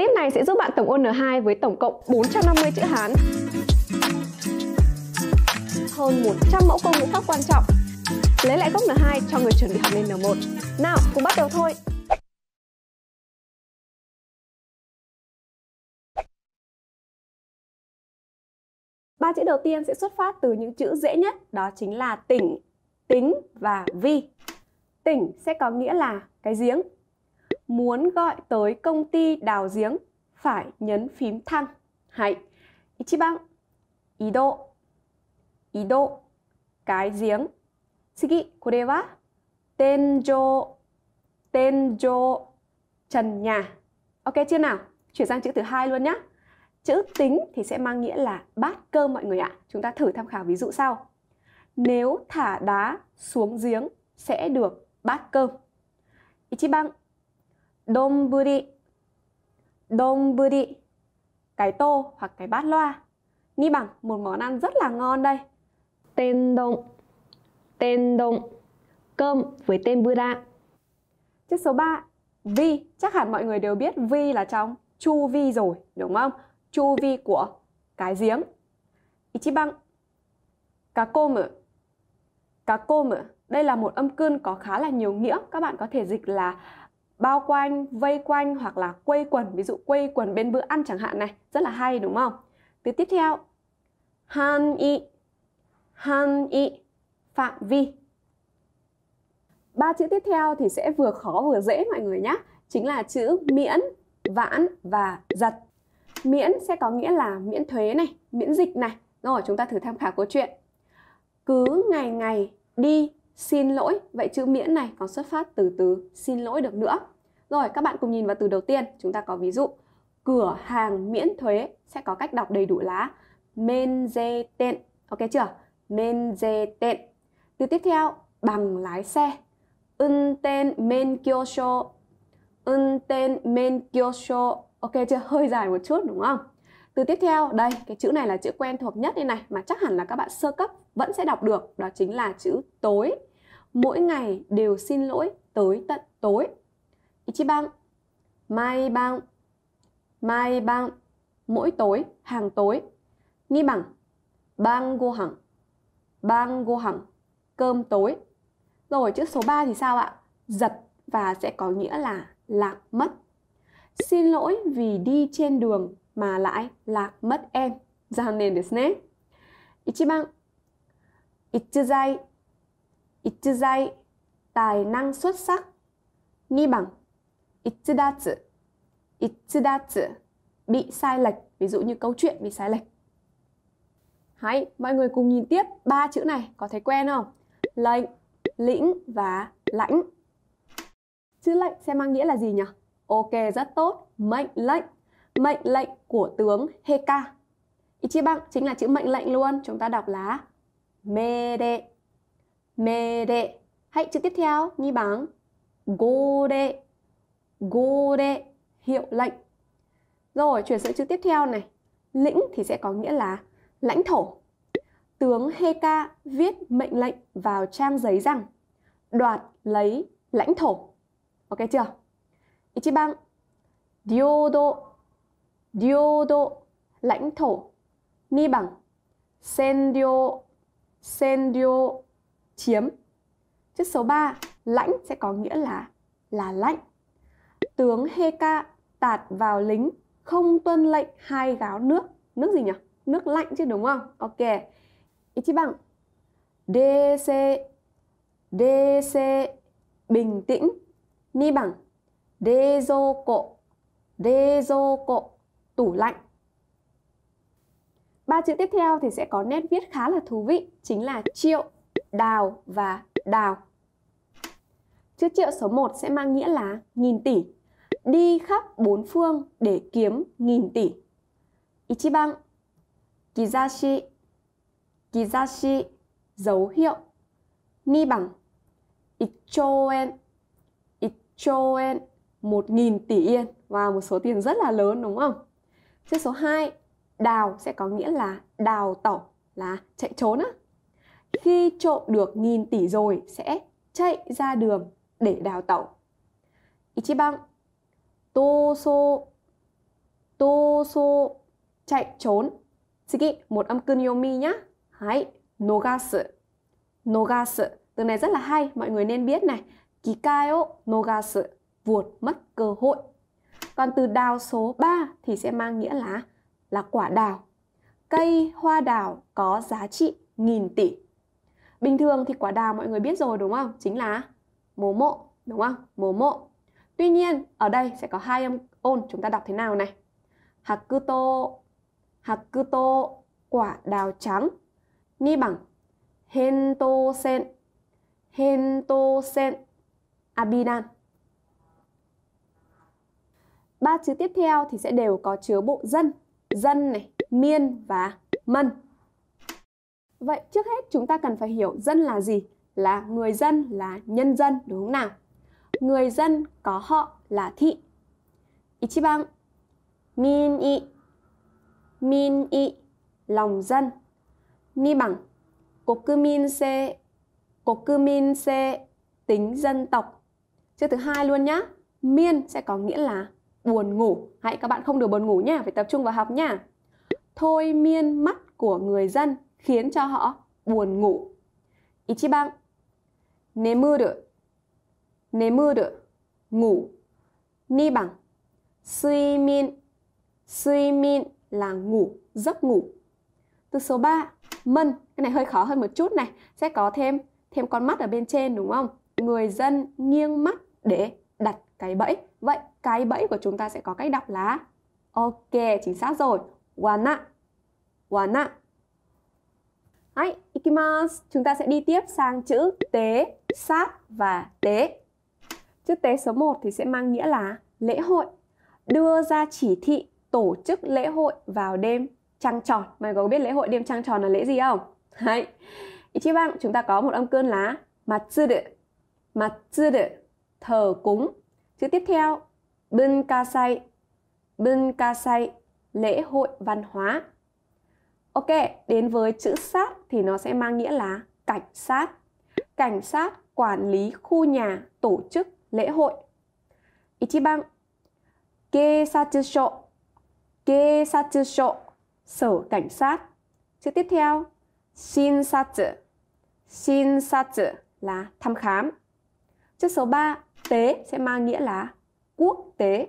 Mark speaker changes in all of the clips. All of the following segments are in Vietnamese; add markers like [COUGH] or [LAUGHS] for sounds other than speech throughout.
Speaker 1: Clip này sẽ giúp bạn tổng ôn N2 với tổng cộng 450 chữ Hán hơn 100 mẫu câu ngữ pháp quan trọng Lấy lại gốc N2 cho người chuẩn bị học lên N1 Nào, cùng bắt đầu thôi Ba chữ đầu tiên sẽ xuất phát từ những chữ dễ nhất, đó chính là tỉnh, tính và vi. Tỉnh sẽ có nghĩa là cái giếng, muốn gọi tới công ty đào giếng phải nhấn phím thăng. Hãy. 1번 이동 이동 cái giếng. Sugi, cô đây là tenjo tenjo trần nhà. Ok chưa nào? Chuyển sang chữ thứ hai luôn nhé. Chữ tính thì sẽ mang nghĩa là bát cơm mọi người ạ. Chúng ta thử tham khảo ví dụ sau. Nếu thả đá xuống giếng sẽ được bát cơm. 1번 đông buri đông buri cái tô hoặc cái bát loa ni bằng một món ăn rất là ngon đây tên động tên động cơm với tên buddha chữ số 3 vi chắc hẳn mọi người đều biết vi là trong chu vi rồi đúng không chu vi của cái giếng cá cá kakomu kakomu đây là một âm cương có khá là nhiều nghĩa các bạn có thể dịch là bao quanh, vây quanh hoặc là quây quần, ví dụ quây quần bên bữa ăn chẳng hạn này, rất là hay đúng không? Từ tiếp theo, han y, han y, phạm vi. Ba chữ tiếp theo thì sẽ vừa khó vừa dễ mọi người nhé, chính là chữ miễn, vãn và giật. Miễn sẽ có nghĩa là miễn thuế này, miễn dịch này. Rồi chúng ta thử tham khảo câu chuyện. Cứ ngày ngày đi xin lỗi. Vậy chữ miễn này còn xuất phát từ từ xin lỗi được nữa. Rồi, các bạn cùng nhìn vào từ đầu tiên. Chúng ta có ví dụ cửa hàng miễn thuế sẽ có cách đọc đầy đủ lá menzeten. Ok chưa? men Menzeten. Từ tiếp theo, bằng lái xe. men Unten menkyosho. Unten menkyosho. Ok chưa? Hơi dài một chút đúng không? Từ tiếp theo, đây, cái chữ này là chữ quen thuộc nhất đây này mà chắc hẳn là các bạn sơ cấp vẫn sẽ đọc được, đó chính là chữ tối mỗi ngày đều xin lỗi tới tận tối. Ichiban, mai ban, mai ban, mỗi tối, hàng tối. Ni bằng, bang go hẳng, bang go hẳng, cơm tối. Rồi chữ số 3 thì sao ạ? Giật và sẽ có nghĩa là lạc mất. Xin lỗi vì đi trên đường mà lại lạc mất em. 残念ですね。1番、一剤 Ichizai, tài năng xuất sắc. 2 bằng Ichidatsu, Ichidatsu, bị sai lệch, ví dụ như câu chuyện bị sai lệch. Hãy mọi người cùng nhìn tiếp ba chữ này có thấy quen không? Lệnh, lĩnh và lãnh. Chữ lệnh sẽ mang nghĩa là gì nhỉ? Ok, rất tốt. Mệnh lệnh. Mệnh lệnh của tướng Heka. Ichiban chính là chữ mệnh lệnh luôn. Chúng ta đọc là Mede mê đệ hãy chữ tiếp theo nhi báng gô đệ gô đệ hiệu lệnh rồi chuyển sang chữ tiếp theo này lĩnh thì sẽ có nghĩa là lãnh thổ tướng Heka viết mệnh lệnh vào trang giấy rằng đoạt lấy lãnh thổ. Ok chưa? Ichiban Diodo Diodo lãnh thổ. Ni bằng Sendio Sendio chiếm. Chữ số 3, lãnh sẽ có nghĩa là là lạnh Tướng Heka tạt vào lính, không tuân lệnh hai gáo nước. Nước gì nhỉ? Nước lạnh chứ đúng không? Ok. bằng DC DC bình tĩnh. Ni bằng Dezoko Dezoko tủ lạnh. Ba chữ tiếp theo thì sẽ có nét viết khá là thú vị, chính là triệu đào và đào. Chữ triệu số 1 sẽ mang nghĩa là nghìn tỷ. Đi khắp bốn phương để kiếm nghìn tỷ. Ichiban Kizashi Kizashi dấu hiệu Ni bằng Ichoen Ichoen một nghìn tỷ yên Wow, một số tiền rất là lớn đúng không? Chữ số 2 Đào sẽ có nghĩa là đào tẩu Là chạy trốn á khi trộm được nghìn tỷ rồi sẽ chạy ra đường để đào tẩu. Ichiban Tô xô Tô xô Chạy trốn Tsugi, một âm kunyomi nhá Hai Nogasu Nogasu Từ này rất là hay, mọi người nên biết này Kikai o nogasu Vuột mất cơ hội Còn từ đào số 3 thì sẽ mang nghĩa là Là quả đào Cây hoa đào có giá trị nghìn tỷ Bình thường thì quả đào mọi người biết rồi đúng không? Chính là mố mộ, đúng không? Mố mộ. Tuy nhiên, ở đây sẽ có hai âm ôn chúng ta đọc thế nào này? Hakuto, hakuto, quả đào trắng. Ni bằng hento sen, hento sen, abinan. Ba chữ tiếp theo thì sẽ đều có chứa bộ dân, dân này, miên và mân. Vậy trước hết chúng ta cần phải hiểu dân là gì? Là người dân là nhân dân đúng không nào? Người dân có họ là thị. Ichiban Min y Min y lòng dân. Ni bằng Kokumin se Kokumin se tính dân tộc. Chữ thứ hai luôn nhá. Miên sẽ có nghĩa là buồn ngủ. Hãy các bạn không được buồn ngủ nhá phải tập trung vào học nhá. Thôi miên mắt của người dân khiến cho họ buồn ngủ. Ichiban Nemuru Nemuru ngủ. Niban Suimin Suimin là ngủ, giấc ngủ. Từ số 3 Mân, cái này hơi khó hơn một chút này, sẽ có thêm thêm con mắt ở bên trên đúng không? Người dân nghiêng mắt để đặt cái bẫy. Vậy cái bẫy của chúng ta sẽ có cách đọc là Ok, chính xác rồi. Wana. Wana Đấy, ikimasu. Chúng ta sẽ đi tiếp sang chữ tế, sát và tế. Chữ tế số 1 thì sẽ mang nghĩa là lễ hội. Đưa ra chỉ thị tổ chức lễ hội vào đêm trăng tròn. Mày có biết lễ hội đêm trăng tròn là lễ gì không? Đấy. Ichiban, chúng ta có một âm cơn là matsuru. Matsuru, thờ cúng. Chữ tiếp theo, bunkasai. Bunkasai, lễ hội văn hóa. Ok, đến với chữ sát thì nó sẽ mang nghĩa là cảnh sát. Cảnh sát quản lý khu nhà, tổ chức, lễ hội. Ichiban Kê sát chữ sổ Kê sát chữ sổ Sở cảnh sát Chữ tiếp theo Shin sát chữ Shin sát chữ là thăm khám Chữ số 3 Tế sẽ mang nghĩa là quốc tế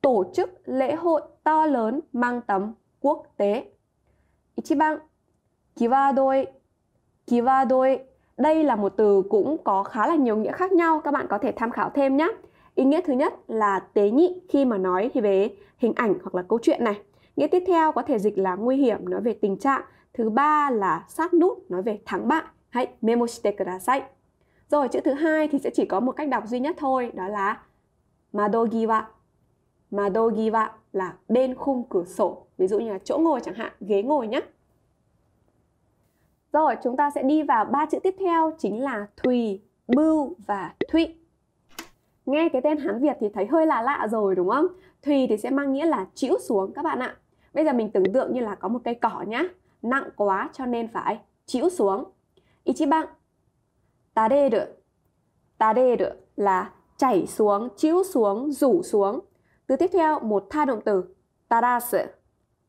Speaker 1: Tổ chức lễ hội to lớn mang tầm quốc tế 1番 kiwadoi kiwadoi đây là một từ cũng có khá là nhiều nghĩa khác nhau các bạn có thể tham khảo thêm nhé ý nghĩa thứ nhất là tế nhị khi mà nói thì về hình ảnh hoặc là câu chuyện này nghĩa tiếp theo có thể dịch là nguy hiểm nói về tình trạng thứ ba là sát nút nói về thắng bại hãy memo shite rồi chữ thứ hai thì sẽ chỉ có một cách đọc duy nhất thôi đó là madogiwa madogiwa là bên khung cửa sổ ví dụ như là chỗ ngồi chẳng hạn ghế ngồi nhé rồi chúng ta sẽ đi vào ba chữ tiếp theo chính là thùy bưu và thụy nghe cái tên hán việt thì thấy hơi là lạ rồi đúng không thùy thì sẽ mang nghĩa là chịu xuống các bạn ạ bây giờ mình tưởng tượng như là có một cây cỏ nhá nặng quá cho nên phải chịu xuống bạn đê được, ichiban đê được là chảy xuống, chịu xuống, rủ xuống. Từ tiếp theo, một tha động từ tarasu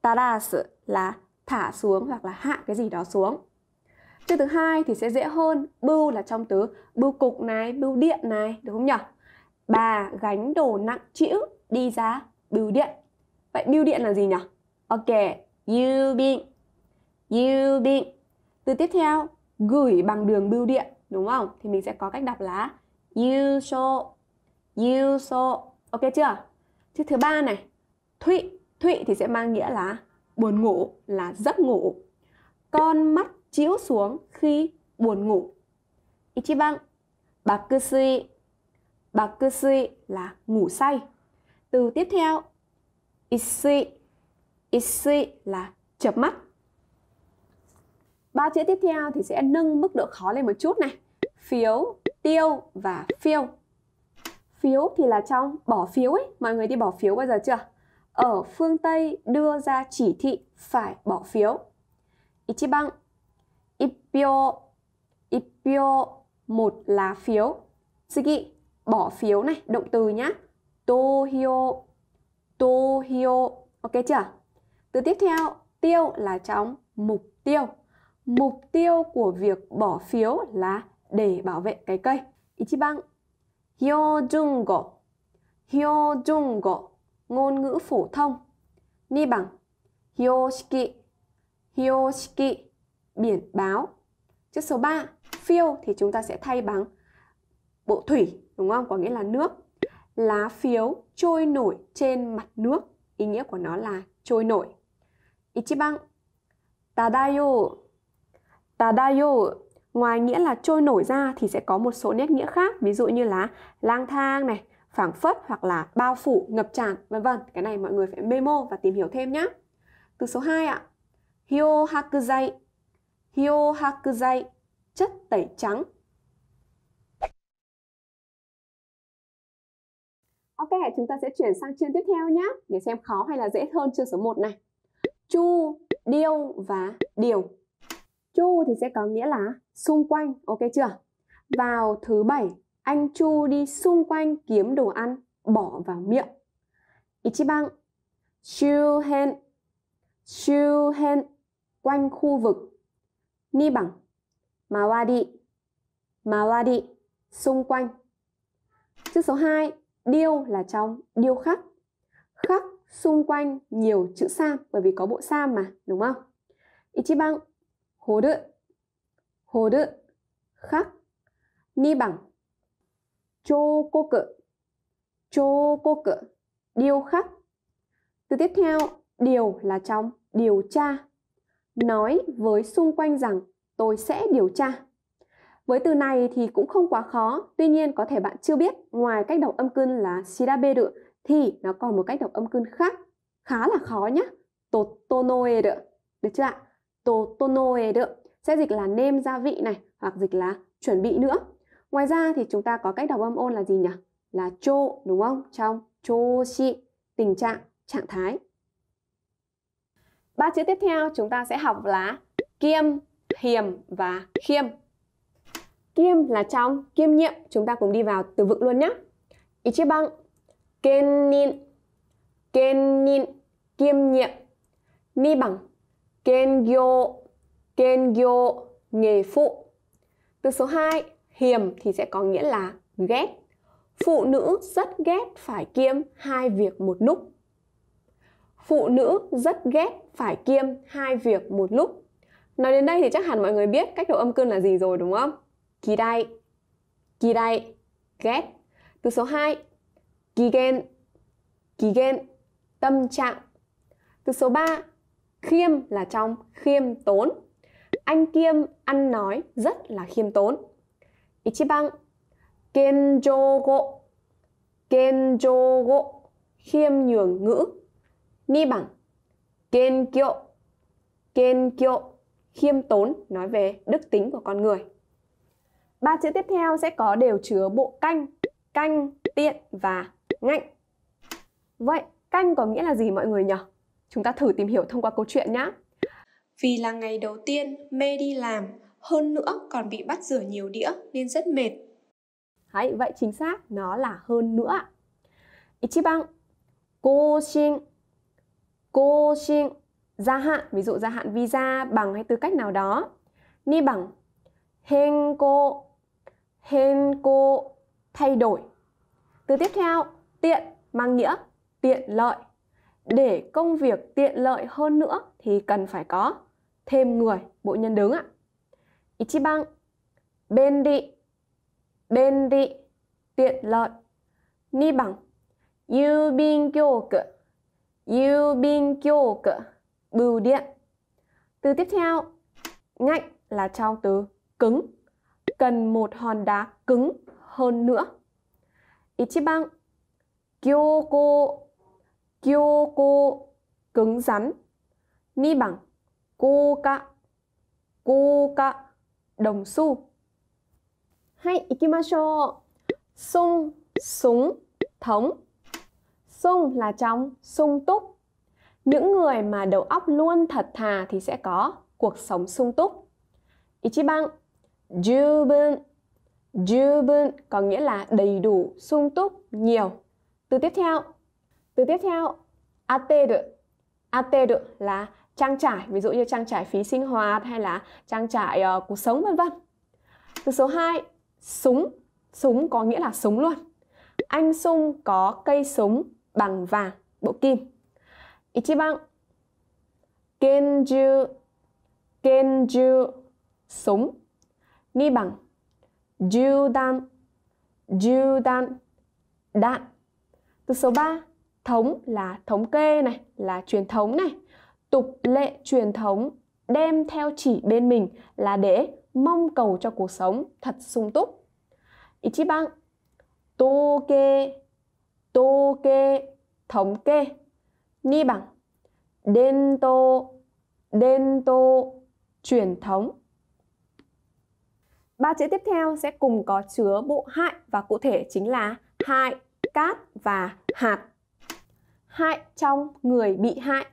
Speaker 1: taras là thả xuống hoặc là hạ cái gì đó xuống. Từ thứ hai thì sẽ dễ hơn, bưu là trong từ bưu cục này, bưu điện này, đúng không nhỉ? Bà gánh đồ nặng trĩu đi ra bưu điện. Vậy bưu điện là gì nhỉ? Ok, bưu điện. Bưu điện. Từ tiếp theo, gửi bằng đường bưu điện, đúng không? Thì mình sẽ có cách đọc là you so. You so. Ok chưa? Chữ thứ ba này, thụy Thụy thì sẽ mang nghĩa là buồn ngủ là giấc ngủ. Con mắt chiếu xuống khi buồn ngủ. Ichiban, bakusui. Bakusui là ngủ say. Từ tiếp theo, isui. Isui là chập mắt. Ba chữ tiếp theo thì sẽ nâng mức độ khó lên một chút này. Phiếu, tiêu và phiêu. Phiếu thì là trong bỏ phiếu ấy. Mọi người đi bỏ phiếu bao giờ chưa? ở phương Tây đưa ra chỉ thị phải bỏ phiếu. 1번 입표 입표 một lá phiếu. Tsugi bỏ phiếu này, động từ nhá. Tohyo Tohyo Ok chưa? Từ tiếp theo, tiêu là trong mục tiêu. Mục tiêu của việc bỏ phiếu là để bảo vệ cái cây. 1번 효준고 효준고 ngôn ngữ phổ thông. Ni bằng Hyoshiki Hyoshiki biển báo. Chữ số 3 phiêu thì chúng ta sẽ thay bằng bộ thủy đúng không? Có nghĩa là nước. Lá phiếu trôi nổi trên mặt nước. Ý nghĩa của nó là trôi nổi. Ichiban Tadayo Tadayo Ngoài nghĩa là trôi nổi ra thì sẽ có một số nét nghĩa khác Ví dụ như là lang thang này phảng phất hoặc là bao phủ, ngập tràn, vân vân. Cái này mọi người phải memo và tìm hiểu thêm nhé. Từ số 2 ạ. Hyo hakuzai. Hyo hakuzai, chất tẩy trắng. Ok, chúng ta sẽ chuyển sang chương tiếp theo nhé để xem khó hay là dễ hơn chương số 1 này. Chu, điêu và điều. Chu thì sẽ có nghĩa là xung quanh, ok chưa? Vào thứ bảy anh Chu đi xung quanh kiếm đồ ăn bỏ vào miệng. Ichiban, hen, Shuhen, hen quanh khu vực. Ni bằng, Mawadi, Mawadi, xung quanh. Chữ số 2, điêu là trong điêu khắc. Khắc xung quanh nhiều chữ sa bởi vì có bộ sa mà, đúng không? Ichiban, horu, horu, khắc. Ni bằng, chô cô cự chô cô cự điêu khắc từ tiếp theo điều là trong điều tra nói với xung quanh rằng tôi sẽ điều tra với từ này thì cũng không quá khó tuy nhiên có thể bạn chưa biết ngoài cách đọc âm cân là được, thì nó còn một cách đọc âm cân khác khá là khó nhá totonoe được được chưa ạ Totonoe được, sẽ dịch là nêm gia vị này hoặc dịch là chuẩn bị nữa Ngoài ra thì chúng ta có cách đọc âm ôn là gì nhỉ? Là chô đúng không? Trong chô shi tình trạng, trạng thái. Ba chữ tiếp theo chúng ta sẽ học là kiêm, hiềm và khiêm. Kiêm là trong, kiêm nhiệm chúng ta cùng đi vào từ vựng luôn nhé. Ichiban, kenin, kenin, kiêm nhiệm. Ni bằng, kengyo, kengyo, nghề phụ. Từ số 2 hiềm thì sẽ có nghĩa là ghét. Phụ nữ rất ghét phải kiêm hai việc một lúc. Phụ nữ rất ghét phải kiêm hai việc một lúc. Nói đến đây thì chắc hẳn mọi người biết cách đọc âm cương là gì rồi đúng không? Kỳ đai, kỳ đai, ghét. Từ số 2, kỳ ghen, kỳ ghen, tâm trạng. Từ số 3, khiêm là trong khiêm tốn. Anh Kiêm ăn nói rất là khiêm tốn. 1番現状語現状語 khiêm nhường ngữ 2 bằng kiên kiệu kiên kiệu khiêm tốn nói về đức tính của con người ba chữ tiếp theo sẽ có đều chứa bộ canh canh tiện và ngạnh vậy canh có nghĩa là gì mọi người nhỉ chúng ta thử tìm hiểu thông qua câu chuyện nhé vì là ngày đầu tiên mê đi làm hơn nữa còn bị bắt rửa nhiều đĩa nên rất mệt. Hãy vậy chính xác nó là hơn nữa. Ichiban cô xin cô xin gia hạn ví dụ gia hạn visa bằng hay tư cách nào đó ni bằng hen cô hen cô thay đổi từ tiếp theo tiện mang nghĩa tiện lợi để công việc tiện lợi hơn nữa thì cần phải có thêm người bộ nhân đứng ạ 1番便利便利 tiện lợi 2番郵便局郵便局 bưu điện từ tiếp theo ngạnh là trong từ cứng cần một hòn đá cứng hơn nữa Ichiban Kyoko Kyoko cứng rắn Ni bằng Koka Koka đồng xu. Hai, ikimasho, Sung, súng, thống. Sung là trong, sung túc. Những người mà đầu óc luôn thật thà thì sẽ có cuộc sống sung túc. Ichiban, juben. Juben có nghĩa là đầy đủ, sung túc, nhiều. Từ tiếp theo. Từ tiếp theo, ateru. Ateru là trang trải ví dụ như trang trải phí sinh hoạt hay là trang trải uh, cuộc sống vân vân từ số 2 súng súng có nghĩa là súng luôn anh sung có cây súng bằng vàng bộ kim Ichiban kenju kenju súng Ni bằng judan judan đạn Từ số 3 Thống là thống kê này Là truyền thống này tục lệ truyền thống đem theo chỉ bên mình là để mong cầu cho cuộc sống thật sung túc. Ichiban toke, toke Thống kê Ni bằng dento, dento Truyền thống Ba chữ tiếp theo sẽ cùng có chứa bộ hại và cụ thể chính là hại, cát và hạt. Hại trong người bị hại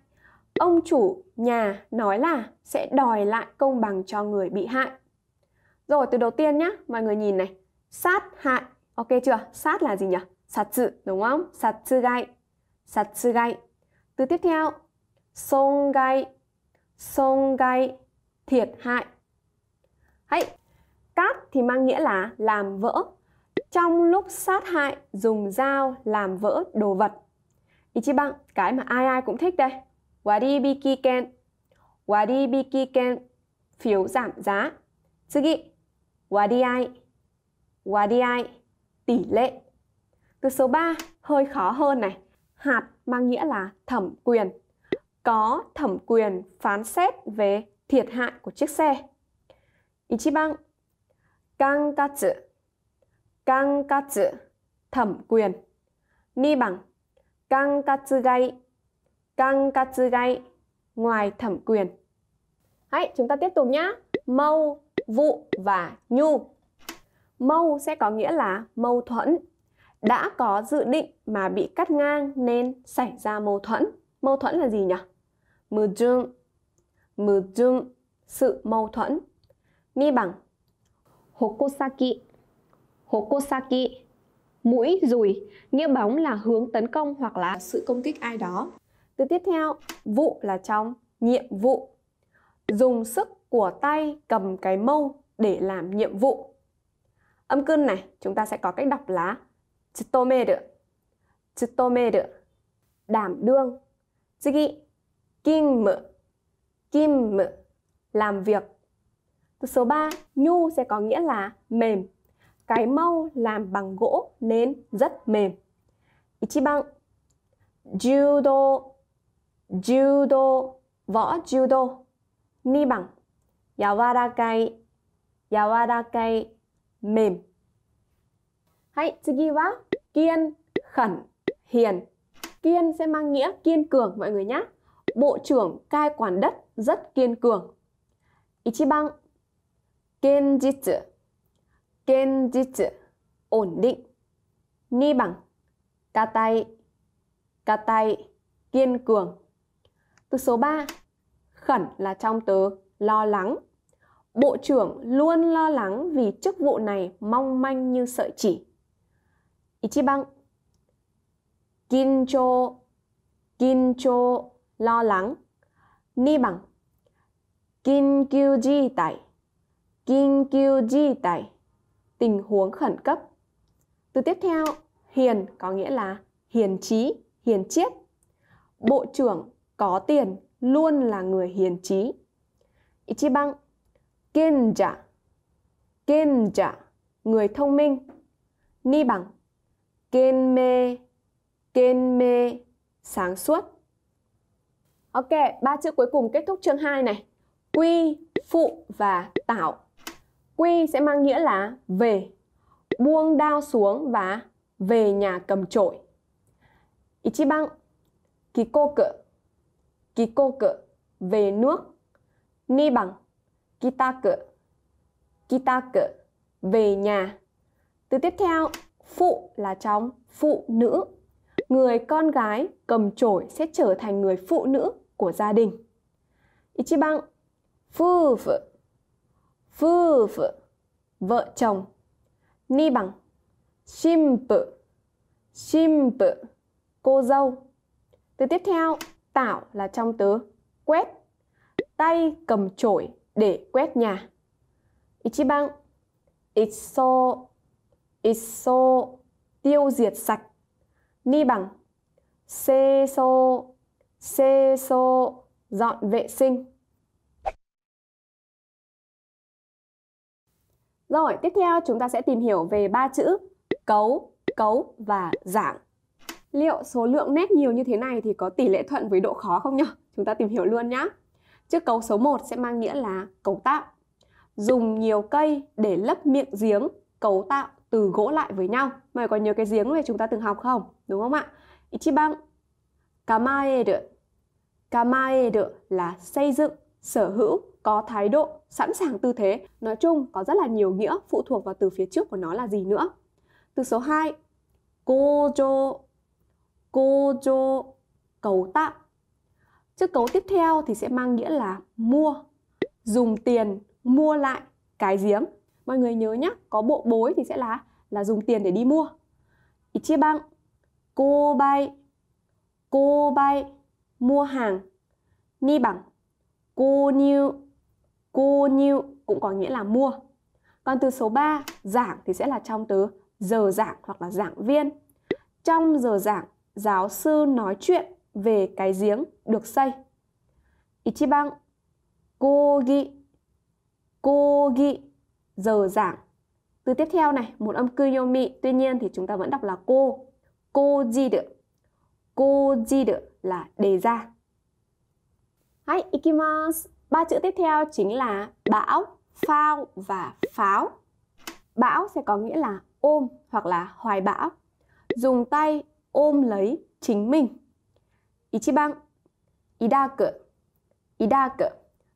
Speaker 1: Ông chủ nhà nói là sẽ đòi lại công bằng cho người bị hại. Rồi từ đầu tiên nhá, mọi người nhìn này. Sát hại, ok chưa? Sát là gì nhỉ? Sát sự, đúng không? Sát sự gai. Sát sự gai. Từ tiếp theo, sông gai. Sông gai, thiệt hại. Hãy, cát thì mang nghĩa là làm vỡ. Trong lúc sát hại, dùng dao làm vỡ đồ vật. Ichiban, cái mà ai ai cũng thích đây, phiếu giảm giá. tỷ lệ. Từ số 3 hơi khó hơn này. Hạt mang nghĩa là thẩm quyền. Có thẩm quyền phán xét về thiệt hại của chiếc xe. Ichiban kankatsu kankatsu thẩm quyền. Ni bằng kankatsu gai căng cắt gai ngoài thẩm quyền. Hãy chúng ta tiếp tục nhé. Mâu, vụ và nhu. Mâu sẽ có nghĩa là mâu thuẫn. Đã có dự định mà bị cắt ngang nên xảy ra mâu thuẫn. Mâu thuẫn là gì nhỉ? Mù dung. Mù dung, sự mâu thuẫn. Nghi bằng Hokosaki. Hokosaki mũi rùi. nghĩa bóng là hướng tấn công hoặc là sự công kích ai đó từ tiếp theo vụ là trong nhiệm vụ dùng sức của tay cầm cái mâu để làm nhiệm vụ âm cưng này chúng ta sẽ có cách đọc là chitomeru chitomeru đảm đương Tsugi kim kim làm việc từ số 3 nhu sẽ có nghĩa là mềm cái mâu làm bằng gỗ nên rất mềm Ichiban judo judo võ judo ni bằng yawarakai yawarakai mềm hãy tsugi wa kiên khẩn hiền kiên sẽ mang nghĩa kiên cường mọi người nhé bộ trưởng cai quản đất rất kiên cường ichiban genjitsu genjitsu ổn định ni bằng katai katai kiên cường từ số 3, khẩn là trong từ lo lắng. Bộ trưởng luôn lo lắng vì chức vụ này mong manh như sợi chỉ. Ichiban kincho kincho lo lắng. Ni bằng Kinkyuji tại Kinkyuji tại tình huống khẩn cấp. Từ tiếp theo, hiền có nghĩa là hiền trí, hiền triết. Bộ trưởng có tiền luôn là người hiền trí. Ichiban Genja Genja Người thông minh Ni bằng Genme Genme Sáng suốt Ok, ba chữ cuối cùng kết thúc chương 2 này Quy, phụ và tạo Quy sẽ mang nghĩa là về Buông đao xuống và về nhà cầm trội Ichiban Kikoku cỡ về nước ni bằng cỡ kitaku cỡ về nhà từ tiếp theo phụ là trong phụ nữ người con gái cầm chổi sẽ trở thành người phụ nữ của gia đình ichiban phu phụ phu phụ vợ chồng ni bằng shimpu shimpu cô dâu từ tiếp theo Tạo là trong từ quét. Tay cầm chổi để quét nhà. bang Iso. Iso. Tiêu diệt sạch. Ni bằng. Seiso. Seiso. Dọn vệ sinh. Rồi, tiếp theo chúng ta sẽ tìm hiểu về ba chữ cấu, cấu và giảng liệu số lượng nét nhiều như thế này thì có tỷ lệ thuận với độ khó không nhỉ? Chúng ta tìm hiểu luôn nhé. Trước cấu số 1 sẽ mang nghĩa là cấu tạo. Dùng nhiều cây để lấp miệng giếng, cấu tạo từ gỗ lại với nhau. Mày còn nhớ cái giếng này chúng ta từng học không? Đúng không ạ? Ichiban kamaeru. Kamaeru là xây dựng, sở hữu, có thái độ, sẵn sàng tư thế. Nói chung có rất là nhiều nghĩa phụ thuộc vào từ phía trước của nó là gì nữa. Từ số 2, kojo cô cho cầu tạo chữ cấu tiếp theo thì sẽ mang nghĩa là mua dùng tiền mua lại cái giếng mọi người nhớ nhé có bộ bối thì sẽ là là dùng tiền để đi mua chia ichiban cô bay cô bay mua hàng ni bằng cô nhiêu cô nhiêu cũng có nghĩa là mua còn từ số 3 giảng thì sẽ là trong từ giờ giảng hoặc là giảng viên trong giờ giảng giáo sư nói chuyện về cái giếng được xây. Ichiban Kogi Kogi giờ giảng. Từ tiếp theo này, một âm kuyomi, tuy nhiên thì chúng ta vẫn đọc là cô. Cô gì được. Cô gì được là đề ra. Hai, ikimasu. Ba chữ tiếp theo chính là bão, phao và pháo. Bão sẽ có nghĩa là ôm hoặc là hoài bão. Dùng tay ôm lấy chính mình. Ichiban, idaku, idaku.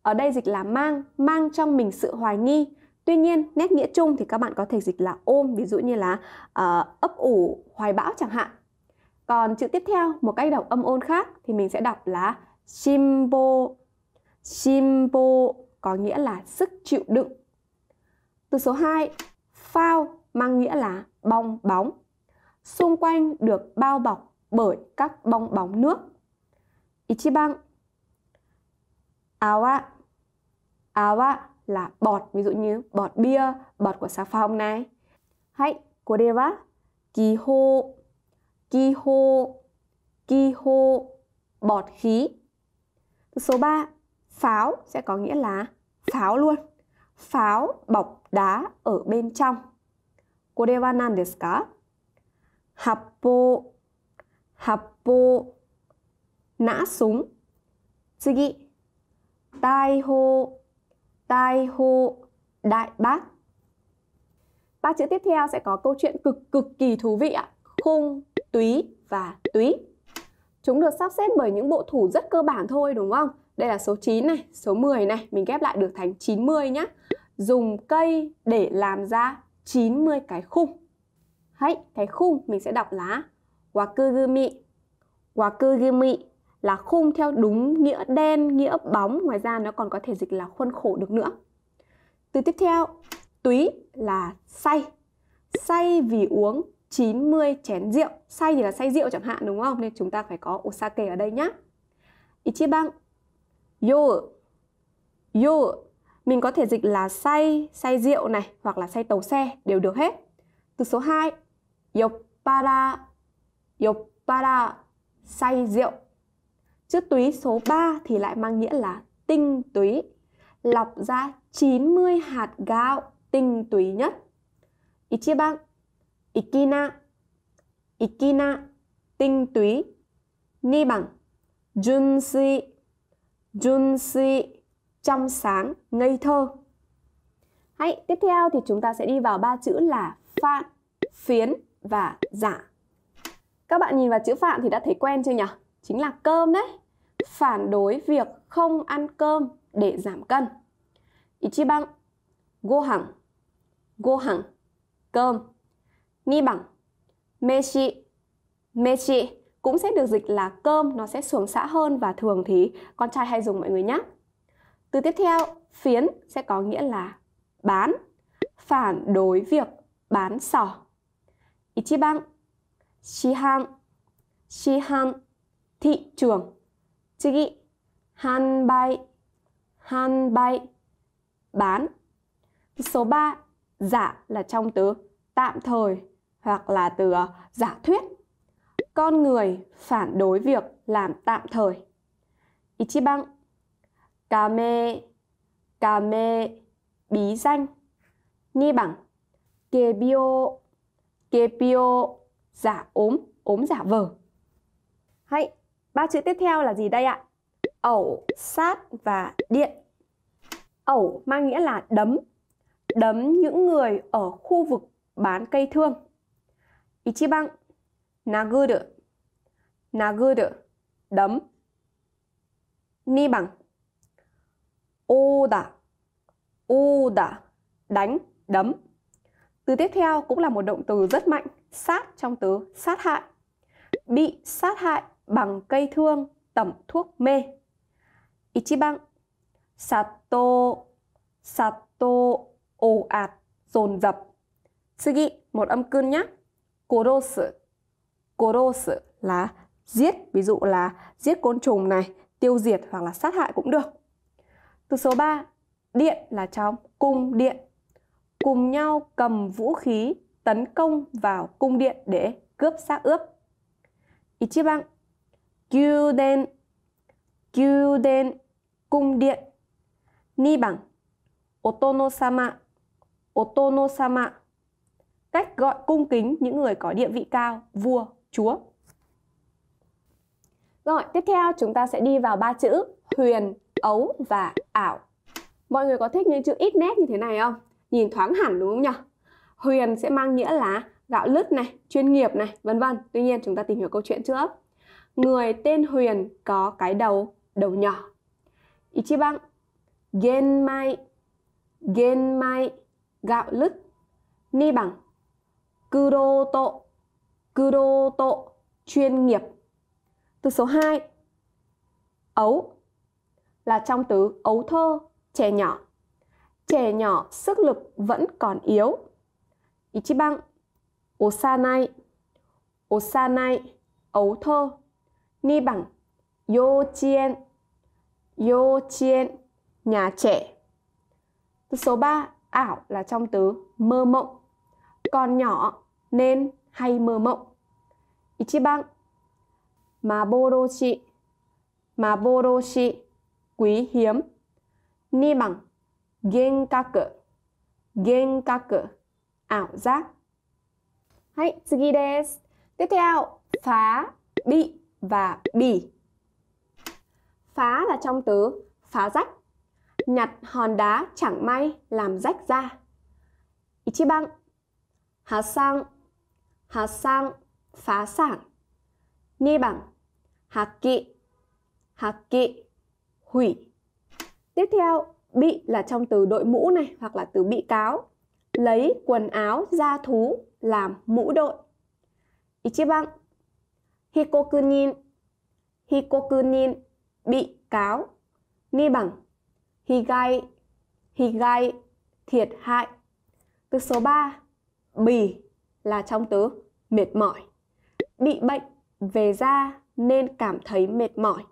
Speaker 1: Ở đây dịch là mang, mang trong mình sự hoài nghi. Tuy nhiên, nét nghĩa chung thì các bạn có thể dịch là ôm, ví dụ như là uh, ấp ủ, hoài bão chẳng hạn. Còn chữ tiếp theo, một cách đọc âm ôn khác thì mình sẽ đọc là shimbo. Shimbo có nghĩa là sức chịu đựng. Từ số 2, phao mang nghĩa là bong bóng xung quanh được bao bọc bởi các bong bóng nước. Ichiban Awa Awa là bọt, ví dụ như bọt bia, bọt của xà phòng này. Hãy, cô đề wa Kiho Kiho Kiho Bọt khí Số 3 Pháo sẽ có nghĩa là pháo luôn Pháo bọc đá ở bên trong Cô wa nan desu ka? hạp bộ hạp bộ nã súng 次大砲大砲 đại bác ba chữ tiếp theo sẽ có câu chuyện cực cực kỳ thú vị ạ khung túy và túy chúng được sắp xếp bởi những bộ thủ rất cơ bản thôi đúng không đây là số 9 này số 10 này mình ghép lại được thành 90 nhá dùng cây để làm ra 90 cái khung Hãy, cái khung mình sẽ đọc là wakugumi. Wakugumi là khung theo đúng nghĩa đen, nghĩa bóng. Ngoài ra nó còn có thể dịch là khuôn khổ được nữa. Từ tiếp theo, túy là say. Say vì uống 90 chén rượu. Say thì là say rượu chẳng hạn đúng không? Nên chúng ta phải có osake ở đây nhá. ichibang Yo. Yo. Mình có thể dịch là say, say rượu này hoặc là say tàu xe đều được hết. Từ số 2, yopara yopara Say rượu Chữ túy số 3 thì lại mang nghĩa là tinh túy Lọc ra 90 hạt gạo tinh túy nhất Ichiban Ikina Ikina Tinh túy Ni bằng Jun si Trong sáng, ngây thơ Hãy, tiếp theo thì chúng ta sẽ đi vào ba chữ là phạn, phiến và giả. Dạ. Các bạn nhìn vào chữ phản thì đã thấy quen chưa nhỉ? Chính là cơm đấy. Phản đối việc không ăn cơm để giảm cân. Ichiban gohan gohan cơm. Ni bằng meshi meshi cũng sẽ được dịch là cơm, nó sẽ xuồng xã hơn và thường thì con trai hay dùng mọi người nhé. Từ tiếp theo, phiến sẽ có nghĩa là bán, phản đối việc bán sò 1番市販市販 thị trường Chigi Hàn bay Hàn bay Bán Số 3 Giả là trong từ tạm thời hoặc là từ ờ, giả thuyết Con người phản đối việc làm tạm thời Ichiban Cà mê Cà mê Bí danh Ni bằng Kê bio Kiepio giả ốm, ốm giả vờ. Hay, ba chữ tiếp theo là gì đây ạ? Ẩu, sát và điện. Ẩu mang nghĩa là đấm. Đấm những người ở khu vực bán cây thương. Ichiban, naguru. Naguru, đấm. Ni bằng. Oda. Oda, đánh, đấm. Từ tiếp theo cũng là một động từ rất mạnh, sát trong từ sát hại. Bị sát hại bằng cây thương tẩm thuốc mê. Ichiban Sato Sato ồ ạt, dồn dập. Tsugi, một âm cương nhé. Korosu Korosu là giết, ví dụ là giết côn trùng này, tiêu diệt hoặc là sát hại cũng được. Từ số 3, điện là trong cung điện cùng nhau cầm vũ khí tấn công vào cung điện để cướp xác ướp. Ichiban Kyuden Kyuden cung điện Niban Otonosama Otonosama cách gọi cung kính những người có địa vị cao, vua, chúa. Rồi, tiếp theo chúng ta sẽ đi vào ba chữ huyền, ấu và ảo. Mọi người có thích những chữ ít nét như thế này không? nhìn thoáng hẳn đúng không nhỉ? Huyền sẽ mang nghĩa là gạo lứt này, chuyên nghiệp này, vân vân. Tuy nhiên chúng ta tìm hiểu câu chuyện trước. Người tên Huyền có cái đầu đầu nhỏ. Ichiban genmai genmai gạo lứt ni bằng kuroto kuroto chuyên nghiệp. Từ số 2 ấu là trong từ ấu thơ trẻ nhỏ trẻ nhỏ sức lực vẫn còn yếu. Ichiban, osanai, osanai, ấu thơ. Ni bằng, yochien, yochien, nhà trẻ. số 3, ảo là trong từ mơ mộng. Còn nhỏ nên hay mơ mộng. Ichiban, maboroshi, maboroshi, quý hiếm. Ni bằng, 幻覚、幻覚、ảo giác. はい、次です。Tiếp theo, phá, bị và bỉ. Phá là trong từ phá rách. Nhặt hòn đá chẳng may làm rách ra. Ichiban, hà sang, hà sang, phá sản. Ni bằng, hà kỵ, hà kỵ, hủy. Tiếp theo, bị là trong từ đội mũ này hoặc là từ bị cáo lấy quần áo da thú làm mũ đội Ichiban Hikokunin Hikokunin bị cáo ni bằng higai higai thiệt hại từ số 3 bì là trong từ mệt mỏi bị bệnh về da nên cảm thấy mệt mỏi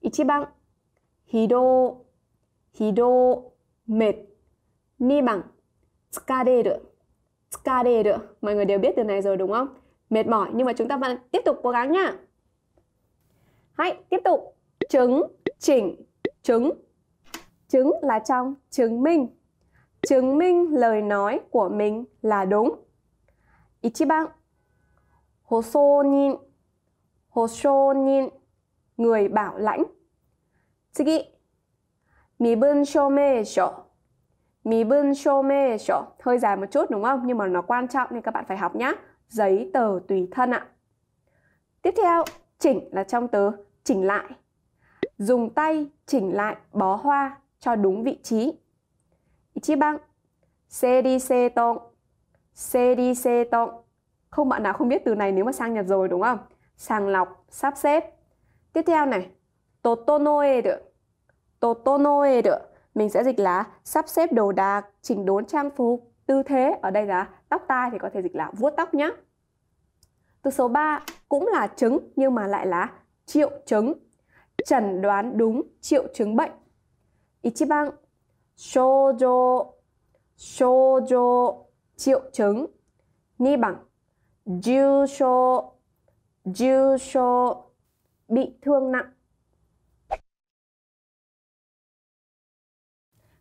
Speaker 1: Ichiban hido ひど mệt ni bằng tsukareru tsukareru mọi người đều biết từ này rồi đúng không mệt mỏi nhưng mà chúng ta vẫn tiếp tục cố gắng nhá hãy tiếp tục chứng chỉnh chứng chứng là trong chứng minh chứng minh lời nói của mình là đúng ichiban hosonin hosonin người bảo lãnh Tsugi mì mì 미분 쇼메쇼 미분 쇼메쇼 hơi dài một chút đúng không? Nhưng mà nó quan trọng nên các bạn phải học nhá. Giấy tờ tùy thân ạ. Tiếp theo, chỉnh là trong từ chỉnh lại. Dùng tay chỉnh lại bó hoa cho đúng vị trí. băng, tông, serise tong, serise tông. Không bạn nào không biết từ này nếu mà sang Nhật rồi đúng không? Sàng lọc, sắp xếp. Tiếp theo này, totonoe được totonoeru mình sẽ dịch là sắp xếp đồ đạc, chỉnh đốn trang phục, tư thế ở đây là tóc tai thì có thể dịch là vuốt tóc nhé. Từ số 3 cũng là chứng nhưng mà lại là triệu chứng. Chẩn đoán đúng triệu chứng bệnh. Ichiban shoujo shoujo triệu chứng. Ni bằng jusho jusho bị thương nặng.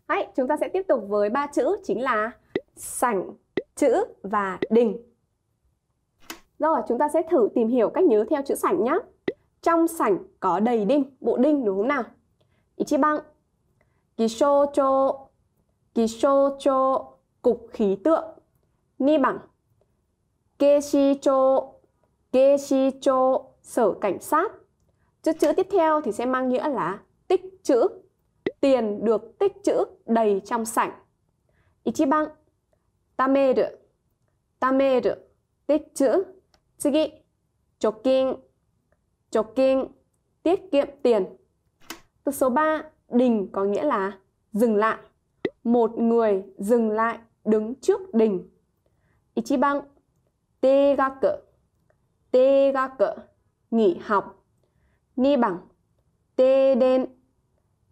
Speaker 1: Đấy, chúng ta sẽ tiếp tục với ba chữ chính là sảnh, chữ và đình. Rồi, chúng ta sẽ thử tìm hiểu cách nhớ theo chữ sảnh nhé. Trong sảnh có đầy đinh, bộ đinh đúng không nào? Ichiban, kishocho, kishocho, cục khí tượng. Ni bằng, keishicho, keishicho, sở cảnh sát. Chữ chữ tiếp theo thì sẽ mang nghĩa là tích chữ tiền được tích trữ đầy trong sảnh. Ichiban, tameru, tameru, tích trữ. Tsugi, chokin, chokin, tiết kiệm tiền. Từ số 3, đình có nghĩa là dừng lại. Một người dừng lại đứng trước đình. Ichiban, teigaku, teigaku, nghỉ học. Ni bằng, tê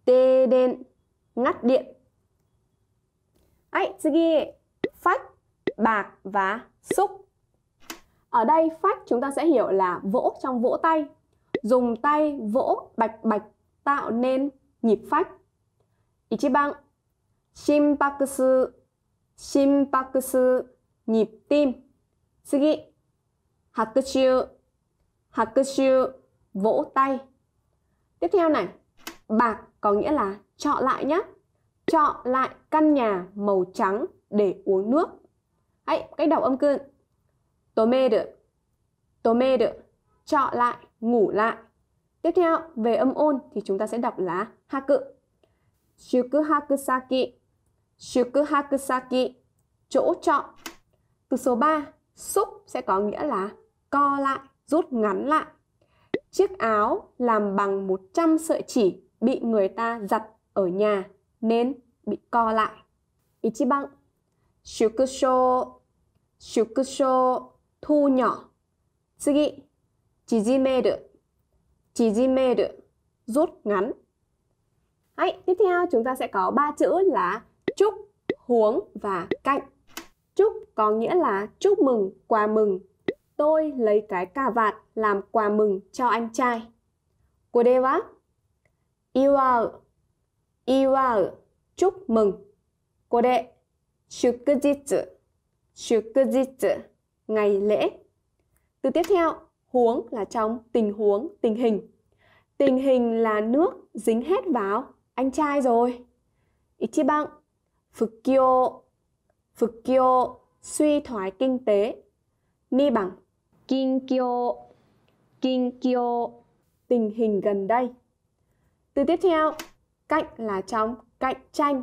Speaker 1: tê đen ngắt điện. Ấy, phách, bạc và xúc. Ở đây phách chúng ta sẽ hiểu là vỗ trong vỗ tay. Dùng tay vỗ bạch bạch tạo nên nhịp phách. Ichiban, shinpakusu, shinpakusu, nhịp tim. Tsugi, hakushu, hakushu, vỗ tay. Tiếp theo này, bạc có nghĩa là chọn lại nhé. Chọn lại căn nhà màu trắng để uống nước. Hãy cách đọc âm cương tô Tome được. tô Tome được. Chọn lại, ngủ lại. Tiếp theo, về âm ôn thì chúng ta sẽ đọc là haku. Shukuhakusaki. Shukuhakusaki. Chỗ chọn Từ số 3, xúc sẽ có nghĩa là co lại, rút ngắn lại. Chiếc áo làm bằng 100 sợi chỉ bị người ta giặt ở nhà nên bị co lại. 1 bằng Shuku shô Shuku shô thu nhỏ 次縮める縮める rút ngắn Hãy, tiếp theo chúng ta sẽ có ba chữ là chúc, huống và cạnh. Chúc có nghĩa là chúc mừng, quà mừng. Tôi lấy cái cà vạt làm quà mừng cho anh trai. Cô 祝う祝う chúc mừng これ祝日祝日 ngày lễ từ tiếp theo huống là trong tình huống tình hình tình hình là nước dính hết vào anh trai rồi Ichiban Fukyo Fukyo suy thoái kinh tế Ni bằng Kinkyo Kinkyo tình hình gần đây từ tiếp theo, cạnh là trong cạnh tranh.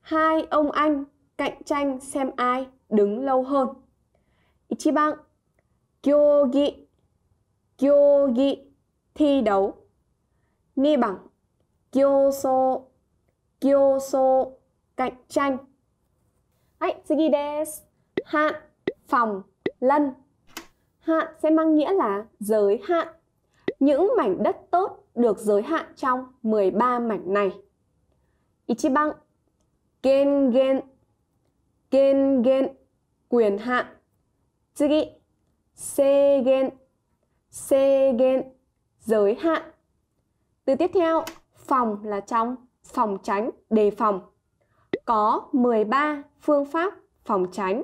Speaker 1: Hai ông anh cạnh tranh xem ai đứng lâu hơn. Ichiban, kyogi, kyogi, thi đấu. Ni bằng, kyoso, kyoso, cạnh tranh. Hãy, sugi desu. Hạn, phòng, lân. Hạn sẽ mang nghĩa là giới hạn. Những mảnh đất tốt được giới hạn trong 13 mảnh này. Ichiban Gen gen Gen gen quyền hạn Tsugi Se gen Se gen giới hạn Từ tiếp theo phòng là trong phòng tránh đề phòng có 13 phương pháp phòng tránh.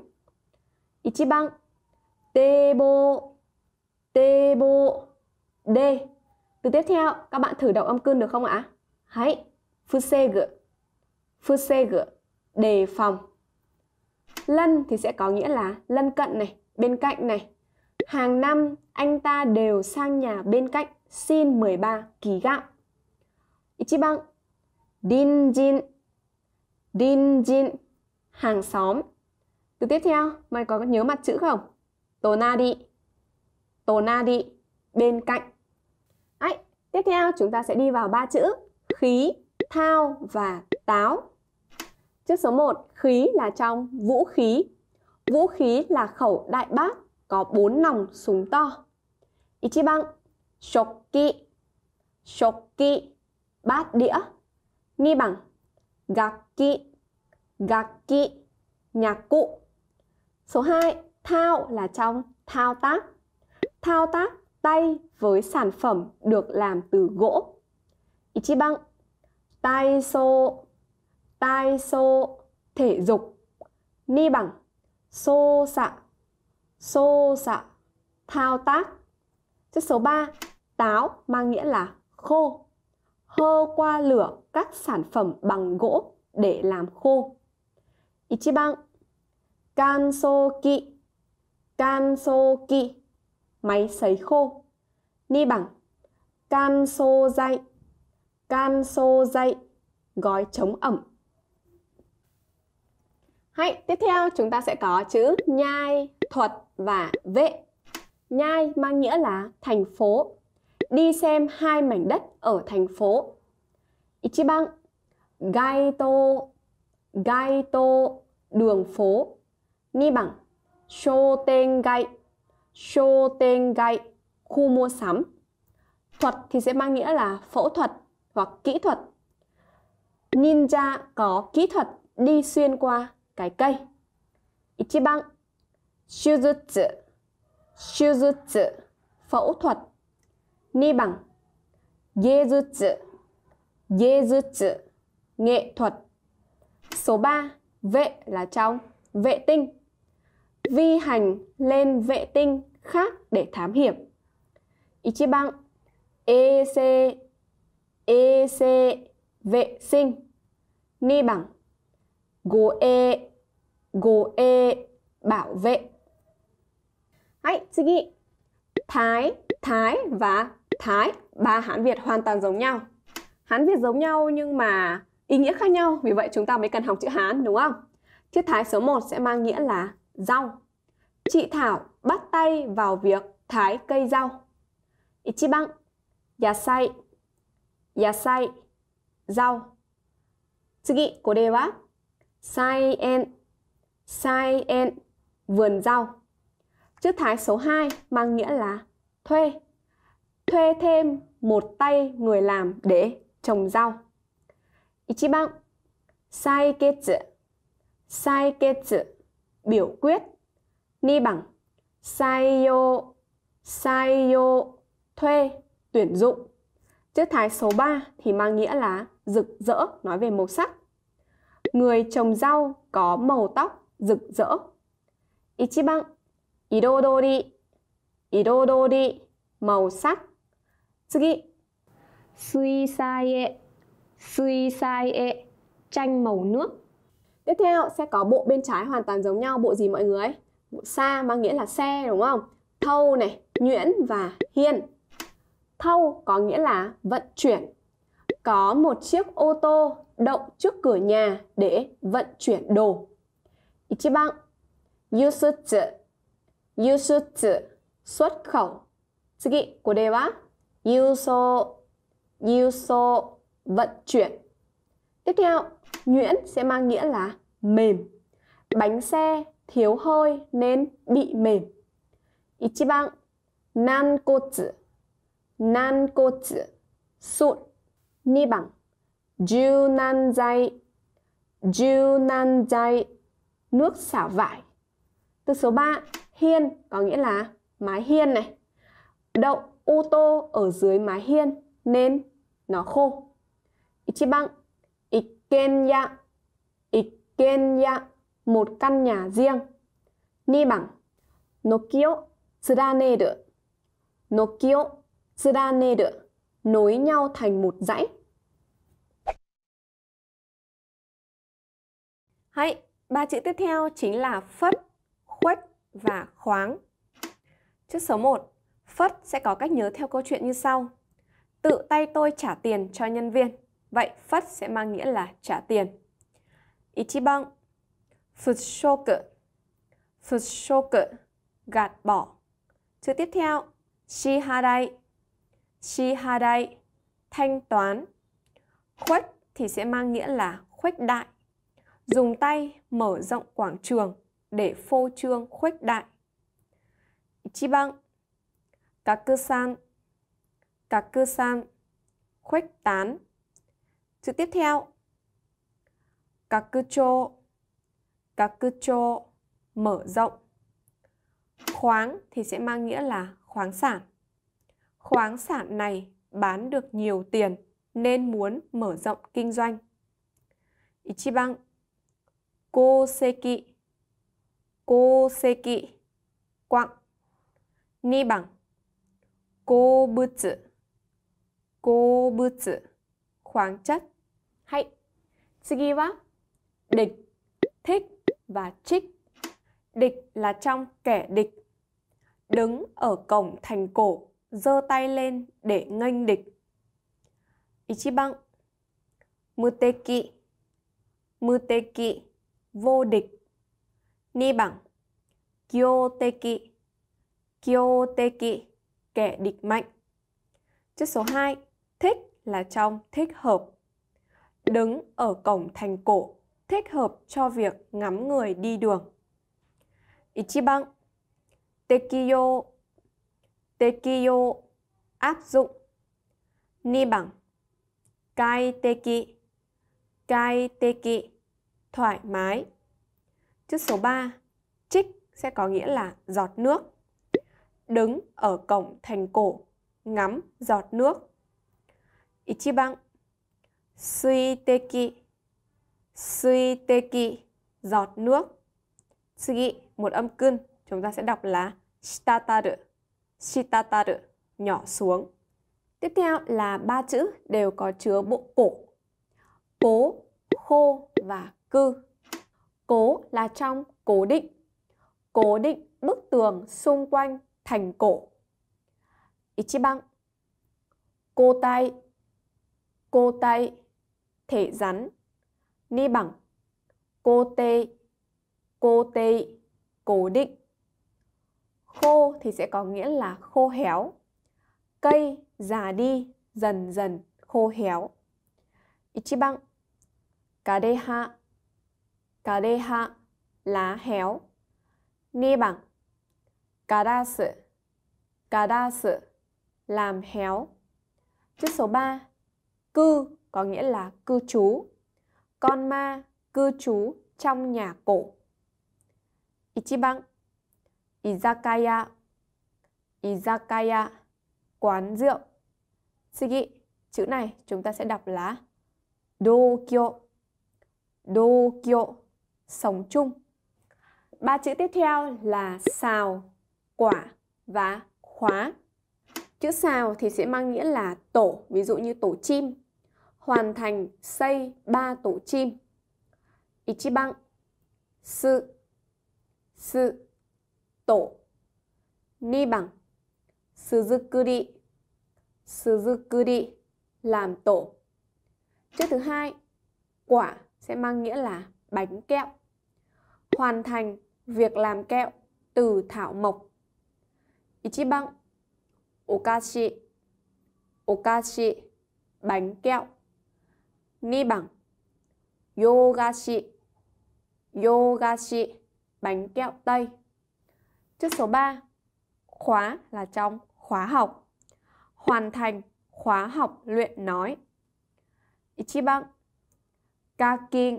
Speaker 1: Ichiban Tebo Tebo D từ tiếp theo, các bạn thử đọc âm cưng được không ạ? Hãy fusegu fusegu đề phòng. Lân thì sẽ có nghĩa là lân cận này, bên cạnh này. Hàng năm anh ta đều sang nhà bên cạnh xin 13 ký gạo. Ichiban Din Jin Din Jin Hàng xóm Từ tiếp theo, mày có nhớ mặt chữ không? Tô tô na na Tonari Bên cạnh Tiếp theo chúng ta sẽ đi vào ba chữ khí, thao và táo. Chữ số 1, khí là trong vũ khí. Vũ khí là khẩu đại bác có bốn nòng súng to. Ichiban, shoki, shoki, bát đĩa. Ni bằng, gaki, gaki, nhạc cụ. Số 2, thao là trong thao tác. Thao tác tay với sản phẩm được làm từ gỗ. Ichiban tai so tai so thể dục. Ni bằng so xạ so xạ thao tác. Chữ số 3 táo mang nghĩa là khô. Hơ qua lửa các sản phẩm bằng gỗ để làm khô. Ichiban kansoki kansoki máy sấy khô. Ni bằng can xô dây, can xô dây, gói chống ẩm. Hãy tiếp theo chúng ta sẽ có chữ nhai, thuật và vệ. Nhai mang nghĩa là thành phố. Đi xem hai mảnh đất ở thành phố. Ichiban, gaito, gaito, đường phố. Ni bằng, Shoten shotengai, tên gai khu mua sắm thuật thì sẽ mang nghĩa là phẫu thuật hoặc kỹ thuật ninja có kỹ thuật đi xuyên qua cái cây ichiban shuzutsu shuzutsu phẫu thuật ni bằng gezutsu gezutsu nghệ thuật số 3 vệ là trong vệ tinh vi hành lên vệ tinh khác để thám hiểm. Ichiban EC EC vệ sinh. Ni bằng goe goe bảo vệ. Hãy, sugi. Thái, Thái và Thái, ba Hán Việt hoàn toàn giống nhau. Hán Việt giống nhau nhưng mà ý nghĩa khác nhau, vì vậy chúng ta mới cần học chữ Hán đúng không? Chữ Thái số 1 sẽ mang nghĩa là rau. Chị Thảo bắt tay vào việc thái cây rau. Ichiban, yasai, yasai, rau. Tsugi, kore wa saien, saien, vườn rau. Chữ thái số 2 mang nghĩa là thuê. Thuê thêm một tay người làm để trồng rau. Ichiban, sai kết sai kết biểu quyết, ni bằng sai yo sai yo thuê tuyển dụng chữ thái số 3 thì mang nghĩa là rực rỡ nói về màu sắc người trồng rau có màu tóc rực rỡ ichiban irodori irodori màu sắc tsugi suisae suisae tranh màu nước tiếp theo sẽ có bộ bên trái hoàn toàn giống nhau bộ gì mọi người sa mang nghĩa là xe đúng không? Thâu này, nhuyễn và hiên. Thâu có nghĩa là vận chuyển. Có một chiếc ô tô đậu trước cửa nhà để vận chuyển đồ. Ichiban, yusutsu, yusutsu, xuất khẩu. Tsugi, của đề wa, yuso, yuso, vận chuyển. Tiếp theo, nhuyễn sẽ mang nghĩa là mềm. Bánh xe thiếu hơi nên bị mềm. 1番、軟骨、軟骨、sụn. 2 nước xả vải. Từ số 3, hiên có nghĩa là mái hiên này. Đậu ô tô ở dưới mái hiên nên nó khô. 1番、一軒家、一軒家。một căn nhà riêng. 2 nối nhau thành một dãy. ba chữ tiếp theo chính là phất, khuếch và khoáng. Chữ số 1, phất sẽ có cách nhớ theo câu chuyện như sau. Tự tay tôi trả tiền cho nhân viên. Vậy phất sẽ mang nghĩa là trả tiền. Ichiban försöke försöke gạt bỏ chữ tiếp theo chi chi ha ha shihadai thanh toán khuếch thì sẽ mang nghĩa là khuếch đại dùng tay mở rộng quảng trường để phô trương khuếch đại chi băng các cơ san các cơ san khuếch tán chữ tiếp theo các cơ kakucho kakucho mở rộng. Khoáng thì sẽ mang nghĩa là khoáng sản. Khoáng sản này bán được nhiều tiền nên muốn mở rộng kinh doanh. Ichiban koseki koseki quặng. Ni bằng kobutsu kobutsu khoáng chất. Hay. Tsugi wa địch thích và trích. Địch là trong kẻ địch. Đứng ở cổng thành cổ, giơ tay lên để nghênh địch. Ichiban Muteki Muteki vô địch. Ni bằng Kyoteki Kyoteki kẻ địch mạnh. Chữ số 2 thích là trong thích hợp. Đứng ở cổng thành cổ thích hợp cho việc ngắm người đi đường. Ichiban Tekiyo Tekiyo áp dụng. Ni bằng Kaiteki teki thoải mái. Chữ số 3 Trích sẽ có nghĩa là giọt nước. Đứng ở cổng thành cổ, ngắm giọt nước. Ichiban Suiteki suy tê kỵ giọt nước tsugi một âm cưng chúng ta sẽ đọc là shitataru shitataru nhỏ xuống tiếp theo là ba chữ đều có chứa bộ cổ cố khô và cư cố là trong cố định cố định bức tường xung quanh thành cổ ichiban cô tay cô tay thể rắn ni bằng cô tê cô tê cố định khô thì sẽ có nghĩa là khô héo cây già đi dần dần khô héo Ichiban Kadeha Kadeha lá héo Ni bằng Karasu Karasu làm héo Chữ số 3 Cư có nghĩa là cư trú con ma cư trú trong nhà cổ. Ichiban Izakaya Izakaya Quán rượu Sugi Chữ này chúng ta sẽ đọc là Dokyo Dokyo Sống chung Ba chữ tiếp theo là xào, quả và khóa Chữ xào thì sẽ mang nghĩa là tổ Ví dụ như tổ chim hoàn thành xây ba tổ chim. Ichiban Sư Sư Tổ Ni bằng Suzukuri Suzukuri Làm tổ Chữ thứ hai Quả sẽ mang nghĩa là bánh kẹo Hoàn thành việc làm kẹo từ thảo mộc Ichiban Okashi Okashi Bánh kẹo 2번 요가시 요가시 bánh kẹo tây chữ số 3 khóa là trong khóa học hoàn thành khóa học luyện nói Ichiban kakin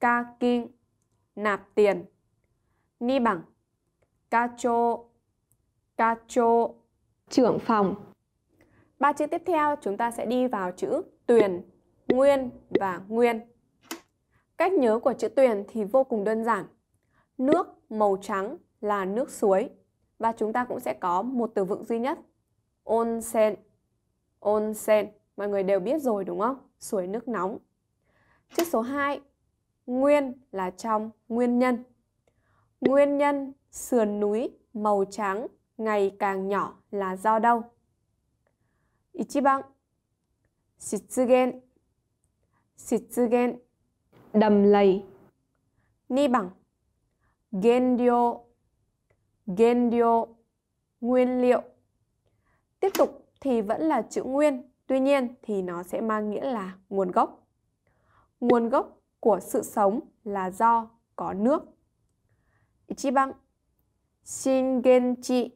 Speaker 1: kakin nạp tiền ni bằng kacho kacho trưởng phòng ba chữ tiếp theo chúng ta sẽ đi vào chữ tuyển nguyên và nguyên. Cách nhớ của chữ tuyền thì vô cùng đơn giản. Nước màu trắng là nước suối và chúng ta cũng sẽ có một từ vựng duy nhất. Onsen. Onsen, mọi người đều biết rồi đúng không? Suối nước nóng. Chữ số 2, nguyên là trong nguyên nhân. Nguyên nhân sườn núi màu trắng ngày càng nhỏ là do đâu? Ichiban, shitsugen 実現 đầm lầy ni bằng 原料原料 nguyên liệu tiếp tục thì vẫn là chữ nguyên tuy nhiên thì nó sẽ mang nghĩa là nguồn gốc nguồn gốc của sự sống là do có nước Ichi bằng Shingenji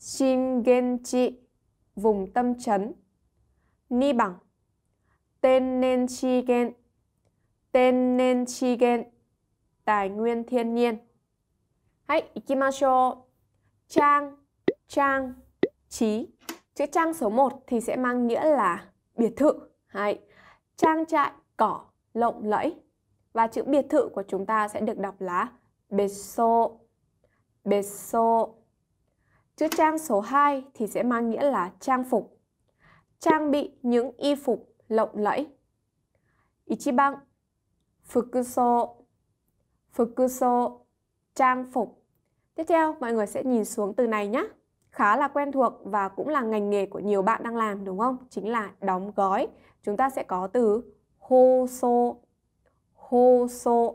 Speaker 1: Shingenji vùng tâm trấn Ni bằng tên tên Chigen Tenen Chigen Tài nguyên thiên nhiên Hãy ikimashou Trang Trang Trí Chữ trang số 1 thì sẽ mang nghĩa là biệt thự Hãy Trang trại cỏ lộng lẫy Và chữ biệt thự của chúng ta sẽ được đọc là Beso Beso Chữ trang số 2 thì sẽ mang nghĩa là trang phục Trang bị những y phục lộng lẫy. Ichiban, fukuso, fukuso, trang phục. Tiếp theo, mọi người sẽ nhìn xuống từ này nhé. Khá là quen thuộc và cũng là ngành nghề của nhiều bạn đang làm đúng không? Chính là đóng gói. Chúng ta sẽ có từ hoso, hoso.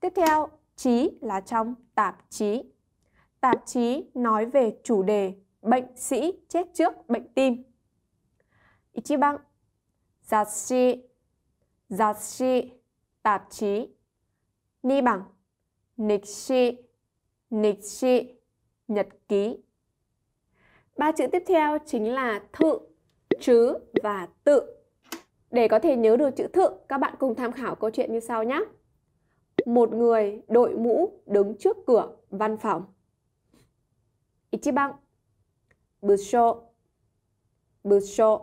Speaker 1: Tiếp theo, chí là trong tạp chí. Tạp chí nói về chủ đề bệnh sĩ chết trước bệnh tim. Ichiban 雑誌雑誌 tạp chí ni bằng lịch sử lịch sử nhật ký ba chữ tiếp theo chính là thự chứ và tự để có thể nhớ được chữ thự các bạn cùng tham khảo câu chuyện như sau nhé một người đội mũ đứng trước cửa văn phòng ichiban busho busho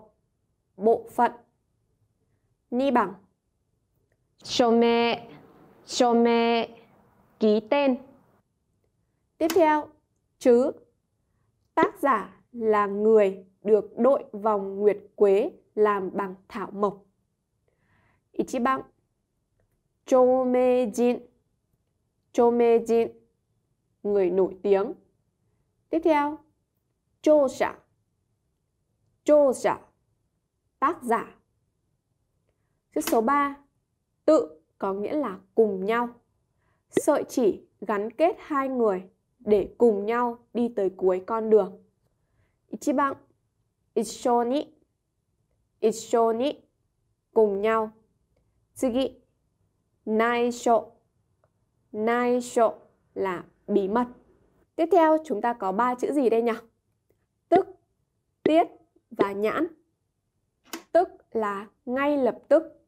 Speaker 1: bộ phận ni bằng Cho mẹ Cho mẹ Ký tên Tiếp theo Chứ Tác giả là người được đội vòng nguyệt quế làm bằng thảo mộc. bằng, Ichiban Chomejin Chomejin Người nổi tiếng Tiếp theo Chô xả Chô xả Tác giả Chữ số 3, tự có nghĩa là cùng nhau. Sợi chỉ gắn kết hai người để cùng nhau đi tới cuối con đường. 1 bằng Ishoni Ishoni cùng nhau. 次 Naisho Naisho là bí mật. Tiếp theo chúng ta có ba chữ gì đây nhỉ? Tức, tiết và nhãn. Tức là ngay lập tức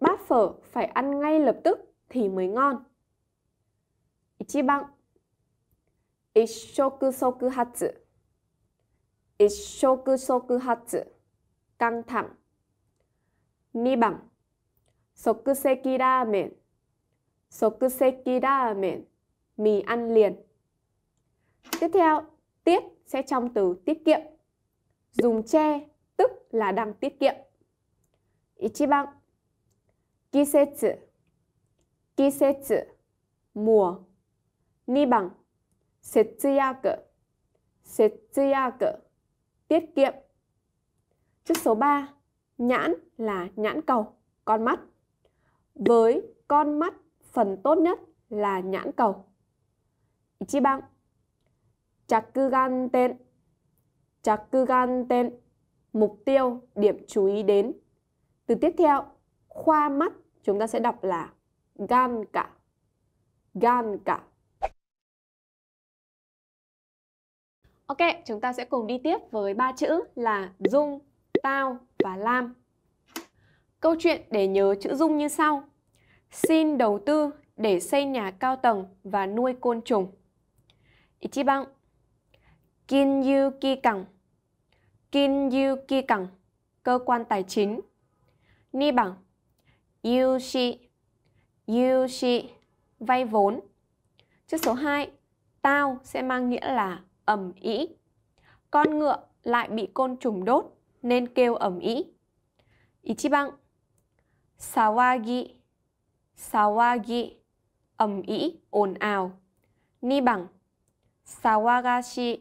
Speaker 1: bát phở phải ăn ngay lập tức thì mới ngon. Ichiban Ishoku soku hatsu Ishoku soku hatsu Căng thẳng 2番即席ラーメン即席ラーメン mì ăn liền. Tiếp theo, tiết sẽ trong từ tiết kiệm. Dùng che tức là đang tiết kiệm. Ichiban 季節季節 mùa 2 bằng 節約節約 tiết kiệm chữ số 3 nhãn là nhãn cầu con mắt với con mắt phần tốt nhất là nhãn cầu chi bằng chặt cư gan tên chặt cư gan tên mục tiêu điểm chú ý đến từ tiếp theo khoa mắt chúng ta sẽ đọc là gan cả gan cả Ok, chúng ta sẽ cùng đi tiếp với ba chữ là Dung, Tao và Lam. Câu chuyện để nhớ chữ Dung như sau. Xin đầu tư để xây nhà cao tầng và nuôi côn trùng. Ichiban Kin Yu Ki Cẳng Kin Yu Ki Cẳng Cơ quan tài chính Ni bằng Yushi Yushi vay vốn. Chữ số 2 tao sẽ mang nghĩa là ẩm ý. Con ngựa lại bị côn trùng đốt nên kêu ẩm ý. bang, Sawagi Sawagi ẩm ý ồn ào. Ni bằng Sawagashi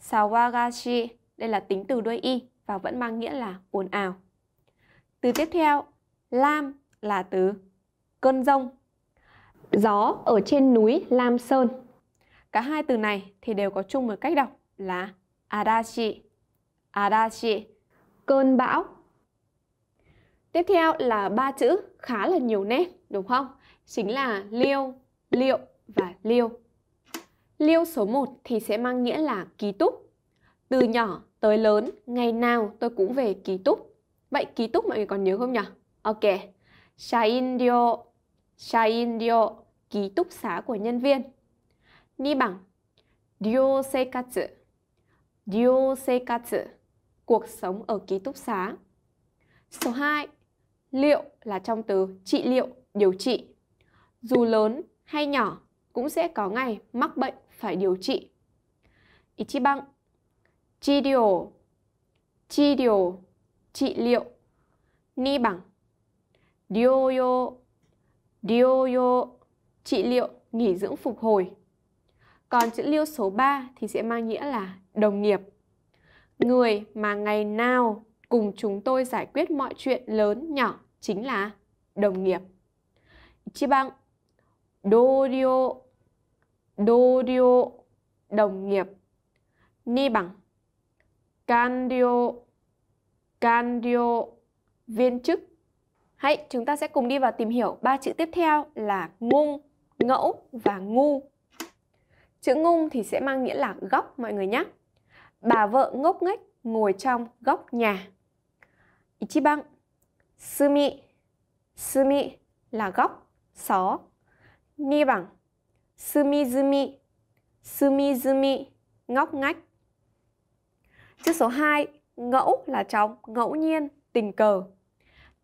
Speaker 1: Sawagashi đây là tính từ đuôi y và vẫn mang nghĩa là ồn ào. Từ tiếp theo Lam là từ cơn rông. Gió ở trên núi Lam Sơn. Cả hai từ này thì đều có chung một cách đọc là Adachi. Adachi. Cơn bão. Tiếp theo là ba chữ khá là nhiều nét, đúng không? Chính là liêu, liệu và liêu. Liêu số 1 thì sẽ mang nghĩa là ký túc. Từ nhỏ tới lớn, ngày nào tôi cũng về ký túc. Vậy ký túc mọi người còn nhớ không nhỉ? Ok. Shainryo. Shainryo. Ký túc xá của nhân viên. Ni bằng. Ryo seikatsu. Ryo seikatsu. Cuộc sống ở ký túc xá. Số 2. Liệu là trong từ trị liệu, điều trị. Dù lớn hay nhỏ cũng sẽ có ngày mắc bệnh phải điều trị. Ichiban. Chi điều. Chi điều. Trị liệu. Ni bằng. Ryoyo Ryoyo trị liệu, nghỉ dưỡng phục hồi. Còn chữ liêu số 3 thì sẽ mang nghĩa là đồng nghiệp. Người mà ngày nào cùng chúng tôi giải quyết mọi chuyện lớn nhỏ chính là đồng nghiệp. Ichiban Doryo dio đồng nghiệp. Ni bằng Kanryo Kanryo viên chức Hãy chúng ta sẽ cùng đi vào tìm hiểu ba chữ tiếp theo là ngung, ngẫu và ngu. Chữ ngung thì sẽ mang nghĩa là góc mọi người nhé. Bà vợ ngốc nghếch ngồi trong góc nhà. Ichiban, sumi, sumi là góc, xó. Ni bằng, sumizumi, sumizumi, ngóc ngách. Chữ số 2, ngẫu là trong, ngẫu nhiên, tình cờ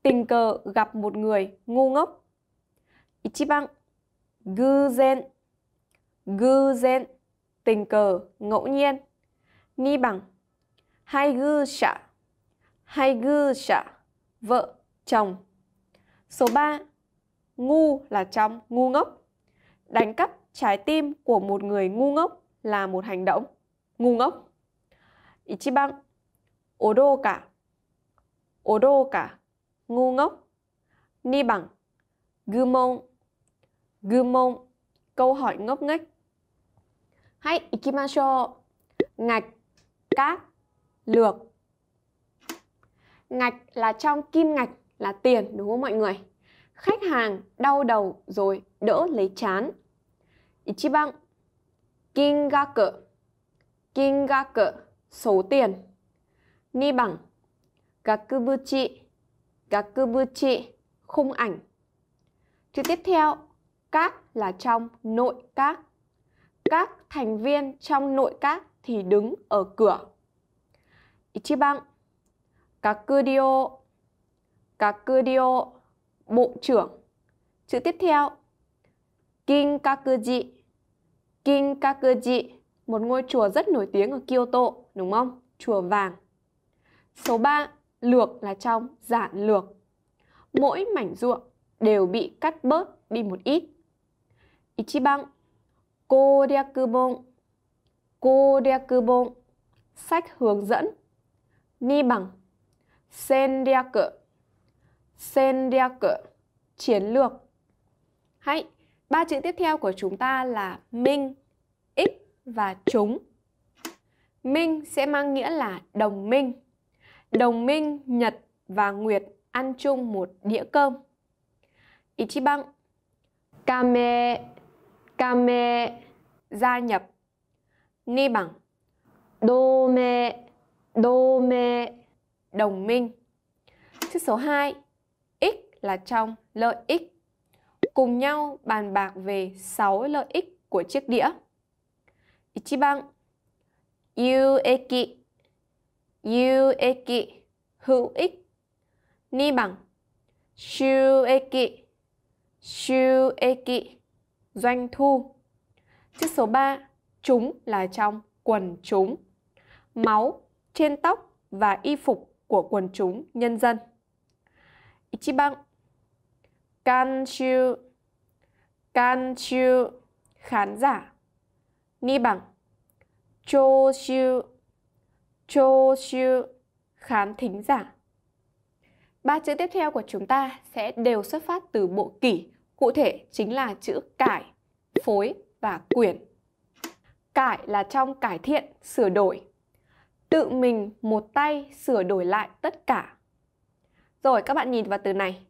Speaker 1: tình cờ gặp một người ngu ngốc. Ichiban, guzen, guzen, tình cờ, ngẫu nhiên. Ni bằng, hai gư xạ, hai gư xạ, vợ, chồng. Số 3, ngu là trong, ngu ngốc. Đánh cắp trái tim của một người ngu ngốc là một hành động, ngu ngốc. Ichiban, odo cả, ngu ngốc. Ni bằng, gư môn, gư môn, câu hỏi ngốc nghếch. Hãy ikimashou, ngạch, cát, lược. Ngạch là trong kim ngạch là tiền đúng không mọi người? Khách hàng đau đầu rồi đỡ lấy chán. Ichiban, kingaku, kingaku, số tiền. Ni bằng, gakubuchi, gakubuchi, khung ảnh. Chữ tiếp theo, các là trong nội các. Các thành viên trong nội các thì đứng ở cửa. Ichiban, kakudio, kakudio, bộ trưởng. Chữ tiếp theo, kinkakuji, kinkakuji, một ngôi chùa rất nổi tiếng ở Kyoto, đúng không? Chùa vàng. Số 3, lược là trong giản lược. Mỗi mảnh ruộng đều bị cắt bớt đi một ít. Ichiban Koryakubon Koryakubon Sách hướng dẫn Ni bằng Senryaku Senryaku Chiến lược Hãy Ba chữ tiếp theo của chúng ta là minh, ích và chúng. Minh sẽ mang nghĩa là đồng minh. Đồng Minh, Nhật và Nguyệt ăn chung một đĩa cơm. Ichiban Kame Kame gia nhập. Ni bằng Dome Dome đồng minh. Chữ số 2 x là trong lợi ích. Cùng nhau bàn bạc về 6 lợi ích của chiếc đĩa. Ichiban Yueki ích, hữu ích ni bằng ích, shueki ích, doanh thu chữ số 3 chúng là trong quần chúng máu trên tóc và y phục của quần chúng nhân dân ichiban kanshu kanshu khán giả ni bằng choshu cho siêu khán thính giả. Ba chữ tiếp theo của chúng ta sẽ đều xuất phát từ bộ kỷ, cụ thể chính là chữ cải, phối và quyển. Cải là trong cải thiện, sửa đổi. Tự mình một tay sửa đổi lại tất cả. Rồi các bạn nhìn vào từ này,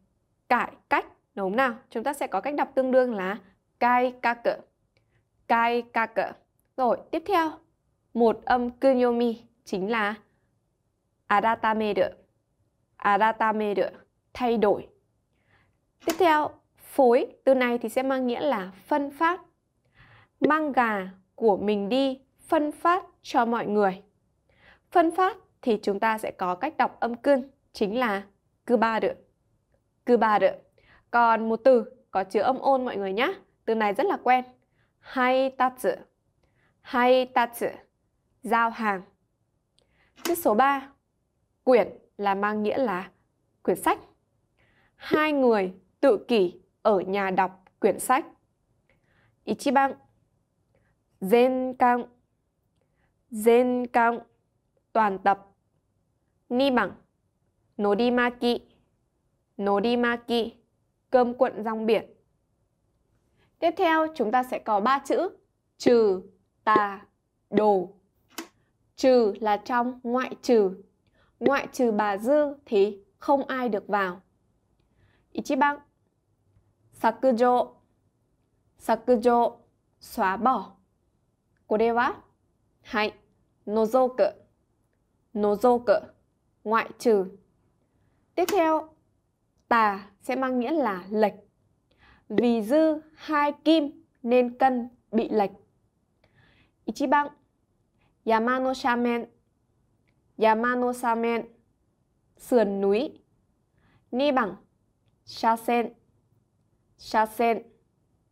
Speaker 1: cải cách, đúng không nào? Chúng ta sẽ có cách đọc tương đương là cai ca cỡ. Cai ca cỡ. Rồi, tiếp theo, một âm kunyomi chính là được adatame được thay đổi. Tiếp theo, phối từ này thì sẽ mang nghĩa là phân phát. Mang gà của mình đi phân phát cho mọi người. Phân phát thì chúng ta sẽ có cách đọc âm cương chính là cư ba Còn một từ có chứa âm ôn mọi người nhé. Từ này rất là quen. Hay tatsu. Hay tatsu. Giao hàng. Chữ số 3, quyển là mang nghĩa là quyển sách. Hai người tự kỷ ở nhà đọc quyển sách. Ichiban Zenkan Zenkan toàn tập. Niban Norimaki Norimaki cơm cuộn rong biển. Tiếp theo chúng ta sẽ có ba chữ trừ, tà, đồ trừ là trong ngoại trừ. Ngoại trừ bà dư thì không ai được vào. Ichiban Sakujo Sakujo Xóa bỏ Kore wa Hai Nozoku Nozoku Ngoại trừ Tiếp theo Tà sẽ mang nghĩa là lệch Vì dư hai kim nên cân bị lệch Ichiban 山の斜面山の斜面 sườn núi ni bằng xa sen xa sen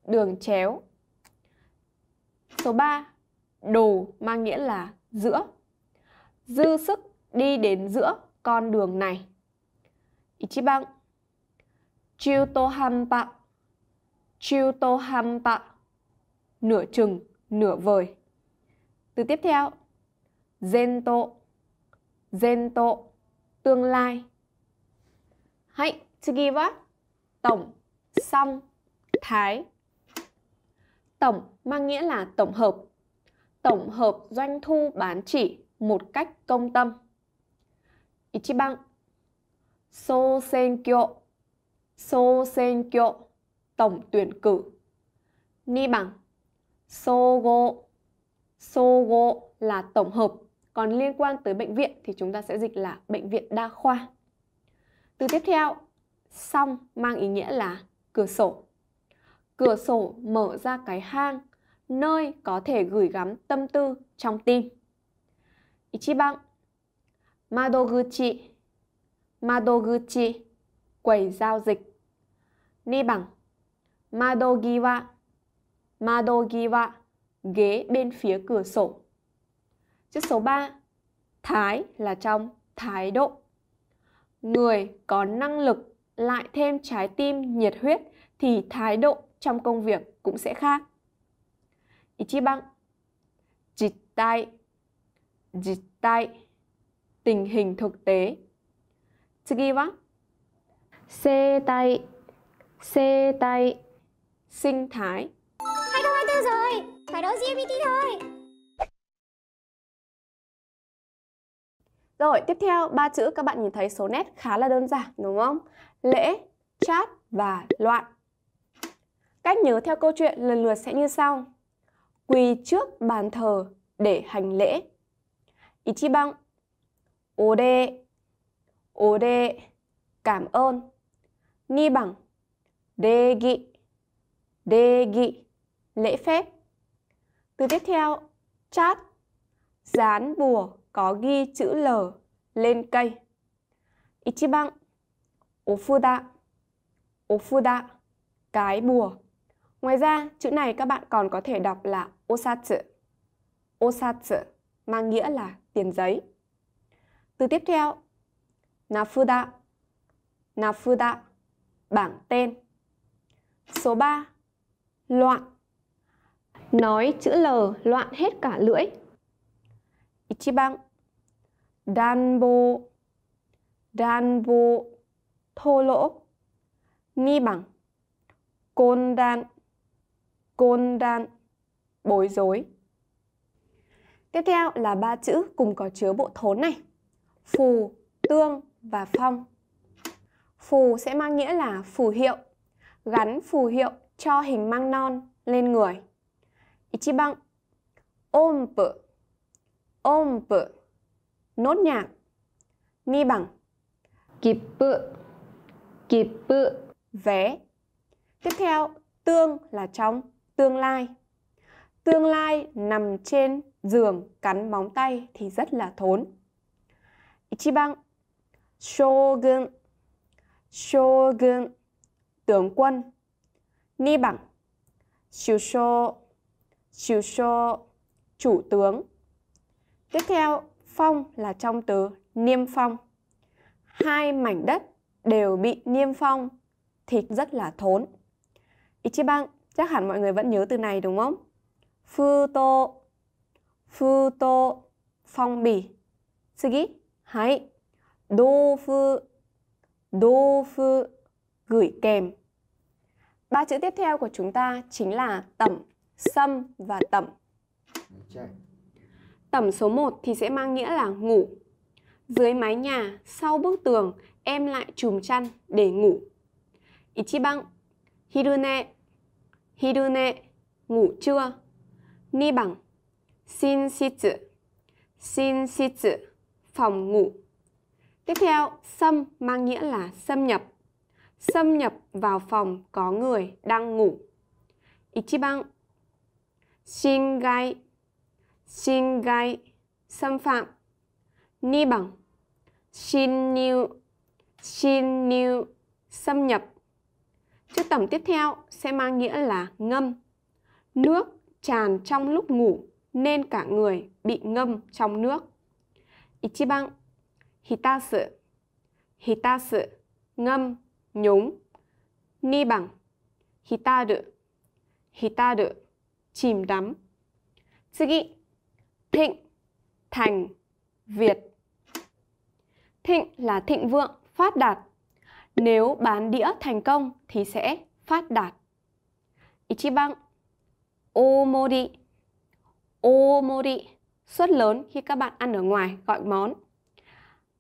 Speaker 1: đường chéo số 3 đồ mang nghĩa là giữa dư sức đi đến giữa con đường này Ichiban Chiu to hampa Chiu hampa Nửa chừng, nửa vời Từ tiếp theo Zento Zento tương lai Hãy Tsugi wa tổng song thái Tổng mang nghĩa là tổng hợp Tổng hợp doanh thu bán chỉ một cách công tâm Ichiban So senkyo So senkyo tổng tuyển cử Ni bằng Sogo Sogo là tổng hợp còn liên quan tới bệnh viện thì chúng ta sẽ dịch là bệnh viện đa khoa. Từ tiếp theo, song mang ý nghĩa là cửa sổ. Cửa sổ mở ra cái hang, nơi có thể gửi gắm tâm tư trong tim. Ichiban Madoguchi Madoguchi Quầy giao dịch Ni bằng Madogiwa Madogiwa Ghế bên phía cửa sổ Chữ số 3, thái là trong thái độ. Người có năng lực lại thêm trái tim nhiệt huyết thì thái độ trong công việc cũng sẽ khác. Ichiban Jit tai Jit tai Tình hình thực tế Tsugi wa Se tai Se tai Sinh thái
Speaker 2: Hai câu hai tư rồi Phải đó GMT thôi
Speaker 1: Rồi, tiếp theo ba chữ các bạn nhìn thấy số nét khá là đơn giản đúng không? Lễ, chat và loạn. Cách nhớ theo câu chuyện lần lượt sẽ như sau. Quỳ trước bàn thờ để hành lễ. Ichiban, ode, ode, cảm ơn. Ni bằng, đề nghị, đề nghị, lễ phép. Từ tiếp theo, chat dán bùa, có ghi chữ L lên cây. Ichiban, ofuda, ofuda, cái bùa. Ngoài ra, chữ này các bạn còn có thể đọc là osatsu. Osatsu mang nghĩa là tiền giấy. Từ tiếp theo, nafuda, nafuda, bảng tên. Số 3, loạn. Nói chữ L loạn hết cả lưỡi. Ichiban đan bộ đan bộ thô lỗ ni bằng côn đan côn đan bối rối tiếp theo là ba chữ cùng có chứa bộ thốn này phù tương và phong phù sẽ mang nghĩa là phù hiệu gắn phù hiệu cho hình mang non lên người ichiban ôm bự ôm nốt nhạc ni bằng kịp bự kịp bự vé tiếp theo tương là trong tương lai tương lai nằm trên giường cắn móng tay thì rất là thốn ichiban shogun shogun tướng quân ni bằng chiều sô chiều sô chủ tướng tiếp theo phong là trong từ niêm phong. Hai mảnh đất đều bị niêm phong, thịt rất là thốn. Ichiban, chắc hẳn mọi người vẫn nhớ từ này đúng không? Phu tô, phu tô, phong bì. Sugi, hãy. Đô phu, đô phu, gửi kèm. Ba chữ tiếp theo của chúng ta chính là tẩm, xâm và tẩm. Okay. Tẩm số 1 thì sẽ mang nghĩa là ngủ. Dưới mái nhà, sau bức tường, em lại chùm chăn để ngủ. Ichiban, hirune, hirune, ngủ trưa. Ni bằng, shinshitsu shinshitsu phòng ngủ. Tiếp theo, xâm mang nghĩa là xâm nhập. Xâm nhập vào phòng có người đang ngủ. Ichiban, shingai, xin gai xâm phạm ni bằng xin new xin new xâm nhập chữ tổng tiếp theo sẽ mang nghĩa là ngâm nước tràn trong lúc ngủ nên cả người bị ngâm trong nước ichiban hitasu hitasu ngâm nhúng ni bằng hitaru hitaru chìm đắm 次 Thịnh, thành, Việt. Thịnh là thịnh vượng, phát đạt. Nếu bán đĩa thành công thì sẽ phát đạt. Ichiban, omori. Omori, suất lớn khi các bạn ăn ở ngoài gọi món.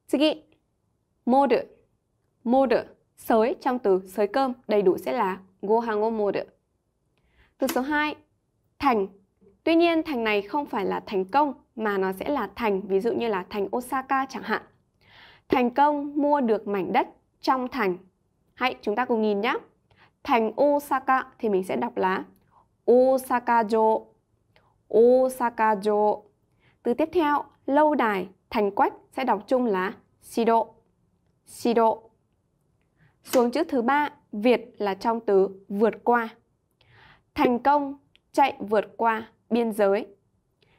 Speaker 1: Tsugi, modu. Modu, sới trong từ sới cơm đầy đủ sẽ là gohan o Từ số 2, thành Tuy nhiên thành này không phải là thành công mà nó sẽ là thành, ví dụ như là thành Osaka chẳng hạn. Thành công mua được mảnh đất trong thành. Hãy chúng ta cùng nhìn nhé. Thành Osaka thì mình sẽ đọc là Osaka-jo. Osaka-jo. Từ tiếp theo, lâu đài, thành quách sẽ đọc chung là Shido. Shido. Xuống chữ thứ ba, Việt là trong từ vượt qua. Thành công, chạy vượt qua biên giới.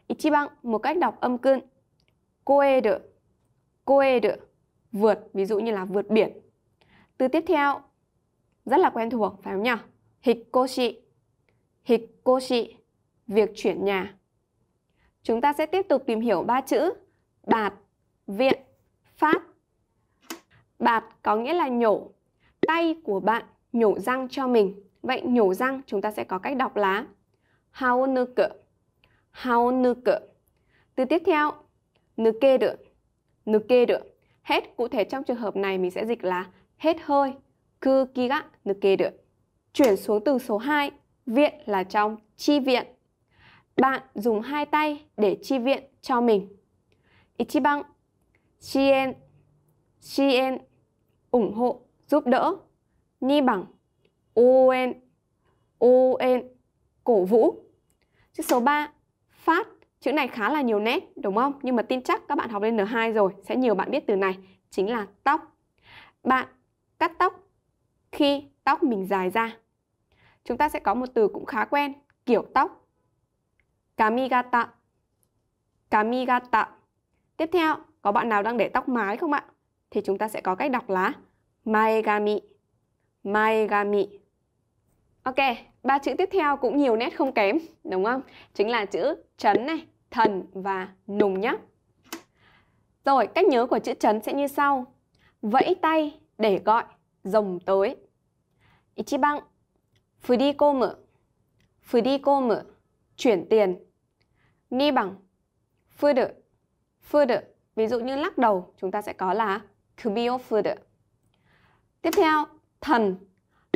Speaker 1: Ichiban một cách đọc âm cưng. Koeru, koeru, vượt, ví dụ như là vượt biển. Từ tiếp theo, rất là quen thuộc, phải không nhỉ? Hikkoshi, hikkoshi, việc chuyển nhà. Chúng ta sẽ tiếp tục tìm hiểu ba chữ bạt, viện, phát. Bạt có nghĩa là nhổ. Tay của bạn nhổ răng cho mình. Vậy nhổ răng chúng ta sẽ có cách đọc lá. Haonuku hao nư cỡ. Từ tiếp theo, nư kê được, nư kê được. Hết, cụ thể trong trường hợp này mình sẽ dịch là hết hơi, cư kì gạ nư kê được. Chuyển xuống từ số 2, viện là trong chi viện. Bạn dùng hai tay để chi viện cho mình. chi en chi en ủng hộ, giúp đỡ. Ni bằng, oen, oen, cổ vũ. Chữ số 3, phát chữ này khá là nhiều nét đúng không nhưng mà tin chắc các bạn học lên N2 rồi sẽ nhiều bạn biết từ này chính là tóc bạn cắt tóc khi tóc mình dài ra chúng ta sẽ có một từ cũng khá quen kiểu tóc kamigata kamigata tiếp theo có bạn nào đang để tóc mái không ạ thì chúng ta sẽ có cách đọc là maegami maegami Ok, ba chữ tiếp theo cũng nhiều nét không kém, đúng không? Chính là chữ chấn này, thần và nùng nhá. Rồi, cách nhớ của chữ chấn sẽ như sau. Vẫy tay để gọi rồng tới. Ichiban, furikomu, furikomu, chuyển tiền. Ni bằng, fudu, fudu. Ví dụ như lắc đầu, chúng ta sẽ có là kubi o fudu. Tiếp theo, thần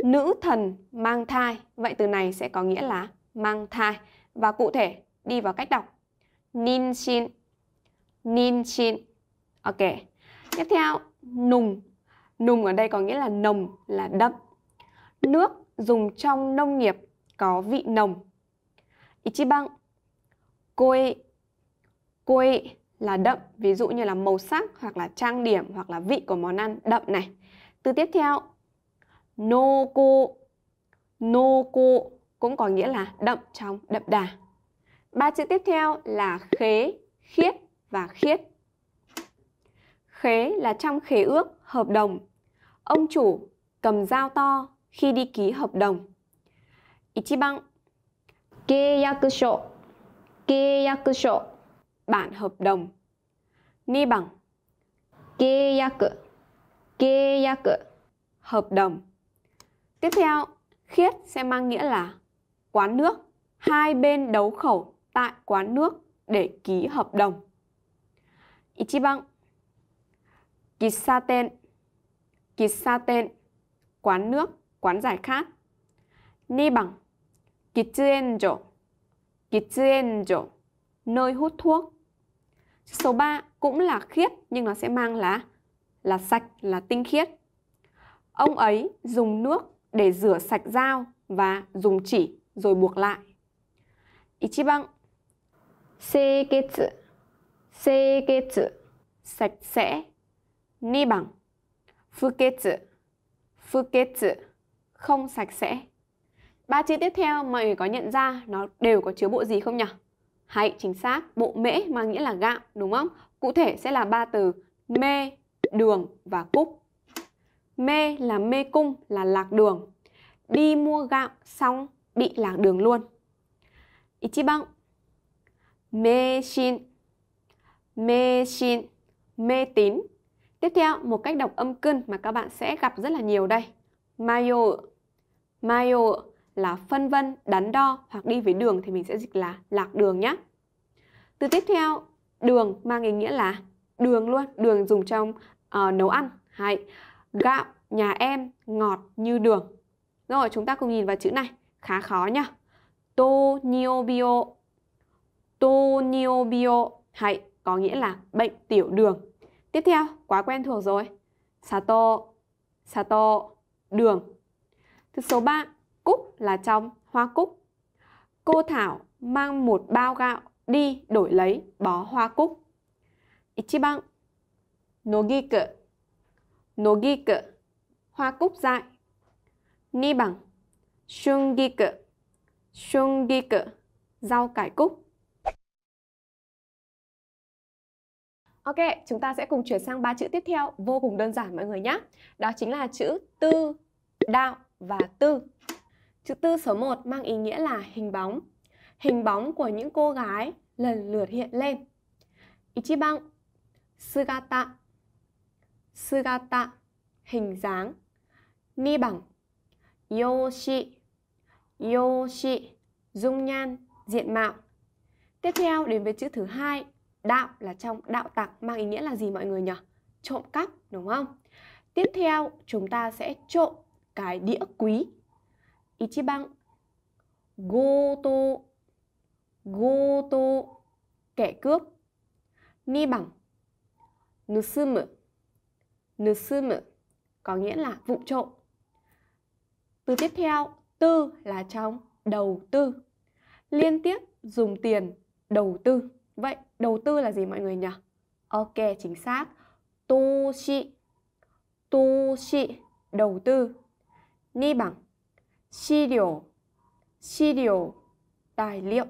Speaker 1: nữ thần mang thai. Vậy từ này sẽ có nghĩa là mang thai. Và cụ thể đi vào cách đọc. Nin shin. Nin shin. Ok. Tiếp theo, nùng. Nùng ở đây có nghĩa là nồng, là đậm. Nước dùng trong nông nghiệp có vị nồng. Ichiban. Koi. Koi là đậm, ví dụ như là màu sắc hoặc là trang điểm hoặc là vị của món ăn đậm này. Từ tiếp theo, Noko Noko cũng có nghĩa là đậm trong, đậm đà. Ba chữ tiếp theo là khế, khiết và khiết. Khế là trong khế ước, hợp đồng. Ông chủ cầm dao to khi đi ký hợp đồng. Ichiban Keiyakusho Keiyakusho Bản hợp đồng. Ni bằng Keiyaku Keiyaku Hợp đồng. Tiếp theo, khiết sẽ mang nghĩa là quán nước. Hai bên đấu khẩu tại quán nước để ký hợp đồng. Ichiban Kisaten Kisaten Quán nước, quán giải khát. Ni bằng Kitsuenjo Kitsuenjo Nơi hút thuốc. Số 3 cũng là khiết nhưng nó sẽ mang là là sạch, là tinh khiết. Ông ấy dùng nước để rửa sạch dao và dùng chỉ rồi buộc lại. Ichiban Seiketsu Seiketsu Sạch sẽ Ni bằng Fuketsu Fuketsu Không sạch sẽ Ba chữ tiếp theo mọi người có nhận ra nó đều có chứa bộ gì không nhỉ? Hãy chính xác, bộ mễ mang nghĩa là gạo, đúng không? Cụ thể sẽ là ba từ mê, đường và cúc. Mê là mê cung, là lạc đường. Đi mua gạo xong bị lạc đường luôn. 1번 mê xin mê xin mê tín tiếp theo một cách đọc âm cân mà các bạn sẽ gặp rất là nhiều đây mayo mayo là phân vân đắn đo hoặc đi với đường thì mình sẽ dịch là lạc đường nhé từ tiếp theo đường mang ý nghĩa là đường luôn đường dùng trong uh, nấu ăn hay gạo nhà em ngọt như đường. Rồi chúng ta cùng nhìn vào chữ này, khá khó nhá. Tô niô bio. Tô niô bio. Hay có nghĩa là bệnh tiểu đường. Tiếp theo, quá quen thuộc rồi. Sato. Sato. Đường. Thứ số 3, cúc là trong hoa cúc. Cô Thảo mang một bao gạo đi đổi lấy bó hoa cúc. Ichiban. Nogiku nogi Nogik, hoa cúc dại. Ni bằng, Shungik, Shungik, rau cải cúc. Ok, chúng ta sẽ cùng chuyển sang ba chữ tiếp theo vô cùng đơn giản mọi người nhé. Đó chính là chữ tư, đạo và tư. Chữ tư số 1 mang ý nghĩa là hình bóng. Hình bóng của những cô gái lần lượt hiện lên. Ichiban, Sugata, Sugata hình dáng. Ni bằng Yoshi Yoshi dung nhan, diện mạo. Tiếp theo đến với chữ thứ hai, đạo là trong đạo tặc mang ý nghĩa là gì mọi người nhỉ? Trộm cắp đúng không? Tiếp theo chúng ta sẽ trộm cái đĩa quý. Ichiban goto goto kẻ cướp. Ni bằng nusumu nusumu có nghĩa là vụ trộm. Từ tiếp theo, tư là trong đầu tư. Liên tiếp dùng tiền đầu tư. Vậy đầu tư là gì mọi người nhỉ? Ok, chính xác. tu tu Toshi, đầu tư. Ni bằng. Shi điều. Shi điều, tài liệu.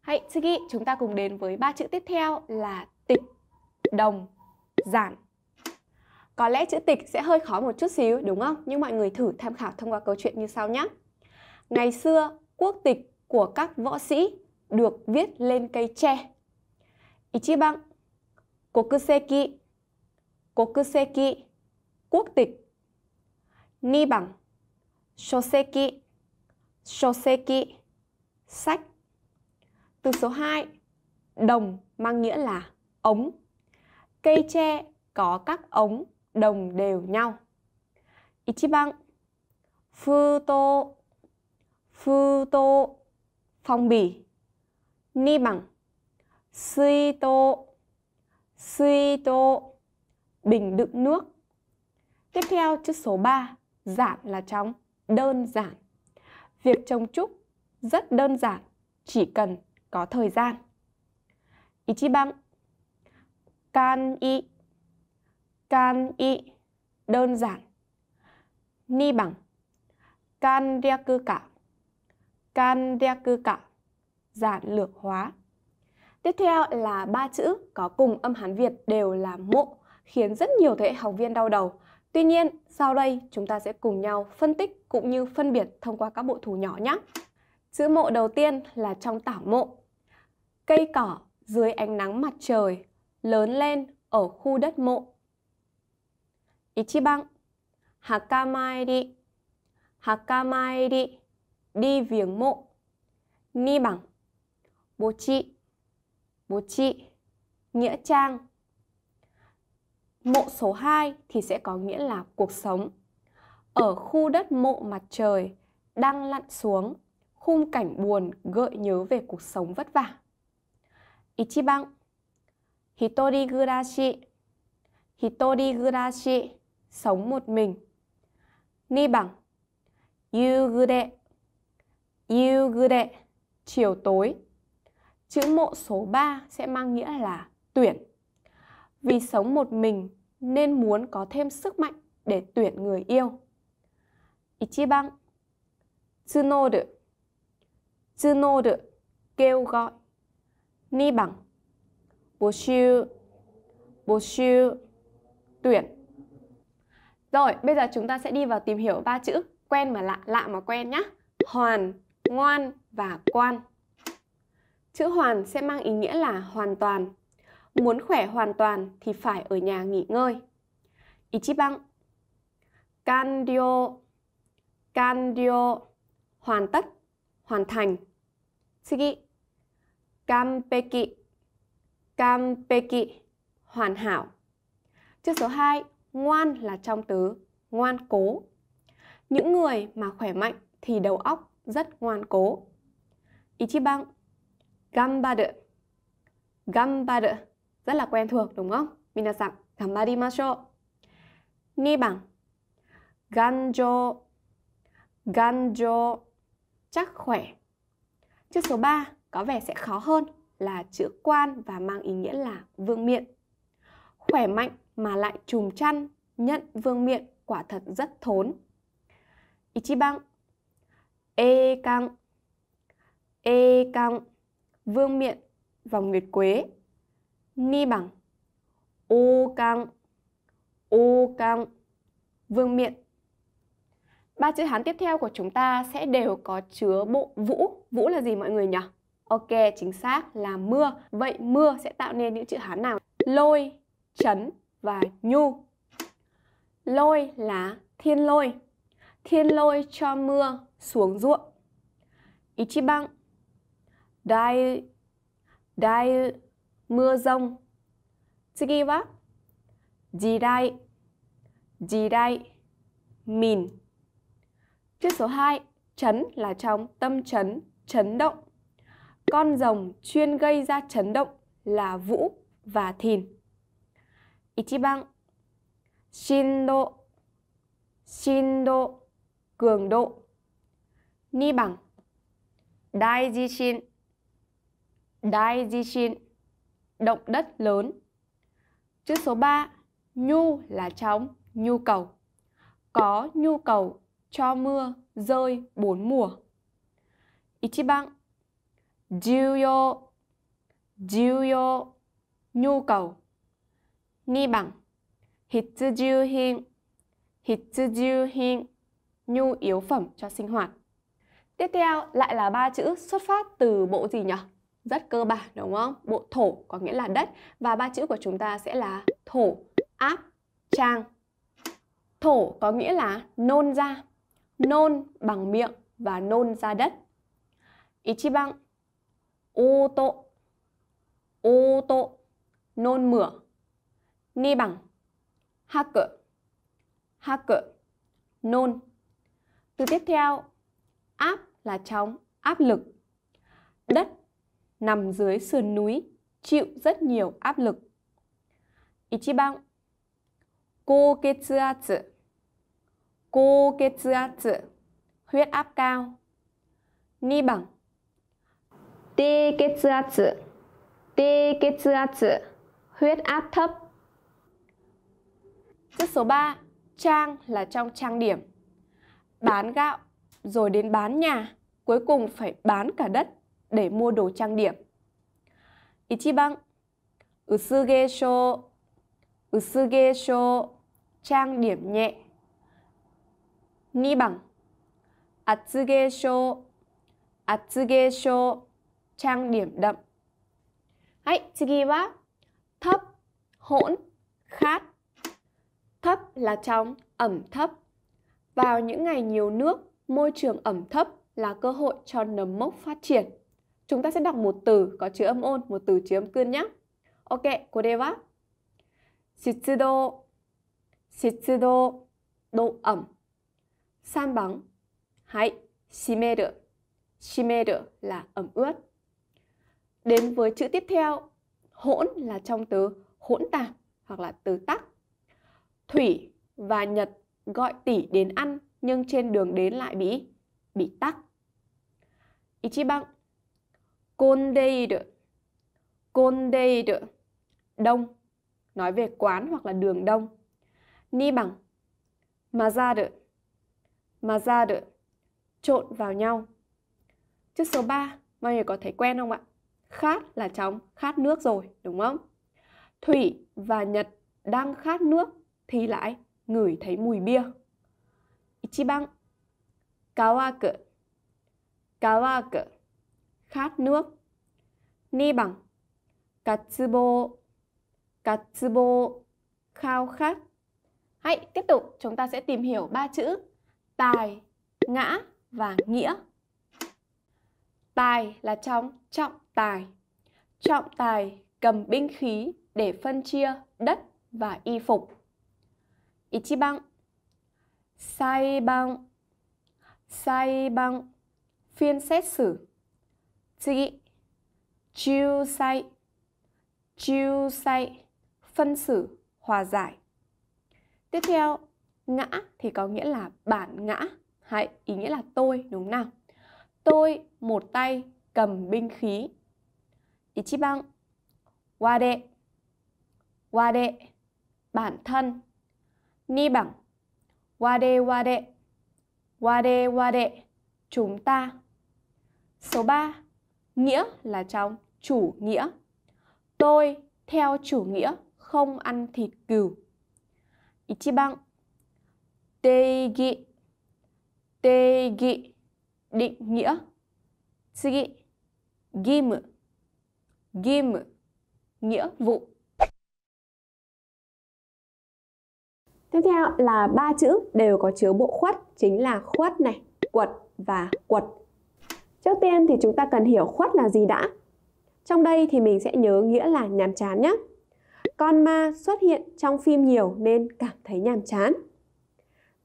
Speaker 1: Hãy, Tsugi, chúng ta cùng đến với ba chữ tiếp theo là tịch, đồng, giản. Có lẽ chữ tịch sẽ hơi khó một chút xíu đúng không? Nhưng mọi người thử tham khảo thông qua câu chuyện như sau nhé. Ngày xưa, quốc tịch của các võ sĩ được viết lên cây tre. Ichiban, kokuseki, kokuseki, quốc tịch. Ni bằng, shoseki, shoseki, sách. Từ số 2, đồng mang nghĩa là ống. Cây tre có các ống đồng đều nhau. Ichiban Phu futo, Phu Phong bì Ni bằng suito, suito, Bình đựng nước Tiếp theo chữ số 3 Giản là trong đơn giản Việc trồng trúc rất đơn giản Chỉ cần có thời gian Ichiban Can y can y đơn giản ni bằng can ria cư cả can ria cư cả giản lược hóa tiếp theo là ba chữ có cùng âm hán việt đều là mộ khiến rất nhiều thế hệ học viên đau đầu tuy nhiên sau đây chúng ta sẽ cùng nhau phân tích cũng như phân biệt thông qua các bộ thủ nhỏ nhé chữ mộ đầu tiên là trong tảo mộ cây cỏ dưới ánh nắng mặt trời lớn lên ở khu đất mộ 1番墓参り墓参りリビンも2 nghĩa trang mộ số 2 thì sẽ có nghĩa là cuộc sống ở khu đất mộ mặt trời đang lặn xuống khung cảnh buồn gợi nhớ về cuộc sống vất vả Ichiban Hitori gurashi Hitori gurashi sống một mình. Ni bằng Yugude Yugude chiều tối. Chữ mộ số 3 sẽ mang nghĩa là tuyển. Vì sống một mình nên muốn có thêm sức mạnh để tuyển người yêu. Ichiban Tsunoru Tsunoru kêu gọi Ni bằng Boshu Boshu tuyển rồi, bây giờ chúng ta sẽ đi vào tìm hiểu ba chữ quen mà lạ, lạ mà quen nhé Hoàn, ngoan và quan. Chữ hoàn sẽ mang ý nghĩa là hoàn toàn. Muốn khỏe hoàn toàn thì phải ở nhà nghỉ ngơi. Ichiban. Kandio. Kandio. Hoàn tất, hoàn thành. Tsugi. Kanpeki. Kanpeki. Hoàn hảo. Chữ số 2, ngoan là trong từ ngoan cố. Những người mà khỏe mạnh thì đầu óc rất ngoan cố. Ichiban, gambaru. Gambaru rất là quen thuộc đúng không? Minasan, gambarimashou. Ni bằng ganjo. Ganjo chắc khỏe. Chữ số 3 có vẻ sẽ khó hơn là chữ quan và mang ý nghĩa là vương miện. Khỏe mạnh mà lại chùm chăn, nhận vương miện quả thật rất thốn. Ichiban e căng e căng Vương miện vòng nguyệt quế Ni bằng u căng u căng Vương miện Ba chữ Hán tiếp theo của chúng ta sẽ đều có chứa bộ vũ Vũ là gì mọi người nhỉ? Ok, chính xác là mưa Vậy mưa sẽ tạo nên những chữ Hán nào? Lôi, chấn, và nhu. Lôi là thiên lôi. Thiên lôi cho mưa xuống ruộng. Ichiban. Dai dai mưa rông. Tsugi wa jirai. Jirai mìn. Chữ số 2, chấn là trong tâm chấn, chấn động. Con rồng chuyên gây ra chấn động là vũ và thìn. 1 cường độ 2番 đại di xin đại di xin động đất lớn chữ số 3 nhu là trong nhu cầu có nhu cầu cho mưa rơi bốn mùa 1番重要重要 nhu cầu 2 nhu yếu phẩm cho sinh hoạt tiếp theo lại là ba chữ xuất phát từ bộ gì nhỉ rất cơ bản đúng không bộ thổ có nghĩa là đất và ba chữ của chúng ta sẽ là thổ áp trang thổ có nghĩa là nôn ra nôn bằng miệng và nôn ra đất ichiban ô tô ô tô nôn mửa 2번 hắc 학급 nôn từ tiếp theo áp là trong áp lực đất nằm dưới sườn núi chịu rất nhiều áp lực Ichiban Koketsuatsu Koketsuatsu Huyết áp cao Ni bằng tê Teketsuatsu Teketsuatsu Huyết áp thấp Chất số 3, trang là trong trang điểm. Bán gạo, rồi đến bán nhà, cuối cùng phải bán cả đất để mua đồ trang điểm. Ichiban, usugesho, usugesho, trang điểm nhẹ. Ni bằng, atsugesho, atsugesho, trang điểm đậm. Hãy, 次は thấp, hỗn, khát. Thấp là trong, ẩm thấp. Vào những ngày nhiều nước, môi trường ẩm thấp là cơ hội cho nấm mốc phát triển. Chúng ta sẽ đọc một từ có chữ âm ôn, một từ chứa âm cương nhé. Ok, cô đây vác. Sitsudo, sitsudo, độ ẩm. San bằng Hãy, shimeru. Shimeru là ẩm ướt. Đến với chữ tiếp theo, hỗn là trong từ hỗn tạp hoặc là từ tắc. Thủy và Nhật gọi tỷ đến ăn nhưng trên đường đến lại bị bị tắc. Ichiban Kondeiru Kondeiru Đông Nói về quán hoặc là đường đông Ni bằng Mazaru Mazaru Trộn vào nhau Chữ số 3 Mọi người có thấy quen không ạ? Khát là chóng khát nước rồi đúng không? Thủy và Nhật đang khát nước thì lại ngửi thấy mùi bia. Ichiban Kawaku Kawaku Khát nước Ni bằng Katsubo Katsubo Khao khát Hãy tiếp tục chúng ta sẽ tìm hiểu ba chữ tài, ngã và nghĩa. Tài là trong trọng tài. Trọng tài cầm binh khí để phân chia đất và y phục. 1番裁判裁判 phiên xét xử 次仲裁仲裁 phân xử hòa giải tiếp theo ngã thì có nghĩa là bản ngã hay ý nghĩa là tôi đúng không nào tôi một tay cầm binh khí ichiban wade wade bản thân Ni bằng Wade wade Wade wade Chúng ta Số 3 Nghĩa là trong chủ nghĩa Tôi theo chủ nghĩa không ăn thịt cừu Ichiban Teigi Teigi Định nghĩa Tsugi Gim Gim Nghĩa vụ Tiếp theo là ba chữ đều có chứa bộ khuất chính là khuất này, quật và quật. Trước tiên thì chúng ta cần hiểu khuất là gì đã. Trong đây thì mình sẽ nhớ nghĩa là nhàm chán nhé. Con ma xuất hiện trong phim nhiều nên cảm thấy nhàm chán.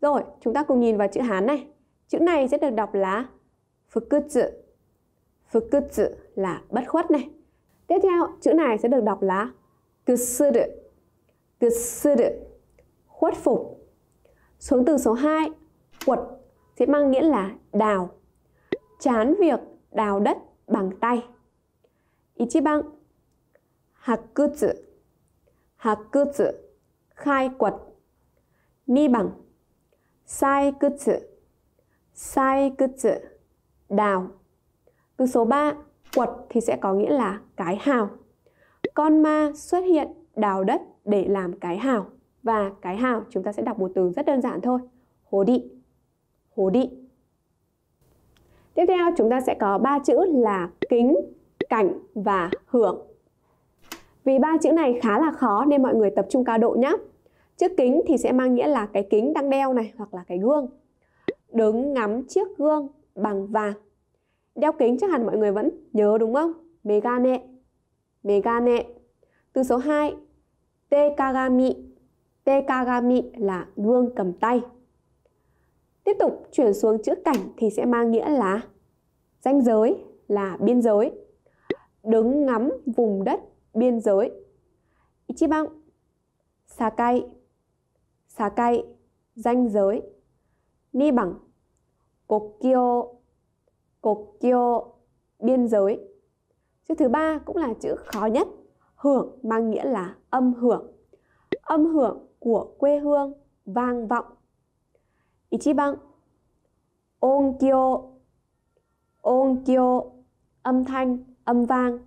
Speaker 1: Rồi, chúng ta cùng nhìn vào chữ Hán này. Chữ này sẽ được đọc là fukutsu. Fukutsu là bất khuất này. Tiếp theo, chữ này sẽ được đọc là kusuru. Kusuru khuất phục xuống từ số 2 quật sẽ mang nghĩa là đào chán việc đào đất bằng tay Ichiban Hakutsu Hakutsu khai quật Ni bằng Sai kutsu Sai kutsu Đào Từ số 3 Quật thì sẽ có nghĩa là cái hào Con ma xuất hiện đào đất để làm cái hào và cái hào chúng ta sẽ đọc một từ rất đơn giản thôi. hố đi. hố đi. Tiếp theo chúng ta sẽ có ba chữ là kính, cảnh và hưởng. Vì ba chữ này khá là khó nên mọi người tập trung cao độ nhé. Chữ kính thì sẽ mang nghĩa là cái kính đang đeo này hoặc là cái gương. Đứng ngắm chiếc gương bằng vàng. Đeo kính chắc hẳn mọi người vẫn nhớ đúng không? Megane. Megane. Từ số 2, Tekagami. Tekagami là gương cầm tay. Tiếp tục chuyển xuống chữ cảnh thì sẽ mang nghĩa là danh giới là biên giới. Đứng ngắm vùng đất biên giới. Ichiban Sakai Sakai danh giới. Ni bằng Kokyo Kokyo biên giới. Chữ thứ ba cũng là chữ khó nhất, hưởng mang nghĩa là âm hưởng. Âm hưởng của quê hương vang vọng. Ichiban Onkyo Onkyo âm thanh, âm vang.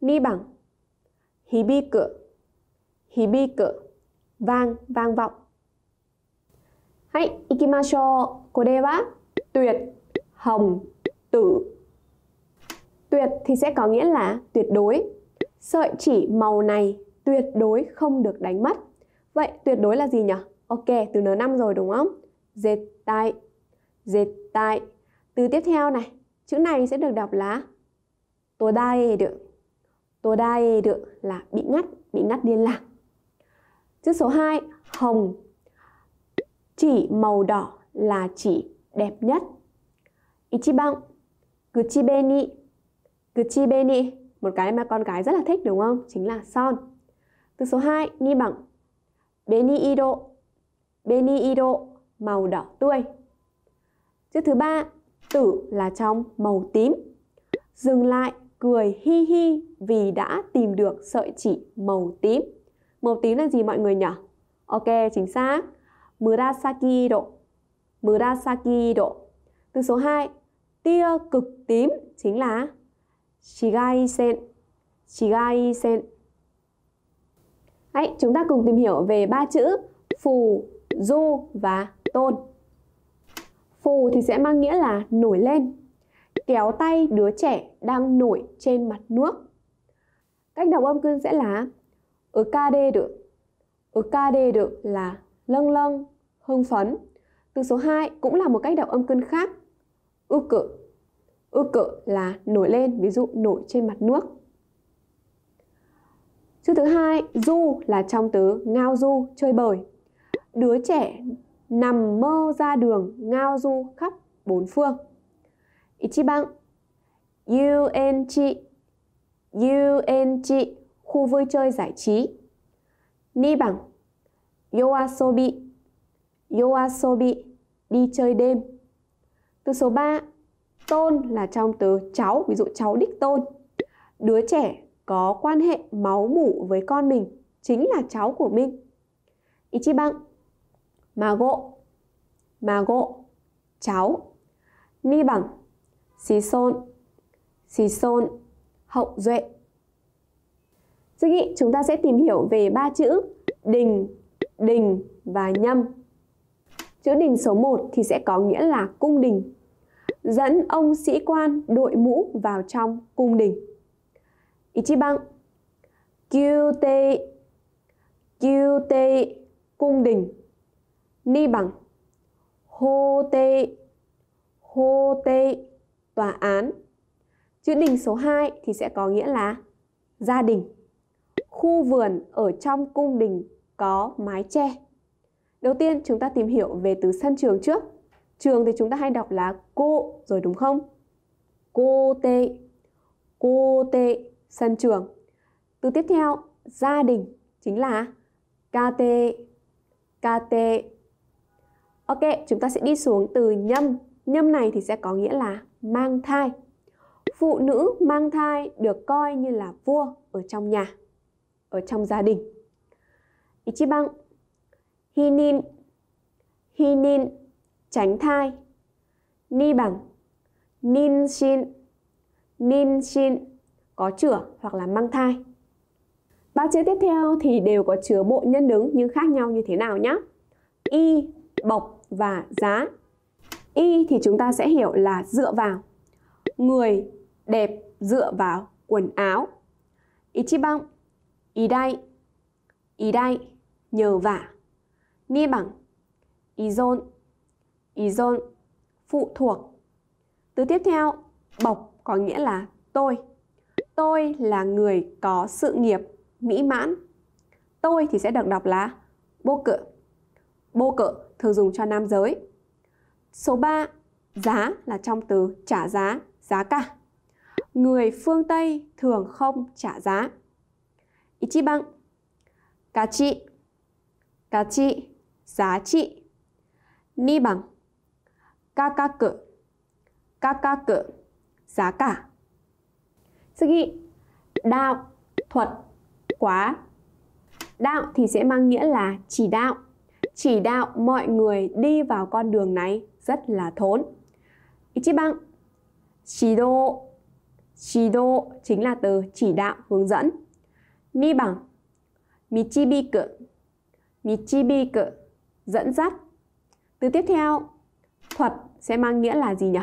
Speaker 1: Ni bằng Hibiku Hibiku vang, vang vọng. Hãy kore wa tuyệt, hồng, tử. Tuyệt thì sẽ có nghĩa là tuyệt đối. Sợi chỉ màu này tuyệt đối không được đánh mất. Vậy tuyệt đối là gì nhỉ? Ok, từ N5 rồi đúng không? Dệt tại. Dệt tại. Từ tiếp theo này, chữ này sẽ được đọc là Tô đai được. Tô đai được là bị ngắt, bị ngắt điên lạc. Chữ số 2, hồng. Chỉ màu đỏ là chỉ đẹp nhất. Ichiban, kuchibeni. Kuchibeni, một cái mà con gái rất là thích đúng không? Chính là son. Từ số 2, ni bằng Beniiro Beniiro màu đỏ tươi Chữ thứ ba tử là trong màu tím Dừng lại cười hi hi vì đã tìm được sợi chỉ màu tím Màu tím là gì mọi người nhỉ? Ok, chính xác Murasaki độ Murasaki độ Từ số 2 Tia cực tím chính là shigaisen, shigaisen. Đấy, chúng ta cùng tìm hiểu về ba chữ phù, du và tôn. Phù thì sẽ mang nghĩa là nổi lên. Kéo tay đứa trẻ đang nổi trên mặt nước. Cách đọc âm cương sẽ là ở Ökade được. ở Ökade được là lâng lâng, hưng phấn. Từ số 2 cũng là một cách đọc âm cân khác. Ư cự. Ư cự là nổi lên, ví dụ nổi trên mặt nước. Chữ thứ hai, du là trong từ ngao du, chơi bời. Đứa trẻ nằm mơ ra đường ngao du khắp bốn phương. Ichiban, UNG, UNG, khu vui chơi giải trí. Ni bằng, yoasobi, yoasobi, đi chơi đêm. Từ số 3, tôn là trong từ cháu, ví dụ cháu đích tôn. Đứa trẻ có quan hệ máu mủ với con mình chính là cháu của mình. Ichiban Mago Mago cháu Ni bằng Xí son, Xí son, Hậu duệ Sư nghị chúng ta sẽ tìm hiểu về ba chữ đình, đình và nhâm. Chữ đình số 1 thì sẽ có nghĩa là cung đình, dẫn ông sĩ quan đội mũ vào trong cung đình. 1番宮廷宮廷 cung đình 2番 hô tê hô tê tòa án chữ đình số 2 thì sẽ có nghĩa là gia đình khu vườn ở trong cung đình có mái che đầu tiên chúng ta tìm hiểu về từ sân trường trước trường thì chúng ta hay đọc là cô rồi đúng không cô tê cô tê sân trường. Từ tiếp theo, gia đình chính là KT. KT. Ok, chúng ta sẽ đi xuống từ nhâm. Nhâm này thì sẽ có nghĩa là mang thai. Phụ nữ mang thai được coi như là vua ở trong nhà, ở trong gia đình. Ichiban Hinin Hinin tránh thai Ni bằng Ninshin Ninshin có chửa hoặc là mang thai. Ba chữ tiếp theo thì đều có chứa bộ nhân đứng nhưng khác nhau như thế nào nhé? Y, bọc và giá. Y thì chúng ta sẽ hiểu là dựa vào. Người đẹp dựa vào quần áo. Ichiban, ý đây, ý đây, nhờ vả. Ni bằng, ý dôn, ý dôn, phụ thuộc. Từ tiếp theo, bọc có nghĩa là tôi tôi là người có sự nghiệp mỹ mãn. Tôi thì sẽ được đọc là bô cự. Bô cự thường dùng cho nam giới. Số 3, giá là trong từ trả giá, giá cả. Người phương Tây thường không trả giá. Ichiban, gachi, trị giá trị. Ni bằng, kakaku, kakaku, giá cả sugi đạo thuật quá đạo thì sẽ mang nghĩa là chỉ đạo chỉ đạo mọi người đi vào con đường này rất là thốn ichiban chỉ đô chỉ đô chính là từ chỉ đạo hướng dẫn mi bằng mi mi chi chi bi cự bi cự dẫn dắt từ tiếp theo thuật sẽ mang nghĩa là gì nhỉ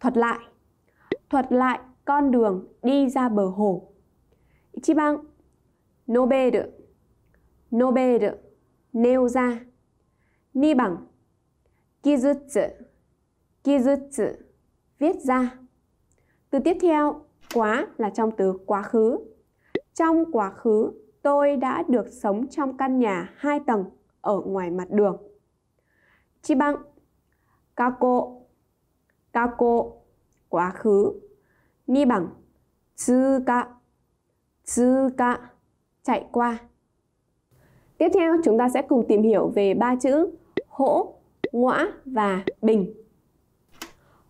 Speaker 1: thuật lại thuật lại con đường đi ra bờ hồ. 1番述べる述べる nêu ra. 2番傷つ傷つ viết ra. Từ tiếp theo, quá là trong từ quá khứ. Trong quá khứ, tôi đã được sống trong căn nhà hai tầng ở ngoài mặt đường. Chi bằng Kako Kako Quá khứ 2 chạy qua Tiếp theo chúng ta sẽ cùng tìm hiểu về ba chữ hỗ, ngõa và bình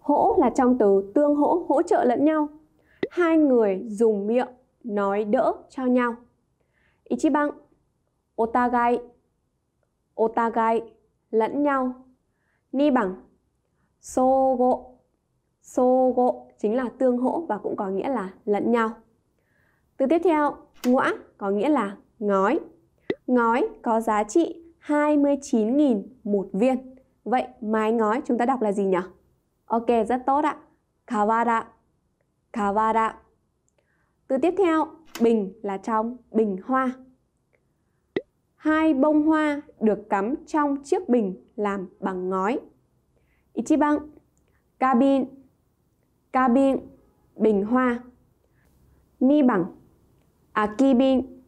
Speaker 1: Hỗ là trong từ tương hỗ, hỗ trợ lẫn nhau Hai người dùng miệng nói đỡ cho nhau Ichiban Otagai Otagai lẫn nhau Ni bằng Sogo Sogo chính là tương hỗ và cũng có nghĩa là lẫn nhau. Từ tiếp theo, ngõa có nghĩa là ngói. Ngói có giá trị 29.000 một viên. Vậy mái ngói chúng ta đọc là gì nhỉ? Ok, rất tốt ạ. Kawara. Kawara. Từ tiếp theo, bình là trong bình hoa. Hai bông hoa được cắm trong chiếc bình làm bằng ngói. Ichiban, cabin ca bin bình hoa ni bằng à ki bin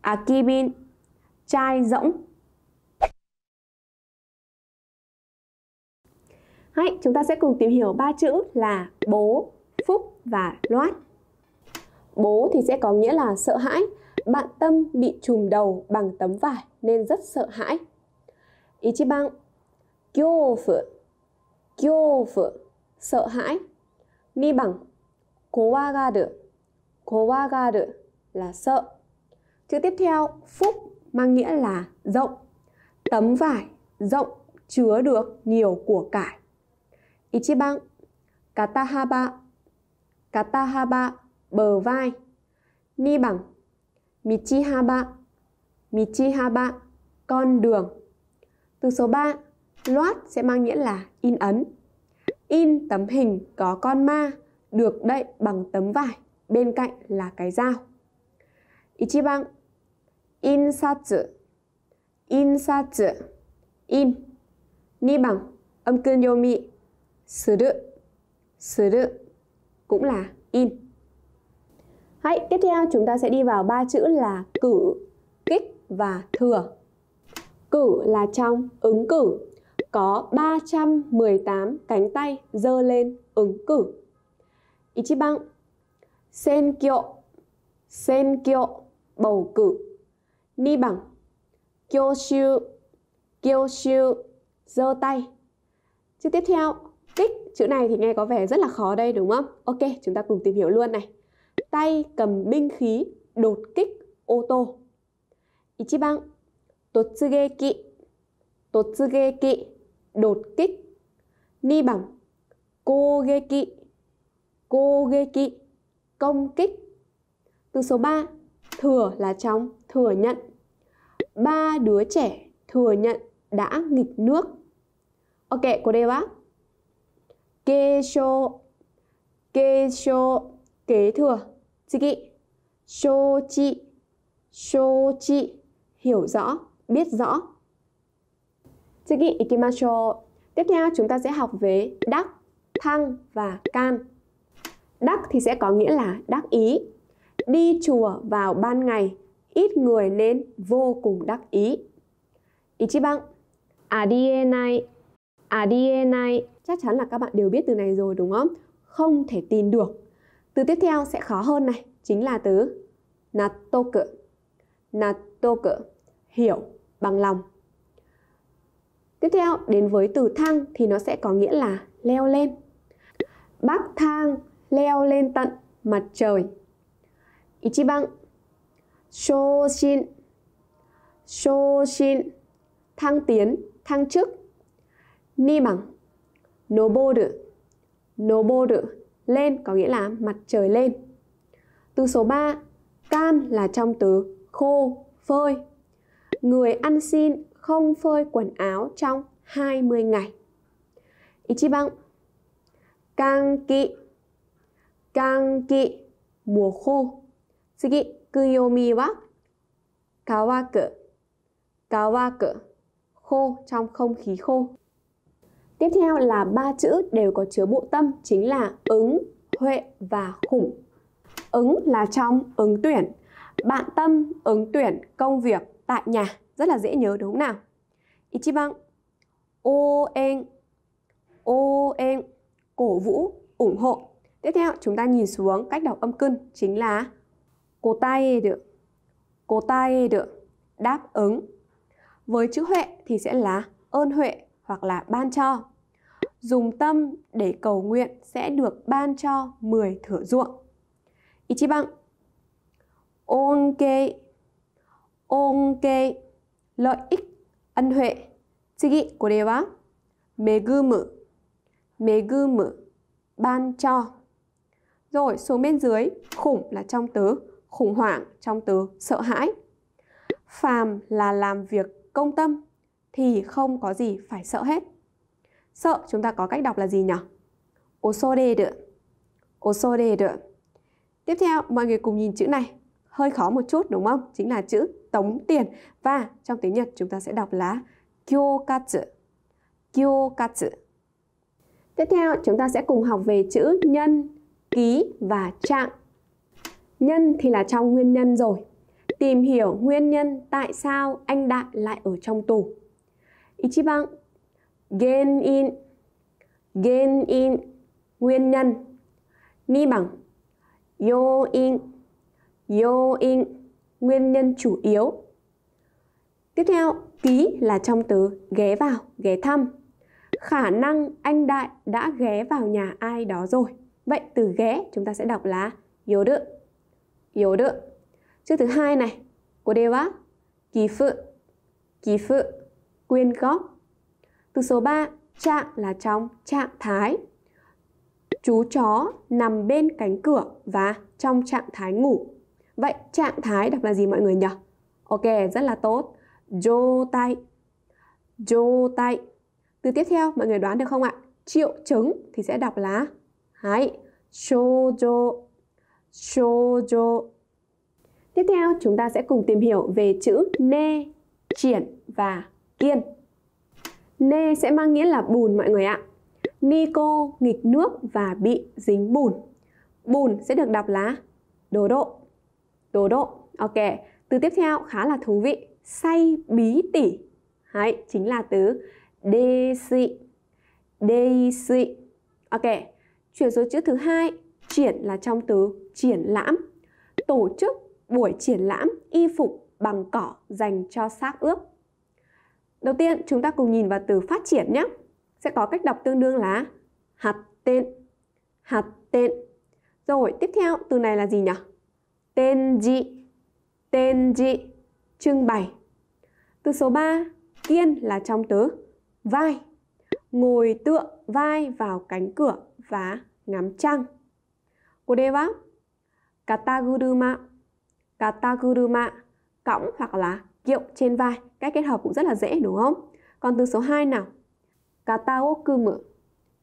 Speaker 1: à ki bin chai rỗng Hãy chúng ta sẽ cùng tìm hiểu ba chữ là bố, phúc và loát. Bố thì sẽ có nghĩa là sợ hãi. Bạn Tâm bị trùm đầu bằng tấm vải nên rất sợ hãi. Ichiban, kyofu, kyofu, sợ hãi. 2번 고와가르 고와가르 là sợ chữ tiếp theo phúc mang nghĩa là rộng tấm vải rộng chứa được nhiều của cải bang katahaba katahaba bờ vai ni bằng michihaba michihaba con đường từ số 3 loát sẽ mang nghĩa là in ấn in tấm hình có con ma được đậy bằng tấm vải, bên cạnh là cái dao. Ichiban insatsu insatsu in Niban âm kunyomi suru suru cũng là in. Hãy tiếp theo chúng ta sẽ đi vào ba chữ là cử, kích và thừa. Cử là trong, ứng cử có 318 cánh tay dơ lên ứng cử. Ichiban Senkyo Senkyo bầu cử. Ni bằng Kyoshu Kyoshu dơ tay. Chữ tiếp theo kích chữ này thì nghe có vẻ rất là khó đây đúng không? Ok, chúng ta cùng tìm hiểu luôn này. Tay cầm binh khí đột kích ô tô. Ichiban Totsugeki Totsugeki đột kích ni bằng cô ghê kỵ cô ghê kỵ công kích từ số 3 thừa là trong thừa nhận ba đứa trẻ thừa nhận đã nghịch nước ok cô đây bác kê shô kê shô kế thừa chị cho chị cho chị hiểu rõ biết rõ 次行きましょう Tiếp theo chúng ta sẽ học về đắc, thăng và can. Đắc thì sẽ có nghĩa là đắc ý. Đi chùa vào ban ngày, ít người nên vô cùng đắc ý. Ichiban, à, adienai, adienai. À, Chắc chắn là các bạn đều biết từ này rồi đúng không? Không thể tin được. Từ tiếp theo sẽ khó hơn này, chính là từ nattoku. Nattoku, hiểu bằng lòng Tiếp theo đến với từ thăng thì nó sẽ có nghĩa là leo lên. Bắc thang leo lên tận mặt trời. Ichiban Shoshin Shoshin thăng tiến, thăng chức. Ni bằng Noboru Noboru lên có nghĩa là mặt trời lên. Từ số 3 kan là trong từ khô, phơi. Người ăn xin không phơi quần áo trong 20 ngày. Ichiban Kanki Kanki mùa khô. Sugi kuyomi wa kawaku kawaku khô trong không khí khô. Tiếp theo là ba chữ đều có chứa bộ tâm chính là ứng, huệ và khủng. Ứng là trong ứng tuyển, bạn tâm ứng tuyển công việc tại nhà rất là dễ nhớ đúng không nào? Ichiban Oen Oen cổ vũ, ủng hộ. Tiếp theo chúng ta nhìn xuống cách đọc âm cân chính là cô tay được cô tay được đáp ứng. Với chữ huệ thì sẽ là ơn huệ hoặc là ban cho. Dùng tâm để cầu nguyện sẽ được ban cho 10 thửa ruộng. Ichiban Onke Onke lợi ích, ân huệ. Tsugi, của đề wa megumu. Megumu, ban cho. Rồi xuống bên dưới, khủng là trong từ khủng hoảng trong từ sợ hãi. Phàm là làm việc công tâm thì không có gì phải sợ hết. Sợ chúng ta có cách đọc là gì nhỉ? Osoreru. Osoreru. Tiếp theo, mọi người cùng nhìn chữ này hơi khó một chút đúng không? Chính là chữ tống tiền và trong tiếng Nhật chúng ta sẽ đọc là kyokatsu. Kyokatsu. Tiếp theo chúng ta sẽ cùng học về chữ nhân, ký và trạng. Nhân thì là trong nguyên nhân rồi. Tìm hiểu nguyên nhân tại sao anh Đại lại ở trong tù. Ichiban Gen in Gen in Nguyên nhân Ni bằng Yo in Yoin, nguyên nhân chủ yếu. Tiếp theo, ký là trong từ ghé vào, ghé thăm. Khả năng anh Đại đã ghé vào nhà ai đó rồi. Vậy từ ghé chúng ta sẽ đọc là yoru. Yoru. Chữ thứ hai này, kỳ phự kỳ phự quyên góp. Từ số 3, trạng là trong trạng thái. Chú chó nằm bên cánh cửa và trong trạng thái ngủ. Vậy trạng thái đọc là gì mọi người nhỉ? Ok, rất là tốt. Dô tay. Dô tay. Từ tiếp theo, mọi người đoán được không ạ? Triệu chứng thì sẽ đọc là hãy shoujo. Shoujo. Tiếp theo, chúng ta sẽ cùng tìm hiểu về chữ nê, triển và kiên. Nê sẽ mang nghĩa là bùn mọi người ạ. Nico nghịch nước và bị dính bùn. Bùn sẽ được đọc là đồ độ đồ độ. Ok, từ tiếp theo khá là thú vị, say bí tỉ. Đấy, chính là từ desi. Desi. Ok, chuyển số chữ thứ hai, triển là trong từ triển lãm. Tổ chức buổi triển lãm y phục bằng cỏ dành cho xác ướp. Đầu tiên, chúng ta cùng nhìn vào từ phát triển nhé. Sẽ có cách đọc tương đương là hạt tên. Hạt tên. Rồi, tiếp theo từ này là gì nhỉ? tên dị tên dị trưng bày từ số 3 kiên là trong tứ vai ngồi tựa vai vào cánh cửa và ngắm trăng cô đây vá kataguruma kataguruma cõng hoặc là kiệu trên vai cách kết hợp cũng rất là dễ đúng không còn từ số 2 nào kataokumu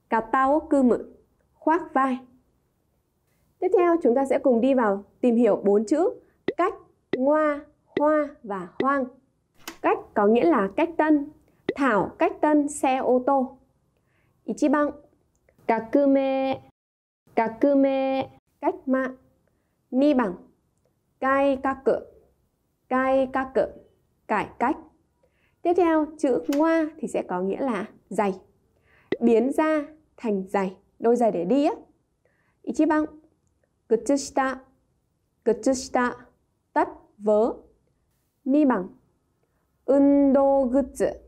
Speaker 1: kataokumu khoác vai Tiếp theo chúng ta sẽ cùng đi vào tìm hiểu bốn chữ cách, ngoa, hoa và hoang. Cách có nghĩa là cách tân. Thảo cách tân xe ô tô. Ichiban kakume kakume cách mạng. Ni bằng kai kaku kai kaku cải cách. Tiếp theo chữ ngoa thì sẽ có nghĩa là giày. Biến ra thành giày, đôi giày để đi á. Ichiban 靴下靴下 tất vớ 2番運動靴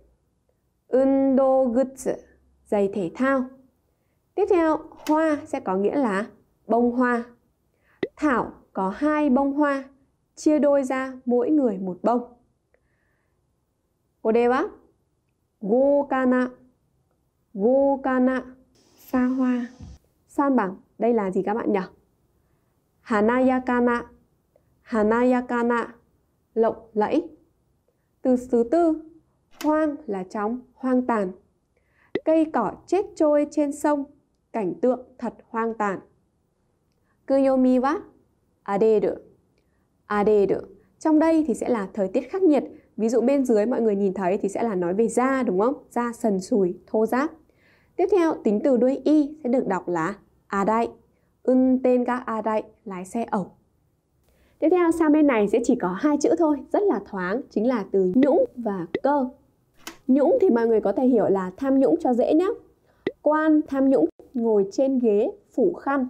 Speaker 1: 運動靴 giày thể thao tiếp theo hoa sẽ có nghĩa là bông hoa thảo có hai bông hoa chia đôi ra mỗi người một bông これは豪華な豪華な xa hoa san bằng đây là gì các bạn nhỉ Hanayakana Hanayakana Lộng lẫy Từ thứ tư Hoang là trống, hoang tàn Cây cỏ chết trôi trên sông Cảnh tượng thật hoang tàn Kuyomi wa Aderu Aderu Trong đây thì sẽ là thời tiết khắc nhiệt. Ví dụ bên dưới mọi người nhìn thấy thì sẽ là nói về da đúng không? Da sần sùi, thô ráp Tiếp theo tính từ đuôi y sẽ được đọc là adai ưng tên các a đại lái xe ẩu tiếp theo sang bên này sẽ chỉ có hai chữ thôi rất là thoáng chính là từ nhũng và cơ nhũng thì mọi người có thể hiểu là tham nhũng cho dễ nhé quan tham nhũng ngồi trên ghế phủ khăn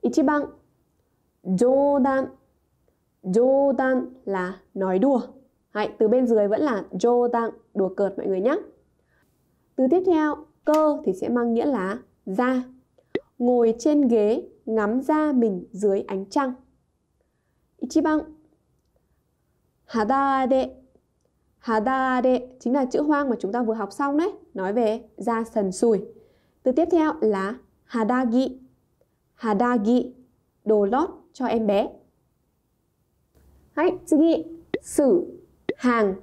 Speaker 1: Ichiban Jodan Jodan là nói đùa Hãy, từ bên dưới vẫn là Jodan đùa cợt mọi người nhé từ tiếp theo cơ thì sẽ mang nghĩa là da ngồi trên ghế ngắm ra mình dưới ánh trăng. 1 bằng Hada de Hada de chính là chữ hoang mà chúng ta vừa học xong đấy, nói về da sần sùi. Từ tiếp theo là hadagi. Hadagi, đồ lót cho em bé. Hãy sugi, xử hàng.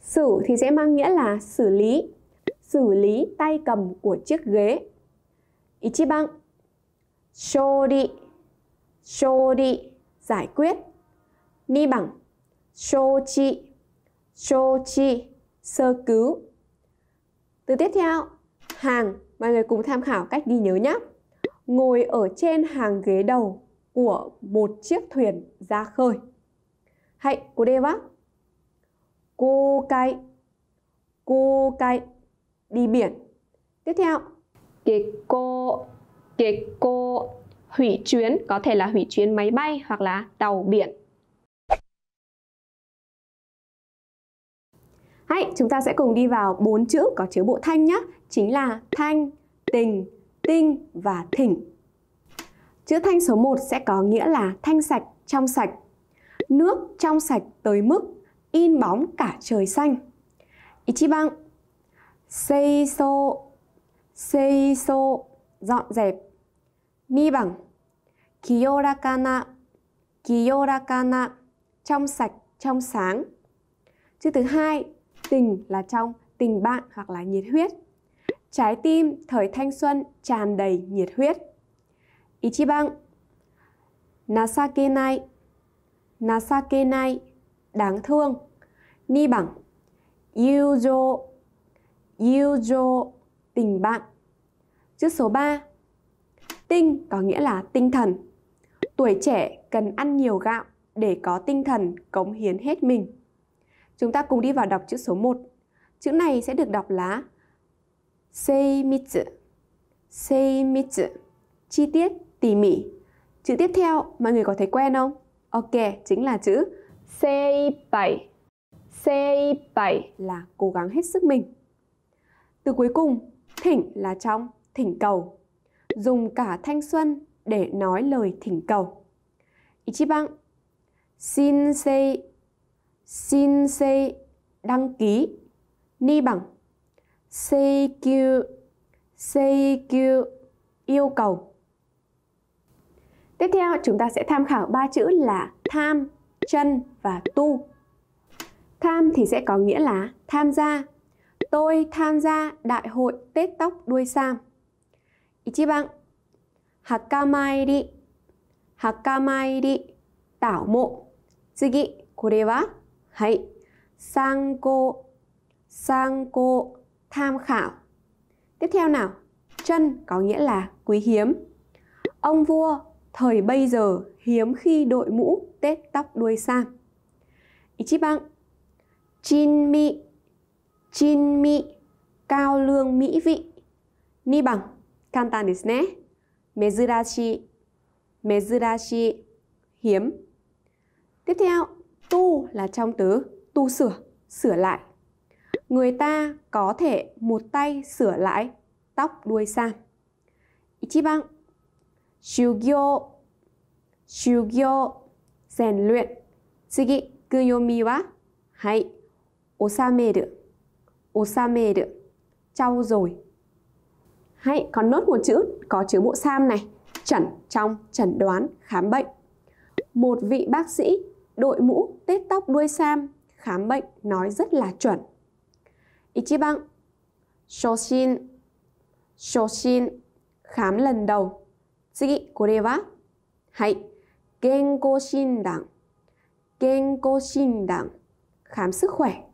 Speaker 1: Xử thì sẽ mang nghĩa là xử lý, xử lý tay cầm của chiếc ghế 1番勝利勝利 giải quyết 2番承知承 chi sơ cứu từ tiếp theo hàng mọi người cùng tham khảo cách ghi nhớ nhé ngồi ở trên hàng ghế đầu của một chiếc thuyền ra khơi hãy cố đê vác cô cay cô cay đi biển tiếp theo cô kết cô hủy chuyến có thể là hủy chuyến máy bay hoặc là tàu biển. Hãy chúng ta sẽ cùng đi vào bốn chữ có chứa bộ thanh nhé, chính là thanh, tình, tinh và thỉnh. Chữ thanh số 1 sẽ có nghĩa là thanh sạch, trong sạch. Nước trong sạch tới mức in bóng cả trời xanh. Ichiban. Seiso xây Seiso dọn dẹp. Ni bằng Kiyorakana Kiyorakana trong sạch, trong sáng. Chữ thứ hai, tình là trong tình bạn hoặc là nhiệt huyết. Trái tim thời thanh xuân tràn đầy nhiệt huyết. Ichiban Nasakenai Nasakenai đáng thương. Ni bằng yuzo yuzo tình bạn. Chữ số 3. Tinh có nghĩa là tinh thần. Tuổi trẻ cần ăn nhiều gạo để có tinh thần cống hiến hết mình. Chúng ta cùng đi vào đọc chữ số 1. Chữ này sẽ được đọc là Seimitsu. Seimitsu. Chi tiết, tỉ mỉ. Chữ tiếp theo mọi người có thấy quen không? Ok, chính là chữ Seipai. Seipai là cố gắng hết sức mình. Từ cuối cùng, Thỉnh là trong thỉnh cầu. Dùng cả thanh xuân để nói lời thỉnh cầu. xin Ichiban xin Shinsei đăng ký ni bằng Seikyu Seikyu yêu cầu. Tiếp theo chúng ta sẽ tham khảo ba chữ là tham, chân và tu. Tham thì sẽ có nghĩa là tham gia, tôi tham gia đại hội Tết tóc đuôi sam. 1番墓参り墓参り倒も次これははい参考参考 tham khảo tiếp theo nào chân có nghĩa là quý hiếm ông vua thời bây giờ hiếm khi đội mũ tết tóc đuôi sam 1番珍味 cao lương mỹ vị. ni bằng 2 hiếm Tiếp theo, tu là trong từ tu sửa, sửa lại. Người ta có thể một tay sửa lại tóc đuôi sam. wa hay luyện。次、訓読みは、はい、収める。osame được trau rồi hãy còn nốt một chữ có chứa bộ sam này chẩn trong chẩn đoán khám bệnh một vị bác sĩ đội mũ tết tóc đuôi sam khám bệnh nói rất là chuẩn ichiban shoshin shoshin khám lần đầu tsugi kore wa hãy genko shindan genko shindan khám sức khỏe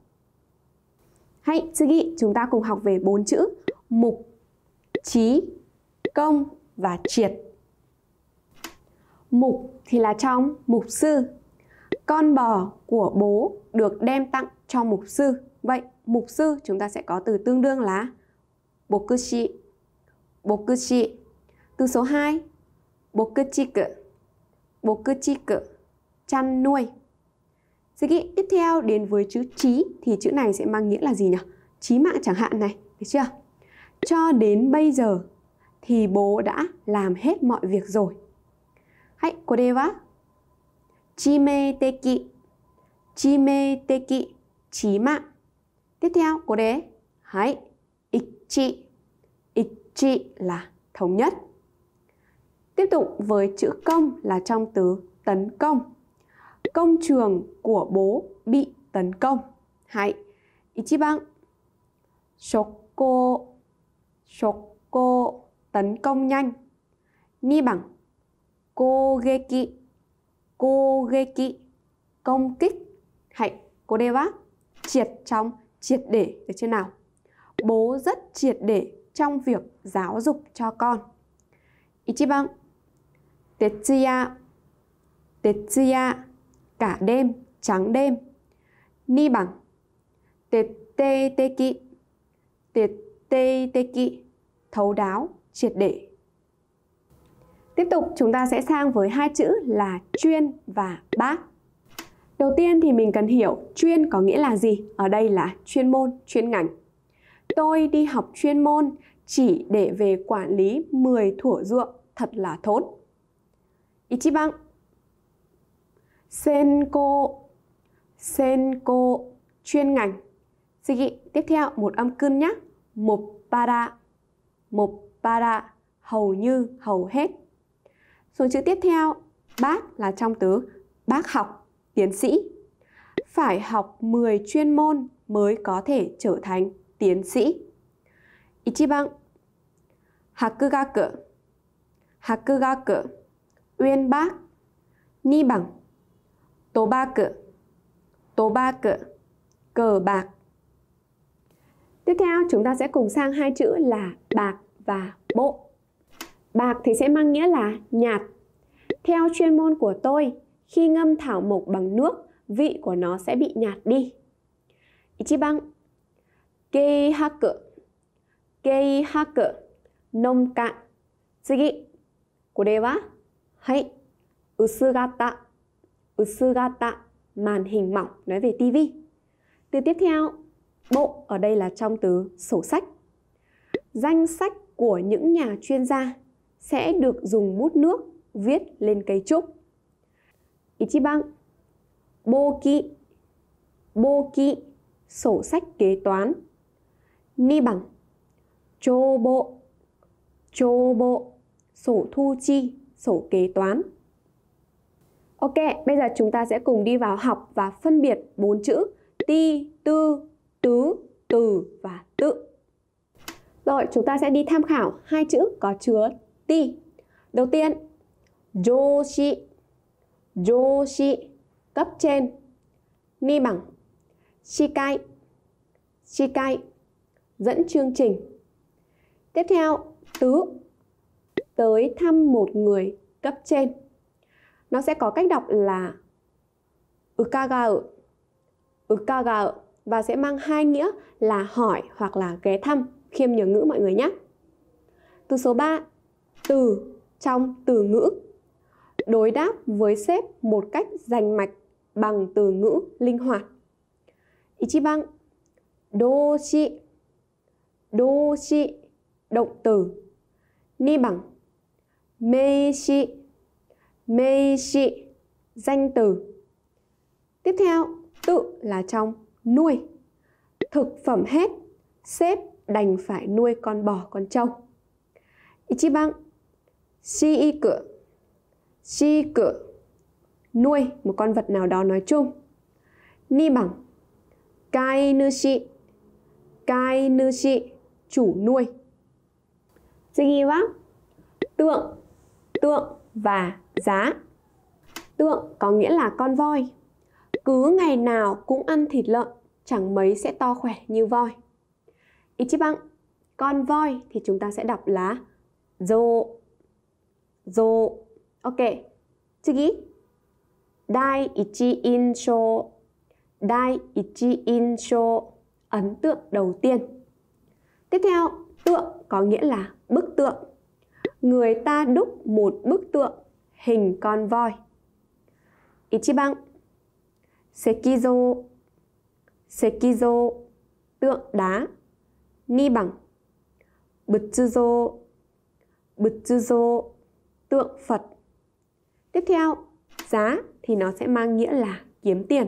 Speaker 1: hay, 次, chúng ta cùng học về bốn chữ mục, trí, công và triệt. Mục thì là trong mục sư. Con bò của bố được đem tặng cho mục sư. Vậy, mục sư chúng ta sẽ có từ tương đương là bokushi, bokushi. Từ số 2, bokuchiku, bokuchiku, chăn nuôi. Dịch ý, tiếp theo đến với chữ trí thì chữ này sẽ mang nghĩa là gì nhỉ? Trí mạng chẳng hạn này, được chưa? Cho đến bây giờ thì bố đã làm hết mọi việc rồi. Hãy, cô đề vá. te Chimeteki. trí mạng. Tiếp theo, cô đề. Hãy. ích trị, ích trị là thống nhất. Tiếp tục với chữ công là trong từ tấn công công trường của bố bị tấn công. Hãy. Ichiban. Shoko. Shoko. Tấn công nhanh. Ni bằng. Kogeki. Kogeki. Công kích. Hãy. Cô đây Triệt trong. Triệt để. Được chưa nào? Bố rất triệt để trong việc giáo dục cho con. Ichiban. Tetsuya. Tetsuya cả đêm, trắng đêm. Ni bằng. Tê tê tê kỵ. Tê tê tê kỵ. Thấu đáo, triệt để. Tiếp tục chúng ta sẽ sang với hai chữ là chuyên và bác. Đầu tiên thì mình cần hiểu chuyên có nghĩa là gì? Ở đây là chuyên môn, chuyên ngành. Tôi đi học chuyên môn chỉ để về quản lý 10 thủa ruộng thật là thốn. Ichiban Senko Senko chuyên ngành kỵ tiếp theo một âm cưng nhé Một para Một para hầu như hầu hết Xuống chữ tiếp theo Bác là trong từ bác học tiến sĩ Phải học 10 chuyên môn mới có thể trở thành tiến sĩ Ichiban Hakugaku Hakugaku Uyên bác Ni bằng tô ba cờ tô ba cờ Cờ bạc Tiếp theo chúng ta sẽ cùng sang hai chữ là bạc và bộ Bạc thì sẽ mang nghĩa là nhạt Theo chuyên môn của tôi Khi ngâm thảo mộc bằng nước Vị của nó sẽ bị nhạt đi cờ, Ichiban Keihaku Keihaku Nông cạn Tsugi Kore wa Hai Usugata usugata màn hình mỏng nói về tivi. Từ tiếp theo, bộ ở đây là trong từ sổ sách. Danh sách của những nhà chuyên gia sẽ được dùng bút nước viết lên cây trúc. Ichiban Boki Boki sổ sách kế toán. Ni bằng Chô bộ Chô bộ sổ thu chi, sổ kế toán. Ok, bây giờ chúng ta sẽ cùng đi vào học và phân biệt bốn chữ ti, tư, tứ, từ và tự. Rồi, chúng ta sẽ đi tham khảo hai chữ có chứa ti. Đầu tiên, joshi, joshi, cấp trên, ni bằng, shikai, shikai, dẫn chương trình. Tiếp theo, tứ, tới thăm một người cấp trên nó sẽ có cách đọc là ukagau ukagau và sẽ mang hai nghĩa là hỏi hoặc là ghé thăm khiêm nhường ngữ mọi người nhé. Từ số 3, từ trong từ ngữ đối đáp với sếp một cách rành mạch bằng từ ngữ linh hoạt. Ichiban đô chi đô chi động từ ni bằng mei chi Meiji danh từ. Tiếp theo, tự là trong nuôi. Thực phẩm hết, sếp đành phải nuôi con bò con trâu. Ichiban si y cửa. Si cửa nuôi một con vật nào đó nói chung. Ni bằng kai nushi. Kai nushi chủ nuôi. Seguiva tượng tượng và giá. Tượng có nghĩa là con voi. Cứ ngày nào cũng ăn thịt lợn, chẳng mấy sẽ to khỏe như voi. Ichiban, con voi thì chúng ta sẽ đọc là zo zo Ok. Tsugi. Dai ichi sho Dai ichi sho Ấn tượng đầu tiên. Tiếp theo, tượng có nghĩa là bức tượng người ta đúc một bức tượng hình con voi. Ichiban Sekizo Sekizo tượng đá Ni bằng Butsuzo Butsuzo tượng Phật Tiếp theo, giá thì nó sẽ mang nghĩa là kiếm tiền.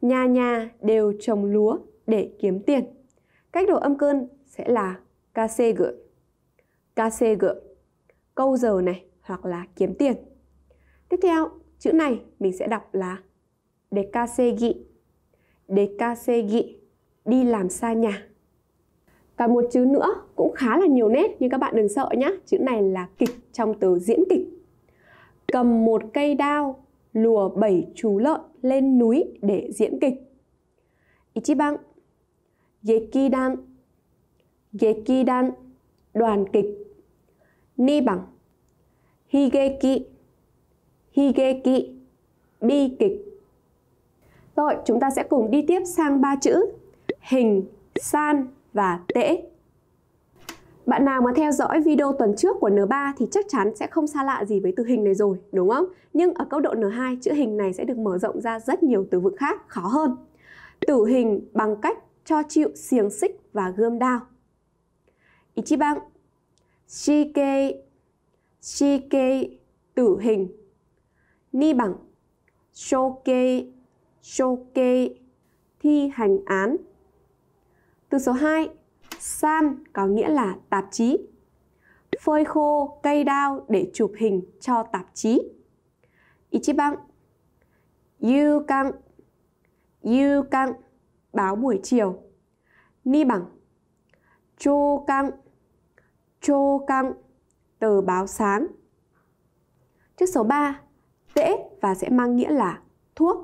Speaker 1: Nhà nhà đều trồng lúa để kiếm tiền. Cách đổ âm cơn sẽ là kase KCG, câu giờ này hoặc là kiếm tiền. Tiếp theo, chữ này mình sẽ đọc là gị DKCG, gị đi làm xa nhà. Và một chữ nữa cũng khá là nhiều nét nhưng các bạn đừng sợ nhé. Chữ này là kịch trong từ diễn kịch. Cầm một cây đao, lùa bảy chú lợn lên núi để diễn kịch. Ichiban, Yekidan, Yekidan, đoàn kịch ni bằng higeki higeki bi kịch rồi chúng ta sẽ cùng đi tiếp sang ba chữ hình san và tễ bạn nào mà theo dõi video tuần trước của N3 thì chắc chắn sẽ không xa lạ gì với từ hình này rồi, đúng không? Nhưng ở cấp độ N2, chữ hình này sẽ được mở rộng ra rất nhiều từ vựng khác khó hơn. Tử hình bằng cách cho chịu xiềng xích và gươm đao. 1 tử hình 2 thi hành án từ số 2 san có nghĩa là tạp chí phơi khô cây đao để chụp hình cho tạp chí Ichiban Yu căng Yu căng báo buổi chiều Ni bằng Chô căng Chô Căng, tờ báo sáng. Chữ số 3, tễ và sẽ mang nghĩa là thuốc.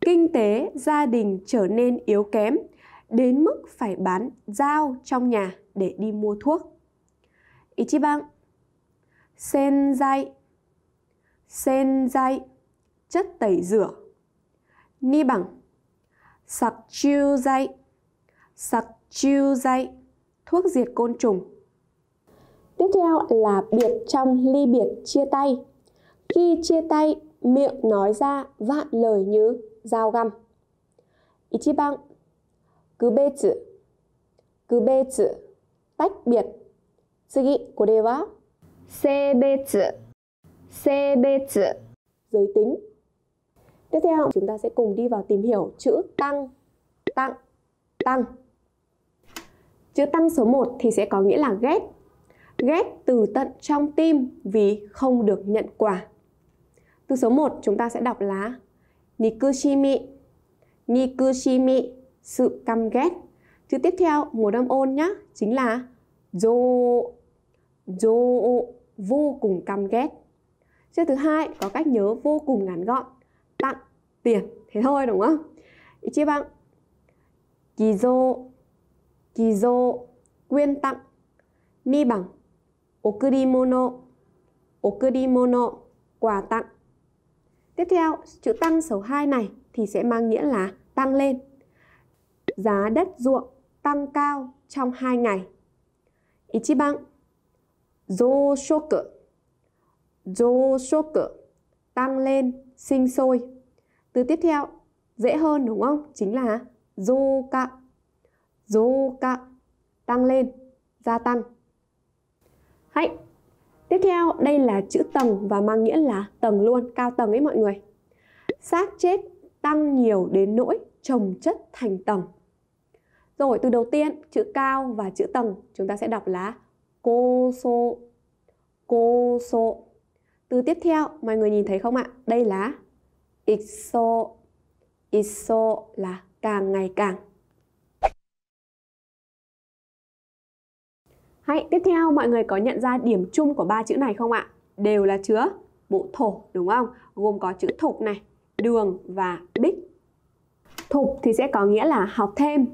Speaker 1: Kinh tế gia đình trở nên yếu kém, đến mức phải bán dao trong nhà để đi mua thuốc. Ichiban Sen dai Sen dai Chất tẩy rửa Ni bằng Sạc chiêu dai Sạc chiêu dai Thuốc diệt côn trùng Tiếp theo là biệt trong ly biệt chia tay. Khi chia tay, miệng nói ra vạn lời như dao găm. Ichiban, cứ bê tách biệt. Tsugi, của wa. Xê bê Giới tính. Tiếp theo, chúng ta sẽ cùng đi vào tìm hiểu chữ tăng, tăng, tăng. Chữ tăng số 1 thì sẽ có nghĩa là ghét ghét từ tận trong tim vì không được nhận quả. Từ số 1 chúng ta sẽ đọc là Nikushimi Nikushimi sự căm ghét. Chữ tiếp theo mùa đâm ôn nhá, chính là do do vô cùng căm ghét. Chữ thứ hai có cách nhớ vô cùng ngắn gọn, tặng tiền thế thôi đúng không? Ichiban Kizo Kizo quyên tặng ni bằng Okurimono Okurimono quà tặng Tiếp theo, chữ tăng số 2 này thì sẽ mang nghĩa là tăng lên. Giá đất ruộng tăng cao trong 2 ngày. Ichiban Zōshoku Zōshoku tăng lên, sinh sôi. Từ tiếp theo, dễ hơn đúng không? Chính là zōka. Zōka tăng lên, gia tăng. Hãy. Tiếp theo, đây là chữ tầng và mang nghĩa là tầng luôn, cao tầng ấy mọi người. Xác chết tăng nhiều đến nỗi trồng chất thành tầng. Rồi từ đầu tiên, chữ cao và chữ tầng chúng ta sẽ đọc là cô sô. Cô sô. Từ tiếp theo, mọi người nhìn thấy không ạ? Đây là iso. Iso là càng ngày càng. Hay, tiếp theo mọi người có nhận ra điểm chung của ba chữ này không ạ? Đều là chứa bộ thổ đúng không? Gồm có chữ thục này, đường và bích. Thục thì sẽ có nghĩa là học thêm.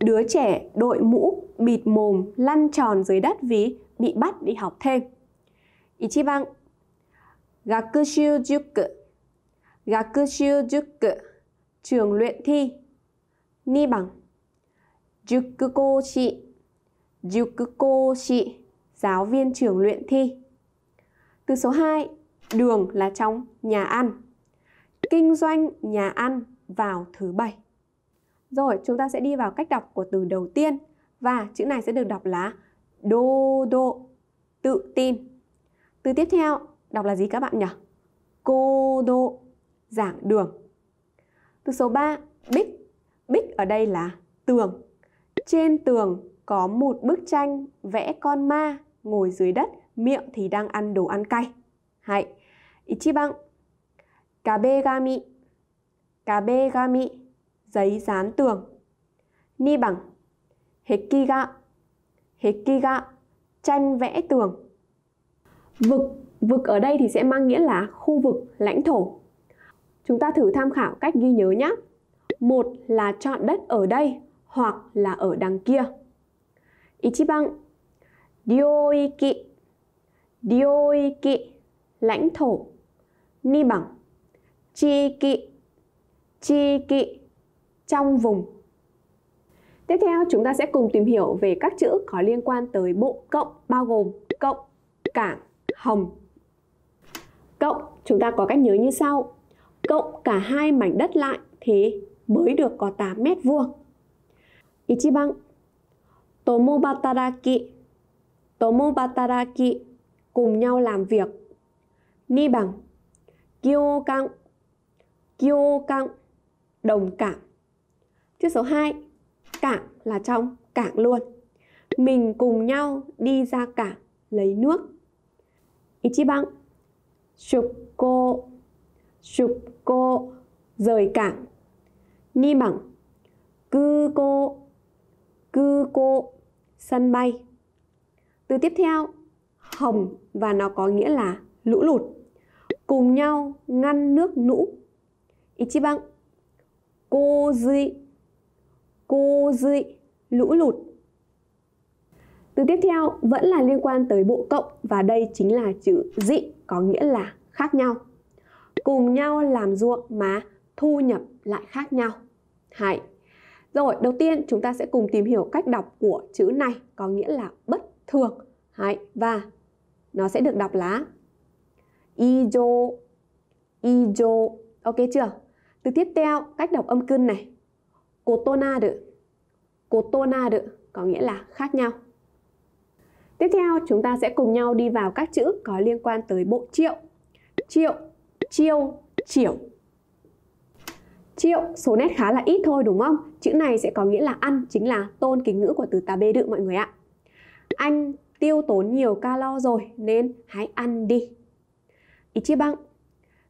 Speaker 1: Đứa trẻ đội mũ, bịt mồm, lăn tròn dưới đất vì bị bắt đi học thêm. Ichiban Gakushu Juku Gakushu Juku Trường luyện thi Ni bằng Jukukoshi Jukukoshi, giáo viên trường luyện thi. Từ số 2, đường là trong nhà ăn. Kinh doanh nhà ăn vào thứ bảy. Rồi, chúng ta sẽ đi vào cách đọc của từ đầu tiên và chữ này sẽ được đọc là đô đô, tự tin. Từ tiếp theo đọc là gì các bạn nhỉ? Cô đô, giảng đường. Từ số 3, bích. Bích ở đây là tường. Trên tường có một bức tranh vẽ con ma ngồi dưới đất, miệng thì đang ăn đồ ăn cay. Hãy. Ichiban. Kabegami. Kabegami. Giấy dán tường. Ni bằng. Hekiga. Hekiga. Tranh vẽ tường. Vực. Vực ở đây thì sẽ mang nghĩa là khu vực, lãnh thổ. Chúng ta thử tham khảo cách ghi nhớ nhé. Một là chọn đất ở đây hoặc là ở đằng kia. 1番領域領域 lãnh thổ 2 bằng chi kỵ chi kỵ trong vùng Tiếp theo chúng ta sẽ cùng tìm hiểu về các chữ có liên quan tới bộ cộng bao gồm cộng, cảng, hồng. Cộng chúng ta có cách nhớ như sau. Cộng cả hai mảnh đất lại thì mới được có 8 mét vuông. Ichiban tomobataraki tomobataraki cùng nhau làm việc ni bằng kyokan kyokan đồng cảm chữ số 2 cảng là trong cảng luôn mình cùng nhau đi ra cảng lấy nước ichiban shukko shukko rời cảng ni bằng cư cô cư cô sân bay. Từ tiếp theo, hồng và nó có nghĩa là lũ lụt. Cùng nhau ngăn nước lũ. Ichiban, cô duy, cô lũ lụt. Từ tiếp theo vẫn là liên quan tới bộ cộng và đây chính là chữ dị có nghĩa là khác nhau. Cùng nhau làm ruộng mà thu nhập lại khác nhau. Hãy rồi, đầu tiên chúng ta sẽ cùng tìm hiểu cách đọc của chữ này có nghĩa là bất thường. Đấy, và nó sẽ được đọc là ijo ijo. Ok chưa? Từ tiếp theo, cách đọc âm cưng này. Kotonaru. Kotonaru có nghĩa là khác nhau. Tiếp theo, chúng ta sẽ cùng nhau đi vào các chữ có liên quan tới bộ triệu. Triệu, chiêu, chiểu Triệu, số nét khá là ít thôi đúng không? Chữ này sẽ có nghĩa là ăn, chính là tôn kính ngữ của từ ta bê đự mọi người ạ. Anh tiêu tốn nhiều calo rồi nên hãy ăn đi. Ichiban,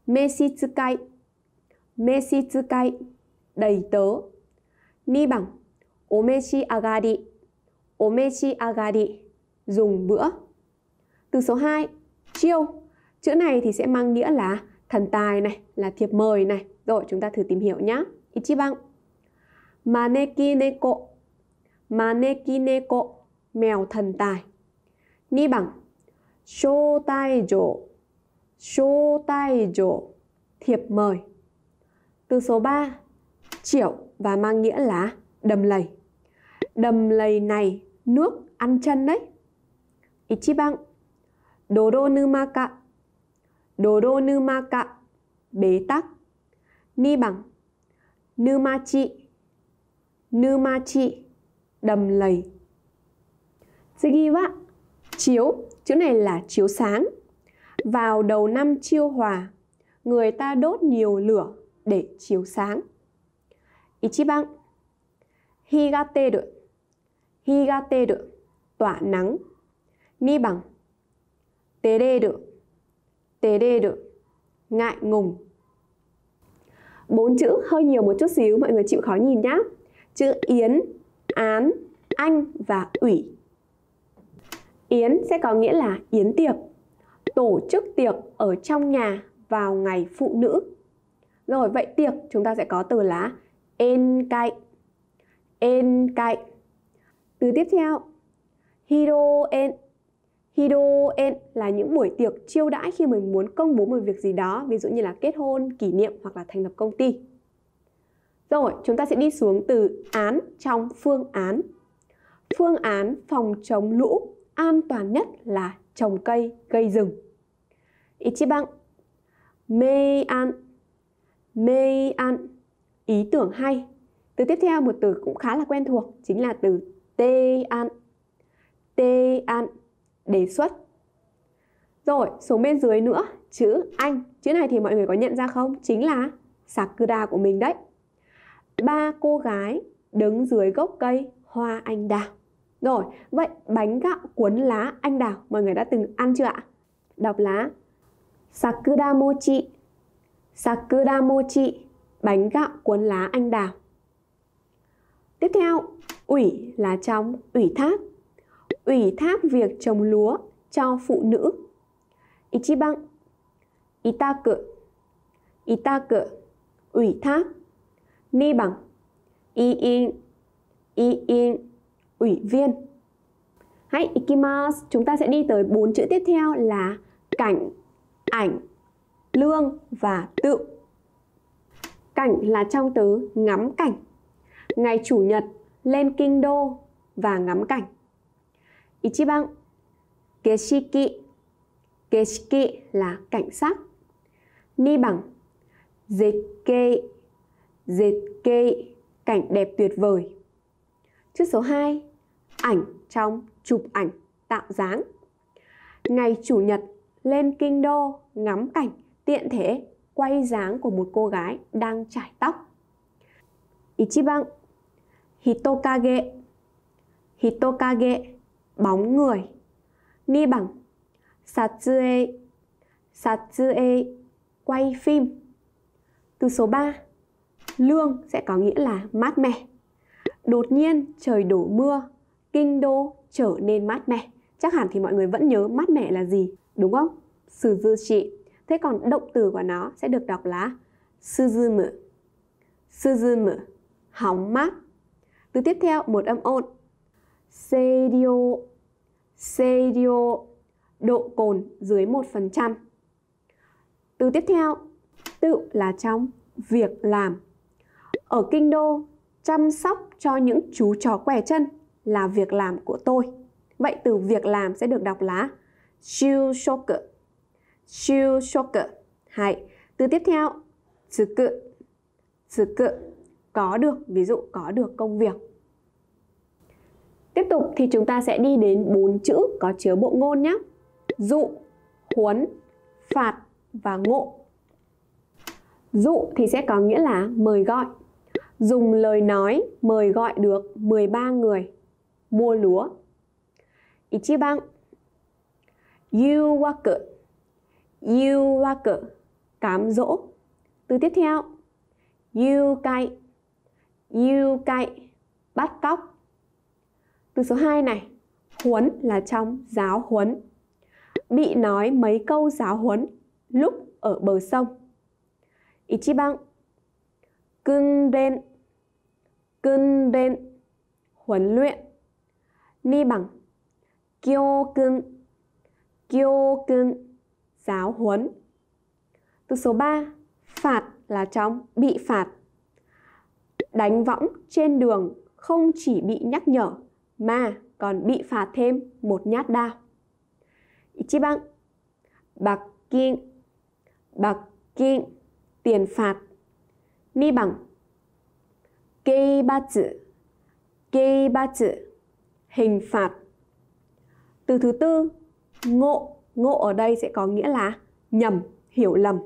Speaker 1: meshi tsukai, meshi tsukai, đầy tớ. Ni bằng, omeshi agari, omeshi agari, dùng bữa. Từ số 2, chiêu. Chữ này thì sẽ mang nghĩa là thần tài này, là thiệp mời này. Rồi chúng ta thử tìm hiểu nhá. Ichiban Maneki neko Maneki neko Mèo thần tài 2番招待状招待状 thiệp mời Từ số 3 Triệu và mang nghĩa là đầm lầy Đầm lầy này nước ăn chân đấy Ichiban Doronumaka Doronumaka Bế tắc ni bằng 2번 numachi chi đầm lầy Tsugiwa chiếu chữ này là chiếu sáng vào đầu năm chiêu hòa người ta đốt nhiều lửa để chiếu sáng Ichiban higateru higateru tỏa nắng ni bằng tereru tereru ngại ngùng bốn chữ hơi nhiều một chút xíu mọi người chịu khó nhìn nhá chữ yến án anh và ủy yến sẽ có nghĩa là yến tiệc tổ chức tiệc ở trong nhà vào ngày phụ nữ rồi vậy tiệc chúng ta sẽ có từ là en cạnh en cạnh từ tiếp theo hiro en Hidoen là những buổi tiệc chiêu đãi khi mình muốn công bố một việc gì đó, ví dụ như là kết hôn, kỷ niệm hoặc là thành lập công ty. Rồi, chúng ta sẽ đi xuống từ án trong phương án. Phương án phòng chống lũ an toàn nhất là trồng cây, cây rừng. Ichiban Mei an Mei an Ý tưởng hay Từ tiếp theo một từ cũng khá là quen thuộc Chính là từ tê an Tê an đề xuất. Rồi, xuống bên dưới nữa, chữ Anh. Chữ này thì mọi người có nhận ra không? Chính là Sakura của mình đấy. Ba cô gái đứng dưới gốc cây hoa anh đào. Rồi, vậy bánh gạo cuốn lá anh đào mọi người đã từng ăn chưa ạ? Đọc lá Sakura mochi Sakura mochi Bánh gạo cuốn lá anh đào Tiếp theo, ủy là trong ủy thác ủy thác việc trồng lúa cho phụ nữ. Ichiban Itaku Itaku ủy thác Ni bằng Y in Y in ủy viên Hãy ikimasu Chúng ta sẽ đi tới bốn chữ tiếp theo là cảnh, ảnh, lương và tự Cảnh là trong từ ngắm cảnh Ngày Chủ nhật lên kinh đô và ngắm cảnh 1番景色景色 là cảnh sắc 2 bằng dệt kê dệt kê cảnh đẹp tuyệt vời chữ số 2 ảnh trong chụp ảnh tạo dáng ngày chủ nhật lên kinh đô ngắm cảnh tiện thể quay dáng của một cô gái đang chải tóc 1番 hitokage hitokage bóng người ni bằng 2 quay phim từ số 3 lương sẽ có nghĩa là mát mẻ đột nhiên trời đổ mưa kinh đô trở nên mát mẻ chắc hẳn thì mọi người vẫn nhớ mát mẻ là gì đúng không sư dư chị thế còn động từ của nó sẽ được đọc là sư dư mửa sư dư mửa hóng mát từ tiếp theo một âm ôn Serio Serio Độ cồn dưới 1% Từ tiếp theo Tự là trong Việc làm Ở kinh đô Chăm sóc cho những chú chó què chân Là việc làm của tôi Vậy từ việc làm sẽ được đọc là Chiu shoku Chiu shoku Hay Từ tiếp theo Tsuku Tsuku Có được Ví dụ có được công việc Tiếp tục thì chúng ta sẽ đi đến bốn chữ có chứa bộ ngôn nhé. Dụ, huấn, phạt và ngộ. Dụ thì sẽ có nghĩa là mời gọi. Dùng lời nói mời gọi được 13 người mua lúa. Ichiban Yuwaku Yuwaku Cám dỗ Từ tiếp theo Yukai Yukai Bắt cóc từ số 2 này, huấn là trong giáo huấn. Bị nói mấy câu giáo huấn lúc ở bờ sông. Ichiban cưng đen cưng đen huấn luyện ni bằng kyo cưng kyo cưng giáo huấn từ số 3 phạt là trong bị phạt đánh võng trên đường không chỉ bị nhắc nhở mà còn bị phạt thêm một nhát đao. Ichiban bạc kiên bạc kiên tiền phạt ni bằng kei ba chữ kei ba chữ hình phạt từ thứ tư ngộ ngộ ở đây sẽ có nghĩa là nhầm hiểu lầm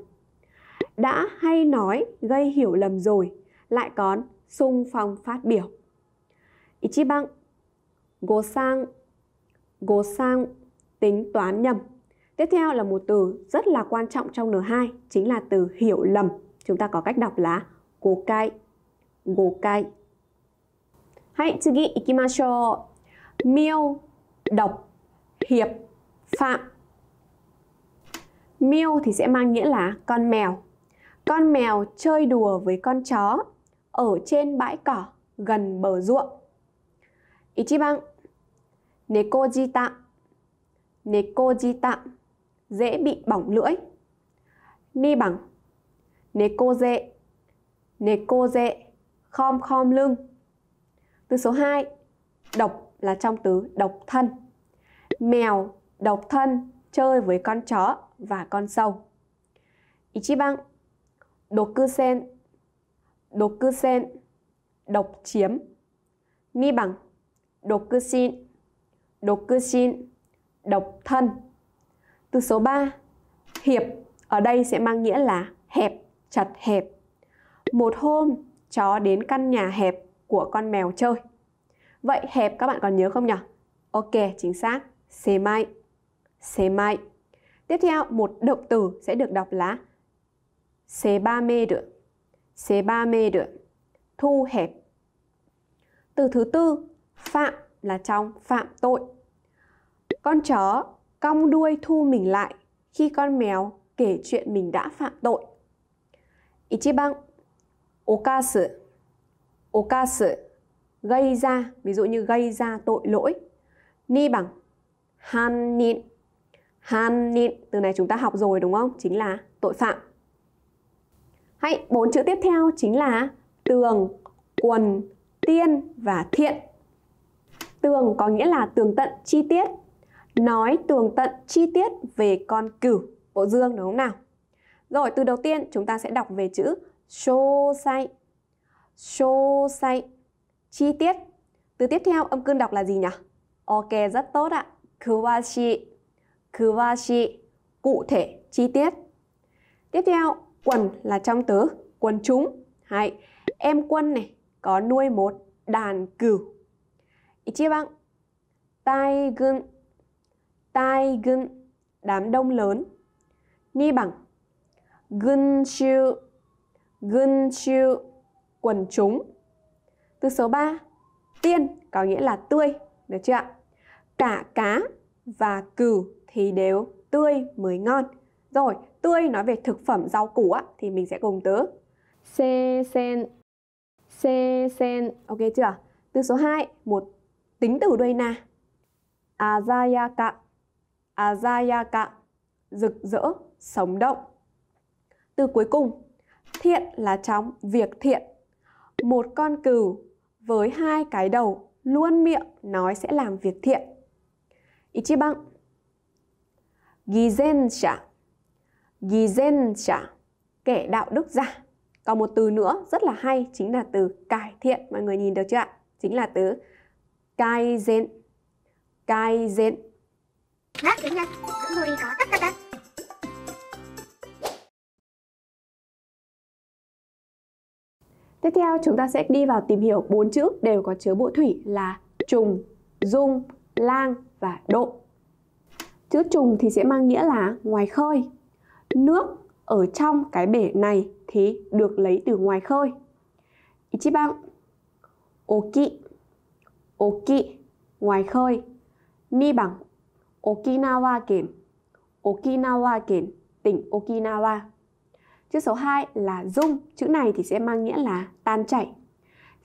Speaker 1: đã hay nói gây hiểu lầm rồi lại còn sung phong phát biểu Ichiban gô sang gô sang tính toán nhầm Tiếp theo là một từ rất là quan trọng trong N2 Chính là từ hiểu lầm Chúng ta có cách đọc là gô gô Gokai Hãy, tsugi ikimashou Miêu, độc, hiệp, phạm Miêu thì sẽ mang nghĩa là con mèo Con mèo chơi đùa với con chó Ở trên bãi cỏ gần bờ ruộng 1番、猫舌、猫舌、dễ bị bỏng lưỡi. 2 bằng, neko dễ, neko dễ, khom khom lưng. Từ số 2, độc là trong từ độc thân. Mèo độc thân chơi với con chó và con sâu. Ichiban, cư sen, cư sen, độc chiếm. Ni bằng, độc cư dokusin độc thân từ số 3 hiệp ở đây sẽ mang nghĩa là hẹp chặt hẹp một hôm chó đến căn nhà hẹp của con mèo chơi vậy hẹp các bạn còn nhớ không nhỉ ok chính xác xê mai xê mai tiếp theo một động từ sẽ được đọc là xê ba mê được xê ba mê được thu hẹp từ thứ tư phạm là trong phạm tội con chó cong đuôi thu mình lại khi con mèo kể chuyện mình đã phạm tội. Ichiban okasu okasu gây ra, ví dụ như gây ra tội lỗi. Ni bằng han nin han nin từ này chúng ta học rồi đúng không? Chính là tội phạm. Hay bốn chữ tiếp theo chính là tường, quần, tiên và thiện. Tường có nghĩa là tường tận chi tiết. Nói tường tận chi tiết về con cừu, bộ dương đúng không nào? Rồi, từ đầu tiên chúng ta sẽ đọc về chữ sô say. Sô say, chi tiết. Từ tiếp theo âm cương đọc là gì nhỉ? Ok, rất tốt ạ. Kuwashi, kuwashi, cụ thể, chi tiết. Tiếp theo, quần là trong tứ, quần chúng. Hay, em quân này có nuôi một đàn cừu 1番大軍大軍 đám đông lớn 2 quần chúng từ số 3 tiên có nghĩa là tươi được chưa ạ cả cá và cừu thì đều tươi mới ngon rồi tươi nói về thực phẩm rau củ á, thì mình sẽ cùng tớ se sen se sen ok chưa từ số 2 một tính từ đuôi na azayaka azayaka rực rỡ sống động từ cuối cùng thiện là trong việc thiện một con cừu với hai cái đầu luôn miệng nói sẽ làm việc thiện ichiban gizensha gizensha kẻ đạo đức giả còn một từ nữa rất là hay chính là từ cải thiện mọi người nhìn được chưa ạ chính là từ cai diện cai diện vâng đúng rồi Tiếp theo chúng ta sẽ đi vào tìm hiểu bốn chữ đều có chứa bộ thủy là trùng, dung, lang và độ. Chữ trùng thì sẽ mang nghĩa là ngoài khơi. Nước ở trong cái bể này thì được lấy từ ngoài khơi. 1番、大きい。Oki ngoài khơi. Ni bằng Okinawa kèm. Okinawa kèm tỉnh Okinawa. Chữ số 2 là dung, chữ này thì sẽ mang nghĩa là tan chảy.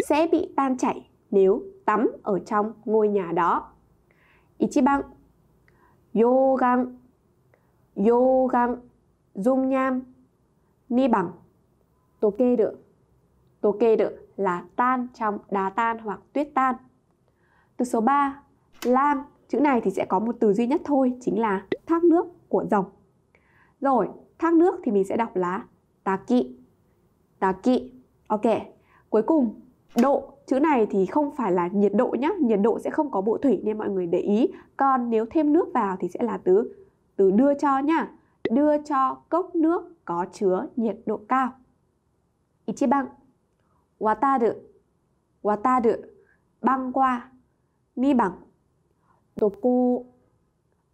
Speaker 1: Sẽ bị tan chảy nếu tắm ở trong ngôi nhà đó. Ichiban Yogan Yogan dung nham ni bằng tổ kê được tổ kê được là tan trong đá tan hoặc tuyết tan từ số 3, lang, chữ này thì sẽ có một từ duy nhất thôi, chính là thác nước của dòng Rồi, thác nước thì mình sẽ đọc là kỵ taki. kỵ Ok. Cuối cùng, độ. Chữ này thì không phải là nhiệt độ nhá, nhiệt độ sẽ không có bộ thủy nên mọi người để ý. Còn nếu thêm nước vào thì sẽ là từ từ đưa cho nhá. Đưa cho cốc nước có chứa nhiệt độ cao. Ichiban. wata Wataru. Băng qua Ni bằng Đột cu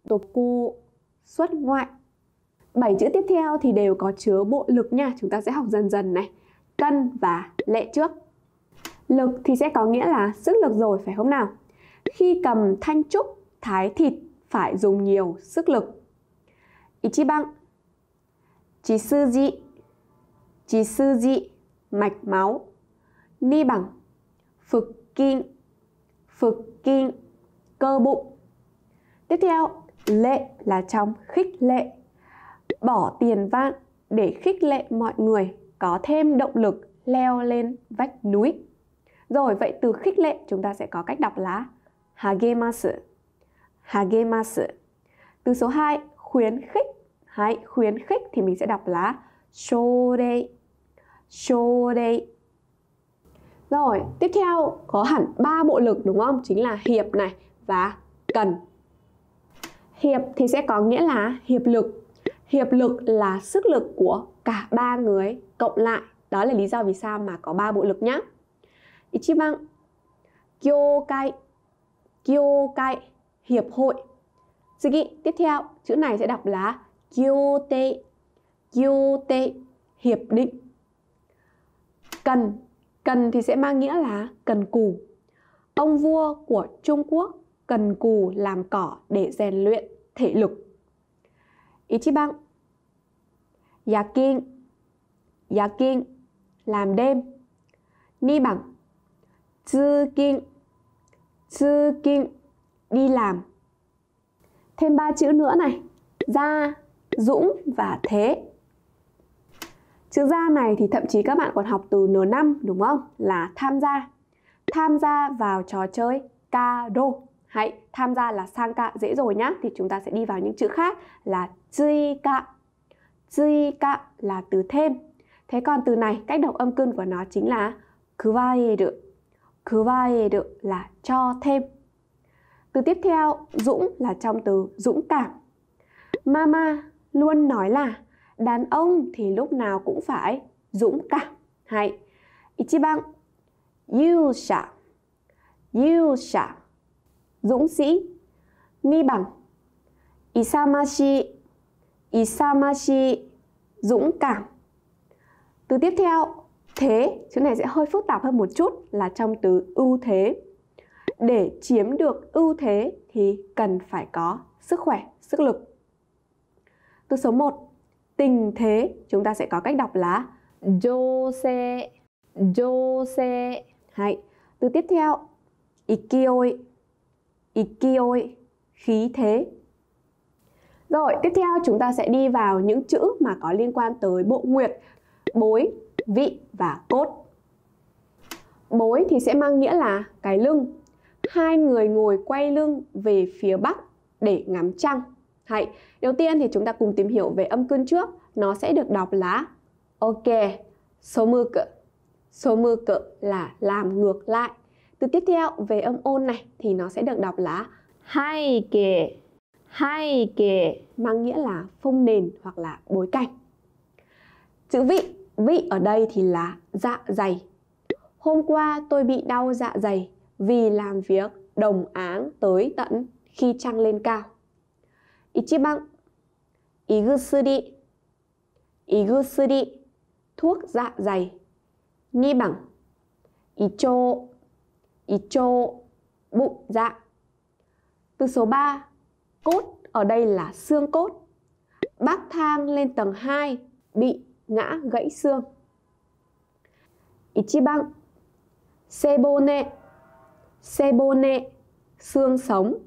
Speaker 1: Đột cu Xuất ngoại bảy chữ tiếp theo thì đều có chứa bộ lực nha Chúng ta sẽ học dần dần này Cân và lệ trước Lực thì sẽ có nghĩa là sức lực rồi phải không nào Khi cầm thanh trúc thái thịt phải dùng nhiều sức lực Ichiban Chỉ sư dị Chỉ sư dị Mạch máu Ni bằng phực kinh phực kinh, cơ bụng. Tiếp theo, lệ là trong khích lệ. Bỏ tiền vạn để khích lệ mọi người có thêm động lực leo lên vách núi. Rồi vậy từ khích lệ chúng ta sẽ có cách đọc là hagemasu. Hagemasu. Từ số 2 khuyến khích. Hãy khuyến khích thì mình sẽ đọc là shorei. Shorei. Rồi, tiếp theo có hẳn ba bộ lực đúng không? Chính là hiệp này và cần. Hiệp thì sẽ có nghĩa là hiệp lực. Hiệp lực là sức lực của cả ba người cộng lại. Đó là lý do vì sao mà có ba bộ lực nhá. Ichiban Kyokai Kyokai hiệp hội. Sugi, tiếp theo chữ này sẽ đọc là Kyote Kyote hiệp định. Cần Cần thì sẽ mang nghĩa là cần cù. Ông vua của Trung Quốc cần cù làm cỏ để rèn luyện thể lực. Ichiban Yakin Yakin làm đêm. Ni bằng Tsu kinh Tsu kinh đi làm. Thêm ba chữ nữa này, ra, dũng và thế. Chữ ra này thì thậm chí các bạn còn học từ N5 đúng không? Là tham gia. Tham gia vào trò chơi caro. Hãy tham gia là sang cạ dễ rồi nhá. Thì chúng ta sẽ đi vào những chữ khác là chi cạ. Chi cạ là từ thêm. Thế còn từ này, cách đọc âm cưng của nó chính là được kuwaeru. được là cho thêm. Từ tiếp theo, Dũng là trong từ dũng cảm. Mama luôn nói là đàn ông thì lúc nào cũng phải dũng cảm. Hay. Ichiban yūsha. Yūsha. Dũng sĩ. Ni bằng. Isamashi. Isamashi. Dũng cảm. Từ tiếp theo, thế, chữ này sẽ hơi phức tạp hơn một chút là trong từ ưu thế. Để chiếm được ưu thế thì cần phải có sức khỏe, sức lực. Từ số 1, tình thế chúng ta sẽ có cách đọc là jose jose hay từ tiếp theo ikioi ikioi khí thế rồi tiếp theo chúng ta sẽ đi vào những chữ mà có liên quan tới bộ nguyệt bối vị và cốt bối thì sẽ mang nghĩa là cái lưng hai người ngồi quay lưng về phía bắc để ngắm trăng hãy Đầu tiên thì chúng ta cùng tìm hiểu về âm cương trước. Nó sẽ được đọc là ok, số mưa cỡ. Số mưa cỡ là làm ngược lại. Từ tiếp theo về âm ôn này thì nó sẽ được đọc là hai kề. Hai kề mang nghĩa là phông nền hoặc là bối cảnh. Chữ vị, vị ở đây thì là dạ dày. Hôm qua tôi bị đau dạ dày vì làm việc đồng áng tới tận khi trăng lên cao. 一番胃薬胃薬 thuốc dạ dày ni bằng ý chô ý chô bụng dạ từ số 3 cốt ở đây là xương cốt bác thang lên tầng 2 bị ngã gãy xương Ichiban Sebone Sebone xương sống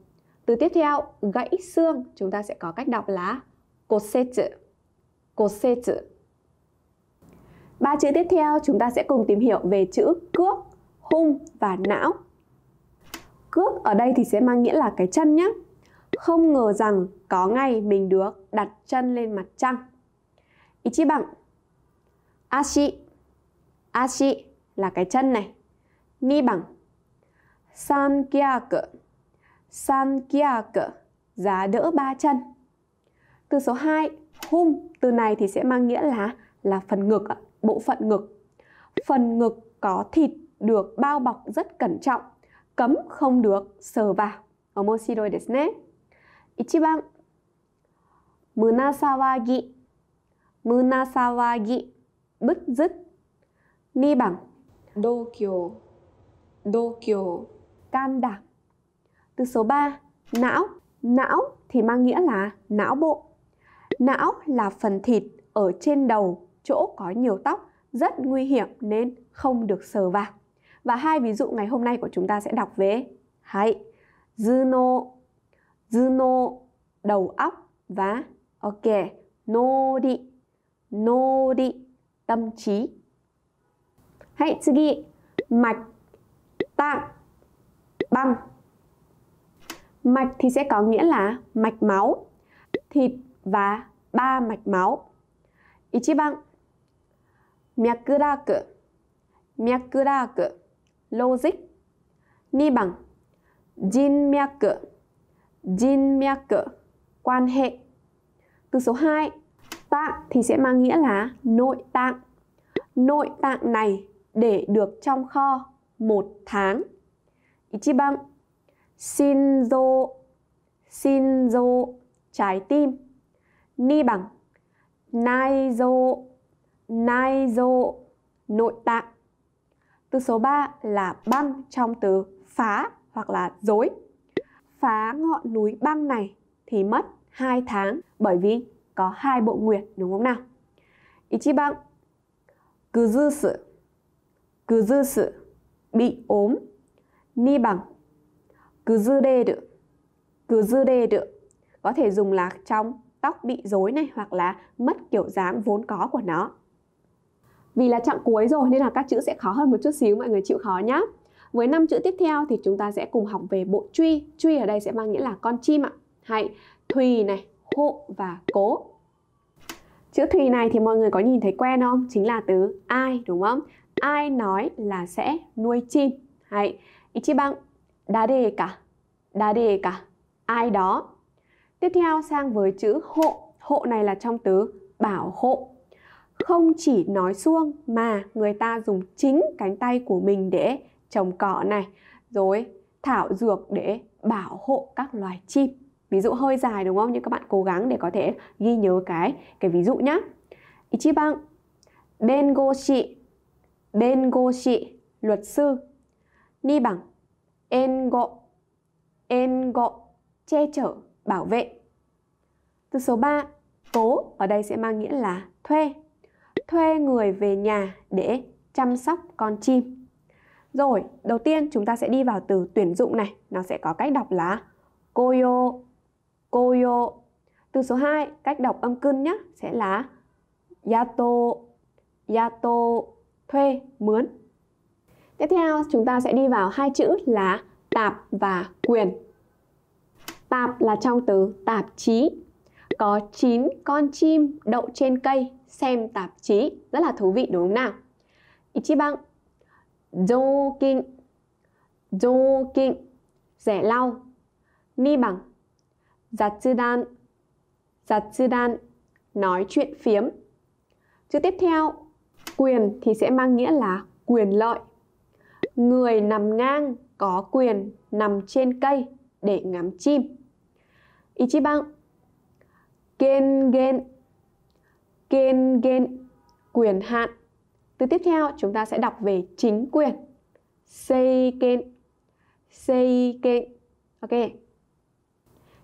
Speaker 1: từ tiếp theo, gãy xương, chúng ta sẽ có cách đọc là kosetsu. Kosetsu. Ba chữ tiếp theo chúng ta sẽ cùng tìm hiểu về chữ cước, hung và não. Cước ở đây thì sẽ mang nghĩa là cái chân nhé. Không ngờ rằng có ngày mình được đặt chân lên mặt trăng. Ichiban Ashi Ashi là cái chân này. Ni bằng san kia Sankiaku San Sankyaka, giá đỡ ba chân. Từ số 2, hung, từ này thì sẽ mang nghĩa là là phần ngực, bộ phận ngực. Phần ngực có thịt được bao bọc rất cẩn trọng, cấm không được sờ vào. Omoshiroi desu ne. Ichiban. Munasawagi. Munasawagi, bứt rứt. Ni bằng. Dokyo. Dokyo. Can đảm. Từ số 3, não. Não thì mang nghĩa là não bộ. Não là phần thịt ở trên đầu, chỗ có nhiều tóc, rất nguy hiểm nên không được sờ vào. Và hai ví dụ ngày hôm nay của chúng ta sẽ đọc về hãy Zuno, Zuno đầu óc và ok, nori, nori tâm trí. Hãy, mạch tạng, băng. Mạch thì sẽ có nghĩa là mạch máu, thịt và ba mạch máu. Ichiban Myakuraku Myakuraku Logic Ni bằng Jin myaku Jin myaku Quan hệ Từ số 2 Tạng thì sẽ mang nghĩa là nội tạng Nội tạng này để được trong kho một tháng Ichiban Shinzo Shinzo trái tim Ni bằng Naizo Naizo nội tạng Từ số 3 là băng trong từ phá hoặc là dối Phá ngọn núi băng này thì mất 2 tháng bởi vì có hai bộ nguyệt đúng không nào? Ichiban Kuzusu Kuzusu bị ốm Ni bằng 그즈레르 그즈레르 có thể dùng là trong tóc bị rối này hoặc là mất kiểu dáng vốn có của nó. Vì là chặng cuối rồi nên là các chữ sẽ khó hơn một chút xíu mọi người chịu khó nhé. Với năm chữ tiếp theo thì chúng ta sẽ cùng học về bộ truy. Truy ở đây sẽ mang nghĩa là con chim ạ. Hay thùy này, hộ và cố. Chữ thùy này thì mọi người có nhìn thấy quen không? Chính là từ ai đúng không? Ai nói là sẽ nuôi chim. Hay Ichiban 다르일까, 다르일까, ai đó. Tiếp theo sang với chữ hộ, hộ này là trong từ bảo hộ. Không chỉ nói suông mà người ta dùng chính cánh tay của mình để trồng cỏ này, rồi thảo dược để bảo hộ các loài chim. Ví dụ hơi dài đúng không? Nhưng các bạn cố gắng để có thể ghi nhớ cái cái ví dụ nhé. Ichiban, bengoshi, bengoshi, luật sư. Ni bằng, en gọ en gọ che chở bảo vệ từ số 3 tố ở đây sẽ mang nghĩa là thuê thuê người về nhà để chăm sóc con chim rồi đầu tiên chúng ta sẽ đi vào từ tuyển dụng này nó sẽ có cách đọc là koyo koyo từ số 2 cách đọc âm cưng nhé sẽ là yato yato thuê mướn Tiếp theo chúng ta sẽ đi vào hai chữ là tạp và quyền. Tạp là trong từ tạp chí. Có 9 con chim đậu trên cây xem tạp chí. Rất là thú vị đúng không nào? Ichiban Joking Joking Rẻ lau Ni bằng Zatsudan Zatsudan Nói chuyện phiếm Chữ tiếp theo Quyền thì sẽ mang nghĩa là quyền lợi người nằm ngang có quyền nằm trên cây để ngắm chim. Ichiban ken gen ken gen quyền hạn. Từ tiếp theo chúng ta sẽ đọc về chính quyền. Seiken Seiken Ok.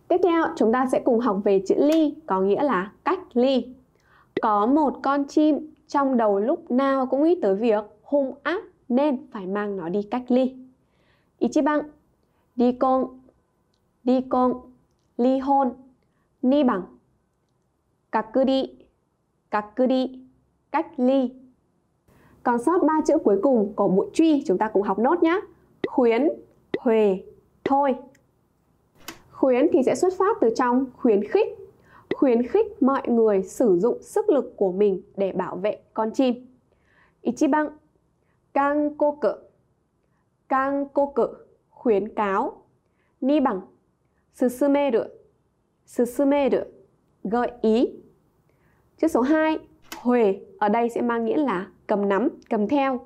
Speaker 1: Tiếp theo chúng ta sẽ cùng học về chữ ly có nghĩa là cách ly. Có một con chim trong đầu lúc nào cũng nghĩ tới việc hung ác nên phải mang nó đi cách ly. Ichiban, đi con, đi con, ly hôn, ni bằng, cạc cư đi, cạc cư đi, cách ly. Còn sót ba chữ cuối cùng của mũi truy chúng ta cũng học nốt nhé. Khuyến, huề, thôi. Khuyến thì sẽ xuất phát từ trong khuyến khích. Khuyến khích mọi người sử dụng sức lực của mình để bảo vệ con chim. Ichiban Căng cô cự Căng cô cự khuyến cáo Ni bằng sư sư sư sư Susumeru Susumeru Gợi ý Chữ số 2 Huề ở đây sẽ mang nghĩa là cầm nắm, cầm theo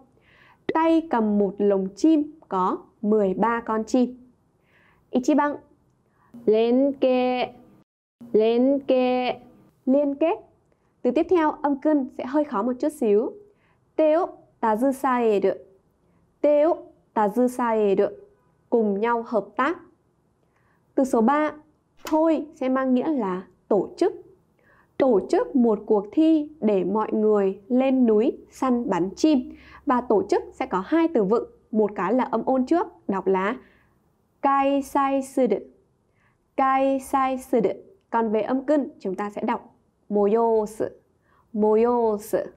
Speaker 1: Tay cầm một lồng chim có 13 con chim Ichiban Liên kê Liên kê Liên kết Từ tiếp theo âm cân sẽ hơi khó một chút xíu Teo 따즈사에르 때요 따즈사에르 cùng nhau hợp tác. Từ số 3, thôi sẽ mang nghĩa là tổ chức. Tổ chức một cuộc thi để mọi người lên núi săn bắn chim và tổ chức sẽ có hai từ vựng, một cái là âm ôn trước đọc là kai sai sư đự. Kai sai sư đự. Còn về âm cưng chúng ta sẽ đọc moyo sự. Moyo sự.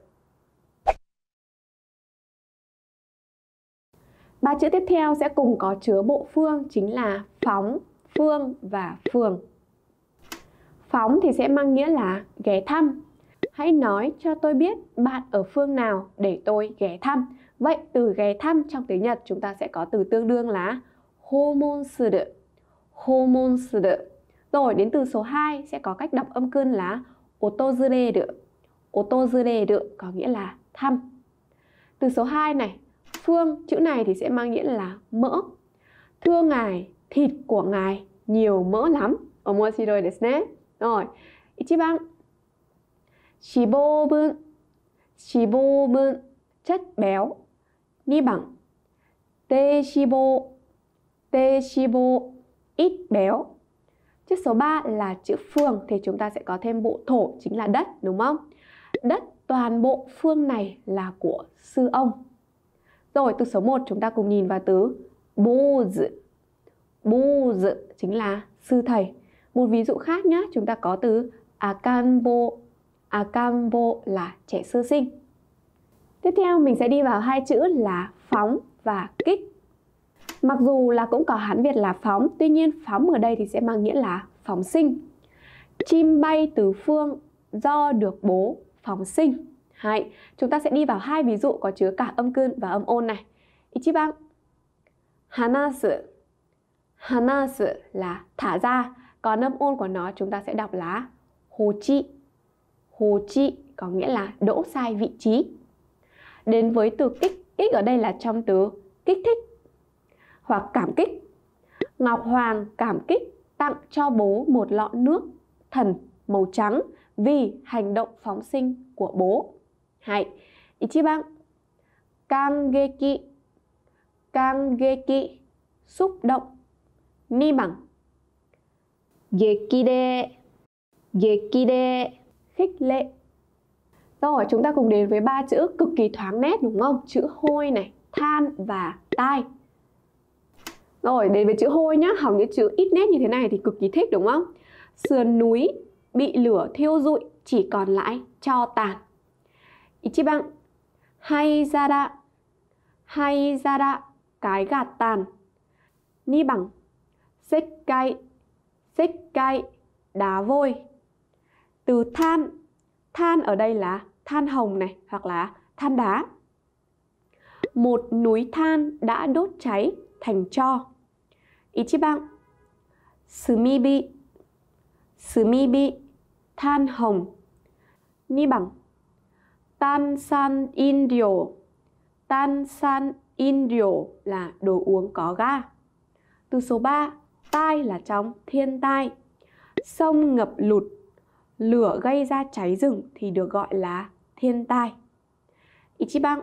Speaker 1: Ba chữ tiếp theo sẽ cùng có chứa bộ phương chính là phóng, phương và phường. Phóng thì sẽ mang nghĩa là ghé thăm. Hãy nói cho tôi biết bạn ở phương nào để tôi ghé thăm. Vậy từ ghé thăm trong tiếng Nhật chúng ta sẽ có từ tương đương là homonsuru. Homonsuru. Rồi đến từ số 2 sẽ có cách đọc âm cơn là otozure được. Otozure được có nghĩa là thăm. Từ số 2 này Phương, chữ này thì sẽ mang nghĩa là mỡ. Thưa ngài, thịt của ngài nhiều mỡ lắm. Omoshiroi desu ne. Rồi, ichiban. Shibobun. Shibobun, chất béo. Ni bằng. Tê shibo. Tê shibo, ít béo. Chữ số 3 là chữ phương thì chúng ta sẽ có thêm bộ thổ chính là đất đúng không? Đất toàn bộ phương này là của sư ông rồi từ số 1 chúng ta cùng nhìn vào từ booz. Booz chính là sư thầy. Một ví dụ khác nhá chúng ta có từ akambo. Akambo là trẻ sơ sinh. Tiếp theo mình sẽ đi vào hai chữ là phóng và kích. Mặc dù là cũng có Hán Việt là phóng, tuy nhiên phóng ở đây thì sẽ mang nghĩa là phóng sinh. Chim bay từ phương do được bố phóng sinh hai chúng ta sẽ đi vào hai ví dụ có chứa cả âm cương và âm ôn này. Ichiban Hanasu Hanasu là thả ra, còn âm ôn của nó chúng ta sẽ đọc là Hochi Hochi có nghĩa là đỗ sai vị trí. Đến với từ kích, kích ở đây là trong từ kích thích hoặc cảm kích. Ngọc Hoàng cảm kích tặng cho bố một lọ nước thần màu trắng vì hành động phóng sinh của bố hai, はい1 xúc động. ni bằng, 2 khích lệ. Rồi, chúng ta cùng đến với ba chữ cực kỳ thoáng nét đúng không? Chữ hôi này, than và tai. Rồi, đến với chữ hôi nhá, học những chữ ít nét như thế này thì cực kỳ thích đúng không? Sườn núi bị lửa thiêu rụi, chỉ còn lại cho tàn. 1番灰皿灰皿 cái gạt tàn 2 bằng xích cây xích cây đá vôi từ than than ở đây là than hồng này hoặc là than đá một núi than đã đốt cháy thành tro Ichiban Sumibi Sumibi Than hồng Ni bằng tan san indio tan san indio là đồ uống có ga từ số 3 tai là trong thiên tai sông ngập lụt lửa gây ra cháy rừng thì được gọi là thiên tai ichiban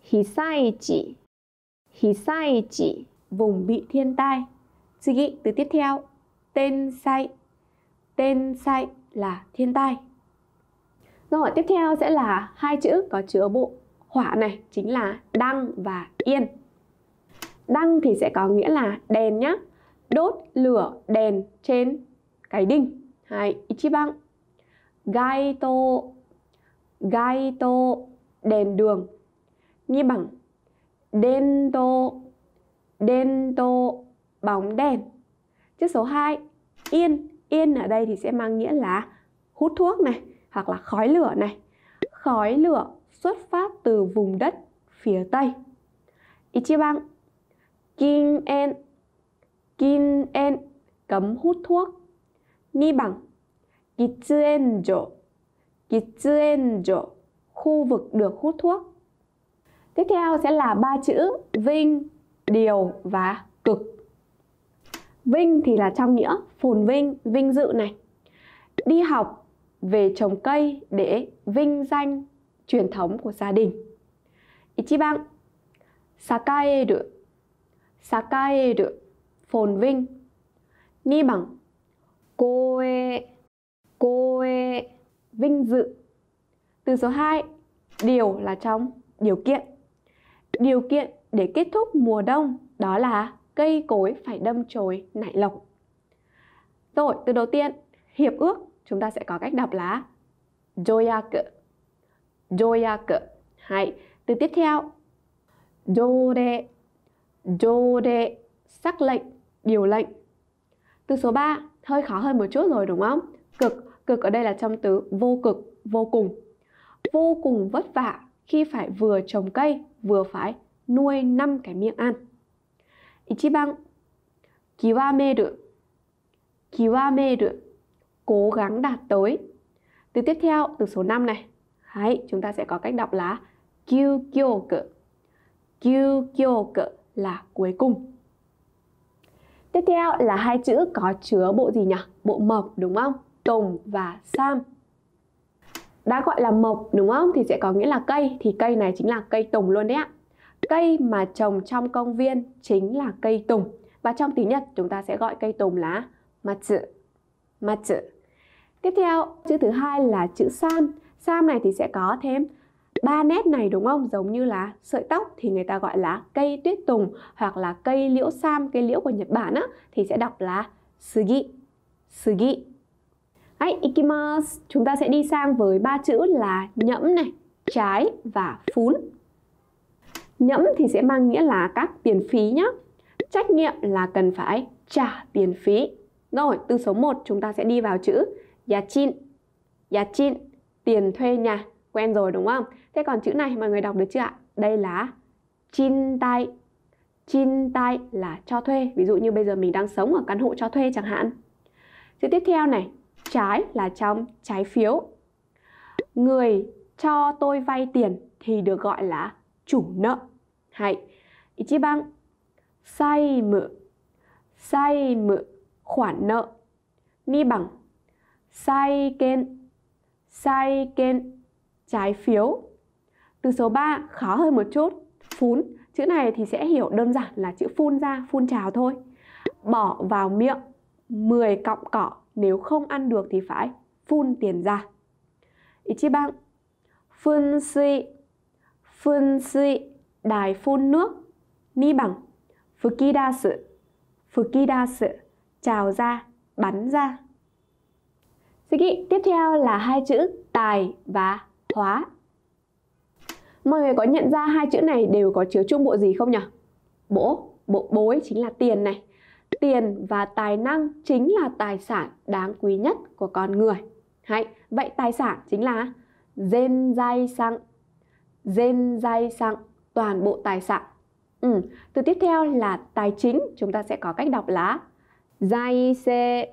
Speaker 1: hisaichi hisaichi vùng bị thiên tai suy nghĩ từ tiếp theo tên sai tên sai là thiên tai rồi, tiếp theo sẽ là hai chữ có chứa bộ hỏa này, chính là đăng và yên. Đăng thì sẽ có nghĩa là đèn nhá. Đốt lửa đèn trên cái đinh. Hai, ichiban. Gai tô. Gai tô đèn đường. Nhi bằng đen tô. Đen tô bóng đèn. Chữ số 2 yên, yên ở đây thì sẽ mang nghĩa là hút thuốc này hoặc là khói lửa này. Khói lửa xuất phát từ vùng đất phía Tây. Ichiban Kin en Kin en cấm hút thuốc. Ni bằng Kitsuenjo Kitsuenjo khu vực được hút thuốc. Tiếp theo sẽ là ba chữ vinh, điều và cực. Vinh thì là trong nghĩa phồn vinh, vinh dự này. Đi học về trồng cây để vinh danh truyền thống của gia đình. 1番栄える栄える phồn vinh 2番 cô ê cô ê vinh dự từ số 2 điều là trong điều kiện điều kiện để kết thúc mùa đông đó là cây cối phải đâm chồi nảy lộc rồi từ đầu tiên hiệp ước chúng ta sẽ có cách đọc là joyaku joyaku hay từ tiếp theo jore jore sắc lệnh điều lệnh từ số 3 hơi khó hơn một chút rồi đúng không cực cực ở đây là trong từ vô cực vô cùng vô cùng vất vả khi phải vừa trồng cây vừa phải nuôi năm cái miệng ăn Ichiban Kiwameru Kiwameru cố gắng đạt tới. Từ tiếp theo, từ số 5 này. hãy chúng ta sẽ có cách đọc là kyukyoku. Kyukyoku là cuối cùng. Tiếp theo là hai chữ có chứa bộ gì nhỉ? Bộ mộc đúng không? Tùng và sam. Đã gọi là mộc đúng không? Thì sẽ có nghĩa là cây. Thì cây này chính là cây tùng luôn đấy ạ. Cây mà trồng trong công viên chính là cây tùng. Và trong tiếng Nhật chúng ta sẽ gọi cây tùng là matsu. Matsu. Tiếp theo, chữ thứ hai là chữ sam. Sam này thì sẽ có thêm ba nét này đúng không? Giống như là sợi tóc thì người ta gọi là cây tuyết tùng hoặc là cây liễu sam, cây liễu của Nhật Bản á thì sẽ đọc là sugi. Sugi. Hãy ikimasu. Chúng ta sẽ đi sang với ba chữ là nhẫm này, trái và phún. Nhẫm thì sẽ mang nghĩa là các tiền phí nhá. Trách nhiệm là cần phải trả tiền phí. Rồi, từ số 1 chúng ta sẽ đi vào chữ giá chín giá chín tiền thuê nhà quen rồi đúng không thế còn chữ này mọi người đọc được chưa ạ đây là chín tay chín tay là cho thuê ví dụ như bây giờ mình đang sống ở căn hộ cho thuê chẳng hạn chữ tiếp theo này trái là trong trái phiếu người cho tôi vay tiền thì được gọi là chủ nợ hay ichiban say mượn say mượn khoản nợ ni bằng sai kênh sai kênh trái phiếu từ số 3 khó hơn một chút phún chữ này thì sẽ hiểu đơn giản là chữ phun ra phun trào thôi bỏ vào miệng 10 cọng cỏ nếu không ăn được thì phải phun tiền ra Ichiban Phun suy Phun suy Đài phun nước Ni bằng Fukidasu Fukidasu Trào ra Bắn ra Sugi, tiếp theo là hai chữ tài và hóa. Mọi người có nhận ra hai chữ này đều có chứa chung bộ gì không nhỉ? Bộ, bộ bối chính là tiền này. Tiền và tài năng chính là tài sản đáng quý nhất của con người. Hay, vậy tài sản chính là gen dai sang. Gen dai sang, toàn bộ tài sản. Ừ, từ tiếp theo là tài chính, chúng ta sẽ có cách đọc là dai se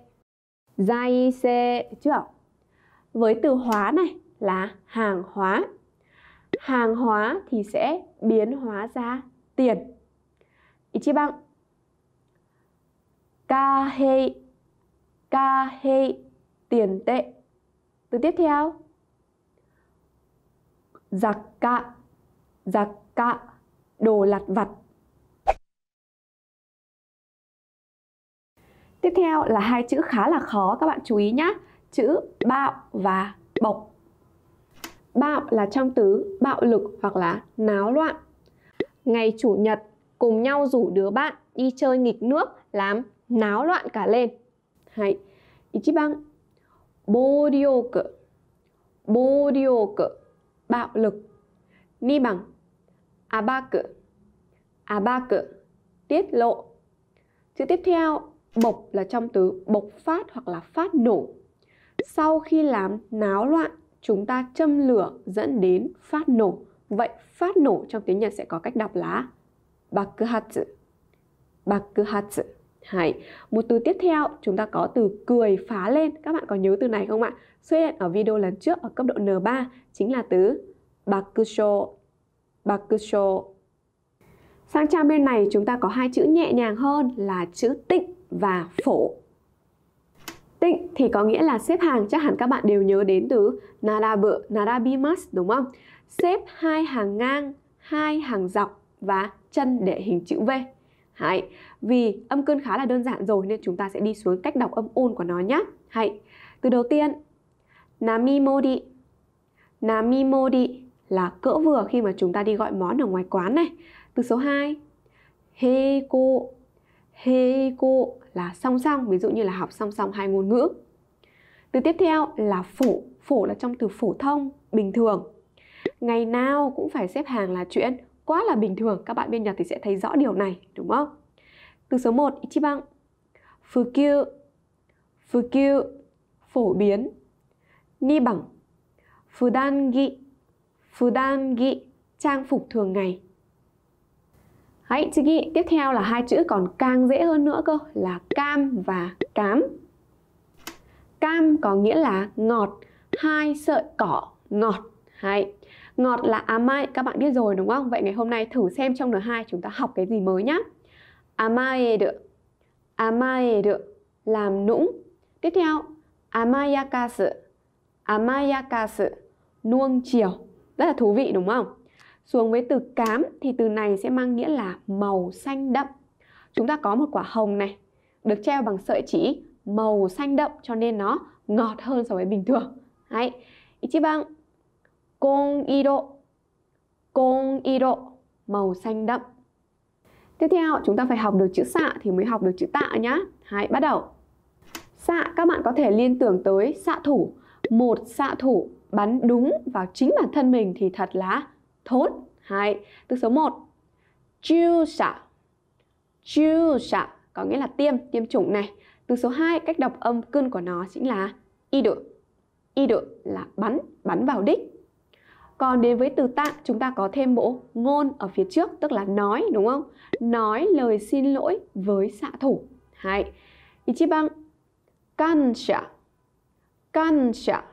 Speaker 1: Dai xe chưa? Với từ hóa này là hàng hóa. Hàng hóa thì sẽ biến hóa ra tiền. Ichiban. Ka he Ka he tiền tệ. Từ tiếp theo. Giặc cạ. Giặc cạ đồ lặt vặt Tiếp theo là hai chữ khá là khó các bạn chú ý nhé. Chữ bạo và bộc. Bạo là trong từ bạo lực hoặc là náo loạn. Ngày chủ nhật cùng nhau rủ đứa bạn đi chơi nghịch nước làm náo loạn cả lên. Hay. Ichiban. Boryoku. Boryoku. Bạo lực. Ni bằng. Abaku. Abaku. Tiết lộ. Chữ tiếp theo bộc là trong từ bộc phát hoặc là phát nổ sau khi làm náo loạn chúng ta châm lửa dẫn đến phát nổ vậy phát nổ trong tiếng nhật sẽ có cách đọc là bakuhatsu bakuhatsu Hay. Một từ tiếp theo chúng ta có từ cười phá lên Các bạn có nhớ từ này không ạ? Xuất hiện ở video lần trước ở cấp độ N3 Chính là từ Bakusho Bakusho Sang trang bên này chúng ta có hai chữ nhẹ nhàng hơn là chữ tịnh và phổ. Tịnh thì có nghĩa là xếp hàng, chắc hẳn các bạn đều nhớ đến từ narabı, narabimas đúng không? Xếp hai hàng ngang, hai hàng dọc và chân để hình chữ V. Hãy, vì âm cơn khá là đơn giản rồi nên chúng ta sẽ đi xuống cách đọc âm ôn của nó nhé. Hãy, từ đầu tiên, namimodi, namimodi là cỡ vừa khi mà chúng ta đi gọi món ở ngoài quán này. Từ số 2, heko, heiko là song song ví dụ như là học song song hai ngôn ngữ từ tiếp theo là phủ phủ là trong từ phổ thông bình thường ngày nào cũng phải xếp hàng là chuyện quá là bình thường các bạn bên Nhật thì sẽ thấy rõ điều này đúng không từ số 1 ichiban fukyu fukyu phổ biến ni bằng fudangi fudangi trang phục thường ngày Đấy, chigi. Tiếp theo là hai chữ còn càng dễ hơn nữa cơ là cam và cám. Cam có nghĩa là ngọt, hai sợi cỏ ngọt. Hay. Ngọt là amai, à các bạn biết rồi đúng không? Vậy ngày hôm nay thử xem trong N2 chúng ta học cái gì mới nhá. Amae à được. Amae à được làm nũng. Tiếp theo, amayakasu. Amayakasu nuông chiều. Rất là thú vị đúng không? Xuống với từ cám thì từ này sẽ mang nghĩa là màu xanh đậm. Chúng ta có một quả hồng này được treo bằng sợi chỉ màu xanh đậm cho nên nó ngọt hơn so với bình thường. Đấy. Ichiban con iro con iro màu xanh đậm. Tiếp theo chúng ta phải học được chữ xạ thì mới học được chữ tạ nhá. Hãy bắt đầu. Xạ các bạn có thể liên tưởng tới xạ thủ. Một xạ thủ bắn đúng vào chính bản thân mình thì thật là thốt hai từ số 1 chiêu xạ chiêu xạ có nghĩa là tiêm tiêm chủng này từ số 2 cách đọc âm cưng của nó chính là y độ y độ là bắn bắn vào đích còn đến với từ tạ chúng ta có thêm bộ ngôn ở phía trước tức là nói đúng không nói lời xin lỗi với xạ thủ hay ichiban kansha kansha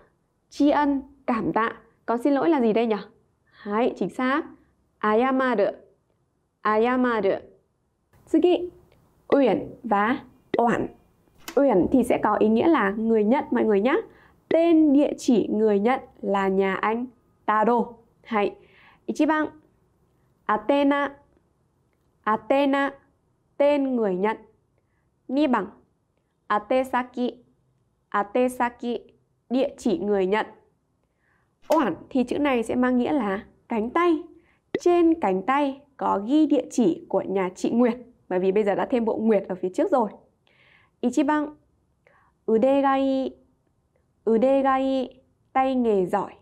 Speaker 1: tri ân cảm tạ còn xin lỗi là gì đây nhỉ はい、chính xác. 謝る、謝る。次、uyển và oản. Uyển thì sẽ có ý nghĩa là người nhận mọi người nhé. Tên địa chỉ người nhận là nhà anh Taro. Hãy. Ichiban. Atena. Atena. Tên người nhận. Ni bằng. Atesaki. Atesaki. Địa chỉ người nhận. Oản thì chữ này sẽ mang nghĩa là cánh tay. Trên cánh tay có ghi địa chỉ của nhà chị Nguyệt bởi vì bây giờ đã thêm bộ Nguyệt ở phía trước rồi. Ichiban Ude gai Ude gai tay nghề giỏi.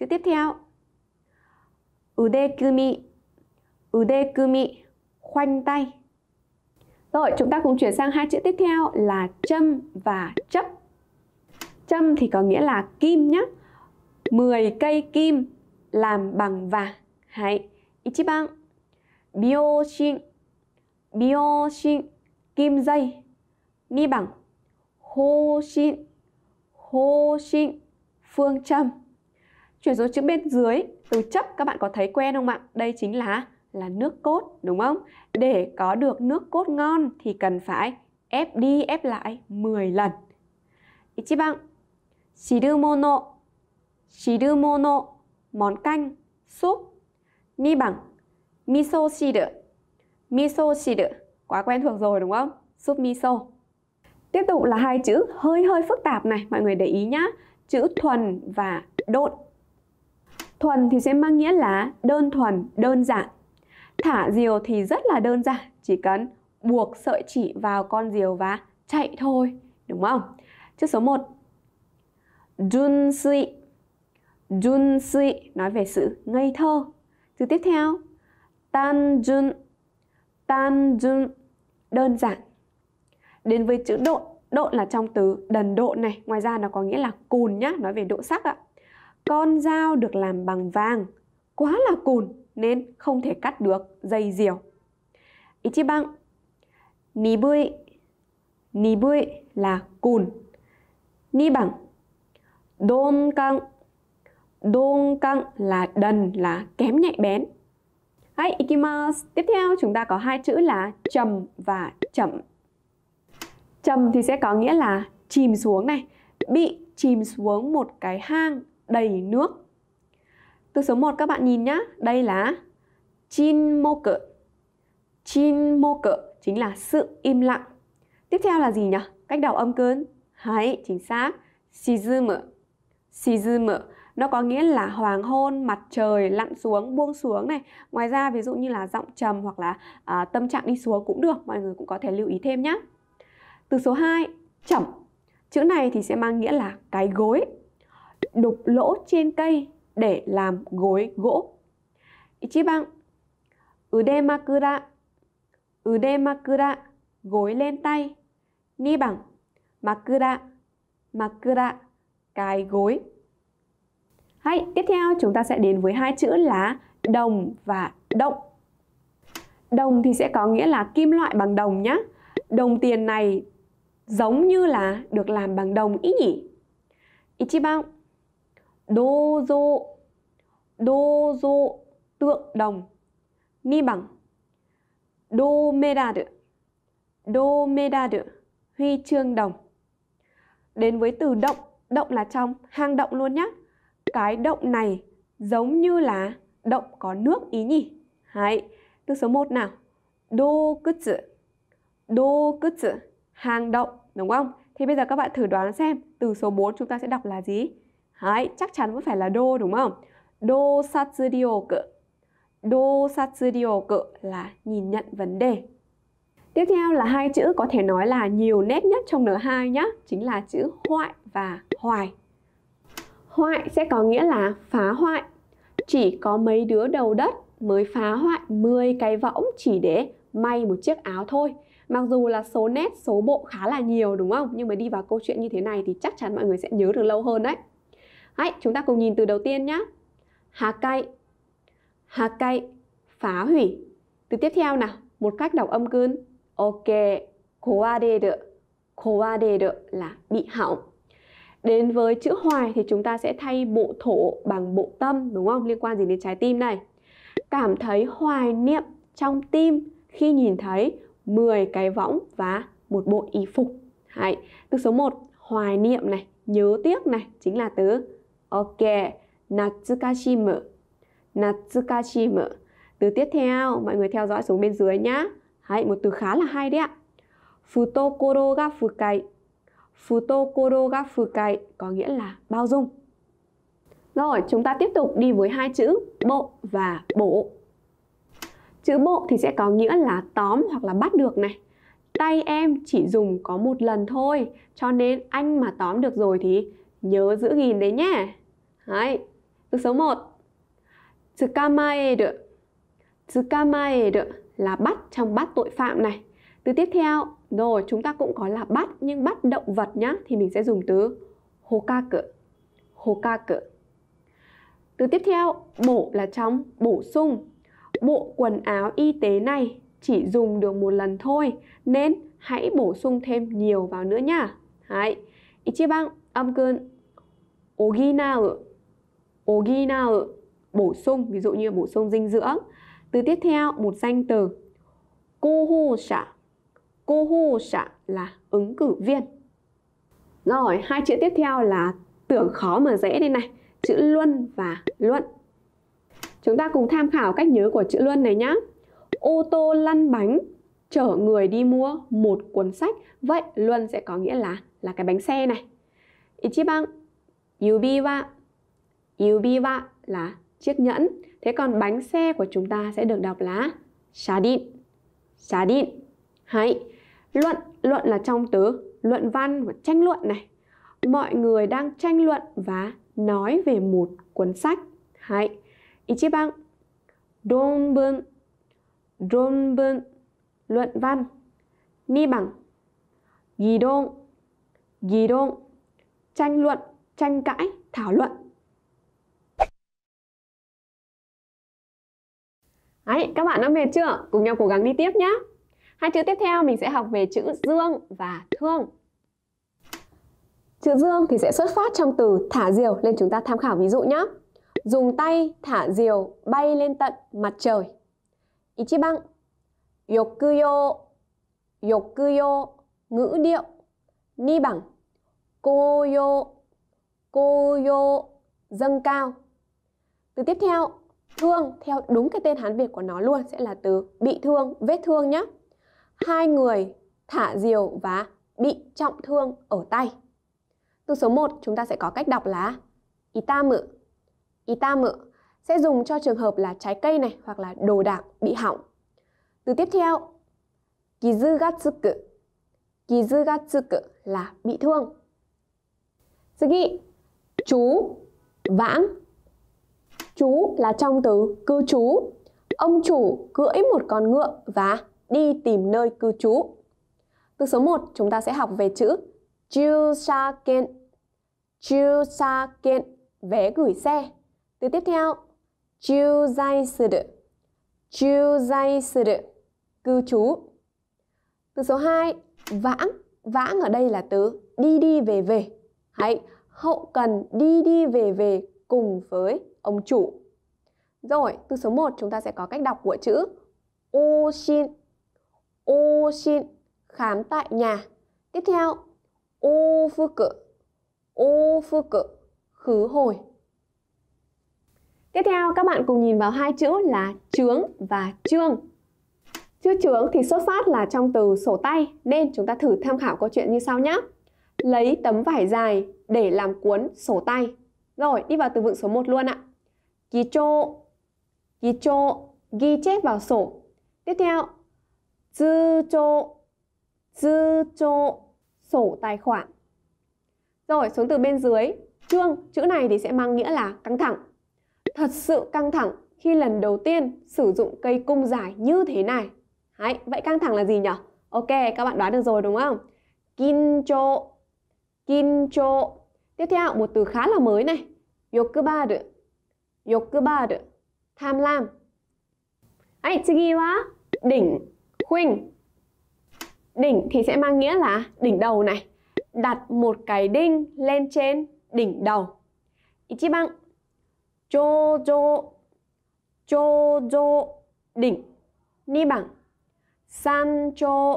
Speaker 1: Chữ tiếp theo. Ude kumi Ude kumi khoanh tay. Rồi, chúng ta cùng chuyển sang hai chữ tiếp theo là châm và chấp. Châm thì có nghĩa là kim nhé. 10 cây kim làm bằng vàng. Hãy. 1. Ichiban. Bioshin. Bioshin. Kim dây. Ni bằng. Hô shin. Hô shin. Phương châm. Chuyển số chữ bên dưới, từ chấp các bạn có thấy quen không ạ? Đây chính là là nước cốt, đúng không? Để có được nước cốt ngon thì cần phải ép đi ép lại 10 lần. 1. Ichiban. Shirumono. Shirumono món canh, súp. Ni bằng miso shiru. Miso shiru, quá quen thuộc rồi đúng không? Súp miso. Tiếp tục là hai chữ hơi hơi phức tạp này, mọi người để ý nhá. Chữ thuần và độn. Thuần thì sẽ mang nghĩa là đơn thuần, đơn giản. Thả diều thì rất là đơn giản, chỉ cần buộc sợi chỉ vào con diều và chạy thôi, đúng không? Chữ số 1. Jun Jun sui nói về sự ngây thơ. Từ tiếp theo, tan jun, tan jun, đơn giản. Đến với chữ độn, độn là trong từ đần độn này, ngoài ra nó có nghĩa là cùn nhá, nói về độ sắc ạ. Con dao được làm bằng vàng, quá là cùn nên không thể cắt được dây diều. Ichiban, ni bui, ni bui là cùn. Ni bằng, đôn căng, đôn căng là đần là kém nhạy bén. Hãy ikimasu. Tiếp theo chúng ta có hai chữ là trầm và chậm. Trầm thì sẽ có nghĩa là chìm xuống này, bị chìm xuống một cái hang đầy nước. Từ số 1 các bạn nhìn nhá, đây là chin mô cỡ. Chin mô cỡ chính là sự im lặng. Tiếp theo là gì nhỉ? Cách đọc âm cơn. Hãy, chính xác. Shizumu. Shizumu nó có nghĩa là hoàng hôn mặt trời lặn xuống buông xuống này ngoài ra ví dụ như là giọng trầm hoặc là à, tâm trạng đi xuống cũng được mọi người cũng có thể lưu ý thêm nhé từ số 2 chẩm chữ này thì sẽ mang nghĩa là cái gối đục lỗ trên cây để làm gối gỗ Ichiban Udemakura Udemakura Gối lên tay Ni bằng Makura Makura Cái gối hay, tiếp theo chúng ta sẽ đến với hai chữ là đồng và động. Đồng thì sẽ có nghĩa là kim loại bằng đồng nhá. Đồng tiền này giống như là được làm bằng đồng ý nhỉ? Ichiban
Speaker 2: Dozo
Speaker 1: Dozo tượng đồng Ni bằng Đô mê đa được Đô mê đa được Huy chương đồng Đến với từ động Động là trong Hang động luôn nhé cái động này giống như là động có nước ý nhỉ? hãy từ số 1 nào. Đô cứt Đô cứt Hàng động, đúng không? Thì bây giờ các bạn thử đoán xem từ số 4 chúng ta sẽ đọc là gì? hãy chắc chắn vẫn phải là đô đúng không? Đô satsuriyoku. Đô satsuriyoku là nhìn nhận vấn đề. Tiếp theo là hai chữ có thể nói là nhiều nét nhất trong N2 nhé, chính là chữ hoại và hoài. Hoại sẽ có nghĩa là phá hoại. Chỉ có mấy đứa đầu đất mới phá hoại 10 cái võng chỉ để may một chiếc áo thôi. Mặc dù là số nét, số bộ khá là nhiều đúng không? Nhưng mà đi vào câu chuyện như thế này thì chắc chắn mọi người sẽ nhớ được lâu hơn đấy. Hãy chúng ta cùng nhìn từ đầu tiên nhé. Hà cay. Hà cay, phá hủy. Từ tiếp theo nào, một cách đọc âm cơn. Ok, 壊れる壊れる là bị hỏng Đến với chữ hoài thì chúng ta sẽ thay bộ thổ bằng bộ tâm đúng không? Liên quan gì đến trái tim này? Cảm thấy hoài niệm trong tim khi nhìn thấy 10 cái võng và một bộ y phục. hãy Từ số 1, hoài niệm này, nhớ tiếc này chính là từ ok, natsukashimu. Natsukashimu. Từ tiếp theo, mọi người theo dõi xuống bên dưới nhá. hãy một từ khá là hay đấy ạ. Futokoro ga fukai Futokoro ga fukai có nghĩa là bao dung. Rồi, chúng ta tiếp tục đi với hai chữ bộ và bộ. Chữ bộ thì sẽ có nghĩa là tóm hoặc là bắt được này. Tay em chỉ dùng có một lần thôi, cho nên anh mà tóm được rồi thì nhớ giữ gìn đấy nhé. Đấy, từ số 1. Tsukamaeru. Tsukamaeru là bắt trong bắt tội phạm này. Từ tiếp theo, rồi, chúng ta cũng có là bắt, nhưng bắt động vật nhá, thì mình sẽ dùng từ hokaku. Hokaku. Từ tiếp theo, bổ là trong bổ sung. Bộ quần áo y tế này chỉ dùng được một lần thôi, nên hãy bổ sung thêm nhiều vào nữa nha. Đấy. Ichiban, âm cơn Oginau. Oginau bổ sung, ví dụ như bổ sung dinh dưỡng. Từ tiếp theo, một danh từ. kuhusha Cô hu sạ là ứng cử viên. Rồi, hai chữ tiếp theo là tưởng khó mà dễ đây này. Chữ luân và luận. Chúng ta cùng tham khảo cách nhớ của chữ luân này nhé. Ô tô lăn bánh chở người đi mua một cuốn sách. Vậy luân sẽ có nghĩa là là cái bánh xe này. Ichiban yubi wa yubi wa là chiếc nhẫn. Thế còn bánh xe của chúng ta sẽ được đọc là sardin. Sardin. Hay luận luận là trong từ luận văn và tranh luận này mọi người đang tranh luận và nói về một cuốn sách hãy ichiban donbun donbun luận văn ni bằng ghi đôn ghi đôn tranh luận tranh cãi thảo luận Đấy, các bạn đã mệt chưa? Cùng nhau cố gắng đi tiếp nhé! Hai chữ tiếp theo mình sẽ học về chữ dương và thương. Chữ dương thì sẽ xuất phát trong từ thả diều nên chúng ta tham khảo ví dụ nhé. Dùng tay thả diều bay lên tận mặt trời. Ichiban, yokuyo, yokuyo, ngữ điệu. Ni bằng, koyo, koyo, dâng cao. Từ tiếp theo, thương theo đúng cái tên Hán Việt của nó luôn sẽ là từ bị thương, vết thương nhé hai người thả diều và bị trọng thương ở tay. Từ số 1 chúng ta sẽ có cách đọc là itamu. Itamu sẽ dùng cho trường hợp là trái cây này hoặc là đồ đạc bị hỏng. Từ tiếp theo, kizugatsuku. Kizugatsuku là bị thương. Sugi, chú, vãng. Chú là trong từ cư trú. Ông chủ cưỡi một con ngựa và đi tìm nơi cư trú. Từ số 1 chúng ta sẽ học về chữ 주사견 주사견 vé gửi xe. Từ tiếp theo 주재스르 주재스르 cư trú. Từ số 2 vãng vãng ở đây là từ đi đi về về. Hãy hậu cần đi đi về về cùng với ông chủ. Rồi, từ số 1 chúng ta sẽ có cách đọc của chữ oshin xin khám tại nhà. Tiếp theo, ofuku, ofuku khứ hồi. Tiếp theo các bạn cùng nhìn vào hai chữ là trướng và trương. Chữ trướng thì xuất phát là trong từ sổ tay nên chúng ta thử tham khảo câu chuyện như sau nhé. Lấy tấm vải dài để làm cuốn sổ tay. Rồi, đi vào từ vựng số 1 luôn ạ. Ghi chô, ghi chô, ghi chép vào sổ. Tiếp theo, Tư chỗ Tư chỗ Sổ tài khoản Rồi xuống từ bên dưới chương chữ này thì sẽ mang nghĩa là căng thẳng Thật sự căng thẳng khi lần đầu tiên sử dụng cây cung dài như thế này Đấy, vậy căng thẳng là gì nhỉ? Ok, các bạn đoán được rồi đúng không? Kincho Kincho Tiếp theo, một từ khá là mới này Yokubaru Yokubaru Tham lam Hãy, 次は đỉnh Khuynh Đỉnh thì sẽ mang nghĩa là đỉnh đầu này Đặt một cái đinh lên trên đỉnh đầu Ichiban Jojo Jojo đỉnh Ni bằng san san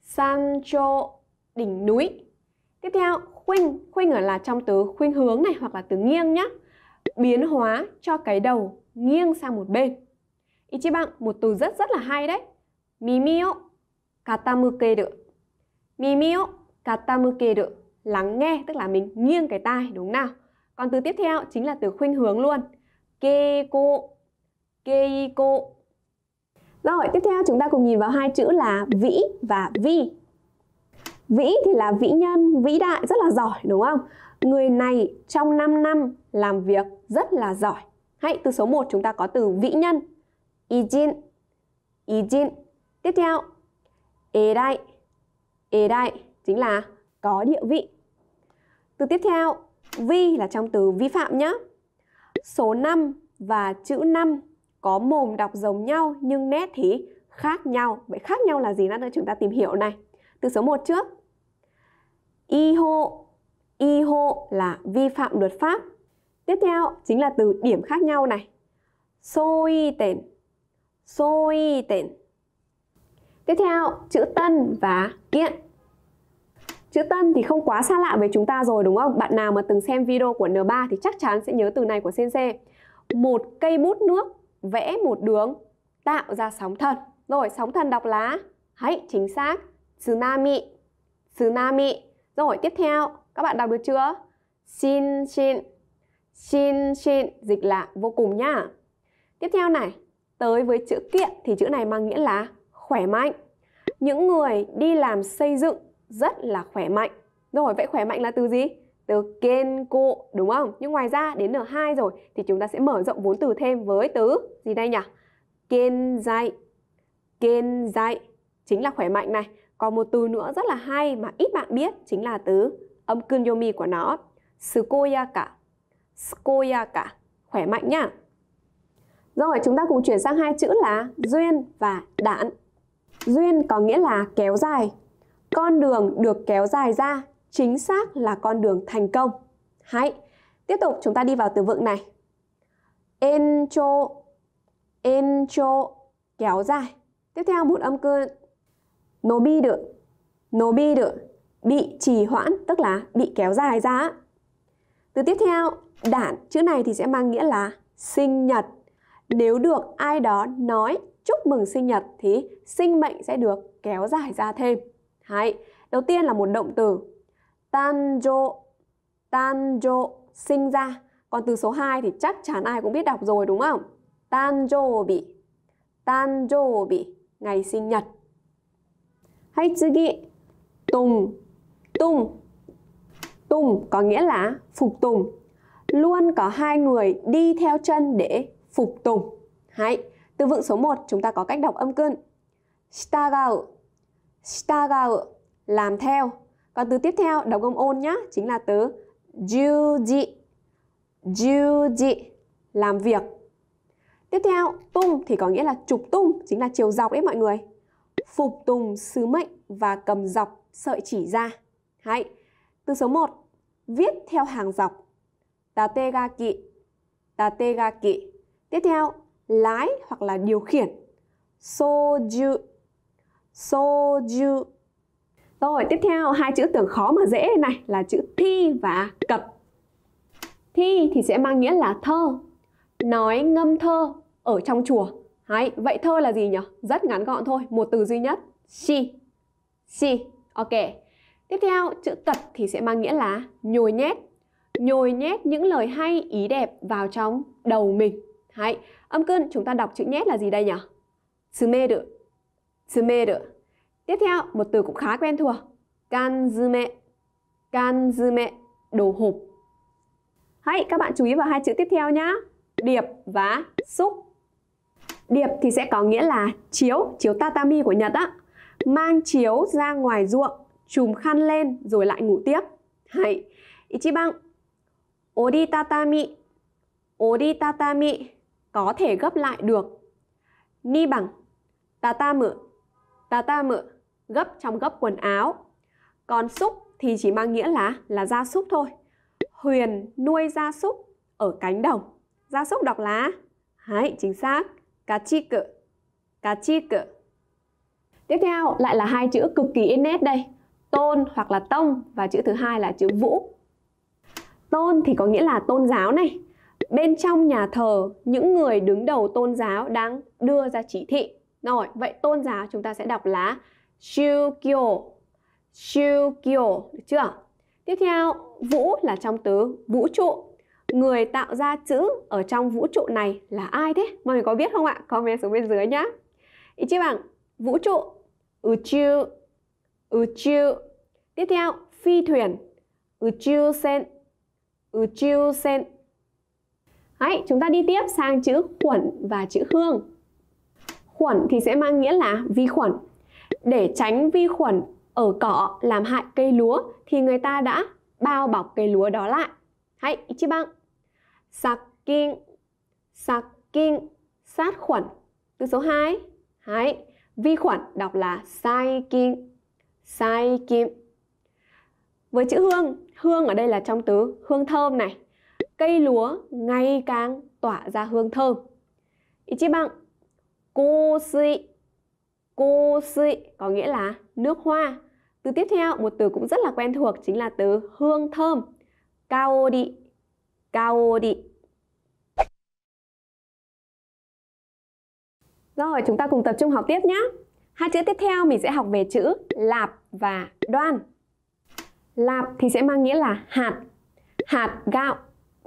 Speaker 1: Sancho đỉnh núi Tiếp theo khuynh Khuynh ở là trong từ khuynh hướng này hoặc là từ nghiêng nhá Biến hóa cho cái đầu nghiêng sang một bên Ichiban một từ rất rất là hay đấy lắng nghe tức là mình nghiêng cái tai đúng nào còn từ tiếp theo chính là từ khuynh hướng luôn keiko keiko rồi tiếp theo chúng ta cùng nhìn vào hai chữ là vĩ và vi vĩ thì là vĩ nhân vĩ đại rất là giỏi đúng không người này trong 5 năm làm việc rất là giỏi hãy từ số 1 chúng ta có từ vĩ nhân ijin ijin Tiếp theo, ế đại. Ế đại chính là có địa vị. Từ tiếp theo, vi là trong từ vi phạm nhé. Số 5 và chữ 5 có mồm đọc giống nhau nhưng nét thì khác nhau. Vậy khác nhau là gì lát nữa chúng ta tìm hiểu này. Từ số 1 trước. Y hộ. Y hộ là vi phạm luật pháp. Tiếp theo chính là từ điểm khác nhau này. Soi tên. Soi tên Tiếp theo, chữ tân và kiện. Chữ tân thì không quá xa lạ với chúng ta rồi đúng không? Bạn nào mà từng xem video của N3 thì chắc chắn sẽ nhớ từ này của Sensei. Một cây bút nước vẽ một đường tạo ra sóng thần. Rồi, sóng thần đọc lá. Hãy chính xác. Tsunami. Tsunami. Rồi, tiếp theo, các bạn đọc được chưa? Shin shin. Shin shin dịch là vô cùng nhá. Tiếp theo này, tới với chữ kiện thì chữ này mang nghĩa là khỏe mạnh những người đi làm xây dựng rất là khỏe mạnh rồi vậy khỏe mạnh là từ gì từ kiên cụ đúng không nhưng ngoài ra đến n2 rồi thì chúng ta sẽ mở rộng vốn từ thêm với từ gì đây nhỉ kiên dạy kiên dạy chính là khỏe mạnh này còn một từ nữa rất là hay mà ít bạn biết chính là từ âm kunyomi của nó sukoyaka sukoyaka khỏe mạnh nhá rồi chúng ta cùng chuyển sang hai chữ là duyên và đạn Duyên có nghĩa là kéo dài. Con đường được kéo dài ra chính xác là con đường thành công. Hãy tiếp tục chúng ta đi vào từ vựng này. Encho encho kéo dài. Tiếp theo một âm cơ nobi được. Nobi được bị trì hoãn tức là bị kéo dài ra. Từ tiếp theo, đản chữ này thì sẽ mang nghĩa là sinh nhật. Nếu được ai đó nói chúc mừng sinh nhật thì sinh mệnh sẽ được kéo dài ra thêm. Đấy. Đầu tiên là một động từ Tanjo Tanjo sinh ra Còn từ số 2 thì chắc chắn ai cũng biết đọc rồi đúng không? Tanjobi Tanjobi Ngày sinh nhật Hay tsugi Tùng Tùng Tùng có nghĩa là phục tùng Luôn có hai người đi theo chân để phục tùng Hãy từ vựng số 1 chúng ta có cách đọc âm cơn. Stagau. Stagau làm theo. Còn từ tiếp theo đọc âm ôn nhá, chính là từ juji. Juji làm việc. Tiếp theo, tung thì có nghĩa là chụp tung, chính là chiều dọc đấy mọi người. Phục tùng sứ mệnh và cầm dọc sợi chỉ ra. hãy Từ số 1, viết theo hàng dọc. Tategaki. Tategaki. Tiếp theo, lái hoặc là điều khiển soju soju rồi tiếp theo hai chữ tưởng khó mà dễ này là chữ thi và cập thi thì sẽ mang nghĩa là thơ nói ngâm thơ ở trong chùa Hay vậy thơ là gì nhỉ? Rất ngắn gọn thôi, một từ duy nhất. She. She. Ok. Tiếp theo, chữ cập thì sẽ mang nghĩa là nhồi nhét. Nhồi nhét những lời hay, ý đẹp vào trong đầu mình. Hay Âm cơn chúng ta đọc chữ nhét là gì đây nhỉ? Tsumeru. được. Tiếp theo, một từ cũng khá quen thuộc. can can mẹ, Kanzume. mẹ, đồ hộp. Hãy các bạn chú ý vào hai chữ tiếp theo nhá. Điệp và xúc. Điệp thì sẽ có nghĩa là chiếu, chiếu tatami của Nhật á. Mang chiếu ra ngoài ruộng, chùm khăn lên rồi lại ngủ tiếp. Hãy. Ichiban. Ori tatami. Ori tatami có thể gấp lại được. Ni bằng ta ta tatami gấp trong gấp quần áo. Còn xúc thì chỉ mang nghĩa là là gia súc thôi. Huyền nuôi gia súc ở cánh đồng. Gia súc đọc lá. hãy chính xác. cá cá chi chi Kachiku. Tiếp theo lại là hai chữ cực kỳ in nét đây. Tôn hoặc là tông và chữ thứ hai là chữ vũ. Tôn thì có nghĩa là tôn giáo này bên trong nhà thờ những người đứng đầu tôn giáo đang đưa ra chỉ thị rồi vậy tôn giáo chúng ta sẽ đọc là shukyo shukyo được chưa tiếp theo vũ là trong từ vũ trụ người tạo ra chữ ở trong vũ trụ này là ai thế mọi người có biết không ạ comment xuống bên dưới nhá ý Ichi bằng vũ trụ uchu ừ uchu ừ tiếp theo phi thuyền uchu ừ sen uchu sen Đấy, chúng ta đi tiếp sang chữ khuẩn và chữ hương. Khuẩn thì sẽ mang nghĩa là vi khuẩn. Để tránh vi khuẩn ở cỏ làm hại cây lúa thì người ta đã bao bọc cây lúa đó lại. Hãy ichibang. Sakin. Sakin. Sát khuẩn. Từ số 2. Hãy. Vi khuẩn đọc là saikin. Saikin. Với chữ hương, hương ở đây là trong từ hương thơm này cây lúa ngày càng tỏa ra hương thơm. Ichiban, cô suy, cô suy có nghĩa là nước hoa. Từ tiếp theo, một từ cũng rất là quen thuộc chính là từ hương thơm. Kaori, kaori. Rồi, chúng ta cùng tập trung học tiếp nhé. Hai chữ tiếp theo mình sẽ học về chữ lạp và đoan. Lạp thì sẽ mang nghĩa là hạt, hạt gạo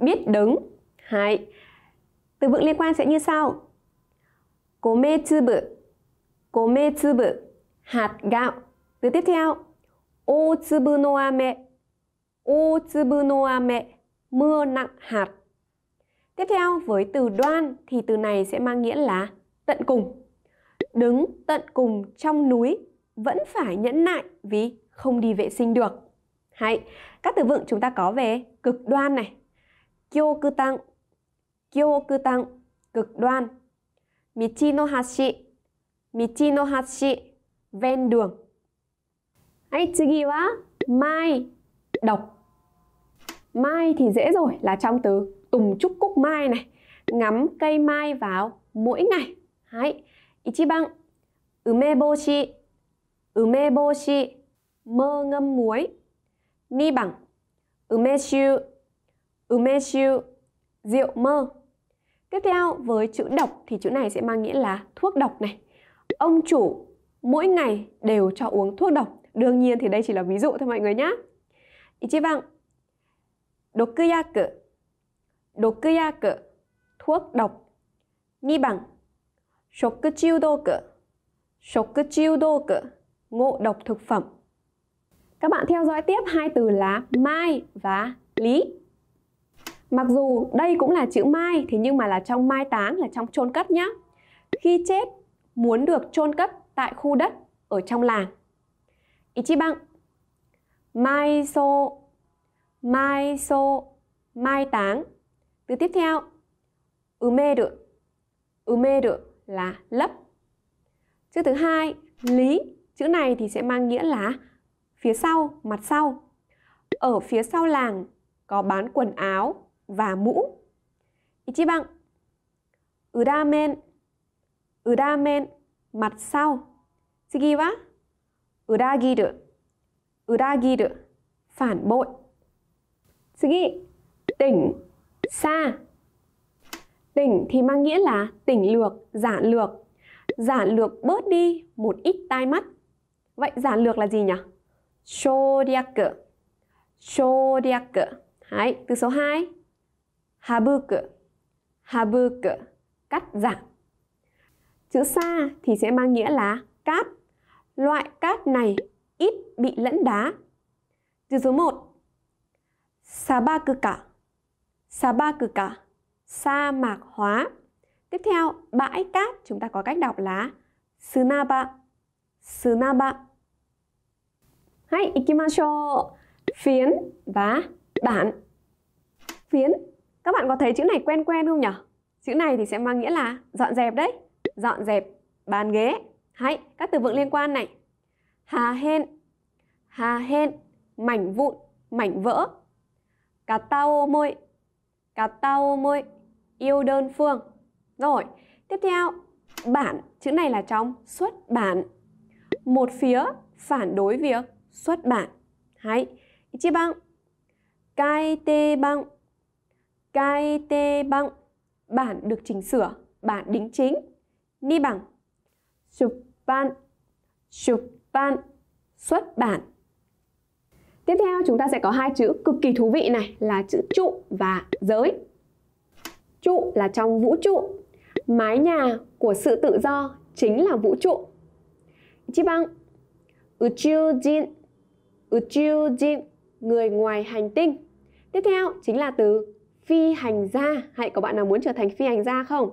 Speaker 1: biết đứng. Hai. Từ vựng liên quan sẽ như sau. kome tsubu. kome tsubu. Hạt gạo. Từ tiếp theo. O tsubu no ame. O tsubu no ame. Mưa nặng hạt. Tiếp theo với từ đoan thì từ này sẽ mang nghĩa là tận cùng. Đứng tận cùng trong núi vẫn phải nhẫn nại vì không đi vệ sinh được. Hay, các từ vựng chúng ta có về cực đoan này, cực đoan Michi no hashi Michi no hashi ven đường Hãy tsugi wa mai đọc Mai thì dễ rồi là trong từ tùng trúc cúc mai này Ngắm cây mai vào mỗi ngày Hãy Ichiban Umeboshi Umeboshi Mơ ngâm muối Ni bằng Umeshu umeshu, ừ, rượu mơ. Tiếp theo với chữ độc thì chữ này sẽ mang nghĩa là thuốc độc này. Ông chủ mỗi ngày đều cho uống thuốc độc. Đương nhiên thì đây chỉ là ví dụ thôi mọi người nhé. Ichiban, dokuyaku, dokuyaku, thuốc độc. Ni bằng, shokuchiu doku, shokuchiu ngộ độc thực phẩm. Các bạn theo dõi tiếp hai từ là mai và lý. Mặc dù đây cũng là chữ mai thì nhưng mà là trong mai táng là trong chôn cất nhá. Khi chết muốn được chôn cất tại khu đất ở trong làng. Ichiban Mai so Mai so Mai táng Từ tiếp theo Ume được Ume được là lấp Chữ thứ hai Lý Chữ này thì sẽ mang nghĩa là Phía sau, mặt sau Ở phía sau làng có bán quần áo và mũ. 1 bằng Uramen ừ Uramen ừ mặt sau. Sugi wa Uragiru Uragiru phản bội. Sugi tỉnh xa. Tỉnh thì mang nghĩa là tỉnh lược, giản lược. Giản lược bớt đi một ít tai mắt. Vậy giản lược là gì nhỉ? Shodyaku. Shodyaku. Đấy, từ số 2 habuku, habuku, cắt giảm. Chữ sa thì sẽ mang nghĩa là cát. Loại cát này ít bị lẫn đá. Từ số 1. Sabakuka. Sabakuka. Sa mạc hóa. Tiếp theo, bãi cát chúng ta có cách đọc là sunaba. Sunaba. Hay, ikimashou. Phiến và bản. Phiến các bạn có thấy chữ này quen quen không nhỉ? Chữ này thì sẽ mang nghĩa là dọn dẹp đấy. Dọn dẹp bàn ghế. hãy các từ vựng liên quan này. Hà hên. Hà hên, mảnh vụn, mảnh vỡ. Cà tao môi. Cà tao môi, yêu đơn phương. Rồi, tiếp theo bản, chữ này là trong xuất bản. Một phía phản đối việc xuất bản. hãy, băng, cai tê băng Cai tê băng Bản được chỉnh sửa, bản đính chính Ni bằng Chụp ban Chụp ban Xuất bản Tiếp theo chúng ta sẽ có hai chữ cực kỳ thú vị này là chữ trụ và giới. Trụ là trong vũ trụ. Mái nhà của sự tự do chính là vũ trụ. Chi bằng Uchujin Uchujin người ngoài hành tinh. Tiếp theo chính là từ phi hành gia. Hãy có bạn nào muốn trở thành phi hành gia không?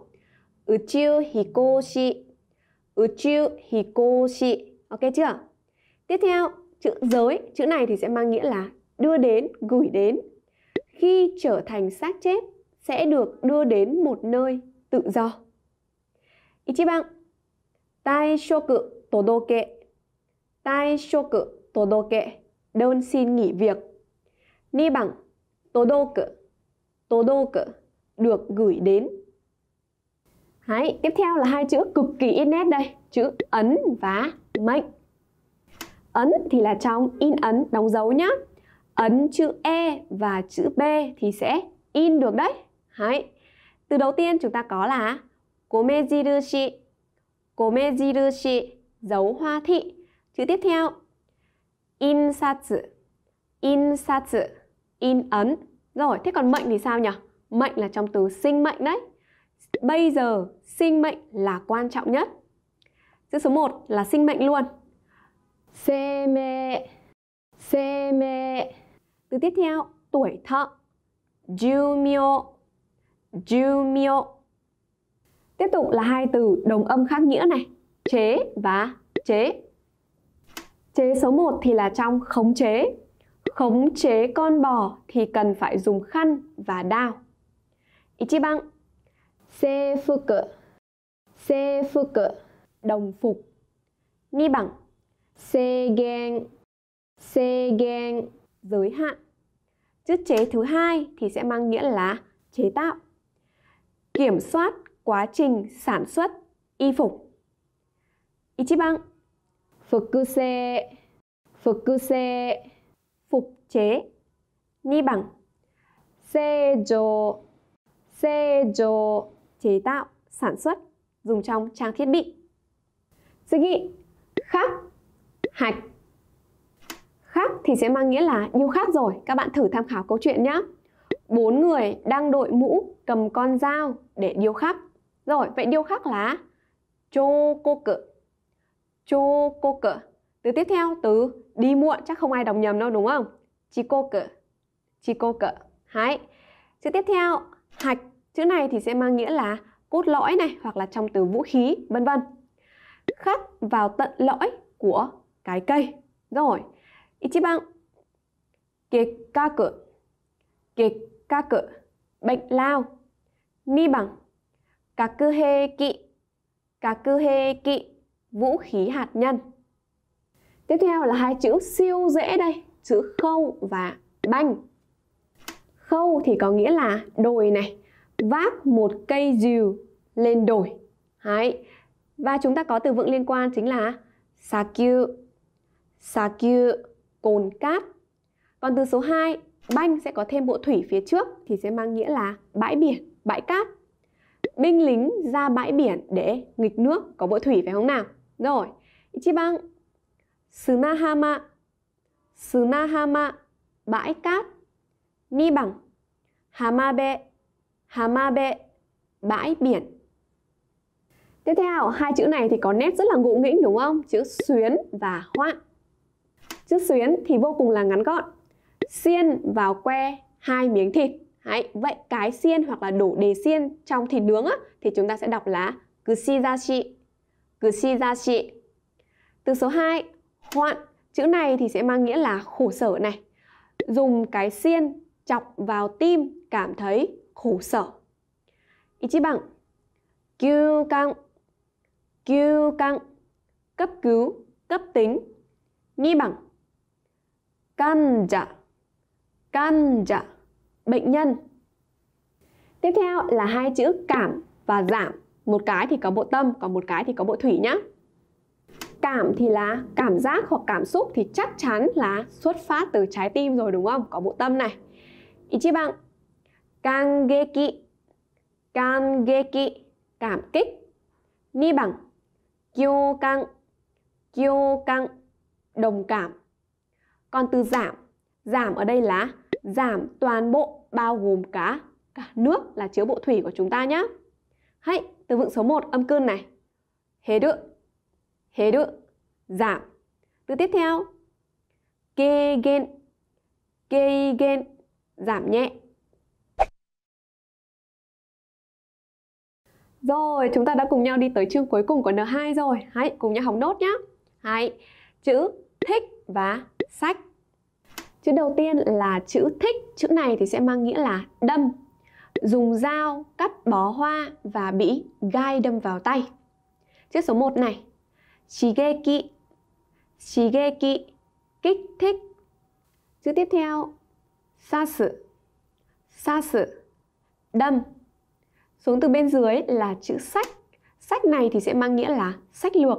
Speaker 1: Uchu hikoshi. Uchu hikoshi. Ok chưa? Tiếp theo, chữ giới, chữ này thì sẽ mang nghĩa là đưa đến, gửi đến. Khi trở thành xác chết sẽ được đưa đến một nơi tự do. Ichiban. Tai shoku todoke. Tai shoku todoke. Đơn xin nghỉ việc. Ni bằng todoke Todoke được gửi đến. Hãy tiếp theo là hai chữ cực kỳ ít nét đây, chữ ấn và mệnh. Ấn thì là trong in ấn đóng dấu nhá. Ấn chữ E và chữ B thì sẽ in được đấy. Hãy Từ đầu tiên chúng ta có là komejirushi. Komejirushi dấu hoa thị. Chữ tiếp theo insatsu. Insatsu in ấn rồi, thế còn mệnh thì sao nhỉ? Mệnh là trong từ sinh mệnh đấy. Bây giờ sinh mệnh là quan trọng nhất. Chữ số 1 là sinh mệnh luôn. Sê mẹ. Sê mẹ. Từ tiếp theo, tuổi thọ. Jumio. Jumio. Tiếp tục là hai từ đồng âm khác nghĩa này. Chế và chế. Chế số 1 thì là trong khống chế, Khống chế con bò thì cần phải dùng khăn và đao. 1 bang Sê phục Sê phục Đồng phục 2 bằng Sê gen Sê gen Giới hạn Chữ chế thứ hai thì sẽ mang nghĩa là chế tạo Kiểm soát quá trình sản xuất y phục 1 bang Phục cư Phục cư chế 2 bằng Seijo Seijo chế tạo, sản xuất dùng trong trang thiết bị. Sugi khắc hạch khắc thì sẽ mang nghĩa là điêu khắc rồi. Các bạn thử tham khảo câu chuyện nhé. Bốn người đang đội mũ cầm con dao để điêu khắc. Rồi, vậy điêu khắc là chô chô cô cô Chokoku. Từ tiếp theo từ đi muộn chắc không ai đọc nhầm đâu đúng không? Chỉ cô cỡ. Chỉ cô cỡ. Đấy. Chữ tiếp theo, hạch. Chữ này thì sẽ mang nghĩa là cốt lõi này hoặc là trong từ vũ khí, vân vân. Khắc vào tận lõi của cái cây. Rồi. ca cỡ, Ichiban. ca cỡ, Bệnh lao. Ni bằng. kỵ, Kakuheki. kỵ, Vũ khí hạt nhân. Tiếp theo là hai chữ siêu dễ đây chữ khâu và banh. Khâu thì có nghĩa là đồi này, vác một cây dìu lên đồi. Đấy. Và chúng ta có từ vựng liên quan chính là xà kiu, cồn cát. Còn từ số 2, banh sẽ có thêm bộ thủy phía trước thì sẽ mang nghĩa là bãi biển, bãi cát. Binh lính ra bãi biển để nghịch nước có bộ thủy phải không nào? Rồi, Ichiban, Sunahama Sunahama, bãi cát. ni bằng Hamabe, Hamabe, bãi biển. Tiếp theo, hai chữ này thì có nét rất là ngụ nghĩnh đúng không? Chữ xuyến và họa. Chữ xuyến thì vô cùng là ngắn gọn. Xiên vào que hai miếng thịt. Đấy, vậy cái xiên hoặc là đổ đề xiên trong thịt nướng á, thì chúng ta sẽ đọc là kushizashi. Kushizashi. Từ số 2, hoạn Chữ này thì sẽ mang nghĩa là khổ sở này. Dùng cái xiên chọc vào tim cảm thấy khổ sở. bằng kyu căng. kyu căng. Cấp cứu, cấp tính. Ni bằng. Kanja. Kanja. Bệnh nhân. Tiếp theo là hai chữ cảm và giảm. Một cái thì có bộ tâm, còn một cái thì có bộ thủy nhá cảm thì là cảm giác hoặc cảm xúc thì chắc chắn là xuất phát từ trái tim rồi đúng không có bộ tâm này Ichiban Kangeki Kangeki cảm kích ni bằng kyo căng kyo căng đồng cảm còn từ giảm giảm ở đây là giảm toàn bộ bao gồm cả cả nước là chứa bộ thủy của chúng ta nhé hãy từ vựng số 1 âm cơn này hế được giảm từ tiếp theo kê gen giảm nhẹ Rồi, chúng ta đã cùng nhau đi tới chương cuối cùng của N2 rồi. Hãy cùng nhau học nốt nhé. Hãy chữ thích và sách. Chữ đầu tiên là chữ thích. Chữ này thì sẽ mang nghĩa là đâm. Dùng dao cắt bó hoa và bị gai đâm vào tay. Chữ số 1 này shigeki shigeki kích thích chữ tiếp theo sasu sasu đâm xuống từ bên dưới là chữ sách sách này thì sẽ mang nghĩa là sách lược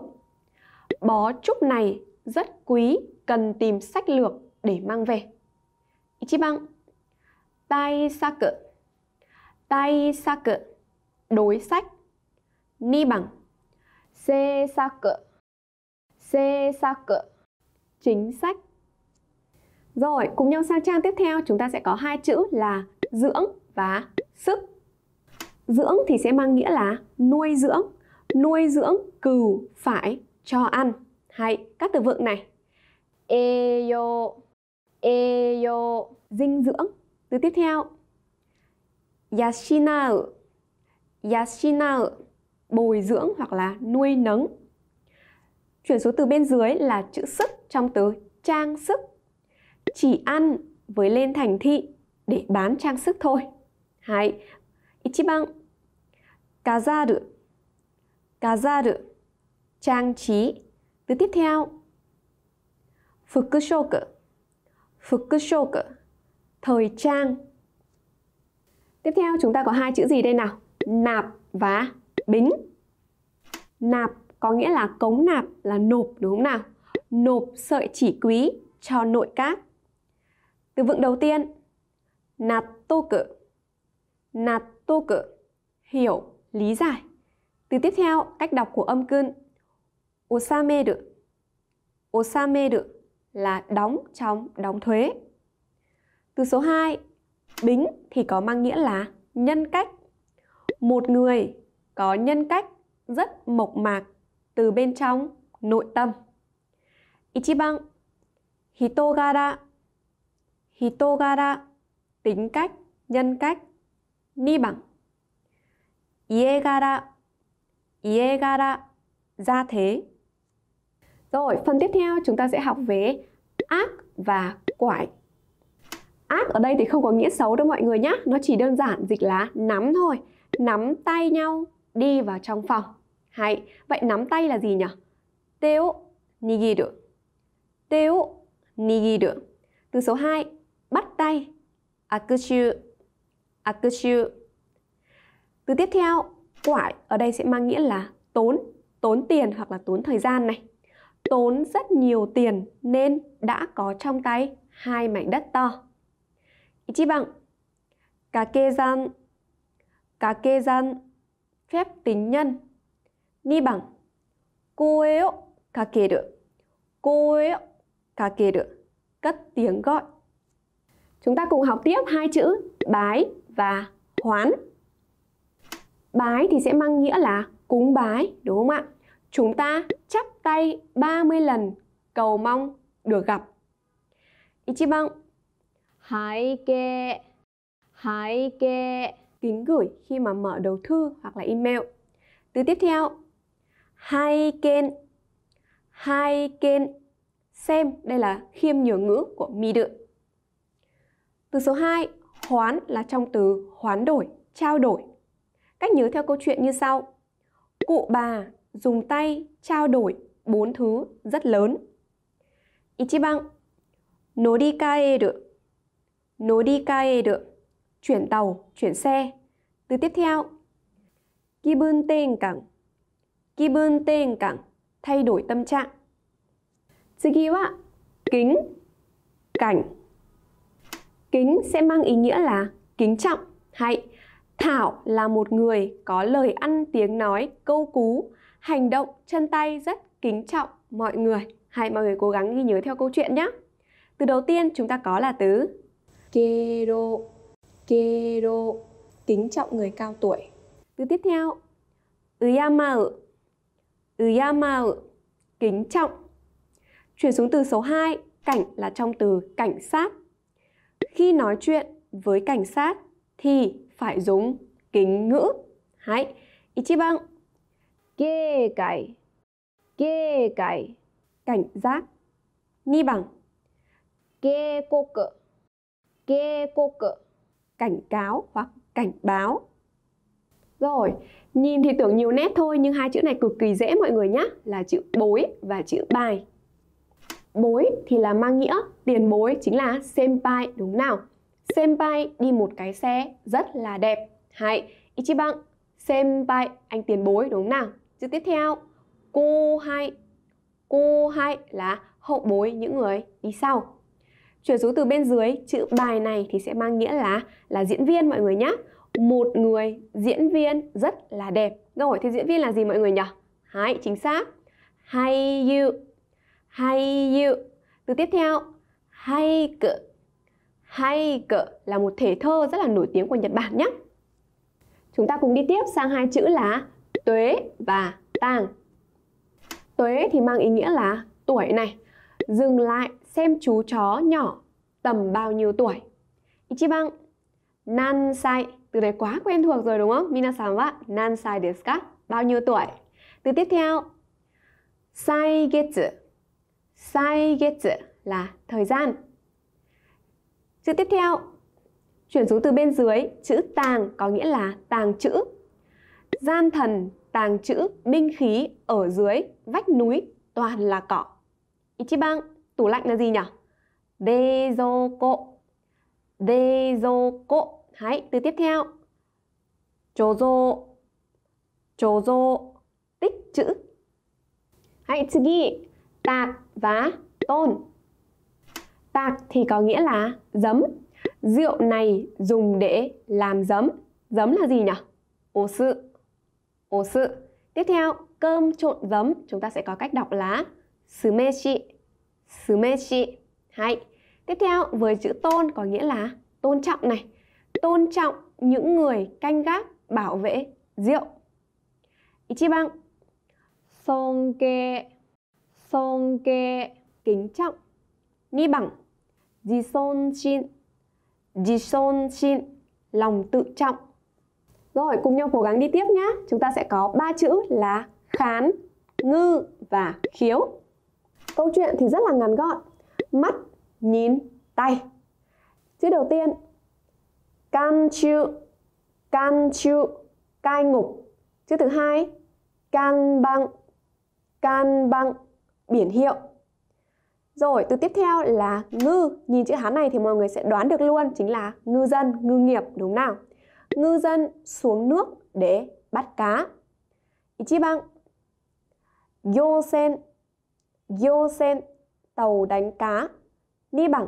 Speaker 1: bó trúc này rất quý cần tìm sách lược để mang về ichiban tai saku tai saku đối sách ni bằng se saku seisaku chính sách rồi cùng nhau sang trang tiếp theo chúng ta sẽ có hai chữ là dưỡng và sức dưỡng thì sẽ mang nghĩa là nuôi dưỡng nuôi dưỡng cừu phải cho ăn hay các từ vựng này eyo eyo dinh dưỡng từ tiếp theo yashinau yashinau bồi dưỡng hoặc là nuôi nấng Chuyển số từ bên dưới là chữ sức trong từ trang sức. Chỉ ăn với lên thành thị để bán trang sức thôi. Hai. Ichiban. Kazaru. Kazaru. Trang trí. Từ tiếp theo. Fukushoku. Fukushoku. Thời trang. Tiếp theo chúng ta có hai chữ gì đây nào? Nạp và bính. Nạp có nghĩa là cống nạp là nộp đúng không nào? Nộp sợi chỉ quý cho nội các. Từ vựng đầu tiên, nạt tô cự. Nạt tô cự, hiểu, lý giải. Từ tiếp theo, cách đọc của âm cơn. Osame được. Osame được là đóng trong đóng thuế. Từ số 2, bính thì có mang nghĩa là nhân cách. Một người có nhân cách rất mộc mạc từ bên trong, nội tâm. Ichiban Hitogara Hitogara tính cách, nhân cách. Ni bằng Iegara Iegara gia thế. Rồi, phần tiếp theo chúng ta sẽ học về ác và quải. Ác ở đây thì không có nghĩa xấu đâu mọi người nhé, nó chỉ đơn giản dịch là nắm thôi. Nắm tay nhau đi vào trong phòng. Hay. Vậy nắm tay là gì nhỉ? Teo nigiru. Teo nigiru. Từ số 2, bắt tay. Akushu. Akushu. Từ tiếp theo, quải ở đây sẽ mang nghĩa là tốn, tốn tiền hoặc là tốn thời gian này. Tốn rất nhiều tiền nên đã có trong tay hai mảnh đất to. Ichiban. Kakezan. Kakezan. Phép tính nhân 2番声をかける声をかける cất tiếng gọi Chúng ta cùng học tiếp hai chữ bái và hoán. Bái thì sẽ mang nghĩa là cúng bái, đúng không ạ? Chúng ta chắp tay 30 lần cầu mong được gặp. Ichiban Hãy kê Hãy kê Kính gửi khi mà mở đầu thư hoặc là email. Từ tiếp theo hai ken hai ken xem đây là khiêm nhường ngữ của mi đự từ số 2 hoán là trong từ hoán đổi trao đổi cách nhớ theo câu chuyện như sau cụ bà dùng tay trao đổi bốn thứ rất lớn Ichiban Norikaeru Norikaeru Chuyển tàu, chuyển xe Từ tiếp theo Kibun tenkan 気分転換 thay đổi tâm trạng. 次は kính cảnh. Kính sẽ mang ý nghĩa là kính trọng hay Thảo là một người có lời ăn tiếng nói, câu cú, hành động, chân tay rất kính trọng mọi người. Hãy mọi người cố gắng ghi nhớ theo câu chuyện nhé. Từ đầu tiên chúng ta có là từ Kero Kero Kính trọng người cao tuổi Từ tiếp theo Uyamau Uyamau, kính trọng. Chuyển xuống từ số 2, cảnh là trong từ cảnh sát. Khi nói chuyện với cảnh sát thì phải dùng kính ngữ. Hãy, Ichiban. Kê cải, kê cải. Cảnh giác. Ni bằng. Kê cô cỡ, kê cô Cảnh cáo hoặc cảnh báo. Rồi, Nhìn thì tưởng nhiều nét thôi nhưng hai chữ này cực kỳ dễ mọi người nhé là chữ bối và chữ bài. Bối thì là mang nghĩa tiền bối chính là senpai đúng nào? Senpai đi một cái xe rất là đẹp. Hay Ichiban senpai anh tiền bối đúng nào? Chữ tiếp theo cô hai cô hai là hậu bối những người đi sau. Chuyển xuống từ bên dưới chữ bài này thì sẽ mang nghĩa là là diễn viên mọi người nhé một người diễn viên rất là đẹp. câu hỏi thì diễn viên là gì mọi người nhỉ? Hai, chính xác. Hay you. Hay you. Từ tiếp theo, hay cỡ. Hay cỡ là một thể thơ rất là nổi tiếng của Nhật Bản nhé. Chúng ta cùng đi tiếp sang hai chữ là tuế và tàng. Tuế thì mang ý nghĩa là tuổi này. Dừng lại xem chú chó nhỏ tầm bao nhiêu tuổi. Ichiban, nan sai từ này quá quen thuộc rồi đúng không? Minasan wa nansai desu ka? Bao nhiêu tuổi? Từ tiếp theo. Sai getsu. Sai getsu là thời gian. Chữ tiếp theo. Chuyển xuống từ bên dưới, chữ tàng có nghĩa là tàng chữ. Gian thần tàng chữ binh khí ở dưới vách núi toàn là cỏ. Ichiban, tủ lạnh là gì nhỉ? Dezoko. Dezoko Hãy, từ tiếp theo. 조조, 조조, tích chữ. Hãy Hãy,次ぎ, tạc và tôn. Tạc thì có nghĩa là giấm. Rượu này dùng để làm giấm. Giấm là gì nhỉ? Ồ sự. Ồ sự. Tiếp theo, cơm trộn giấm. Chúng ta sẽ có cách đọc là sumeshi. Sumeshi. Hãy. Tiếp theo, với chữ tôn có nghĩa là tôn trọng này tôn trọng những người canh gác bảo vệ rượu. Ichiban Song kê Song kê Kính trọng Ni bằng Jison dì Jison chin Lòng tự trọng Rồi cùng nhau cố gắng đi tiếp nhé Chúng ta sẽ có ba chữ là khán, ngư và khiếu Câu chuyện thì rất là ngắn gọn Mắt, nhìn, tay Chữ đầu tiên can chịu can chịu cai ngục chữ thứ hai can băng can băng biển hiệu rồi từ tiếp theo là ngư nhìn chữ hán này thì mọi người sẽ đoán được luôn chính là ngư dân ngư nghiệp đúng nào ngư dân xuống nước để bắt cá Ichiban Yosen Yosen tàu đánh cá Ni bằng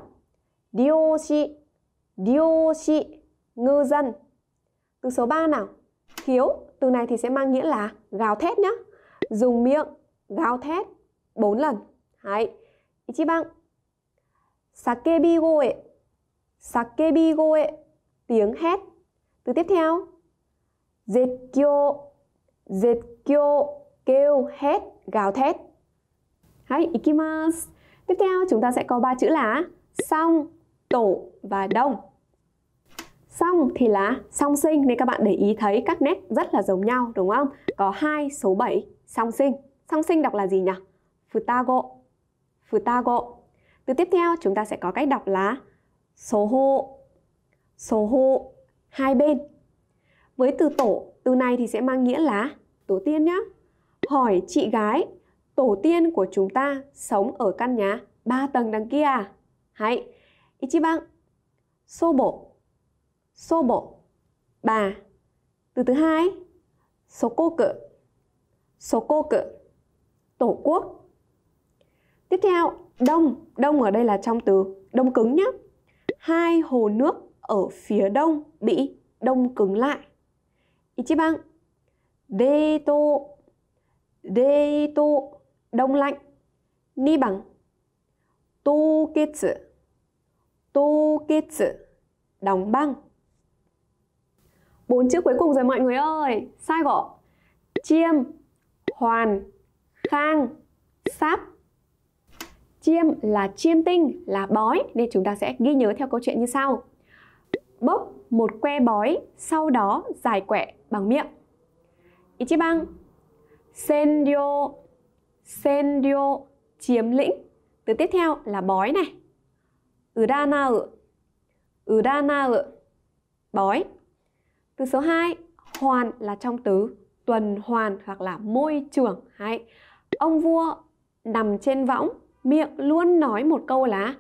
Speaker 1: Ryoshi Ryoshi ngư dân. Từ số 3 nào, khiếu, từ này thì sẽ mang nghĩa là gào thét nhá. Dùng miệng gào thét 4 lần. hãy Ichiban. Sakebi goe. Sakebi goe. Tiếng hét. Từ tiếp theo. Zetkyo. Zetkyo. Kêu hét, gào thét. Hãy ikimasu. Tiếp theo chúng ta sẽ có ba chữ là song tổ và đông. Song thì là song sinh nên các bạn để ý thấy các nét rất là giống nhau đúng không? Có hai số 7 song sinh. Song sinh đọc là gì nhỉ? Futago. Futago. Từ tiếp theo chúng ta sẽ có cách đọc là số hô, Số hô, hai bên. Với từ tổ, từ này thì sẽ mang nghĩa là tổ tiên nhé. Hỏi chị gái, tổ tiên của chúng ta sống ở căn nhà 3 tầng đằng kia à? Hãy. Ichiban. Sobo bộ bà từ thứ hai số số cô cô sokoku tổ quốc tiếp theo đông đông ở đây là trong từ đông cứng nhé hai hồ nước ở phía đông bị đông cứng lại ichiban đê tô đông lạnh ni bằng tô kết tô kết đóng băng Bốn chữ cuối cùng rồi mọi người ơi. Sai gõ. Chiêm, hoàn, khang, sáp. Chiêm là chiêm tinh, là bói nên chúng ta sẽ ghi nhớ theo câu chuyện như sau. Bốc một que bói, sau đó giải quẹ bằng miệng. Ichiban Senryo Senryo chiếm lĩnh Từ tiếp theo là bói này Uranao Uranao Bói từ số 2, hoàn là trong từ tuần hoàn hoặc là môi trường. Hay. Ông vua nằm trên võng, miệng luôn nói một câu là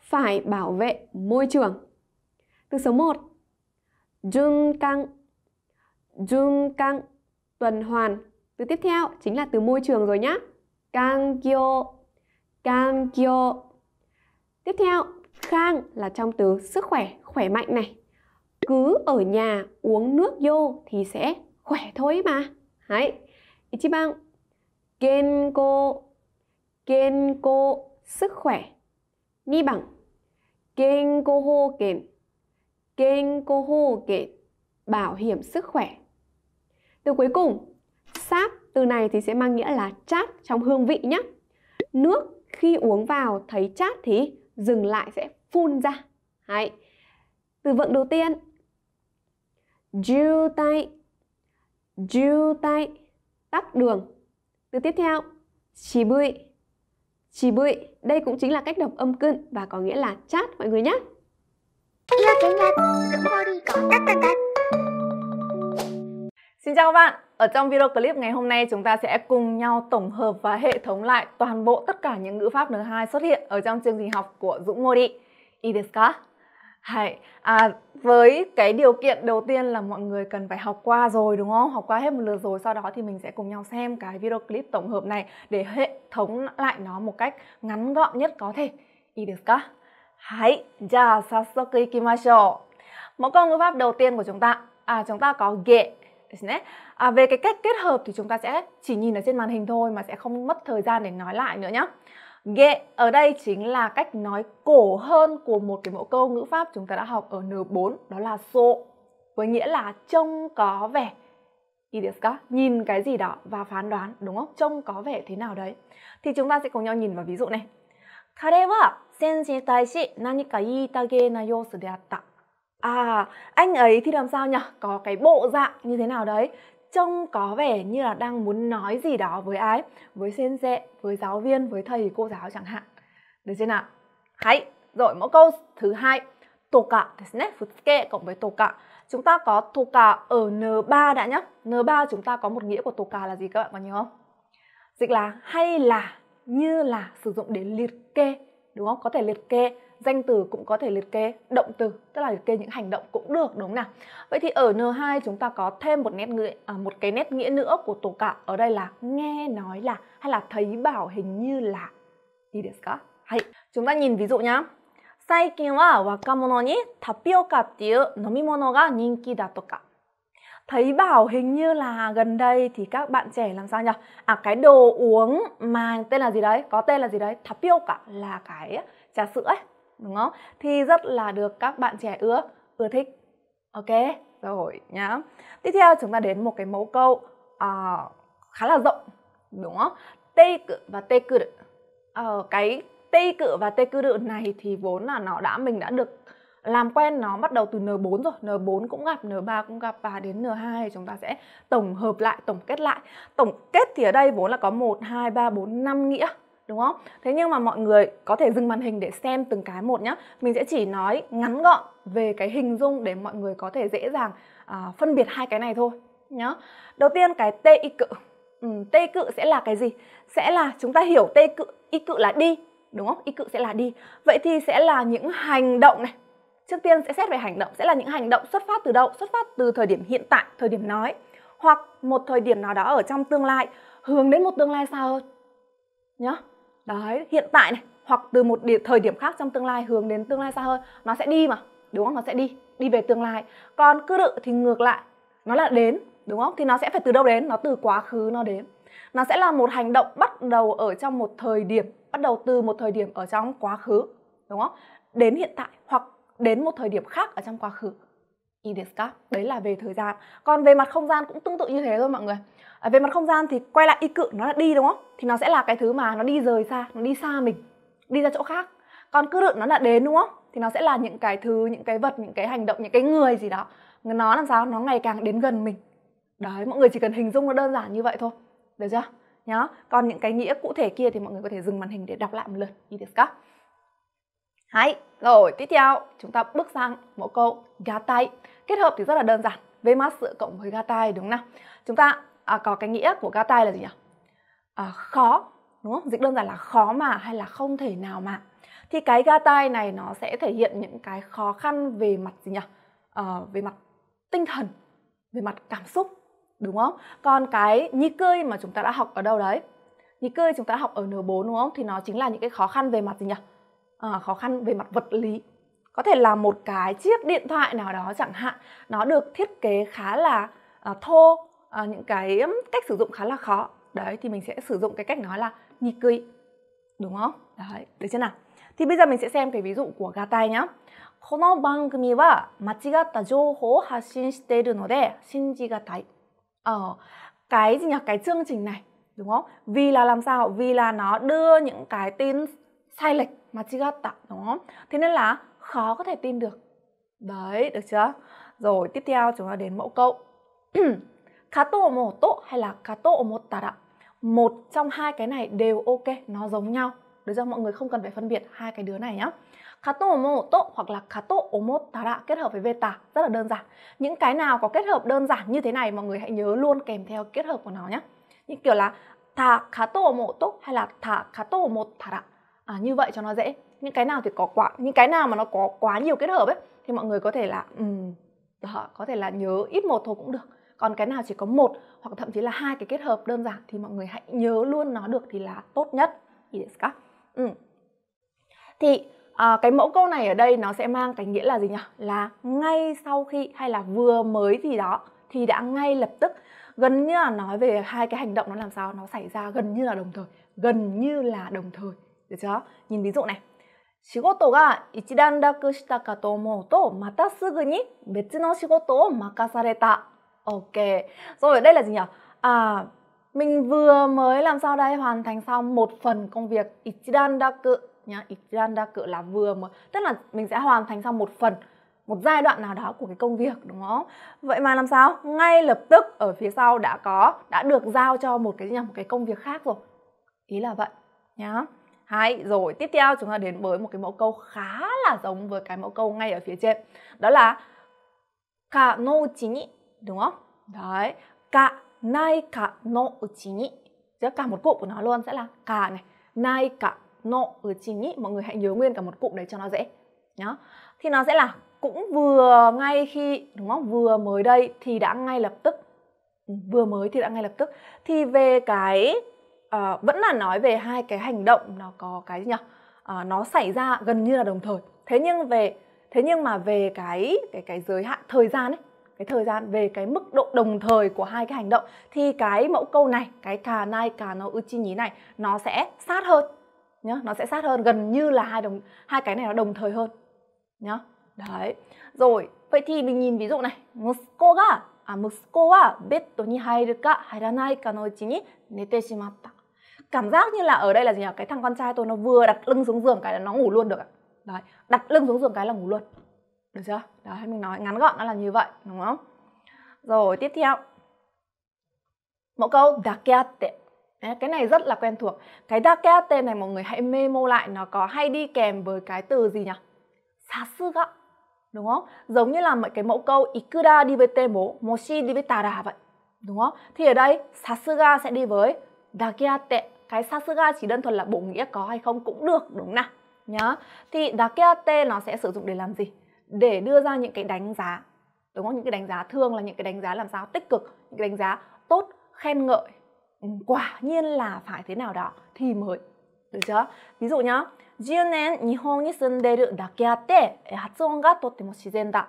Speaker 1: phải bảo vệ môi trường. Từ số 1, dung căng. Dung căng, tuần hoàn. Từ tiếp theo chính là từ môi trường rồi nhá. Kang kyo, kang kyo. Tiếp theo, khang là trong từ sức khỏe, khỏe mạnh này cứ ở nhà uống nước vô thì sẽ khỏe thôi mà. hãy. Đấy. Ichiban genko genko sức khỏe. Ni bằng genko hô kền genko hô bảo hiểm sức khỏe. Từ cuối cùng, sáp từ này thì sẽ mang nghĩa là chát trong hương vị nhé. Nước khi uống vào thấy chát thì dừng lại sẽ phun ra. Hãy. Từ vựng đầu tiên giu tay giu tay Tắt đường Từ tiếp theo chì bụi chì bụi Đây cũng chính là cách đọc âm cân Và có nghĩa là chát mọi người nhé Xin
Speaker 2: chào các bạn Ở trong video clip ngày hôm nay chúng ta sẽ cùng nhau tổng hợp và hệ thống lại toàn bộ tất cả những ngữ pháp N2 xuất hiện ở trong chương trình học của Dũng Mori. Modi. いいですか hay. À, với cái điều kiện đầu tiên là mọi người cần phải học qua rồi đúng không? Học qua hết một lượt rồi sau đó thì mình sẽ cùng nhau xem cái video clip tổng hợp này để hệ thống lại nó một cách ngắn gọn nhất có thể. いいですかはい。じゃあ早速行きましょう。Mẫu dạ, câu ngữ pháp đầu tiên của chúng ta, à chúng ta có ghệ À, về cái cách kết hợp thì chúng ta sẽ chỉ nhìn ở trên màn hình thôi mà sẽ không mất thời gian để nói lại nữa nhé. Ghê ở đây chính là cách nói cổ hơn của một cái mẫu câu ngữ pháp chúng ta đã học ở N4 đó là so với nghĩa là trông có vẻ Idesca nhìn cái gì đó và phán đoán đúng không? Trông có vẻ thế nào đấy. Thì chúng ta sẽ cùng nhau nhìn vào ví dụ này. Kare wa senji ni taishi nanika iitage na yosu de atta. À, anh ấy thì làm sao nhỉ? Có cái bộ dạng như thế nào đấy trông có vẻ như là đang muốn nói gì đó với ai với sen sệ với giáo viên với thầy cô giáo chẳng hạn được chưa nào hãy rồi mẫu câu thứ hai toka desne futsuke cộng với toka chúng ta có toka ở n3 đã nhá n3 chúng ta có một nghĩa của toka là gì các bạn có nhớ không dịch là hay là như là sử dụng để liệt kê đúng không có thể liệt kê danh từ cũng có thể liệt kê động từ tức là liệt kê những hành động cũng được đúng không nào vậy thì ở n2 chúng ta có thêm một nét nghĩa à, một cái nét nghĩa nữa của tổ cả ở đây là nghe nói là hay là thấy bảo hình như là đi được cả hay chúng ta nhìn ví dụ nhá 最近は若者にタピオカっていう飲み物が人気だとか thấy bảo hình như là gần đây thì các bạn trẻ làm sao nhỉ? À cái đồ uống mà tên là gì đấy? Có tên là gì đấy? Tapioca là cái trà sữa ấy đúng không thì rất là được các bạn trẻ ưa ưa thích ok rồi nhá tiếp theo chúng ta đến một cái mẫu câu uh, khá là rộng đúng không tê cự và tê cự ờ, uh, cái tê cự và tê cự đự này thì vốn là nó đã mình đã được làm quen nó bắt đầu từ N4 rồi, N4 cũng gặp, N3 cũng gặp và đến N2 thì chúng ta sẽ tổng hợp lại, tổng kết lại. Tổng kết thì ở đây vốn là có 1 2 3 4 5 nghĩa đúng không? Thế nhưng mà mọi người có thể dừng màn hình để xem từng cái một nhé. Mình sẽ chỉ nói ngắn gọn về cái hình dung để mọi người có thể dễ dàng à, phân biệt hai cái này thôi nhá. Đầu tiên cái tê y cự. Ừ, tê cự sẽ là cái gì? Sẽ là chúng ta hiểu tê cự y cự là đi, đúng không? Y cự sẽ là đi. Vậy thì sẽ là những hành động này. Trước tiên sẽ xét về hành động, sẽ là những hành động xuất phát từ đâu? Xuất phát từ thời điểm hiện tại, thời điểm nói hoặc một thời điểm nào đó ở trong tương lai hướng đến một tương lai xa hơn nhá đấy hiện tại này hoặc từ một điểm, thời điểm khác trong tương lai hướng đến tương lai xa hơn nó sẽ đi mà đúng không nó sẽ đi đi về tương lai còn cứ đự thì ngược lại nó là đến đúng không thì nó sẽ phải từ đâu đến nó từ quá khứ nó đến nó sẽ là một hành động bắt đầu ở trong một thời điểm bắt đầu từ một thời điểm ở trong quá khứ đúng không đến hiện tại hoặc đến một thời điểm khác ở trong quá khứ Ideska, đấy là về thời gian còn về mặt không gian cũng tương tự như thế thôi mọi người à, về mặt không gian thì quay lại y cự nó là đi đúng không thì nó sẽ là cái thứ mà nó đi rời xa nó đi xa mình đi ra chỗ khác còn cứ đựng nó là đến đúng không thì nó sẽ là những cái thứ những cái vật những cái hành động những cái người gì đó nó làm sao nó ngày càng đến gần mình đấy mọi người chỉ cần hình dung nó đơn giản như vậy thôi được chưa nhá còn những cái nghĩa cụ thể kia thì mọi người có thể dừng màn hình để đọc lại một lần. đi được các. Hay, rồi tiếp theo chúng ta bước sang mẫu câu tay. Kết hợp thì rất là đơn giản. Vemasu cộng với tay đúng không nào? Chúng ta à, có cái nghĩa của ga gatai là gì nhỉ à, khó đúng không dịch đơn giản là khó mà hay là không thể nào mà thì cái ga gatai này nó sẽ thể hiện những cái khó khăn về mặt gì nhỉ à, về mặt tinh thần về mặt cảm xúc đúng không còn cái nhi cơi mà chúng ta đã học ở đâu đấy nhi cơi chúng ta học ở n4 đúng không thì nó chính là những cái khó khăn về mặt gì nhỉ à, khó khăn về mặt vật lý có thể là một cái chiếc điện thoại nào đó chẳng hạn nó được thiết kế khá là à, thô uh, những cái cách sử dụng khá là khó đấy thì mình sẽ sử dụng cái cách nói là nikui đúng không đấy được chưa nào thì bây giờ mình sẽ xem cái ví dụ của tai nhá この番組は間違った情報を発信しているので信じがたい ờ, cái gì nhỉ cái chương trình này đúng không vì là làm sao vì là nó đưa những cái tin sai lệch mà chigata đúng không thế nên là khó có thể tin được đấy được chưa rồi tiếp theo chúng ta đến mẫu câu [CLEARS THROAT] kato omoto hay là kato omotara một một trong hai cái này đều ok nó giống nhau được chưa mọi người không cần phải phân biệt hai cái đứa này nhá kato omoto hoặc là một kato omotara kết hợp với veta rất là đơn giản những cái nào có kết hợp đơn giản như thế này mọi người hãy nhớ luôn kèm theo kết hợp của nó nhé như kiểu là ta kato omoto hay là ta kato omotara à, như vậy cho nó dễ những cái nào thì có quá những cái nào mà nó có quá nhiều kết hợp ấy thì mọi người có thể là um, đó, ờ, có thể là nhớ ít một thôi cũng được còn cái nào chỉ có một hoặc thậm chí là hai cái kết hợp đơn giản thì mọi người hãy nhớ luôn nó được thì là tốt nhất ừ. thì à, cái mẫu câu này ở đây nó sẽ mang cái nghĩa là gì nhỉ là ngay sau khi hay là vừa mới gì đó thì đã ngay lập tức gần như là nói về hai cái hành động nó làm sao nó xảy ra gần như là đồng thời gần như là đồng thời được chưa nhìn ví dụ này 仕事が一段落したかと思うとまたすぐに別の仕事を任された Ok, rồi đây là gì nhỉ? À, mình vừa mới làm sao đây hoàn thành xong một phần công việc ichiran daku nhá. Ichiran cự là vừa mới, tức là mình sẽ hoàn thành xong một phần một giai đoạn nào đó của cái công việc đúng không? Vậy mà làm sao? Ngay lập tức ở phía sau đã có đã được giao cho một cái gì nhỉ? một cái công việc khác rồi. Ý là vậy nhá. Hay rồi, tiếp theo chúng ta đến với một cái mẫu câu khá là giống với cái mẫu câu ngay ở phía trên. Đó là cả đúng không? Đấy, cả nay cả no uchi ni. Giữa cả một cụm của nó luôn sẽ là cả này, nay cả no uchi ni. Mọi người hãy nhớ nguyên cả một cụm đấy cho nó dễ. Nhá. Thì nó sẽ là cũng vừa ngay khi đúng không? Vừa mới đây thì đã ngay lập tức. Ừ, vừa mới thì đã ngay lập tức. Thì về cái uh, vẫn là nói về hai cái hành động nó có cái gì nhỉ? Uh, nó xảy ra gần như là đồng thời. Thế nhưng về thế nhưng mà về cái cái cái giới hạn thời gian ấy cái thời gian về cái mức độ đồng thời của hai cái hành động thì cái mẫu câu này cái cà nai cà nó uchi nhí này nó sẽ sát hơn nhá nó sẽ sát hơn gần như là hai đồng hai cái này nó đồng thời hơn nhá đấy rồi vậy thì mình nhìn ví dụ này musko ga à musko wa betto ni hairu ka hairanai ka no uchi ni nete shimatta cảm giác như là ở đây là gì nhỉ cái thằng con trai tôi nó vừa đặt lưng xuống giường cái là nó ngủ luôn được đấy đặt lưng xuống giường cái là ngủ luôn được chưa? Đó, hay mình nói ngắn gọn nó là như vậy, đúng không? Rồi, tiếp theo. Mẫu câu dakiate. Cái này rất là quen thuộc. Cái dakiate này mọi người hãy mê mô lại nó có hay đi kèm với cái từ gì nhỉ? Sasuga. Đúng không? Giống như là mấy cái mẫu câu ikura đi với temo, moshi đi với tara vậy. Đúng không? Thì ở đây sasuga sẽ đi với dakiate. Cái sasuga chỉ đơn thuần là bổ nghĩa có hay không cũng được, đúng không nào? nhớ Thì dakiate nó sẽ sử dụng để làm gì? để đưa ra những cái đánh giá đúng không những cái đánh giá thương là những cái đánh giá làm sao tích cực những cái đánh giá tốt khen ngợi ừ, quả nhiên là phải thế nào đó thì mới được chưa ví dụ nhá 10年日本に住んでるだけあって発音がとっても自然だ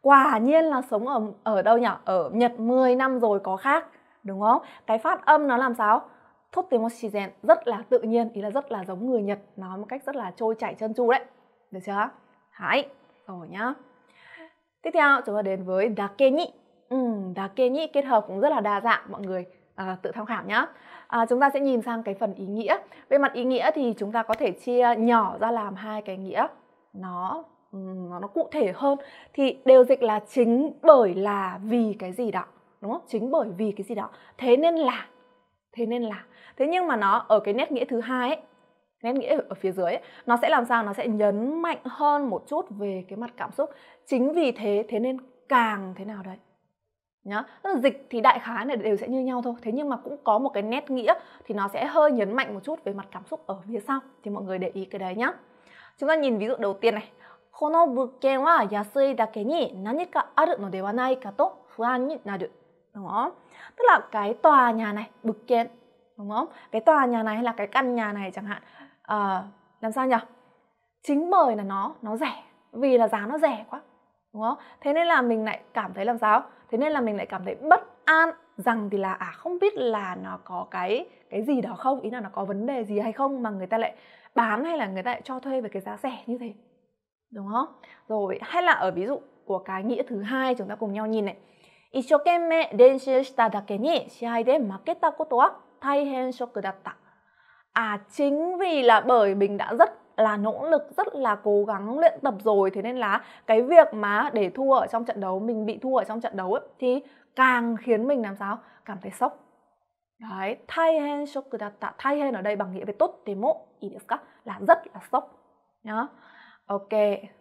Speaker 2: quả nhiên là sống ở ở đâu nhỉ ở Nhật 10 năm rồi có khác đúng không cái phát âm nó làm sao thốt tiếng một shizen rất là tự nhiên ý là rất là giống người Nhật nói một cách rất là trôi chảy chân chu đấy được chưa hãy rồi nhá tiếp theo chúng ta đến với đa kê nhị ừ, đa kê nhị kết hợp cũng rất là đa dạng mọi người à, tự tham khảo nhé à, chúng ta sẽ nhìn sang cái phần ý nghĩa về mặt ý nghĩa thì chúng ta có thể chia nhỏ ra làm hai cái nghĩa nó ừ, nó nó cụ thể hơn thì đều dịch là chính bởi là vì cái gì đó đúng không chính bởi vì cái gì đó thế nên là thế nên là thế nhưng mà nó ở cái nét nghĩa thứ hai ấy nên nghĩa ở phía dưới ấy, nó sẽ làm sao nó sẽ nhấn mạnh hơn một chút về cái mặt cảm xúc chính vì thế thế nên càng thế nào đấy nhá tức là dịch thì đại khái này đều sẽ như nhau thôi thế nhưng mà cũng có một cái nét nghĩa thì nó sẽ hơi nhấn mạnh một chút về mặt cảm xúc ở phía sau thì mọi người để ý cái đấy nhá chúng ta nhìn ví dụ đầu tiên này この物件は安いだけに何かあるのではないかと不安になる đúng không? Tức là cái tòa nhà này, bực kiện đúng không? Cái tòa nhà này hay là cái căn nhà này chẳng hạn à, làm sao nhỉ chính bởi là nó nó rẻ vì là giá nó rẻ quá đúng không thế nên là mình lại cảm thấy làm sao thế nên là mình lại cảm thấy bất an rằng thì là à không biết là nó có cái cái gì đó không ý là nó có vấn đề gì hay không mà người ta lại bán hay là người ta lại cho thuê với cái giá rẻ như thế đúng không rồi hay là ở ví dụ của cái nghĩa thứ hai chúng ta cùng nhau nhìn này 一生懸命練習しただけに試合で負けたことは大変ショックだった à chính vì là bởi mình đã rất là nỗ lực rất là cố gắng luyện tập rồi thế nên là cái việc mà để thua ở trong trận đấu mình bị thua ở trong trận đấu ấy, thì càng khiến mình làm sao cảm thấy sốc đấy thay hen shokudatta thay hen ở đây bằng nghĩa về tốt tế mộ ý là rất là sốc nhá ok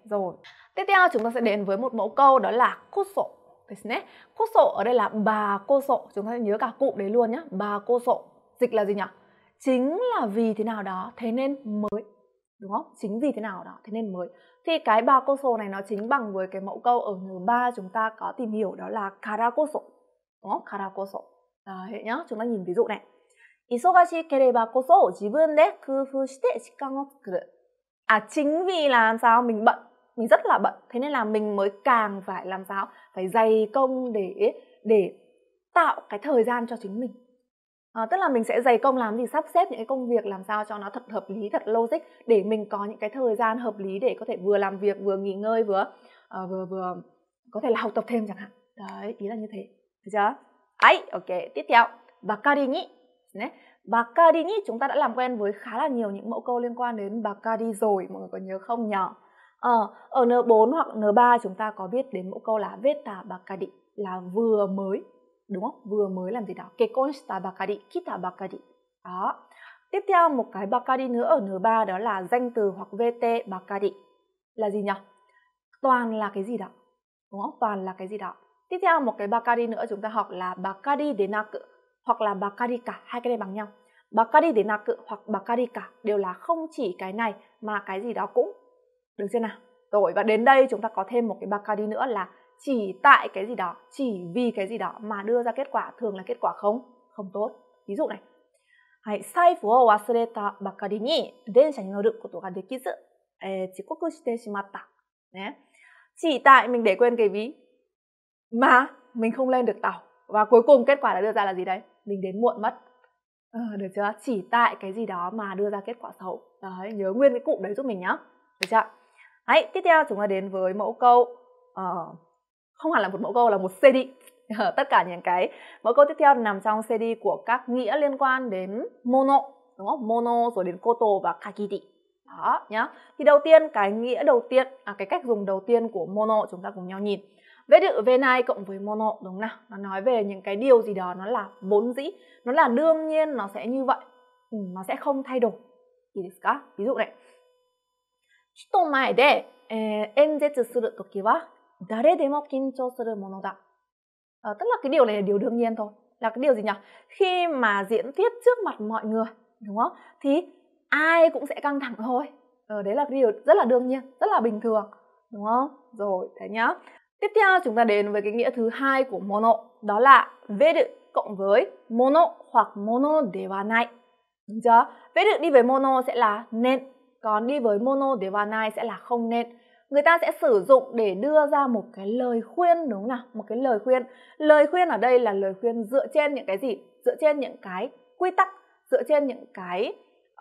Speaker 2: rồi tiếp theo chúng ta sẽ đến với một mẫu câu đó là kuso ですね. Kuso ở đây là bà cô sộ, chúng ta nhớ cả cụm đấy luôn nhá. Bà cô sộ, dịch là gì nhỉ? chính là vì thế nào đó thế nên mới đúng không chính vì thế nào đó thế nên mới thì cái ba koso này nó chính bằng với cái mẫu câu ở n ba chúng ta có tìm hiểu đó là kara koso đúng không kara koso đấy nhá chúng ta nhìn ví dụ này 忙しければこそ自分で工夫して時間を作る à chính vì là làm sao mình bận mình rất là bận thế nên là mình mới càng phải làm sao phải dày công để để tạo cái thời gian cho chính mình À, tức là mình sẽ dày công làm gì sắp xếp những cái công việc làm sao cho nó thật hợp lý thật logic để mình có những cái thời gian hợp lý để có thể vừa làm việc vừa nghỉ ngơi vừa uh, vừa vừa có thể là học tập thêm chẳng hạn đấy ý là như thế được chưa ấy ok tiếp theo bakari ni Đấy. Bacardi nhí chúng ta đã làm quen với khá là nhiều những mẫu câu liên quan đến Bacardi rồi mọi người có nhớ không nhỉ? Ờ, ở N4 hoặc N3 chúng ta có biết đến mẫu câu là Veta Bacardi là vừa mới đúng không vừa mới làm gì đó kekon shita bakari kita bakari đó tiếp theo một cái bakari nữa ở n3 đó là danh từ hoặc vt bakari là gì nhỉ toàn là cái gì đó đúng không toàn là cái gì đó tiếp theo một cái bakari nữa chúng ta học là bakari denaku hoặc là bakari cả hai cái này bằng nhau bakari denaku hoặc bakari cả đều là không chỉ cái này mà cái gì đó cũng được chưa nào rồi và đến đây chúng ta có thêm một cái bakari nữa là chỉ tại cái gì đó chỉ vì cái gì đó mà đưa ra kết quả thường là kết quả không không tốt ví dụ này はい、財布を忘れたばかりに電車に乗ることができず、えー、遅刻してしまった。ね。Chỉ tại mình để quên cái ví mà mình không lên được tàu và cuối cùng kết quả đã đưa ra là gì đấy? Mình đến muộn mất. À, được chưa? Chỉ tại cái gì đó mà đưa ra kết quả xấu. Đấy, nhớ nguyên cái cụm đấy giúp mình nhá. Được chưa? hãy tiếp theo chúng ta đến với mẫu câu uh, không hẳn là một mẫu câu là một cd ờ, tất cả những cái mẫu câu tiếp theo nằm trong cd của các nghĩa liên quan đến mono đúng không mono rồi đến koto và kakiti đó nhá thì đầu tiên cái nghĩa đầu tiên à, cái cách dùng đầu tiên của mono chúng ta cùng nhau nhìn vế đự về này cộng với mono đúng nào nó nói về những cái điều gì đó nó là vốn dĩ nó là đương nhiên nó sẽ như vậy ừ, nó sẽ không thay đổi thì ví dụ này tôi mày để ちょっと前で、えー、演説するときは kincho mono 誰でも緊張するものだ à, tức là cái điều này là điều đương nhiên thôi là cái điều gì nhỉ khi mà diễn thuyết trước mặt mọi người đúng không thì ai cũng sẽ căng thẳng thôi ờ, đấy là cái điều rất là đương nhiên rất là bình thường đúng không rồi thế nhá tiếp theo chúng ta đến với cái nghĩa thứ hai của mono đó là veru cộng với mono hoặc mono dewanai đúng chưa veru đi với mono sẽ là nên còn đi với mono dewanai sẽ là không nên người ta sẽ sử dụng để đưa ra một cái lời khuyên đúng không nào một cái lời khuyên lời khuyên ở đây là lời khuyên dựa trên những cái gì dựa trên những cái quy tắc dựa trên những cái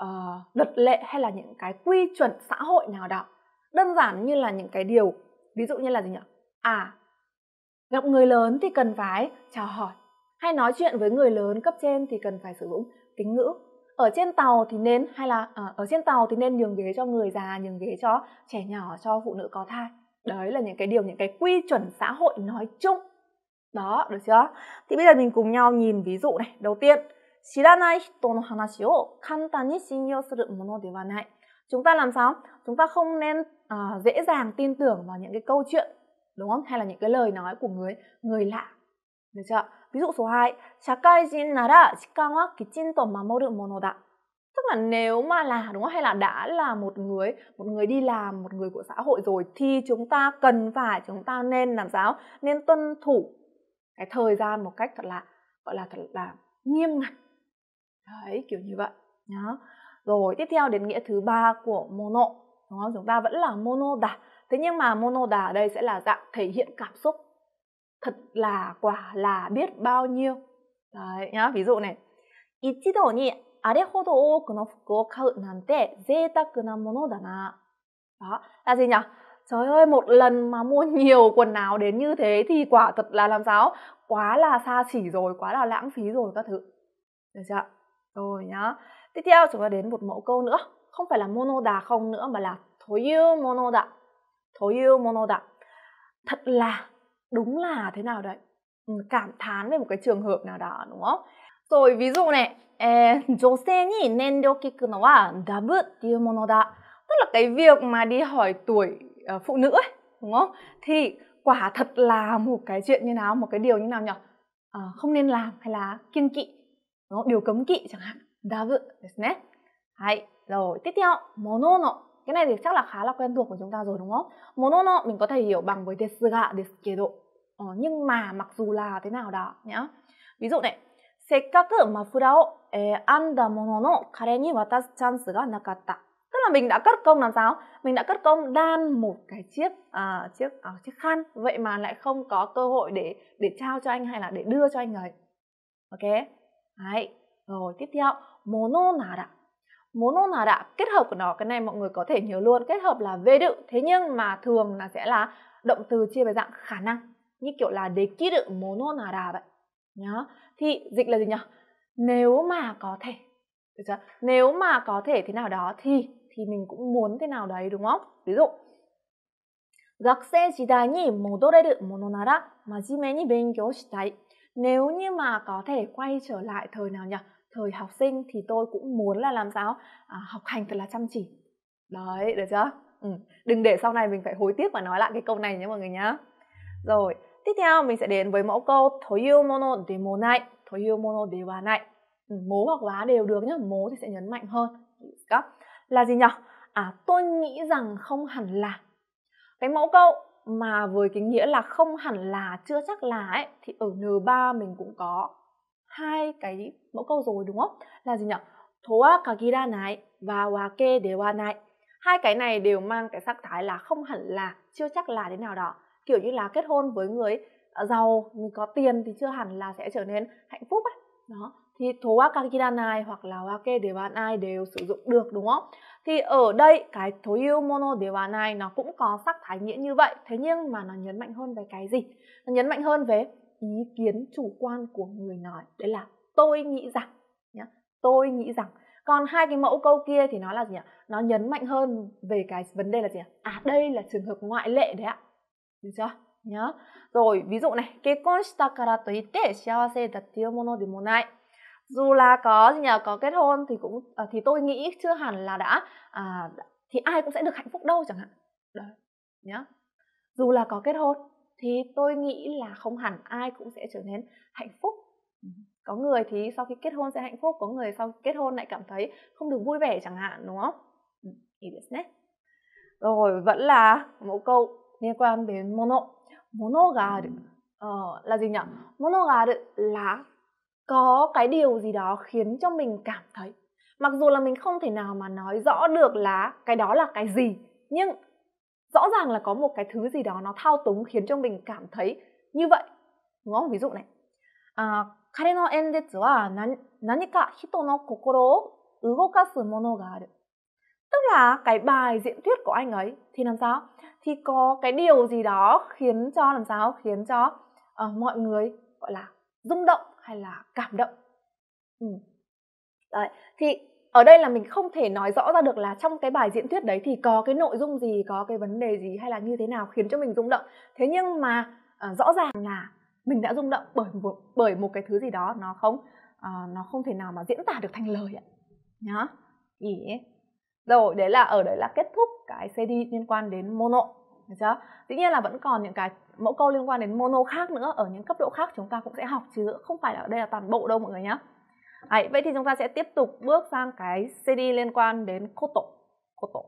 Speaker 2: uh, luật lệ hay là những cái quy chuẩn xã hội nào đó đơn giản như là những cái điều ví dụ như là gì nhỉ à gặp người lớn thì cần phải chào hỏi hay nói chuyện với người lớn cấp trên thì cần phải sử dụng kính ngữ ở trên tàu thì nên hay là à, ở trên tàu thì nên nhường ghế cho người già nhường ghế cho trẻ nhỏ cho phụ nữ có thai đấy là những cái điều những cái quy chuẩn xã hội nói chung đó được chưa thì bây giờ mình cùng nhau nhìn ví dụ này đầu tiên 知らない人の話を簡単に信用するものではない chúng ta làm sao chúng ta không nên à, dễ dàng tin tưởng vào những cái câu chuyện đúng không hay là những cái lời nói của người người lạ được chưa ví dụ số 2 xã nara shikan wa kichin to tức là nếu mà là đúng không hay là đã là một người một người đi làm một người của xã hội rồi thì chúng ta cần phải chúng ta nên làm giáo nên tuân thủ cái thời gian một cách thật là gọi là thật là nghiêm ngặt đấy kiểu như vậy nhá rồi tiếp theo đến nghĩa thứ ba của mono đúng không chúng ta vẫn là mono đà thế nhưng mà mono đà ở đây sẽ là dạng thể hiện cảm xúc thật là quả là biết bao nhiêu đấy nhá ví dụ này 一度にあれほど多くの服を買うなんて贅沢なものだな đó là gì nhỉ trời ơi một lần mà mua nhiều quần áo đến như thế thì quả thật là làm sao quá là xa xỉ rồi quá là lãng phí rồi các thứ được chưa rồi nhá tiếp theo chúng ta đến một mẫu câu nữa không phải là mono đà không nữa mà là thối yêu mono đà thối yêu mono đà thật là đúng là thế nào đấy ừ, cảm thán về một cái trường hợp nào đó đúng không rồi ví dụ này ờ, eh, 女性に年齢を聞くのはダブっていうものだ tức là cái việc mà đi hỏi tuổi uh, phụ nữ ấy, đúng không thì quả thật là một cái chuyện như nào một cái điều như nào nhỉ à, không nên làm hay là kiên kỵ đúng không? điều cấm kỵ chẳng hạn rồi tiếp theo mono no cái này thì chắc là khá là quen thuộc của chúng ta rồi đúng không? Monono mình có thể hiểu bằng với desu ga desu kedo. Ờ, nhưng mà mặc dù là thế nào đó nhá. Ví dụ này, tức là mình đã cất công làm sao? Mình đã cất công đan một cái chiếc à, chiếc à, chiếc khăn vậy mà lại không có cơ hội để để trao cho anh hay là để đưa cho anh ấy. Ok. Đấy. Rồi tiếp theo, mono nara muốn môn nào đã kết hợp của nó cái này mọi người có thể nhớ luôn kết hợp là về đự thế nhưng mà thường là sẽ là động từ chia về dạng khả năng như kiểu là đế ký đự môn hôn nào đã vậy nhá thì dịch là gì nhỉ nếu mà có thể được chưa? nếu mà có thể thế nào đó thì thì mình cũng muốn thế nào đấy đúng không ví dụ 学生時代に戻れるものなら真面目に勉強したい。Nếu như mà có thể quay trở lại thời nào nhỉ? thời học sinh thì tôi cũng muốn là làm sao à, học hành thật là chăm chỉ đấy được chưa ừ. đừng để sau này mình phải hối tiếc và nói lại cái câu này nhé mọi người nhá rồi tiếp theo mình sẽ đến với mẫu câu yêu mono demo này yêu mono dewa này ừ, mố hoặc quá đều được nhá mố thì sẽ nhấn mạnh hơn là gì nhỉ à tôi nghĩ rằng không hẳn là cái mẫu câu mà với cái nghĩa là không hẳn là chưa chắc là ấy thì ở N3 mình cũng có hai cái mẫu câu rồi đúng không là gì nhỉ thoa kagida này và wake wa nai, hai cái này đều mang cái sắc thái là không hẳn là chưa chắc là thế nào đó kiểu như là kết hôn với người ờ, giàu người có tiền thì chưa hẳn là sẽ trở nên hạnh phúc ấy đó thì thoa kagida này hoặc là wake wa nai đều sử dụng được đúng không thì ở đây cái thối mono de wa nai nó cũng có sắc thái nghĩa như vậy thế nhưng mà nó nhấn mạnh hơn về cái gì nó nhấn mạnh hơn về ý kiến chủ quan của người nói đấy là tôi nghĩ rằng nhá tôi nghĩ rằng còn hai cái mẫu câu kia thì nó là gì ạ nó nhấn mạnh hơn về cái vấn đề là gì ạ à đây là trường hợp ngoại lệ đấy ạ được chưa nhớ rồi ví dụ này kết hôn shita kara to ite shiawase dattiyo mono demo dù là có gì nhờ có kết hôn thì cũng à, thì tôi nghĩ chưa hẳn là đã à, thì ai cũng sẽ được hạnh phúc đâu chẳng hạn đấy nhớ dù là có kết hôn thì tôi nghĩ là không hẳn ai cũng sẽ trở nên hạnh phúc có người thì sau khi kết hôn sẽ hạnh phúc có người sau kết hôn lại cảm thấy không được vui vẻ chẳng hạn đúng không rồi vẫn là một câu liên quan đến mono mono ga ờ, là gì nhỉ mono ga là có cái điều gì đó khiến cho mình cảm thấy mặc dù là mình không thể nào mà nói rõ được là cái đó là cái gì nhưng rõ ràng là có một cái thứ gì đó nó thao túng khiến cho mình cảm thấy như vậy đúng không ví dụ này à, 彼の演説は何何か人の心を動かすものがある tức là cái bài diễn thuyết của anh ấy thì làm sao thì có cái điều gì đó khiến cho làm sao khiến cho uh, mọi người gọi là rung động hay là cảm động ừ. Đấy. thì ở đây là mình không thể nói rõ ra được là trong cái bài diễn thuyết đấy thì có cái nội dung gì có cái vấn đề gì hay là như thế nào khiến cho mình rung động thế nhưng mà uh, rõ ràng là mình đã rung động bởi một, bởi một cái thứ gì đó nó không uh, nó không thể nào mà diễn tả được thành lời ạ nhá ý rồi đấy là ở đấy là kết thúc cái cd liên quan đến mono được chưa dĩ nhiên là vẫn còn những cái mẫu câu liên quan đến mono khác nữa ở những cấp độ khác chúng ta cũng sẽ học chứ không phải là đây là toàn bộ đâu mọi người nhé Đấy, vậy thì chúng ta sẽ tiếp tục bước sang cái CD liên quan đến koto koto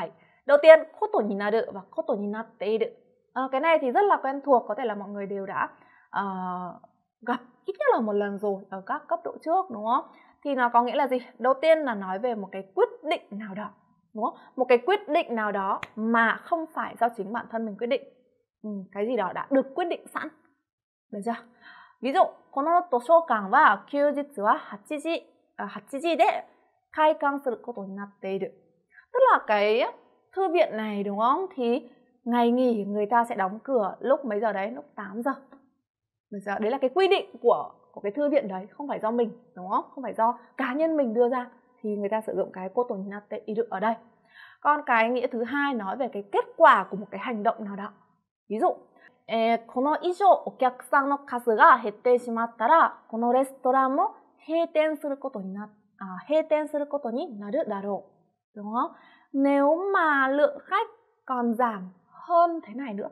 Speaker 2: Đấy. đầu tiên koto ninadu và koto ninatteiru à, ờ, cái này thì rất là quen thuộc có thể là mọi người đều đã uh, gặp ít nhất là một lần rồi ở các cấp độ trước đúng không thì nó có nghĩa là gì đầu tiên là nói về một cái quyết định nào đó đúng không một cái quyết định nào đó mà không phải do chính bản thân mình quyết định ừ, cái gì đó đã được quyết định sẵn được chưa ví dụ, この図書館は休日は8時、8時で開館することになっている。Tức là cái thư viện này đúng không? Thì ngày nghỉ người ta sẽ đóng cửa lúc mấy giờ đấy? Lúc 8 giờ. Bây giờ đấy là cái quy định của của cái thư viện đấy, không phải do mình, đúng không? Không phải do cá nhân mình đưa ra thì người ta sử dụng cái koto nate iru ở đây. Còn cái nghĩa thứ hai nói về cái kết quả của một cái hành động nào đó. Ví dụ, えー、この以上お客さんの数が減ってしまったら、このレストランも閉店することにな、あ閉店することになるだろう。Đúng không? Nếu mà lượng khách còn giảm hơn thế này nữa,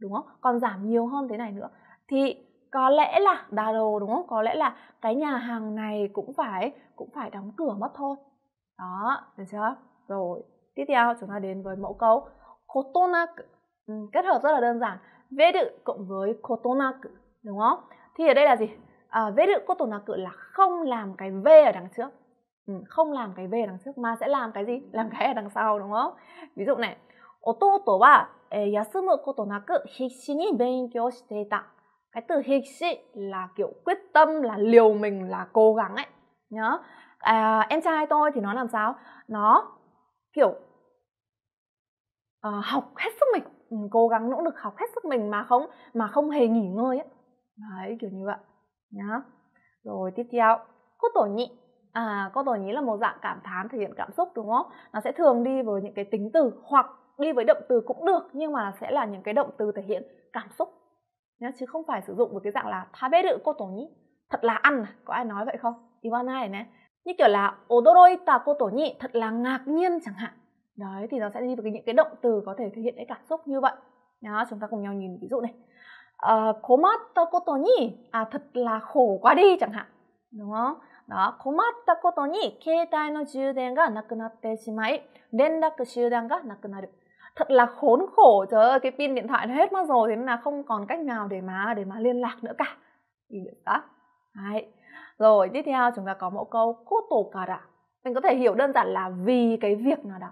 Speaker 2: đúng không? Còn giảm nhiều hơn thế này nữa, thì có lẽ là đà đồ đúng không? Có lẽ là cái nhà hàng này cũng phải cũng phải đóng cửa mất thôi. Đó, được chưa? Rồi, tiếp theo chúng ta đến với mẫu câu. Kotona ừ, kết hợp rất là đơn giản veru cộng với kotonaku đúng không? Thì ở đây là gì? À, veru kotonaku là không làm cái v ở đằng trước. Ừ, không làm cái v ở đằng trước mà sẽ làm cái gì? Làm cái ở đằng sau đúng không? Ví dụ này, ototo wa e, yasumu kotonaku hishi ni benkyou shite ita. Cái từ hishi là kiểu quyết tâm là liều mình là cố gắng ấy. Nhớ. À, em trai tôi thì nó làm sao? Nó kiểu uh, học hết sức mình cố gắng nỗ lực học hết sức mình mà không mà không hề nghỉ ngơi ấy. đấy kiểu như vậy nhá rồi tiếp theo cô tổ nhị à cô tổ nhị là một dạng cảm thán thể hiện cảm xúc đúng không nó sẽ thường đi với những cái tính từ hoặc đi với động từ cũng được nhưng mà sẽ là những cái động từ thể hiện cảm xúc nhá chứ không phải sử dụng với cái dạng là tha bé đự cô tổ nhị thật là ăn à? có ai nói vậy không Iwana này này như kiểu là odoroita cô tổ nhị thật là ngạc nhiên chẳng hạn đấy thì nó sẽ đi với những cái động từ có thể thể hiện cái cảm xúc như vậy đó chúng ta cùng nhau nhìn ví dụ này ờ, komatta koto ni à thật là khổ quá đi chẳng hạn đúng không đó komatta koto ni keitai no juden ga nakunatte shimai renraku shudan ga nakunaru thật là khốn khổ trời cái pin điện thoại nó hết mất rồi thế nên là không còn cách nào để mà để mà liên lạc nữa cả đó Đấy. rồi tiếp theo chúng ta có mẫu câu koto kara mình có thể hiểu đơn giản là vì cái việc nào đó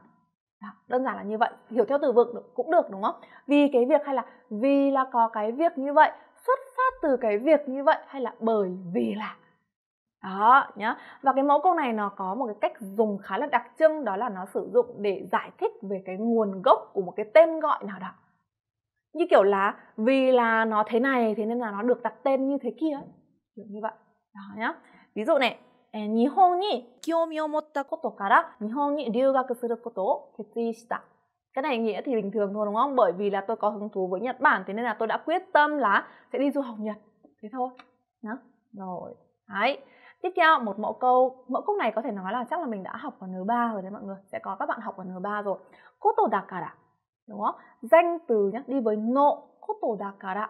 Speaker 2: đó, đơn giản là như vậy hiểu theo từ vựng cũng được đúng không vì cái việc hay là vì là có cái việc như vậy xuất phát từ cái việc như vậy hay là bởi vì là đó nhá và cái mẫu câu này nó có một cái cách dùng khá là đặc trưng đó là nó sử dụng để giải thích về cái nguồn gốc của một cái tên gọi nào đó như kiểu là vì là nó thế này thế nên là nó được đặt tên như thế kia kiểu như vậy đó nhá ví dụ này え日本に興味を持ったことから日本に留学することを決意した。Cái này nghĩa thì bình thường thôi đúng không? Bởi vì là tôi có hứng thú với Nhật Bản thế nên là tôi đã quyết tâm là sẽ đi du học Nhật. Thế thôi. Đó. Rồi. Đấy. Tiếp theo một mẫu câu, mẫu câu này có thể nói là chắc là mình đã học ở N3 rồi đấy mọi người. Sẽ có các bạn học ở N3 rồi. Koto dakara. Đúng không? Danh từ nhá, đi với no koto dakara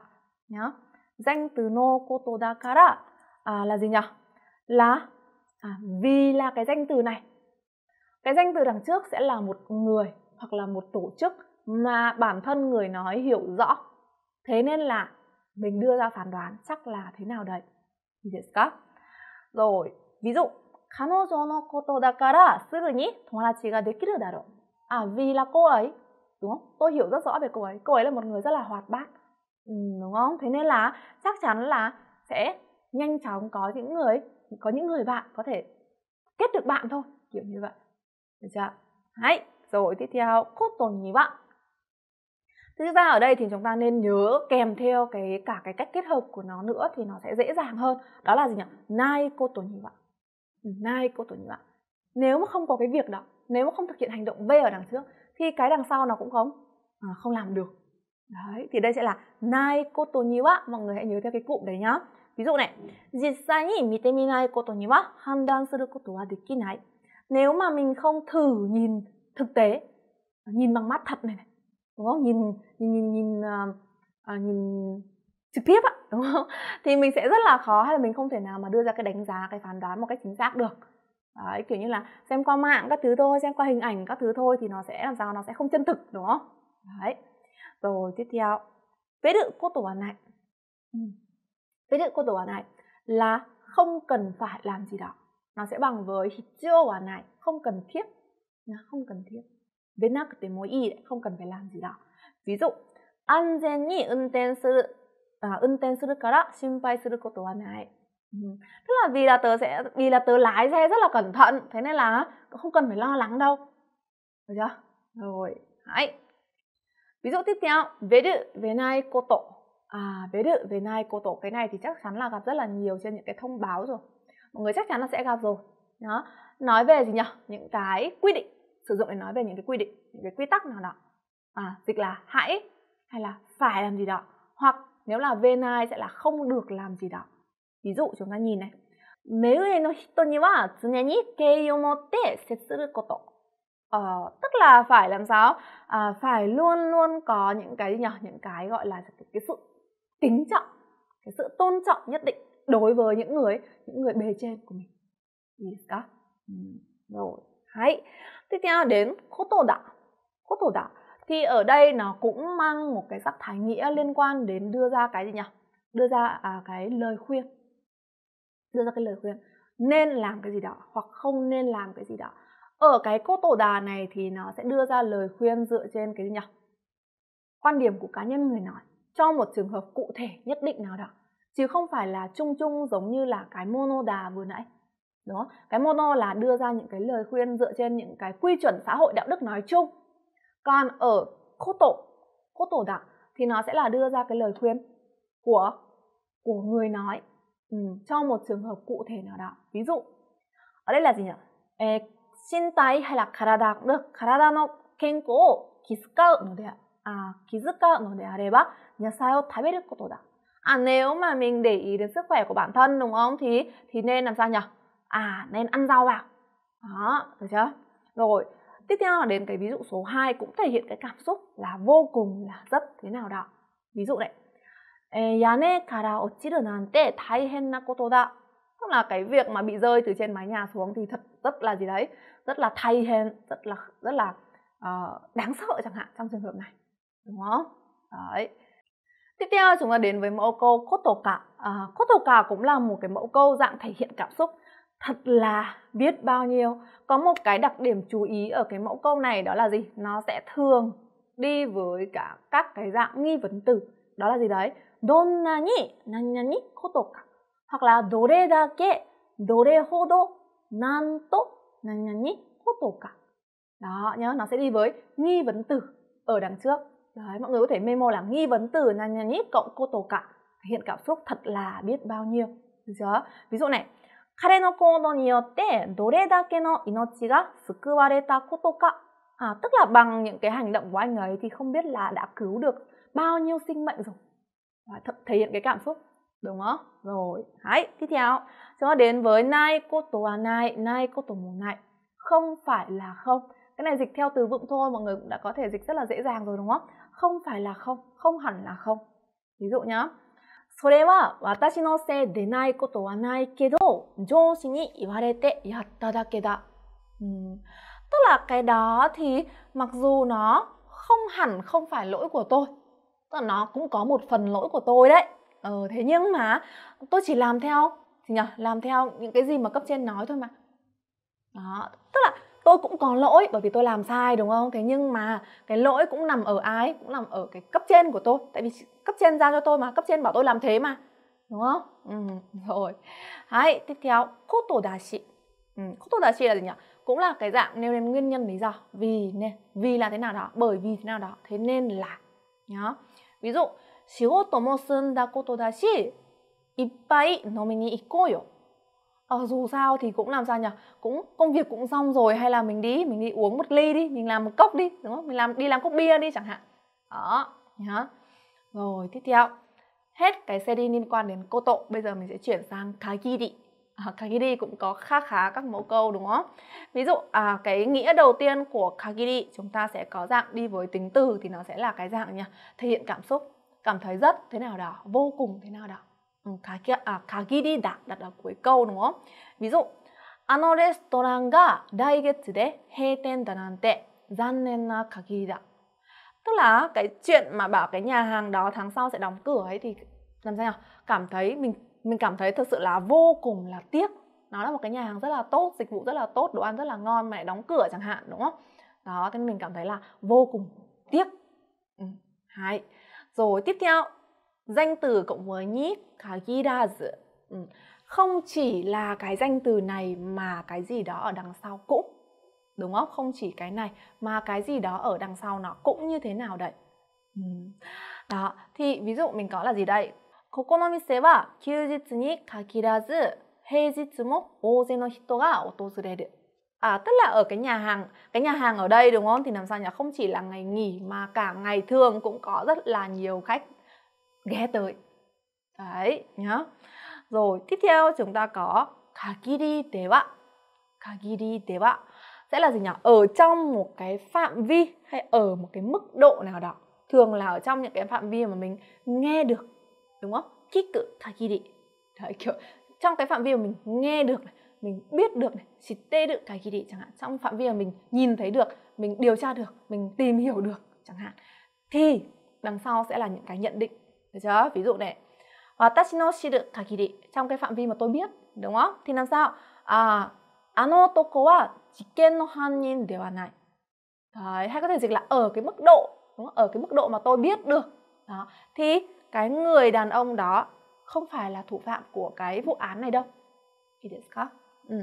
Speaker 2: nhá. Danh từ no koto dakara à, là gì nhỉ? Là à, vì là cái danh từ này cái danh từ đằng trước sẽ là một người hoặc là một tổ chức mà bản thân người nói hiểu rõ thế nên là mình đưa ra phán đoán chắc là thế nào đấy rồi ví dụ 彼女のことだからすぐに友達ができるだろう。À, vì là cô ấy, đúng không? Tôi hiểu rất rõ về cô ấy. Cô ấy là một người rất là hoạt bát, ừ, đúng không? Thế nên là chắc chắn là sẽ nhanh chóng có những người có những người bạn có thể kết được bạn thôi kiểu như vậy được chưa hãy rồi tiếp theo cốt tồn nhí bạn thực ra ở đây thì chúng ta nên nhớ kèm theo cái cả cái cách kết hợp của nó nữa thì nó sẽ dễ dàng hơn đó là gì nhỉ nai cô tồn nhí bạn ừ, nai cô tồn nhí bạn nếu mà không có cái việc đó nếu mà không thực hiện hành động v ở đằng trước thì cái đằng sau nó cũng không à, không làm được đấy thì đây sẽ là nai cô tồn nhí bạn mọi người hãy nhớ theo cái cụm đấy nhá ví dụ này, Nếu mà mình không thử nhìn thực tế, nhìn bằng mắt thật này này, đúng không? Nhìn nhìn nhìn nhìn uh, nhìn trực tiếp á, đúng không? Thì mình sẽ rất là khó hay là mình không thể nào mà đưa ra cái đánh giá, cái phán đoán một cách chính xác được. Đấy, kiểu như là xem qua mạng các thứ thôi, xem qua hình ảnh các thứ thôi thì nó sẽ làm sao nó sẽ không chân thực đúng không? Đấy. Rồi tiếp theo. Vế đự cô tổ này. Ừ với thì câu tổ bản này là không cần phải làm gì đó. Nó sẽ bằng với chưa bản này không cần thiết. nó Không cần thiết. Bên nắc thì mối y không cần phải làm gì đó. Ví dụ, an toàn zen ni unten suru à, unten suru kara shinpai suru koto wa này. Tức là vì là tớ sẽ vì là tớ lái xe rất là cẩn thận, thế nên là không cần phải lo lắng đâu. Được chưa? Rồi, hãy. Ví dụ tiếp theo, về đự, về nay cô tổ à bé đự về này cô tổ cái này thì chắc chắn là gặp rất là nhiều trên những cái thông báo rồi mọi người chắc chắn là sẽ gặp rồi đó nói về gì nhỉ những cái quy định sử dụng để nói về những cái quy định những cái quy tắc nào đó à dịch là hãy hay là phải làm gì đó hoặc nếu là về venai sẽ là không được làm gì đó ví dụ chúng ta nhìn này 目上の人には常に敬意を持って接すること。Ờ, uh, tức là phải làm sao à, phải luôn luôn có những cái gì nhỉ những cái gọi là cái, cái sự kính trọng cái sự tôn trọng nhất định đối với những người những người bề trên của mình yes cả rồi hãy tiếp theo đến khố tổ đạo khố tổ đạo thì ở đây nó cũng mang một cái sắc thái nghĩa liên quan đến đưa ra cái gì nhỉ đưa ra à, cái lời khuyên đưa ra cái lời khuyên nên làm cái gì đó hoặc không nên làm cái gì đó ở cái cô tổ đà này thì nó sẽ đưa ra lời khuyên dựa trên cái gì nhỉ quan điểm của cá nhân người nói cho một trường hợp cụ thể nhất định nào đó chứ không phải là chung chung giống như là cái mono đà vừa nãy đó cái mono là đưa ra những cái lời khuyên dựa trên những cái quy chuẩn xã hội đạo đức nói chung còn ở khốt tổ khốt tổ đạo thì nó sẽ là đưa ra cái lời khuyên của của người nói ừ, cho một trường hợp cụ thể nào đó ví dụ ở đây là gì nhỉ Ê, xin tay hay là karada cũng được karada no kenko o kizukau no de à kizukau no de areba sao thái à nếu mà mình để ý đến sức khỏe của bản thân đúng không thì thì nên làm sao nhỉ à nên ăn rau vào đó được chưa rồi tiếp theo là đến cái ví dụ số 2 cũng thể hiện cái cảm xúc là vô cùng là rất thế nào đó ví dụ này 屋根から落ちるなんて大変なことだ tức là cái việc mà bị rơi từ trên mái nhà xuống thì thật rất là gì đấy rất là thay hen rất là rất là uh, đáng sợ chẳng hạn trong trường hợp này đúng không đấy Tiếp theo chúng ta đến với mẫu câu kotoka. À, kotoka cũng là một cái mẫu câu dạng thể hiện cảm xúc thật là biết bao nhiêu. Có một cái đặc điểm chú ý ở cái mẫu câu này đó là gì? Nó sẽ thường đi với cả các cái dạng nghi vấn từ. Đó là gì đấy? Donna ni nanyani kotoka hoặc là dore dake dore hodo nanto nanyani kotoka. Đó nhớ nó sẽ đi với nghi vấn từ ở đằng trước. Đấy, mọi người có thể memo là nghi vấn từ là nhà nhíp cộng cô tổ cả thể hiện cảm xúc thật là biết bao nhiêu được chưa ví dụ này 彼の行動によってどれだけの命が救われたことか à, tức là bằng những cái hành động của anh ấy thì không biết là đã cứu được bao nhiêu sinh mệnh rồi và th- thể hiện cái cảm xúc đúng không rồi hãy tiếp theo chúng ta đến với nai koto à, nai nai koto mù nai không phải là không cái này dịch theo từ vựng thôi mọi người cũng đã có thể dịch rất là dễ dàng rồi đúng không không phải là không không hẳn là không ví dụ nhá それは私のせいでないことはないけど上司に言われてやっただけだ tức là cái đó thì mặc dù nó không hẳn không phải lỗi của tôi tức là nó cũng có một phần lỗi của tôi đấy ờ, thế nhưng mà tôi chỉ làm theo thì nhỉ làm theo những cái gì mà cấp trên nói thôi mà đó tôi cũng có lỗi bởi vì tôi làm sai đúng không thế nhưng mà cái lỗi cũng nằm ở ai cũng nằm ở cái cấp trên của tôi tại vì cấp trên giao cho tôi mà cấp trên bảo tôi làm thế mà đúng không ừ, [LAUGHS] rồi hãy tiếp theo koto dashi ừ, koto dashi là gì nhỉ cũng là cái dạng nêu lên nguyên nhân lý do vì nên vì là thế nào đó bởi vì thế nào đó thế nên là nhá ví dụ 仕事も済んだことだしいっぱい飲みに行こうよ ờ dù sao thì cũng làm sao nhỉ cũng công việc cũng xong rồi hay là mình đi mình đi uống một ly đi mình làm một cốc đi đúng không mình làm đi làm cốc bia đi chẳng hạn đó nhá rồi tiếp theo hết cái seri liên quan đến cô tộ bây giờ mình sẽ chuyển sang kagiri à, kagiri cũng có khá khá các mẫu câu đúng không ví dụ à, cái nghĩa đầu tiên của kagiri chúng ta sẽ có dạng đi với tính từ thì nó sẽ là cái dạng nhỉ thể hiện cảm xúc cảm thấy rất thế nào đó vô cùng thế nào đó 가기, 아, 가기리다 라는 cuối đúng không? ví dụ 아노 레스토랑가 라이게츠데 헤이텐다란테 잔넨나 가기리다 tức là cái chuyện mà bảo cái nhà hàng đó tháng sau sẽ đóng cửa ấy thì làm sao nhỉ? cảm thấy mình mình cảm thấy thật sự là vô cùng là tiếc nó là một cái nhà hàng rất là tốt dịch vụ rất là tốt đồ ăn rất là ngon mà lại đóng cửa chẳng hạn đúng không đó thế nên mình cảm thấy là vô cùng tiếc ừ. hai rồi tiếp theo danh từ cộng với nhít cả girazu ừ. không chỉ là cái danh từ này mà cái gì đó ở đằng sau cũng đúng không không chỉ cái này mà cái gì đó ở đằng sau nó cũng như thế nào đấy ừ. đó thì ví dụ mình có là gì đây ここの店は休日に限らず平日も大勢の人が訪れる À, tức là ở cái nhà hàng cái nhà hàng ở đây đúng không thì làm sao nhỉ không chỉ là ngày nghỉ mà cả ngày thường cũng có rất là nhiều khách ghé tới đấy nhá rồi tiếp theo chúng ta có kagiri dewa kagiri dewa sẽ là gì nhỉ ở trong một cái phạm vi hay ở một cái mức độ nào đó thường là ở trong những cái phạm vi mà mình nghe được đúng không kiku kagiri đấy kiểu trong cái phạm vi mà mình nghe được mình biết được này tê được kagiri chẳng hạn trong phạm vi mà mình nhìn thấy được mình điều tra được mình tìm hiểu được chẳng hạn thì đằng sau sẽ là những cái nhận định được chưa ví dụ này watashi ờ, no shiru kagiri trong cái phạm vi mà tôi biết đúng không thì làm sao à ano toko wa jiken no hannin dewa nai Đấy, hay có thể dịch là ở cái mức độ đúng không? ở cái mức độ mà tôi biết được đó thì cái người đàn ông đó không phải là thủ phạm của cái vụ án này đâu Ideska. Ừ.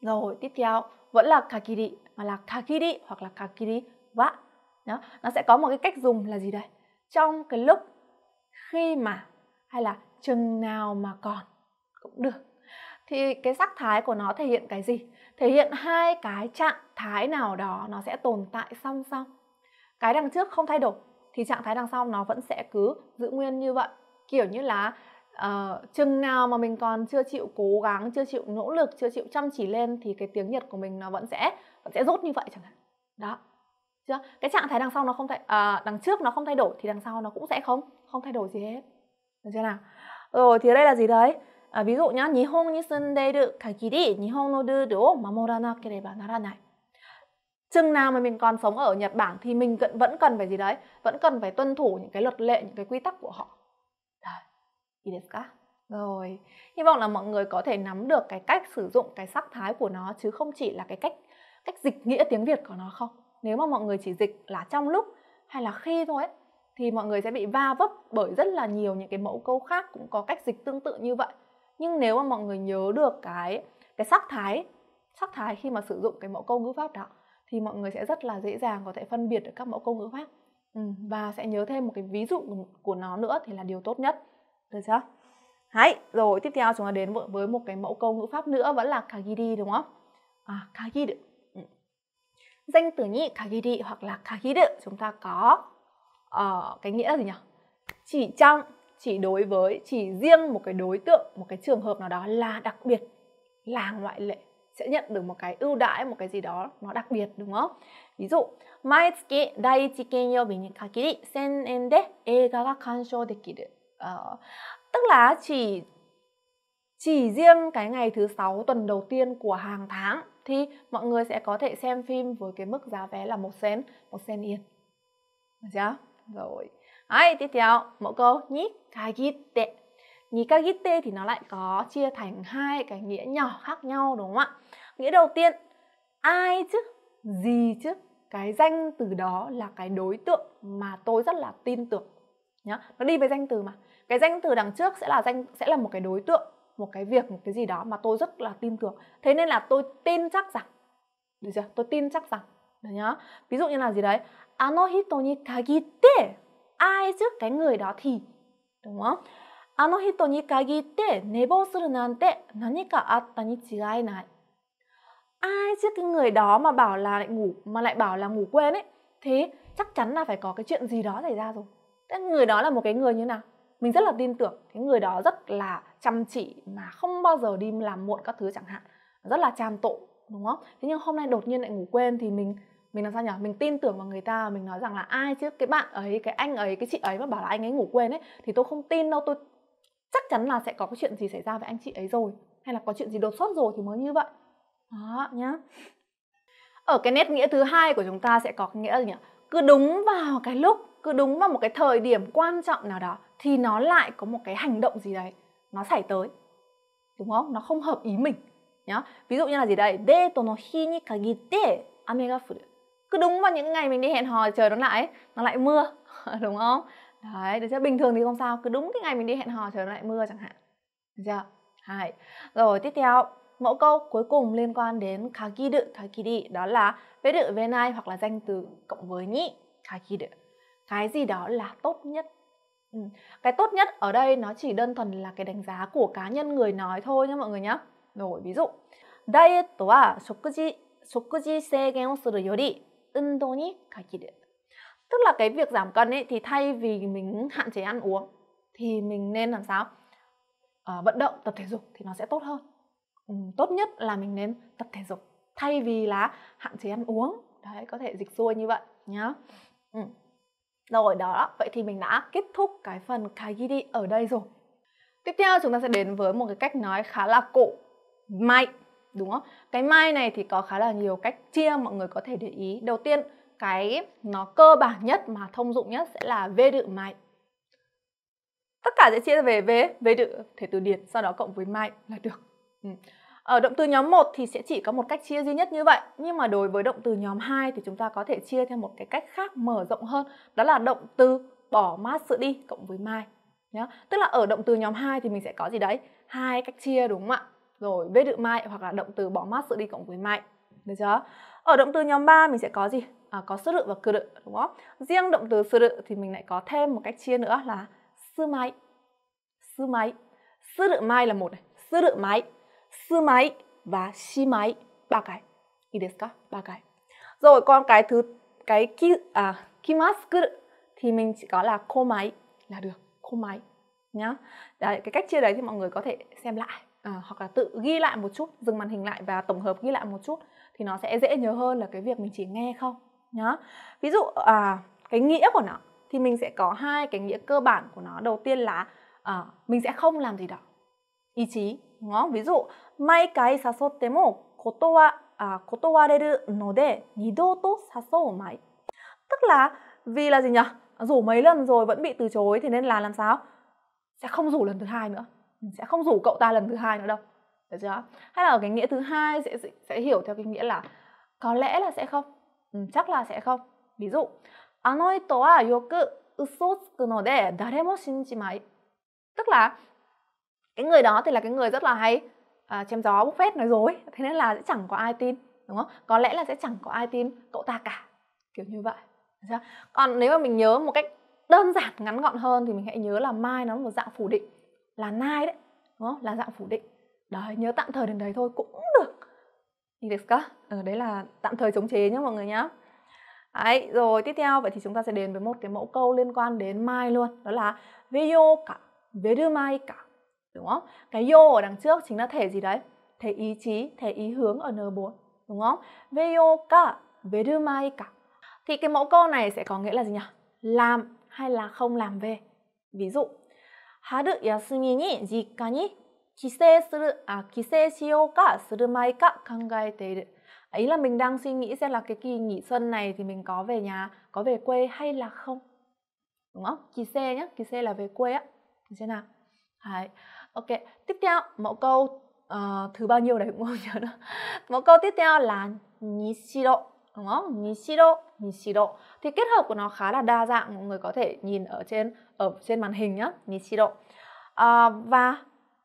Speaker 2: Rồi, tiếp theo vẫn là kakiri mà là kakiri hoặc là kakiri wa. Đó, nó sẽ có một cái cách dùng là gì đây? trong cái lúc khi mà hay là chừng nào mà còn cũng được thì cái sắc thái của nó thể hiện cái gì thể hiện hai cái trạng thái nào đó nó sẽ tồn tại song song cái đằng trước không thay đổi thì trạng thái đằng sau nó vẫn sẽ cứ giữ nguyên như vậy kiểu như là uh, chừng nào mà mình còn chưa chịu cố gắng chưa chịu nỗ lực chưa chịu chăm chỉ lên thì cái tiếng nhật của mình nó vẫn sẽ vẫn sẽ rút như vậy chẳng hạn đó chưa cái trạng thái đằng sau nó không thay à, đằng trước nó không thay đổi thì đằng sau nó cũng sẽ không không thay đổi gì hết được chưa nào rồi thì đây là gì đấy à, ví dụ nhá Nihon ni sunderu kagiri Nihon no rules o ra này chừng nào mà mình còn sống ở Nhật Bản thì mình vẫn cần phải gì đấy vẫn cần phải tuân thủ những cái luật lệ những cái quy tắc của họ đấy rồi hy vọng là mọi người có thể nắm được cái cách sử dụng cái sắc thái của nó chứ không chỉ là cái cách cách dịch nghĩa tiếng Việt của nó không nếu mà mọi người chỉ dịch là trong lúc hay là khi thôi ấy, thì mọi người sẽ bị va vấp bởi rất là nhiều những cái mẫu câu khác cũng có cách dịch tương tự như vậy nhưng nếu mà mọi người nhớ được cái cái sắc thái sắc thái khi mà sử dụng cái mẫu câu ngữ pháp đó thì mọi người sẽ rất là dễ dàng có thể phân biệt được các mẫu câu ngữ pháp ừ, và sẽ nhớ thêm một cái ví dụ của nó nữa thì là điều tốt nhất được chưa Hãy rồi tiếp theo chúng ta đến với một cái mẫu câu ngữ pháp nữa vẫn là kagiri đúng không? À, kagiri danh từ nhị kagiri hoặc là kagiru chúng ta có uh, cái nghĩa là gì nhỉ? Chỉ trong, chỉ đối với, chỉ riêng một cái đối tượng, một cái trường hợp nào đó là đặc biệt, là ngoại lệ sẽ nhận được một cái ưu đãi một cái gì đó nó đặc biệt đúng không? Ví dụ, Maitsuki daiichi 1000 yen Tức là chỉ chỉ riêng cái ngày thứ sáu tuần đầu tiên của hàng tháng thì mọi người sẽ có thể xem phim với cái mức giá vé là một sen một sen yên được chưa rồi Đấy, tiếp theo mẫu câu nhít kagite nhí kagite thì nó lại có chia thành hai cái nghĩa nhỏ khác nhau đúng không ạ nghĩa đầu tiên ai chứ gì chứ cái danh từ đó là cái đối tượng mà tôi rất là tin tưởng nhá nó đi với danh từ mà cái danh từ đằng trước sẽ là danh sẽ là một cái đối tượng một cái việc một cái gì đó mà tôi rất là tin tưởng thế nên là tôi tin chắc rằng được chưa tôi tin chắc rằng được nhá ví dụ như là gì đấy ano hito ni kagite ai trước cái người đó thì đúng không ano hito ni kagite nebo suru nante nanika atta ni chigai nai ai trước cái người đó mà bảo là lại ngủ mà lại bảo là ngủ quên ấy thế chắc chắn là phải có cái chuyện gì đó xảy ra rồi thế người đó là một cái người như nào mình rất là tin tưởng cái người đó rất là chăm chỉ mà không bao giờ đi làm muộn các thứ chẳng hạn rất là tràn tộ đúng không thế nhưng hôm nay đột nhiên lại ngủ quên thì mình mình làm sao nhỉ mình tin tưởng vào người ta mình nói rằng là ai chứ cái bạn ấy cái anh ấy cái chị ấy mà bảo là anh ấy ngủ quên ấy thì tôi không tin đâu tôi chắc chắn là sẽ có cái chuyện gì xảy ra với anh chị ấy rồi hay là có chuyện gì đột xuất rồi thì mới như vậy đó nhá ở cái nét nghĩa thứ hai của chúng ta sẽ có cái nghĩa gì nhỉ cứ đúng vào cái lúc cứ đúng vào một cái thời điểm quan trọng nào đó thì nó lại có một cái hành động gì đấy nó xảy tới đúng không nó không hợp ý mình nhá ví dụ như là gì đây to no hi ni kagitte ame ga furu cứ đúng vào những ngày mình đi hẹn hò trời nó lại nó lại mưa [LAUGHS] đúng không đấy được chưa bình thường thì không sao cứ đúng cái ngày mình đi hẹn hò trời nó lại mưa chẳng hạn được chưa hai rồi tiếp theo mẫu câu cuối cùng liên quan đến kagidu kagiri đó là vedu venai hoặc là danh từ cộng với nhị kagidu cái gì đó là tốt nhất cái tốt nhất ở đây nó chỉ đơn thuần là cái đánh giá của cá nhân người nói thôi nha mọi người nhé. Rồi ví dụ, diet wa shokuji shokuji seigen o suru yori undo ni kakiru. Tức là cái việc giảm cân ấy thì thay vì mình hạn chế ăn uống thì mình nên làm sao? À, vận động tập thể dục thì nó sẽ tốt hơn. Ừ, tốt nhất là mình nên tập thể dục thay vì là hạn chế ăn uống. Đấy có thể dịch xuôi như vậy nhá. Ừ. Rồi đó, vậy thì mình đã kết thúc cái phần kagiri ở đây rồi. Tiếp theo chúng ta sẽ đến với một cái cách nói khá là cổ mai đúng không? Cái mai này thì có khá là nhiều cách chia mọi người có thể để ý. Đầu tiên, cái nó cơ bản nhất mà thông dụng nhất sẽ là vê đự mai. Tất cả sẽ chia về vế, vế đự thể từ điển, sau đó cộng với mai là được. Ừ. Ở ờ, động từ nhóm 1 thì sẽ chỉ có một cách chia duy nhất như vậy. Nhưng mà đối với động từ nhóm 2 thì chúng ta có thể chia theo một cái cách khác mở rộng hơn. Đó là động từ bỏ mát sự đi cộng với mai. Nhá. Tức là ở động từ nhóm 2 thì mình sẽ có gì đấy? hai cách chia đúng không ạ? Rồi vết đự mai hoặc là động từ bỏ mát sự đi cộng với mai. Được chưa? Ở động từ nhóm 3 mình sẽ có gì? À, có sự đự và cư đự đúng không? Riêng động từ sự đự thì mình lại có thêm một cách chia nữa là sư mai. Sư mai. Sư đự mai là một này, sư đự mai sư máy và xi máy ba cái ý desu ba cái rồi còn cái thứ cái ki à kimaskuru thì mình chỉ có là cô máy là được cô máy nhá đấy, cái cách chia đấy thì mọi người có thể xem lại à, hoặc là tự ghi lại một chút dừng màn hình lại và tổng hợp ghi lại một chút thì nó sẽ dễ nhớ hơn là cái việc mình chỉ nghe không nhá ví dụ à, cái nghĩa của nó thì mình sẽ có hai cái nghĩa cơ bản của nó đầu tiên là à, mình sẽ không làm gì đó ý chí đúng không ví dụ 毎回誘っても断あ断れるので二度と誘うまい。Tức là vì là gì nhỉ? Rủ mấy lần rồi vẫn bị từ chối thì nên là làm sao? Sẽ không rủ lần thứ hai nữa. Sẽ không rủ cậu ta lần thứ hai nữa đâu. Được chưa? Hay là ở cái nghĩa thứ hai sẽ sẽ hiểu theo cái nghĩa là có lẽ là sẽ không. Ừ, chắc là sẽ không. Ví dụ, あの人はよく嘘をつくので誰も信じない。Tức là cái người đó thì là cái người rất là hay à, chém gió bốc phét nói dối thế nên là sẽ chẳng có ai tin đúng không có lẽ là sẽ chẳng có ai tin cậu ta cả kiểu như vậy còn nếu mà mình nhớ một cách đơn giản ngắn gọn hơn thì mình hãy nhớ là mai nó là một dạng phủ định là nai đấy đúng không là dạng phủ định đấy nhớ tạm thời đến đấy thôi cũng được được cả ở ừ, đấy là tạm thời chống chế nhé mọi người nhá. Đấy, rồi tiếp theo vậy thì chúng ta sẽ đến với một cái mẫu câu liên quan đến mai luôn đó là video cả video mai cả đúng không cái yo ở đằng trước chính là thể gì đấy thể ý chí thể ý hướng ở n4 đúng không veyo ka verumai ka thì cái mẫu câu này sẽ có nghĩa là gì nhỉ làm hay là không làm về ví dụ haru yasumi ni jikka ni kisei suru à kisei shio ka suru mai ka kangaete iru ấy là mình đang suy nghĩ xem là cái kỳ nghỉ xuân này thì mình có về nhà có về quê hay là không đúng không kỳ xe nhá kỳ xe là về quê á thế nào Đấy. Ok, tiếp theo mẫu câu uh, thứ bao nhiêu đấy cũng không [LAUGHS] nhớ nữa. Mẫu câu tiếp theo là Nishiro, đúng không? Nishiro, Nishiro. Thì kết hợp của nó khá là đa dạng, mọi người có thể nhìn ở trên ở trên màn hình nhá, Nishiro. Uh, và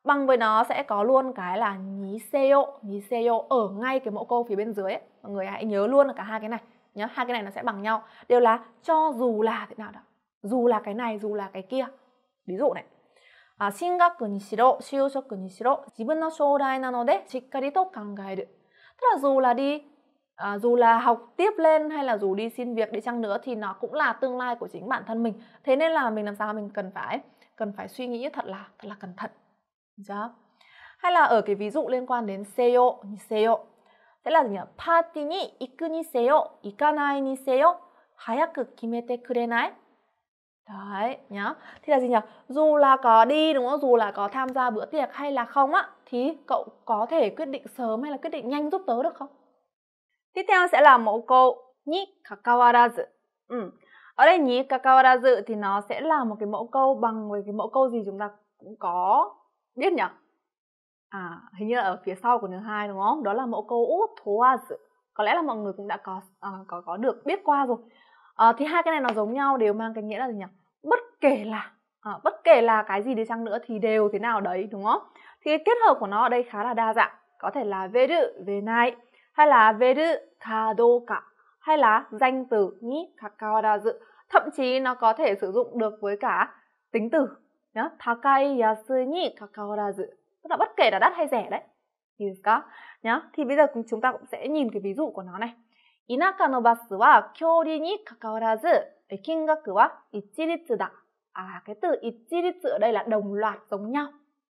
Speaker 2: bằng với nó sẽ có luôn cái là Niseo, Niseo ở ngay cái mẫu câu phía bên dưới ấy. Mọi người hãy nhớ luôn là cả hai cái này nhá, hai cái này nó sẽ bằng nhau. Đều là cho dù là thế nào đó. Dù là cái này, dù là cái kia. Ví dụ này, あ進学にしろ就職にしろ自分の将来なのでしっかりと考える là đi à, dù là học tiếp lên hay là dù đi xin việc đi chăng nữa thì nó cũng là tương lai của chính bản thân mình thế nên là mình làm sao mình cần phải cần phải suy nghĩ thật là thật là cẩn thận chưa? Dạ. hay là ở cái ví dụ liên quan đến seyo ni seyo thế là gì nhỉ party ni iku ni seyo ikanai ni seyo hayaku kimete kurenai Đấy, nhá. thì là gì nhỉ? Dù là có đi đúng không? Dù là có tham gia bữa tiệc hay là không á thì cậu có thể quyết định sớm hay là quyết định nhanh giúp tớ được không? Tiếp theo sẽ là mẫu câu ni kakawarazu. Ừ. Ở đây ni kakawarazu thì nó sẽ là một cái mẫu câu bằng với cái mẫu câu gì chúng ta cũng có biết nhỉ? À, hình như là ở phía sau của thứ hai đúng không? Đó là mẫu câu uttoazu. Có lẽ là mọi người cũng đã có à, có có được biết qua rồi à, thì hai cái này nó giống nhau đều mang cái nghĩa là gì nhỉ bất kể là à, bất kể là cái gì đi chăng nữa thì đều thế nào đấy đúng không thì cái kết hợp của nó ở đây khá là đa dạng có thể là veru về này hay là veru cả hay là danh từ ni kakawara dự thậm chí nó có thể sử dụng được với cả tính từ nhá takai yasu ni kakawara dự tức là bất kể là đắt hay rẻ đấy nhá thì bây giờ chúng ta cũng sẽ nhìn cái ví dụ của nó này 田舎のバスは距離にかかわらず、金額は一律だ。À, cái từ 一律 ở đây là đồng loạt giống nhau.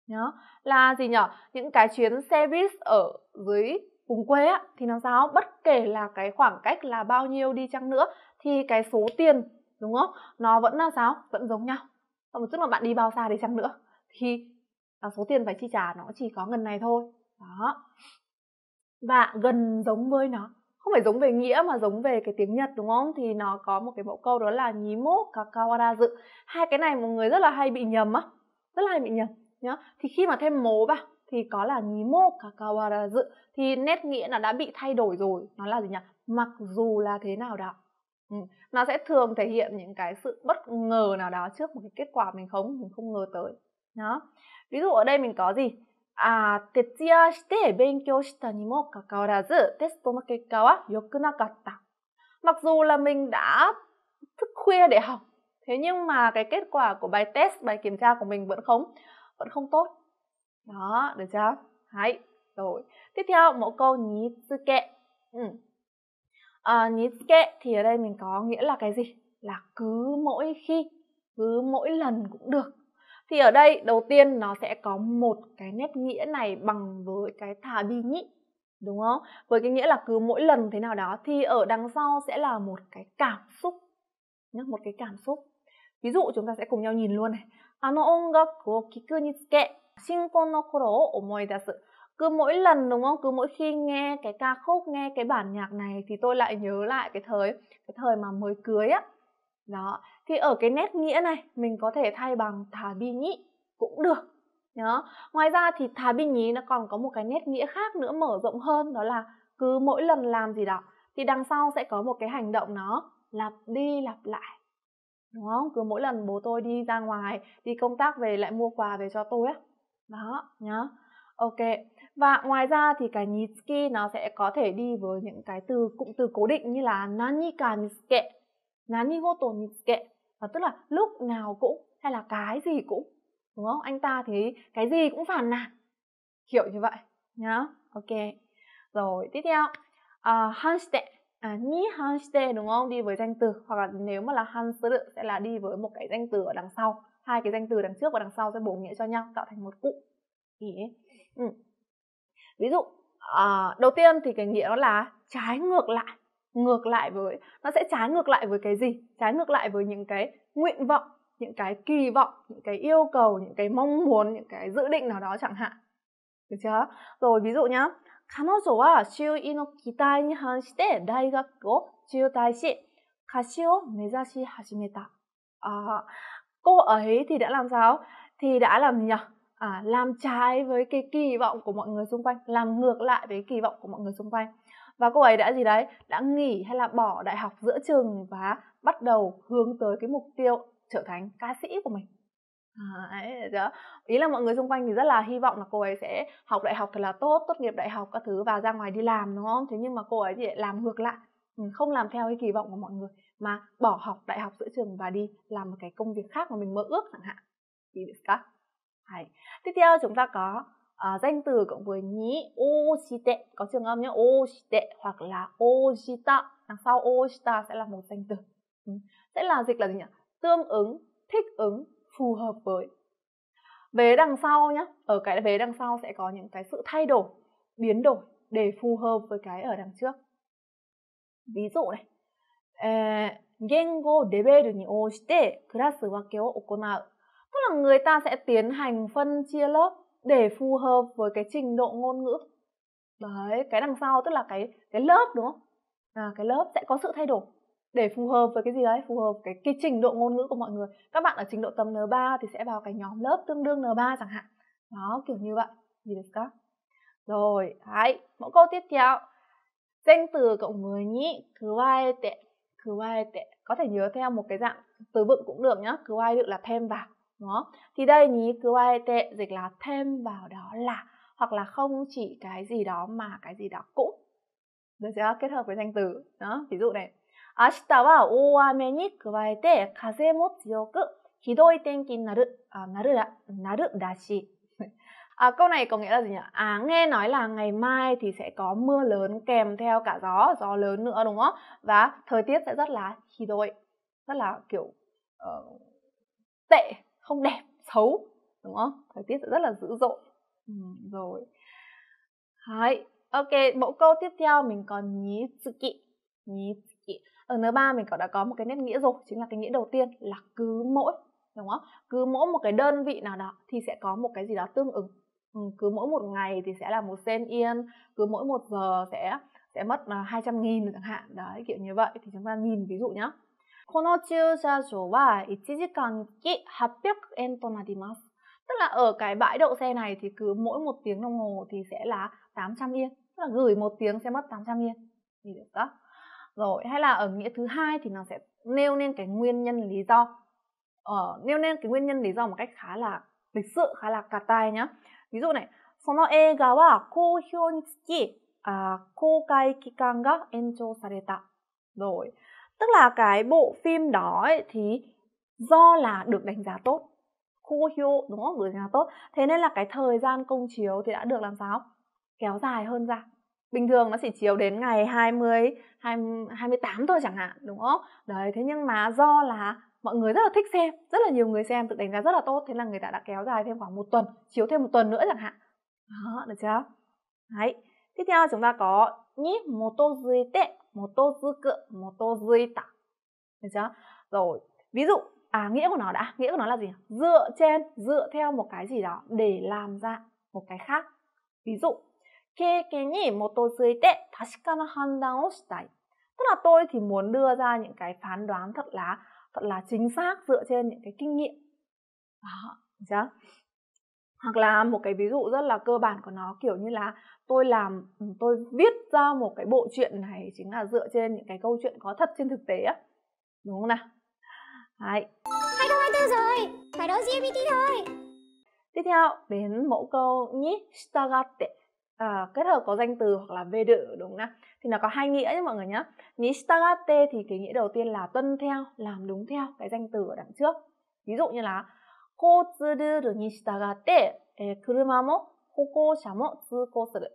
Speaker 2: Nhá. Là gì nhở? Những cái chuyến xe buýt ở dưới vùng quê á, thì nó sao? Bất kể là cái khoảng cách là bao nhiêu đi chăng nữa thì cái số tiền đúng không? Nó vẫn là sao? Vẫn giống nhau. Và một chút mà bạn đi bao xa đi chăng nữa thì à, số tiền phải chi trả nó chỉ có ngần này thôi. Đó. Và gần giống với nó không phải giống về nghĩa mà giống về cái tiếng Nhật đúng không? Thì nó có một cái mẫu câu đó là nhí mốt kakawara dự. Hai cái này một người rất là hay bị nhầm á, rất là hay bị nhầm nhá. Thì khi mà thêm mố vào thì có là nhí mô kakawara dự thì nét nghĩa là đã bị thay đổi rồi nó là gì nhỉ mặc dù là thế nào đó ừ. nó sẽ thường thể hiện những cái sự bất ngờ nào đó trước một cái kết quả mình không mình không ngờ tới đó ví dụ ở đây mình có gì あ徹夜して勉強したにもかかわらず、テストの結果は良くなかった。Mặc dù là mình đã thức khuya để học, thế nhưng mà cái kết quả của bài test, bài kiểm tra của mình vẫn không vẫn không tốt. Đó, được chưa? Đấy, rồi. Tiếp theo, mẫu câu ní tư kệ. Ừ. À, ní kệ thì ở đây mình có nghĩa là cái gì? Là cứ mỗi khi, cứ mỗi lần cũng được thì ở đây đầu tiên nó sẽ có một cái nét nghĩa này bằng với cái thà bi nhĩ đúng không với cái nghĩa là cứ mỗi lần thế nào đó thì ở đằng sau sẽ là một cái cảm xúc nhé một cái cảm xúc ví dụ chúng ta sẽ cùng nhau nhìn luôn này ano ongaku o kiku nitsuke shinkon no koro o omoi dasu cứ mỗi lần đúng không cứ mỗi khi nghe cái ca khúc nghe cái bản nhạc này thì tôi lại nhớ lại cái thời cái thời mà mới cưới á đó thì ở cái nét nghĩa này mình có thể thay bằng thà bi nhĩ cũng được đó. ngoài ra thì thà bi nhĩ nó còn có một cái nét nghĩa khác nữa mở rộng hơn đó là cứ mỗi lần làm gì đó thì đằng sau sẽ có một cái hành động nó lặp đi lặp lại đúng không cứ mỗi lần bố tôi đi ra ngoài đi công tác về lại mua quà về cho tôi á đó nhá ok và ngoài ra thì cái nitsuki nó sẽ có thể đi với những cái từ cụm từ cố định như là nani ka nitsuke nanigoto nitsuke và tức là lúc nào cũng hay là cái gì cũng đúng không anh ta thì cái gì cũng phản nàn kiểu như vậy nhá ok rồi tiếp theo uh, hanshite à, ni à, hanshite đúng không đi với danh từ hoặc là nếu mà là hansuru sẽ là đi với một cái danh từ ở đằng sau hai cái danh từ đằng trước và đằng sau sẽ bổ nghĩa cho nhau tạo thành một cụ ý ừ. ví dụ à, đầu tiên thì cái nghĩa đó là trái ngược lại ngược lại với nó sẽ trái ngược lại với cái gì trái ngược lại với những cái nguyện vọng những cái kỳ vọng những cái yêu cầu những cái mong muốn những cái dự định nào đó chẳng hạn được chưa rồi ví dụ nhá 彼女は周囲の期待に反して大学を中退し歌手を目指し始めた à, cô ấy thì đã làm sao thì đã làm gì nhỉ à, làm trái với cái kỳ vọng của mọi người xung quanh làm ngược lại với kỳ vọng của mọi người xung quanh và cô ấy đã gì đấy đã nghỉ hay là bỏ đại học giữa trường và bắt đầu hướng tới cái mục tiêu trở thành ca sĩ của mình Đấy, đó. ý là mọi người xung quanh thì rất là hy vọng là cô ấy sẽ học đại học thật là tốt tốt nghiệp đại học các thứ và ra ngoài đi làm đúng không thế nhưng mà cô ấy thì làm ngược lại ừ, không làm theo cái kỳ vọng của mọi người mà bỏ học đại học giữa trường và đi làm một cái công việc khác mà mình mơ ước chẳng hạn thì được tiếp theo chúng ta có à, danh từ cộng với nhí oshite có trường âm nhé oshite hoặc là ojita đằng sau ojita sẽ là một danh từ ừ. sẽ là dịch là gì nhỉ tương ứng thích ứng phù hợp với vế đằng sau nhé ở cái vế đằng sau sẽ có những cái sự thay đổi biến đổi để phù hợp với cái ở đằng trước ví dụ này ờ, tức là người ta sẽ tiến hành phân chia lớp để phù hợp với cái trình độ ngôn ngữ đấy cái đằng sau tức là cái cái lớp đúng không à, cái lớp sẽ có sự thay đổi để phù hợp với cái gì đấy phù hợp cái cái trình độ ngôn ngữ của mọi người các bạn ở trình độ tầm N3 thì sẽ vào cái nhóm lớp tương đương N3 chẳng hạn đó kiểu như vậy gì được các rồi đấy mẫu câu tiếp theo danh từ cộng người nhĩ thứ vai tệ thứ vai tệ có thể nhớ theo một cái dạng từ vựng cũng được nhá cứ vai được là thêm vào đúng không? Thì đây nhí cứ ai tệ dịch là thêm vào đó là hoặc là không chỉ cái gì đó mà cái gì đó cũng được chưa? Kết hợp với danh từ. Đó, ví dụ này. 明日は大雨に加えて風も強くひどい天気になる、à, なるだ、なるだし。À, [LAUGHS] câu này có nghĩa là gì nhỉ? À, nghe nói là ngày mai thì sẽ có mưa lớn kèm theo cả gió, gió lớn nữa đúng không? Và thời tiết sẽ rất là hì đôi, rất là kiểu uh, tệ không đẹp xấu đúng không thời tiết sẽ rất là dữ dội ừ, rồi Đấy. ok bộ câu tiếp theo mình còn nhí sự kỵ nhí sự kỵ ở n ba mình có đã có một cái nét nghĩa rồi chính là cái nghĩa đầu tiên là cứ mỗi đúng không cứ mỗi một cái đơn vị nào đó thì sẽ có một cái gì đó tương ứng ừ, cứ mỗi một ngày thì sẽ là một sen yên cứ mỗi một giờ sẽ sẽ mất 200 ờ, nghìn chẳng hạn đấy kiểu như vậy thì chúng ta nhìn ví dụ nhá この駐車場は1時間に800 en to nadimas. Tức là ở cái bãi đậu xe này thì cứ mỗi một tiếng đồng hồ thì sẽ là 800 yên. Tức là gửi một tiếng sẽ mất 800 yên. Thì được đó. Rồi, hay là ở nghĩa thứ hai thì nó sẽ nêu lên cái nguyên nhân lý do. Ờ, nêu lên cái nguyên nhân lý do một cách khá là lịch sự, khá là cà tai nhá. Ví dụ này, その映画は公表につき、あ公開期間が延長された。rồi tức là cái bộ phim đó ấy, thì do là được đánh giá tốt Kuhyo đúng không được đánh giá tốt thế nên là cái thời gian công chiếu thì đã được làm sao kéo dài hơn ra bình thường nó chỉ chiếu đến ngày 20 20 28 thôi chẳng hạn đúng không đấy thế nhưng mà do là mọi người rất là thích xem rất là nhiều người xem được đánh giá rất là tốt thế là người ta đã kéo dài thêm khoảng một tuần chiếu thêm một tuần nữa chẳng hạn đó được chưa đấy tiếp theo chúng ta có nhí một tô dưới tệ một tô motozu cự tả được chưa rồi ví dụ à nghĩa của nó đã nghĩa của nó là gì dựa trên dựa theo một cái gì đó để làm ra một cái khác ví dụ kê kê ni motozuite tashikana handan o shitai tức là tôi thì muốn đưa ra những cái phán đoán thật là thật là chính xác dựa trên những cái kinh nghiệm đó được chưa hoặc là một cái ví dụ rất là cơ bản của nó kiểu như là tôi làm ừ, tôi viết ra một cái bộ truyện này chính là dựa trên những cái câu chuyện có thật trên thực tế á đúng không nào Đấy. 2024 rồi, phải đó GMT thôi. Tiếp theo đến mẫu câu nhé stagatte à, kết hợp có danh từ hoặc là về đự đúng không nào? Thì nó có hai nghĩa nhé mọi người nhé. Ni stagatte thì cái nghĩa đầu tiên là tuân theo, làm đúng theo cái danh từ ở đằng trước. Ví dụ như là cô tsuru ni stagatte kuruma mo koko sha mo tsuko suru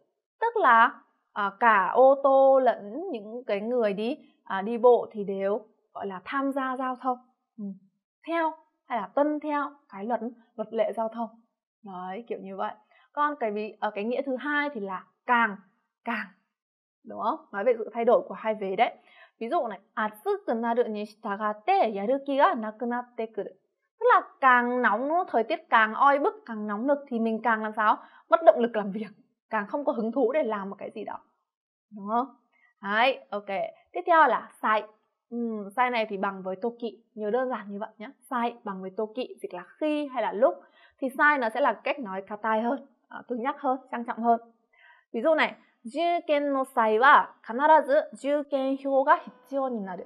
Speaker 2: tức là à, cả ô tô lẫn những cái người đi à, đi bộ thì đều gọi là tham gia giao thông ừ. theo hay là tuân theo cái luật luật lệ giao thông đấy kiểu như vậy còn cái ví ở ờ, cái nghĩa thứ hai thì là càng càng đúng không nói về sự thay đổi của hai vế đấy ví dụ này tức là càng nóng thời tiết càng oi bức càng nóng lực thì mình càng làm sao mất động lực làm việc càng không có hứng thú để làm một cái gì đó đúng không đấy ok tiếp theo là sai ừ, sai này thì bằng với kỵ, nhớ đơn giản như vậy nhé sai bằng với kỵ, dịch là khi hay là lúc thì sai nó sẽ là cách nói katai hơn à, cứng nhắc hơn trang trọng hơn ví dụ này 10 no sai wa kanarazu 10 hyo ga hitsuyo ni naru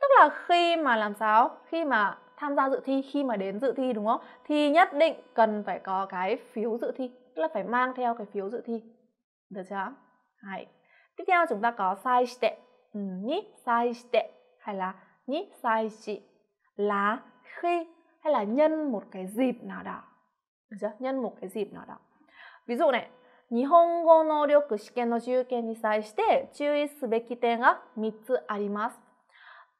Speaker 2: tức là khi mà làm sao khi mà tham gia dự thi khi mà đến dự thi đúng không thì nhất định cần phải có cái phiếu dự thi tức là phải mang theo cái phiếu dự thi được chưa? Hay. Tiếp theo chúng ta có sai shite ni sai shite hay là ni sai shi là khi hay là nhân một cái dịp nào đó được chưa? nhân một cái dịp nào đó ví dụ này 日本語能力試験の受験に際して注意すべき点が3つあります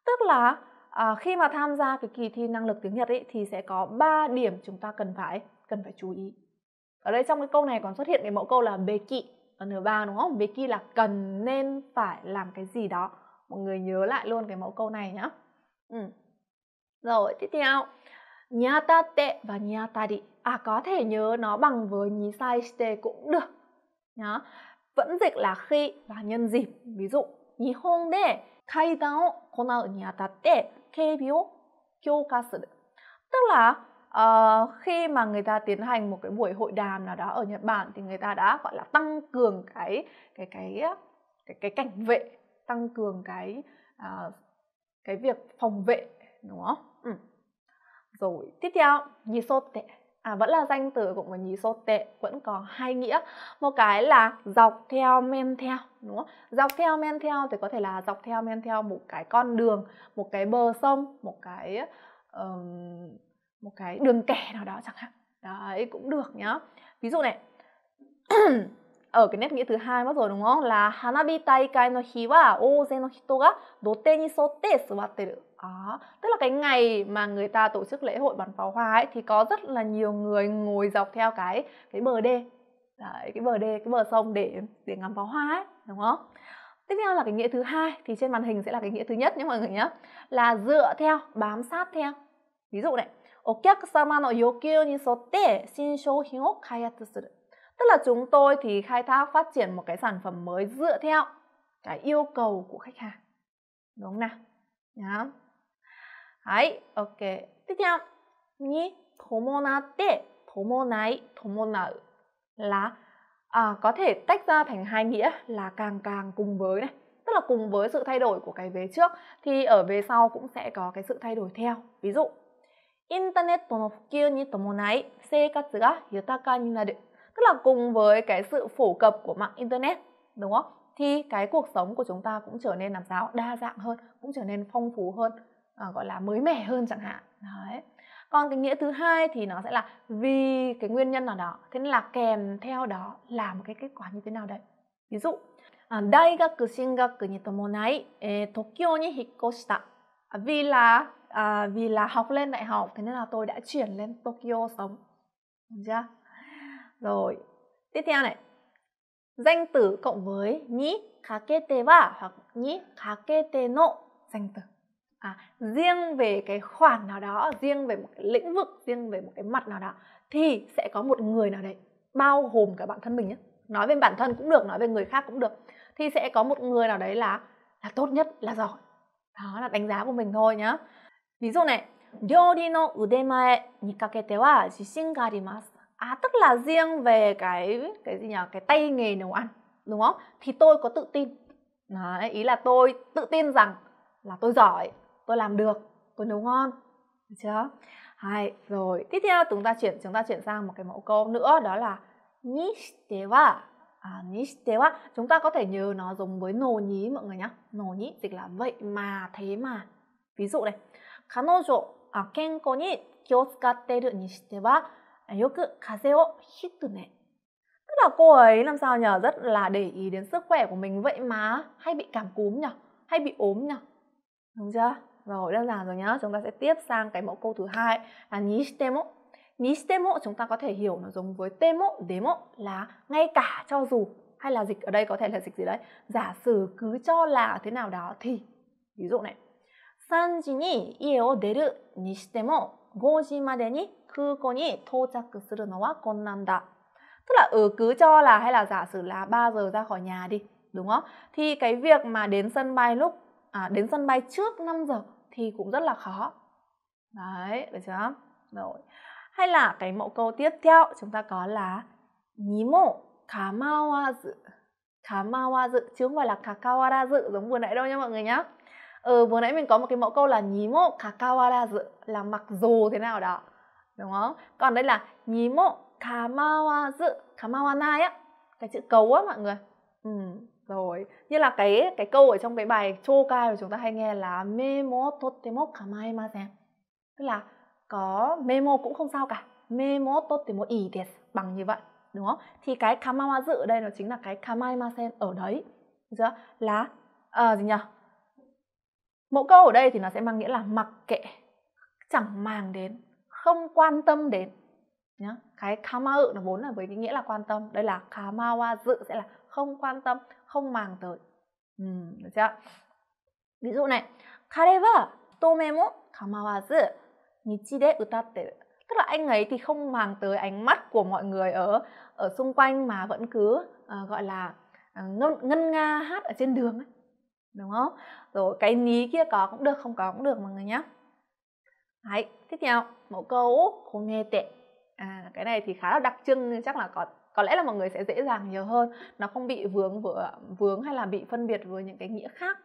Speaker 2: tức là à, khi mà tham gia cái kỳ thi năng lực tiếng Nhật ấy, thì sẽ có 3 điểm chúng ta cần phải cần phải chú ý ở đây trong cái câu này còn xuất hiện cái mẫu câu là bê kỵ ở nửa ba đúng không bê kỵ là cần nên phải làm cái gì đó mọi người nhớ lại luôn cái mẫu câu này nhá ừ. rồi tiếp theo nyata te và nyata đi à có thể nhớ nó bằng với nhí sai shite cũng được nhá vẫn dịch là khi và nhân dịp ví dụ Nihon de kaigan o konau ni atatte keibi o kyouka suru tức là uh, khi mà người ta tiến hành một cái buổi hội đàm nào đó ở Nhật Bản thì người ta đã gọi là tăng cường cái cái cái cái, cái cảnh vệ tăng cường cái uh, cái việc phòng vệ đúng không? Ừ. Rồi tiếp theo nhì tệ à vẫn là danh từ cũng của tệ vẫn có hai nghĩa một cái là dọc theo men theo đúng không dọc theo men theo thì có thể là dọc theo men theo một cái con đường một cái bờ sông một cái um, một cái đường kẻ nào đó chẳng hạn đấy cũng được nhá ví dụ này [CLEARS THROAT] ở cái nét nghĩa thứ hai mất rồi đúng không là hanabi taikai no hi wa ozen no hito ga dote ni sotte suwatteru đó tức là cái ngày mà người ta tổ chức lễ hội bắn pháo hoa ấy thì có rất là nhiều người ngồi dọc theo cái cái bờ đê Đấy, cái bờ đê cái bờ sông để để ngắm pháo hoa ấy đúng không tiếp theo là cái nghĩa thứ hai thì trên màn hình sẽ là cái nghĩa thứ nhất nhé mọi người nhé là dựa theo bám sát theo ví dụ này お客様の要求に沿って新商品を khai phát sự. Tức là chúng tôi thì khai thác phát triển một cái sản phẩm mới dựa theo cái yêu cầu của khách hàng. Đúng không nào? Nhá. Đấy, ok. Tiếp theo, ni tomonatte, tomonai, tomonau là à, có thể tách ra thành hai nghĩa là càng càng cùng với này tức là cùng với sự thay đổi của cái vế trước thì ở vế sau cũng sẽ có cái sự thay đổi theo ví dụ インターネットの普及に伴い生活が豊かになる tức là cùng với cái sự phổ cập của mạng internet đúng không thì cái cuộc sống của chúng ta cũng trở nên làm sao đa dạng hơn cũng trở nên phong phú hơn à, gọi là mới mẻ hơn chẳng hạn đấy còn cái nghĩa thứ hai thì nó sẽ là vì cái nguyên nhân nào đó thế nên là kèm theo đó là một cái kết quả như thế nào đấy ví dụ 大学進学に伴い、えー、東京に引っ越した à, eh, à, vì là à, vì là học lên đại học thế nên là tôi đã chuyển lên Tokyo sống được chưa rồi tiếp theo này danh từ cộng với nhĩ kakete wa hoặc nhĩ kakete no danh từ à, riêng về cái khoản nào đó riêng về một cái lĩnh vực riêng về một cái mặt nào đó thì sẽ có một người nào đấy bao gồm cả bản thân mình nhé nói về bản thân cũng được nói về người khác cũng được thì sẽ có một người nào đấy là là tốt nhất là giỏi đó là đánh giá của mình thôi nhá Ví dụ này, Ryori no udemae ni kakete wa jishin ga arimasu. À tức là riêng về cái cái gì nhỉ? Cái tay nghề nấu ăn, đúng không? Thì tôi có tự tin. Đấy, ý là tôi tự tin rằng là tôi giỏi, tôi làm được, tôi nấu ngon. Được chưa? hay rồi tiếp theo chúng ta chuyển chúng ta chuyển sang một cái mẫu câu nữa đó là nishite wa à, nishite chúng ta có thể nhớ nó giống với nồ nhí mọi người nhá nồ nhí dịch là vậy mà thế mà ví dụ này 彼女あ健康に気を使っているにしてはよく風邪をひくね。Tức là cô ấy làm sao nhờ rất là để ý đến sức khỏe của mình vậy mà hay bị cảm cúm nhở, hay bị ốm nhở. Đúng chưa? Rồi đơn giản rồi nhá, chúng ta sẽ tiếp sang cái mẫu câu thứ hai là nishitemo. Nishitemo chúng ta có thể hiểu nó giống với temo, demo là ngay cả cho dù hay là dịch ở đây có thể là dịch gì đấy giả sử cứ cho là thế nào đó thì ví dụ này 3時に家を出るにしても時までに空港に到着するのは困難だ tức là ừ cứ cho là hay là giả sử là 3 giờ ra khỏi nhà đi, đúng không? Thì cái việc mà đến sân bay lúc à, đến sân bay trước 5 giờ thì cũng rất là khó. Đấy, được chưa? Rồi. Hay là cái mẫu câu tiếp theo chúng ta có là nhí mộ mau dự, kamawazu. Kamawazu chứ không phải là cao dự giống vừa nãy đâu nha mọi người nhé ừ vừa nãy mình có một cái mẫu câu là nhimo kakawara là mặc dù thế nào đó đúng không còn đây là nhimo kamawazu kamawanai á cái chữ cấu á mọi người ừ rồi như là cái cái câu ở trong cái bài chokai mà chúng ta hay nghe là memo totemo kamaimasen tức là có memo cũng không sao cả memo totemo ii desu bằng như vậy đúng không thì cái kamawazu ở đây nó chính là cái kamaimasen ở đấy được chưa là à, gì nhỉ mẫu câu ở đây thì nó sẽ mang nghĩa là mặc kệ chẳng màng đến không quan tâm đến nhá cái kamau nó vốn là với cái nghĩa là quan tâm đây là kamawa dự sẽ là không quan tâm không màng tới ừ, được chưa ví dụ này kare wa tome mo kamawazu nichi de utatte tức là anh ấy thì không màng tới ánh mắt của mọi người ở ở xung quanh mà vẫn cứ uh, gọi là uh, ngân, ngân nga hát ở trên đường ấy đúng không rồi cái ní kia có cũng được không có cũng được mọi người nhé Đấy, tiếp theo mẫu câu không nghe tệ à cái này thì khá là đặc trưng chắc là có có lẽ là mọi người sẽ dễ dàng nhiều hơn nó không bị vướng vừa vướng hay là bị phân biệt với những cái nghĩa khác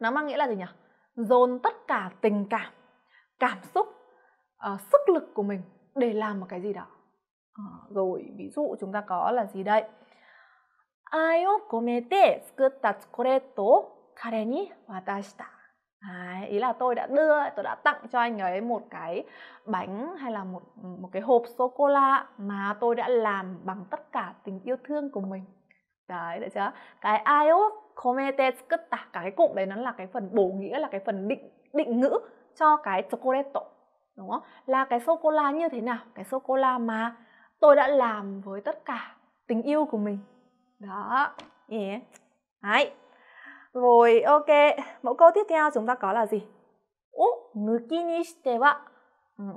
Speaker 2: nó mang nghĩa là gì nhỉ dồn tất cả tình cảm cảm xúc uh, sức lực của mình để làm một cái gì đó à, rồi ví dụ chúng ta có là gì đây 愛を込めて作ったチョコレートを彼に渡した Đấy, ý là tôi đã đưa tôi đã tặng cho anh ấy một cái bánh hay là một một cái hộp sô cô la mà tôi đã làm bằng tất cả tình yêu thương của mình đấy được chưa cái io komete tsukutta cả cái cụm đấy nó là cái phần bổ nghĩa là cái phần định định ngữ cho cái chocolate đúng không là cái sô cô la như thế nào cái sô cô la mà tôi đã làm với tất cả tình yêu của mình đó yeah. đấy rồi, ok. Mẫu câu tiếp theo chúng ta có là gì? Ô, nuki ni shite wa.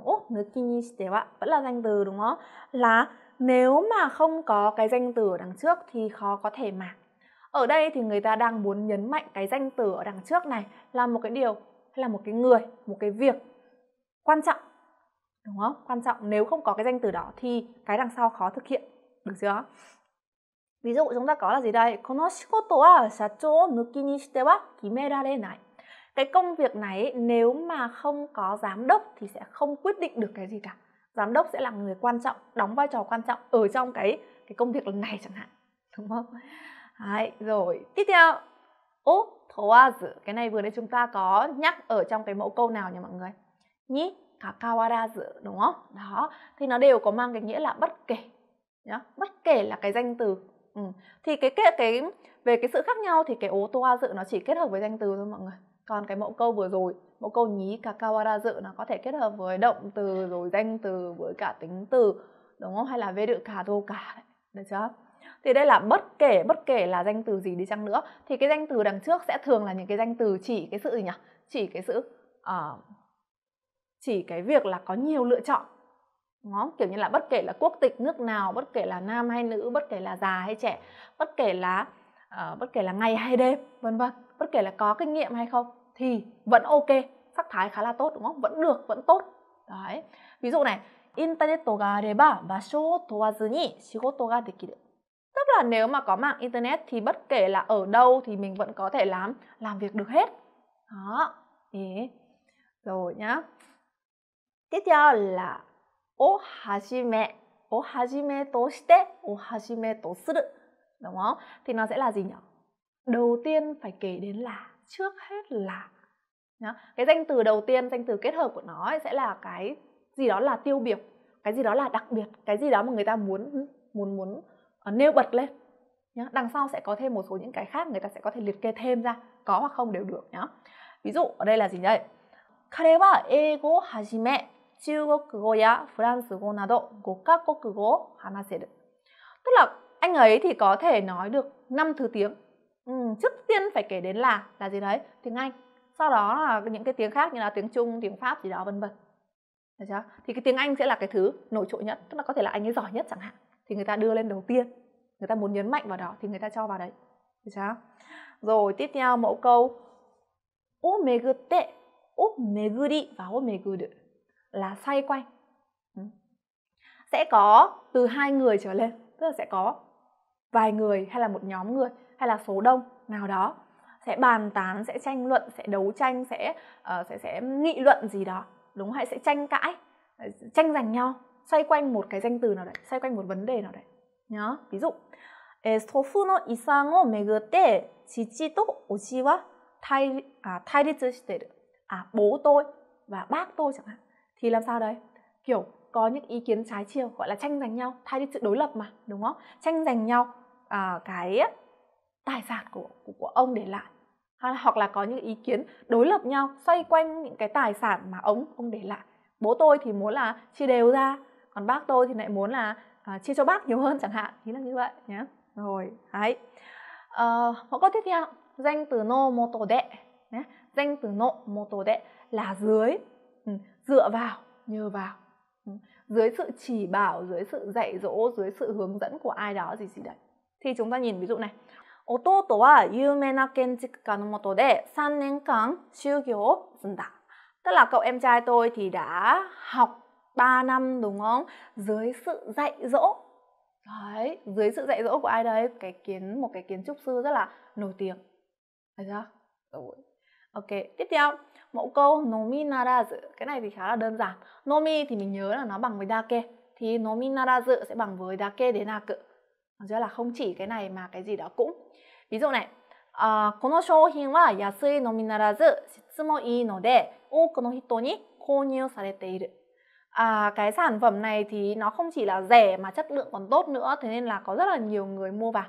Speaker 2: Ô, ừ, nuki ni shite wa. Vẫn là danh từ đúng không? Là nếu mà không có cái danh từ ở đằng trước thì khó có thể mà. Ở đây thì người ta đang muốn nhấn mạnh cái danh từ ở đằng trước này là một cái điều hay là một cái người, một cái việc quan trọng. Đúng không? Quan trọng nếu không có cái danh từ đó thì cái đằng sau khó thực hiện. Được chưa? Ví dụ chúng ta có là gì đây? Kono shigoto wa shacho o nuki ni Cái công việc này nếu mà không có giám đốc thì sẽ không quyết định được cái gì cả. Giám đốc sẽ là người quan trọng, đóng vai trò quan trọng ở trong cái cái công việc lần này chẳng hạn. Đúng không? Đấy, rồi, tiếp theo. Ô, towazu. Cái này vừa nãy chúng ta có nhắc ở trong cái mẫu câu nào nhỉ mọi người? Ni kakawarazu, đúng không? Đó, thì nó đều có mang cái nghĩa là bất kể nhá bất kể là cái danh từ ừ. thì cái cái cái về cái sự khác nhau thì cái ô tô dự nó chỉ kết hợp với danh từ thôi mọi người còn cái mẫu câu vừa rồi mẫu câu nhí cả kawara dự nó có thể kết hợp với động từ rồi danh từ với cả tính từ đúng không hay là về đự cả đô cả được chưa thì đây là bất kể bất kể là danh từ gì đi chăng nữa thì cái danh từ đằng trước sẽ thường là những cái danh từ chỉ cái sự gì nhỉ chỉ cái sự uh, chỉ cái việc là có nhiều lựa chọn nó kiểu như là bất kể là quốc tịch nước nào bất kể là nam hay nữ bất kể là già hay trẻ bất kể là uh, bất kể là ngày hay đêm vân vân bất kể là có kinh nghiệm hay không thì vẫn ok sắc thái khá là tốt đúng không vẫn được vẫn tốt đấy ví dụ này internet ga areba basho towazu ni shigoto ga dekiru tức là nếu mà có mạng internet thì bất kể là ở đâu thì mình vẫn có thể làm làm việc được hết đó ý rồi nhá tiếp theo là を始めを始めとしてを始めとする đúng không? Thì nó sẽ là gì nhỉ? Đầu tiên phải kể đến là trước hết là nhá. Cái danh từ đầu tiên, danh từ kết hợp của nó sẽ là cái gì đó là tiêu biểu, cái gì đó là đặc biệt, cái gì đó mà người ta muốn muốn muốn uh, nêu bật lên nhá. Đằng sau sẽ có thêm một số những cái khác người ta sẽ có thể liệt kê thêm ra, có hoặc không đều được nhá. Ví dụ ở đây là gì đây? 彼は英語を始め中国語やフランス語など5カ国語を話せる. Tức là anh ấy thì có thể nói được năm thứ tiếng. Ừ, trước tiên phải kể đến là là gì đấy? Tiếng Anh. Sau đó là những cái tiếng khác như là tiếng Trung, tiếng Pháp gì đó vân vân. Được chưa? Thì cái tiếng Anh sẽ là cái thứ nổi trội nhất, tức là có thể là anh ấy giỏi nhất chẳng hạn. Thì người ta đưa lên đầu tiên. Người ta muốn nhấn mạnh vào đó thì người ta cho vào đấy. Được chưa? Rồi tiếp theo mẫu câu và を巡ってを巡り và を巡る là xoay quanh ừ. sẽ có từ hai người trở lên tức là sẽ có vài người hay là một nhóm người hay là số đông nào đó sẽ bàn tán sẽ tranh luận sẽ đấu tranh sẽ uh, sẽ sẽ nghị luận gì đó đúng hay sẽ tranh cãi ờ, tranh giành nhau xoay quanh một cái danh từ nào đấy xoay quanh một vấn đề nào đấy nhớ ví dụ 祖父の遺産をめぐって父とおじは対,あ対立してる。あ、bố à, à, tôi và bác tôi chẳng hạn thì làm sao đấy kiểu có những ý kiến trái chiều gọi là tranh giành nhau thay đi sự đối lập mà đúng không tranh giành nhau à, cái tài sản của, của của ông để lại hoặc là có những ý kiến đối lập nhau xoay quanh những cái tài sản mà ông ông để lại bố tôi thì muốn là chia đều ra còn bác tôi thì lại muốn là à, chia cho bác nhiều hơn chẳng hạn ý là như vậy nhé rồi đấy à, mẫu câu tiếp theo danh từ no tổ đệ nhé danh từ no tổ đệ là dưới ừ dựa vào nhờ vào ừ. dưới sự chỉ bảo dưới sự dạy dỗ dưới sự hướng dẫn của ai đó gì gì đấy thì chúng ta nhìn ví dụ này 弟は有名な建築家のもとで3年間修行を積んだ。Tức là cậu em trai tôi thì đã học 3 năm đúng không? Dưới sự dạy dỗ. Đấy, dưới sự dạy dỗ của ai đấy? Cái kiến một cái kiến trúc sư rất là nổi tiếng. Thấy chưa? Rồi. Ok, tiếp theo mẫu câu nomi narazu cái này thì khá là đơn giản nomi thì mình nhớ là nó bằng với dake thì nomi narazu sẽ bằng với dake denaku nghĩa là không chỉ cái này mà cái gì đó cũng ví dụ này à, uh, この商品は安いのみならず質もいいので多くの人に購入されている À, cái sản phẩm này thì nó không chỉ là rẻ mà chất lượng còn tốt nữa thế nên là có rất là nhiều người mua vào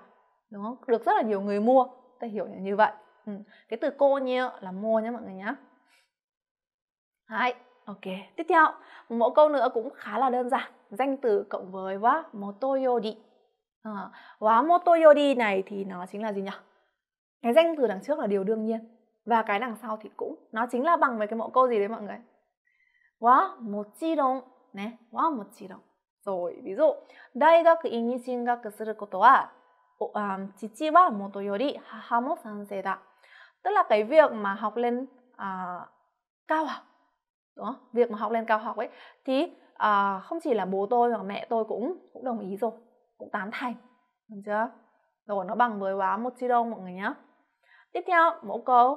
Speaker 2: đúng không được rất là nhiều người mua ta hiểu như vậy ừ. cái từ cô nhiêu là mua nhé mọi người nhé Đấy, ok. Tiếp theo, mẫu câu nữa cũng khá là đơn giản. Danh từ cộng với wa motoyori. À, ờ, wa motoyori này thì nó chính là gì nhỉ? Cái danh từ đằng trước là điều đương nhiên. Và cái đằng sau thì cũng. Nó chính là bằng với cái mẫu câu gì đấy mọi người? Wa mochiron. Nè, wa mochiron. Rồi, ví dụ, đại học ni shingaku suru koto wa à, chichi wa motoyori hahamo sansei da. Tức là cái việc mà học lên à, cao học à? đúng không việc mà học lên cao học ấy thì uh, không chỉ là bố tôi mà mẹ tôi cũng cũng đồng ý rồi cũng tán thành đúng chưa rồi nó bằng với quá một chi đông mọi người nhé tiếp theo mẫu câu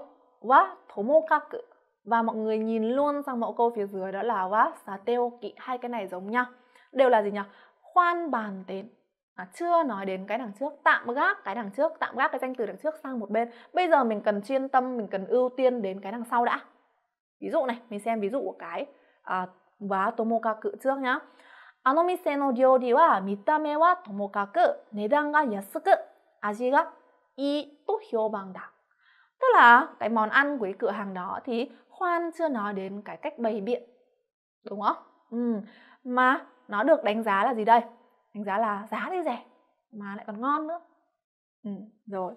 Speaker 2: mô wa cự và mọi người nhìn luôn sang mẫu câu phía dưới đó là tiêu kỵ hai cái này giống nhau đều là gì nhỉ khoan bàn đến à, chưa nói đến cái đằng trước tạm gác cái đằng trước tạm gác cái danh từ đằng trước sang một bên bây giờ mình cần chuyên tâm mình cần ưu tiên đến cái đằng sau đã ví dụ này mình xem ví dụ của cái à, và tomokaku trước nhá あの店の料理は見た目はともかく値段が安く味がいいと評判だ Tức là cái món ăn của cái cửa hàng đó thì Khoan chưa nói đến cái cách bày biện Đúng không? Ừ. Mà nó được đánh giá là gì đây? Đánh giá là giá thì rẻ mà lại còn ngon nữa ừ, Rồi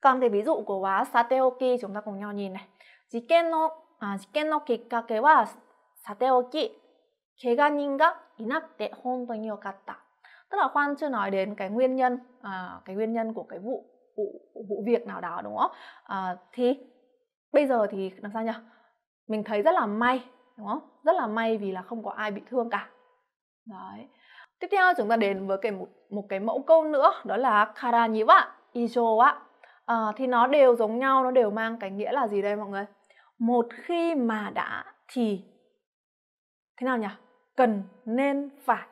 Speaker 2: Còn cái ví dụ của quá Sateoki chúng ta cùng nhau nhìn này 事件のあ事件のきっかけはさておき怪我人がいなくて本当によかった。Tức là Khoan chưa nói đến cái nguyên nhân à, cái nguyên nhân của cái vụ vụ vụ việc nào đó đúng không? À, thì bây giờ thì làm sao nhỉ? Mình thấy rất là may đúng không? Rất là may vì là không có ai bị thương cả. Đấy. Tiếp theo chúng ta đến với cái một, một cái mẫu câu nữa đó là kara nhi wa ijo wa. thì nó đều giống nhau, nó đều mang cái nghĩa là gì đây mọi người? một khi mà đã thì thế nào nhỉ cần nên phải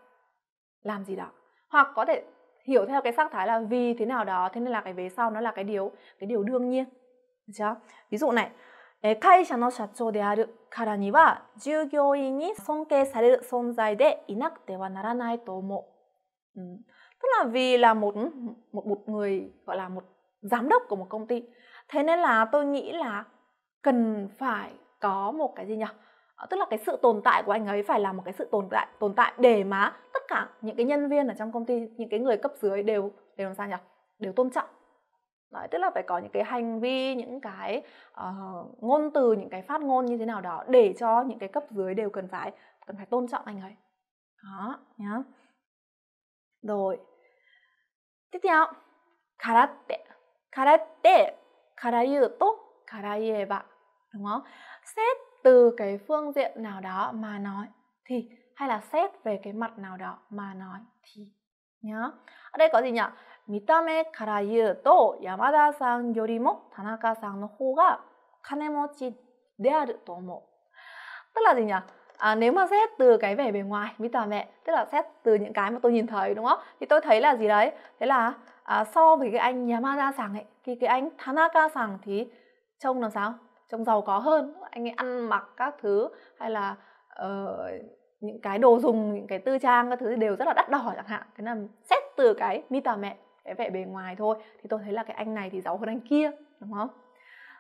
Speaker 2: làm gì đó hoặc có thể hiểu theo cái sắc thái là vì thế nào đó thế nên là cái về sau nó là cái điều cái điều đương nhiên được chưa ví dụ này 会社の社長であるからには従業員に尊敬される存在でいなくてはならないと思う。Ừ. Tức là vì là một một một người gọi là một giám đốc của một công ty. Thế nên là tôi nghĩ là cần phải có một cái gì nhỉ ờ, tức là cái sự tồn tại của anh ấy phải là một cái sự tồn tại tồn tại để mà tất cả những cái nhân viên ở trong công ty những cái người cấp dưới đều đều làm sao nhỉ đều tôn trọng Đấy, tức là phải có những cái hành vi những cái uh, ngôn từ những cái phát ngôn như thế nào đó để cho những cái cấp dưới đều cần phải cần phải tôn trọng anh ấy đó nhá rồi tiếp theo karate karate karayu to karaeba đúng không xét từ cái phương diện nào đó mà nói thì hay là xét về cái mặt nào đó mà nói thì nhớ ở đây có gì nhỉ 見た目から言うと山田さんよりも田中さんの方が金持ちであると思う tức là gì nhỉ à, nếu mà xét từ cái vẻ bề ngoài mỹ tòa mẹ tức là xét từ những cái mà tôi nhìn thấy đúng không thì tôi thấy là gì đấy thế là à, so với cái anh Yamada sàng ấy thì cái anh Tanaka sàng thì trông làm sao trông giàu có hơn anh ấy ăn mặc các thứ hay là uh, những cái đồ dùng những cái tư trang các thứ đều rất là đắt đỏ chẳng hạn thế là xét từ cái mi tà mẹ cái vẻ bề ngoài thôi thì tôi thấy là cái anh này thì giàu hơn anh kia đúng không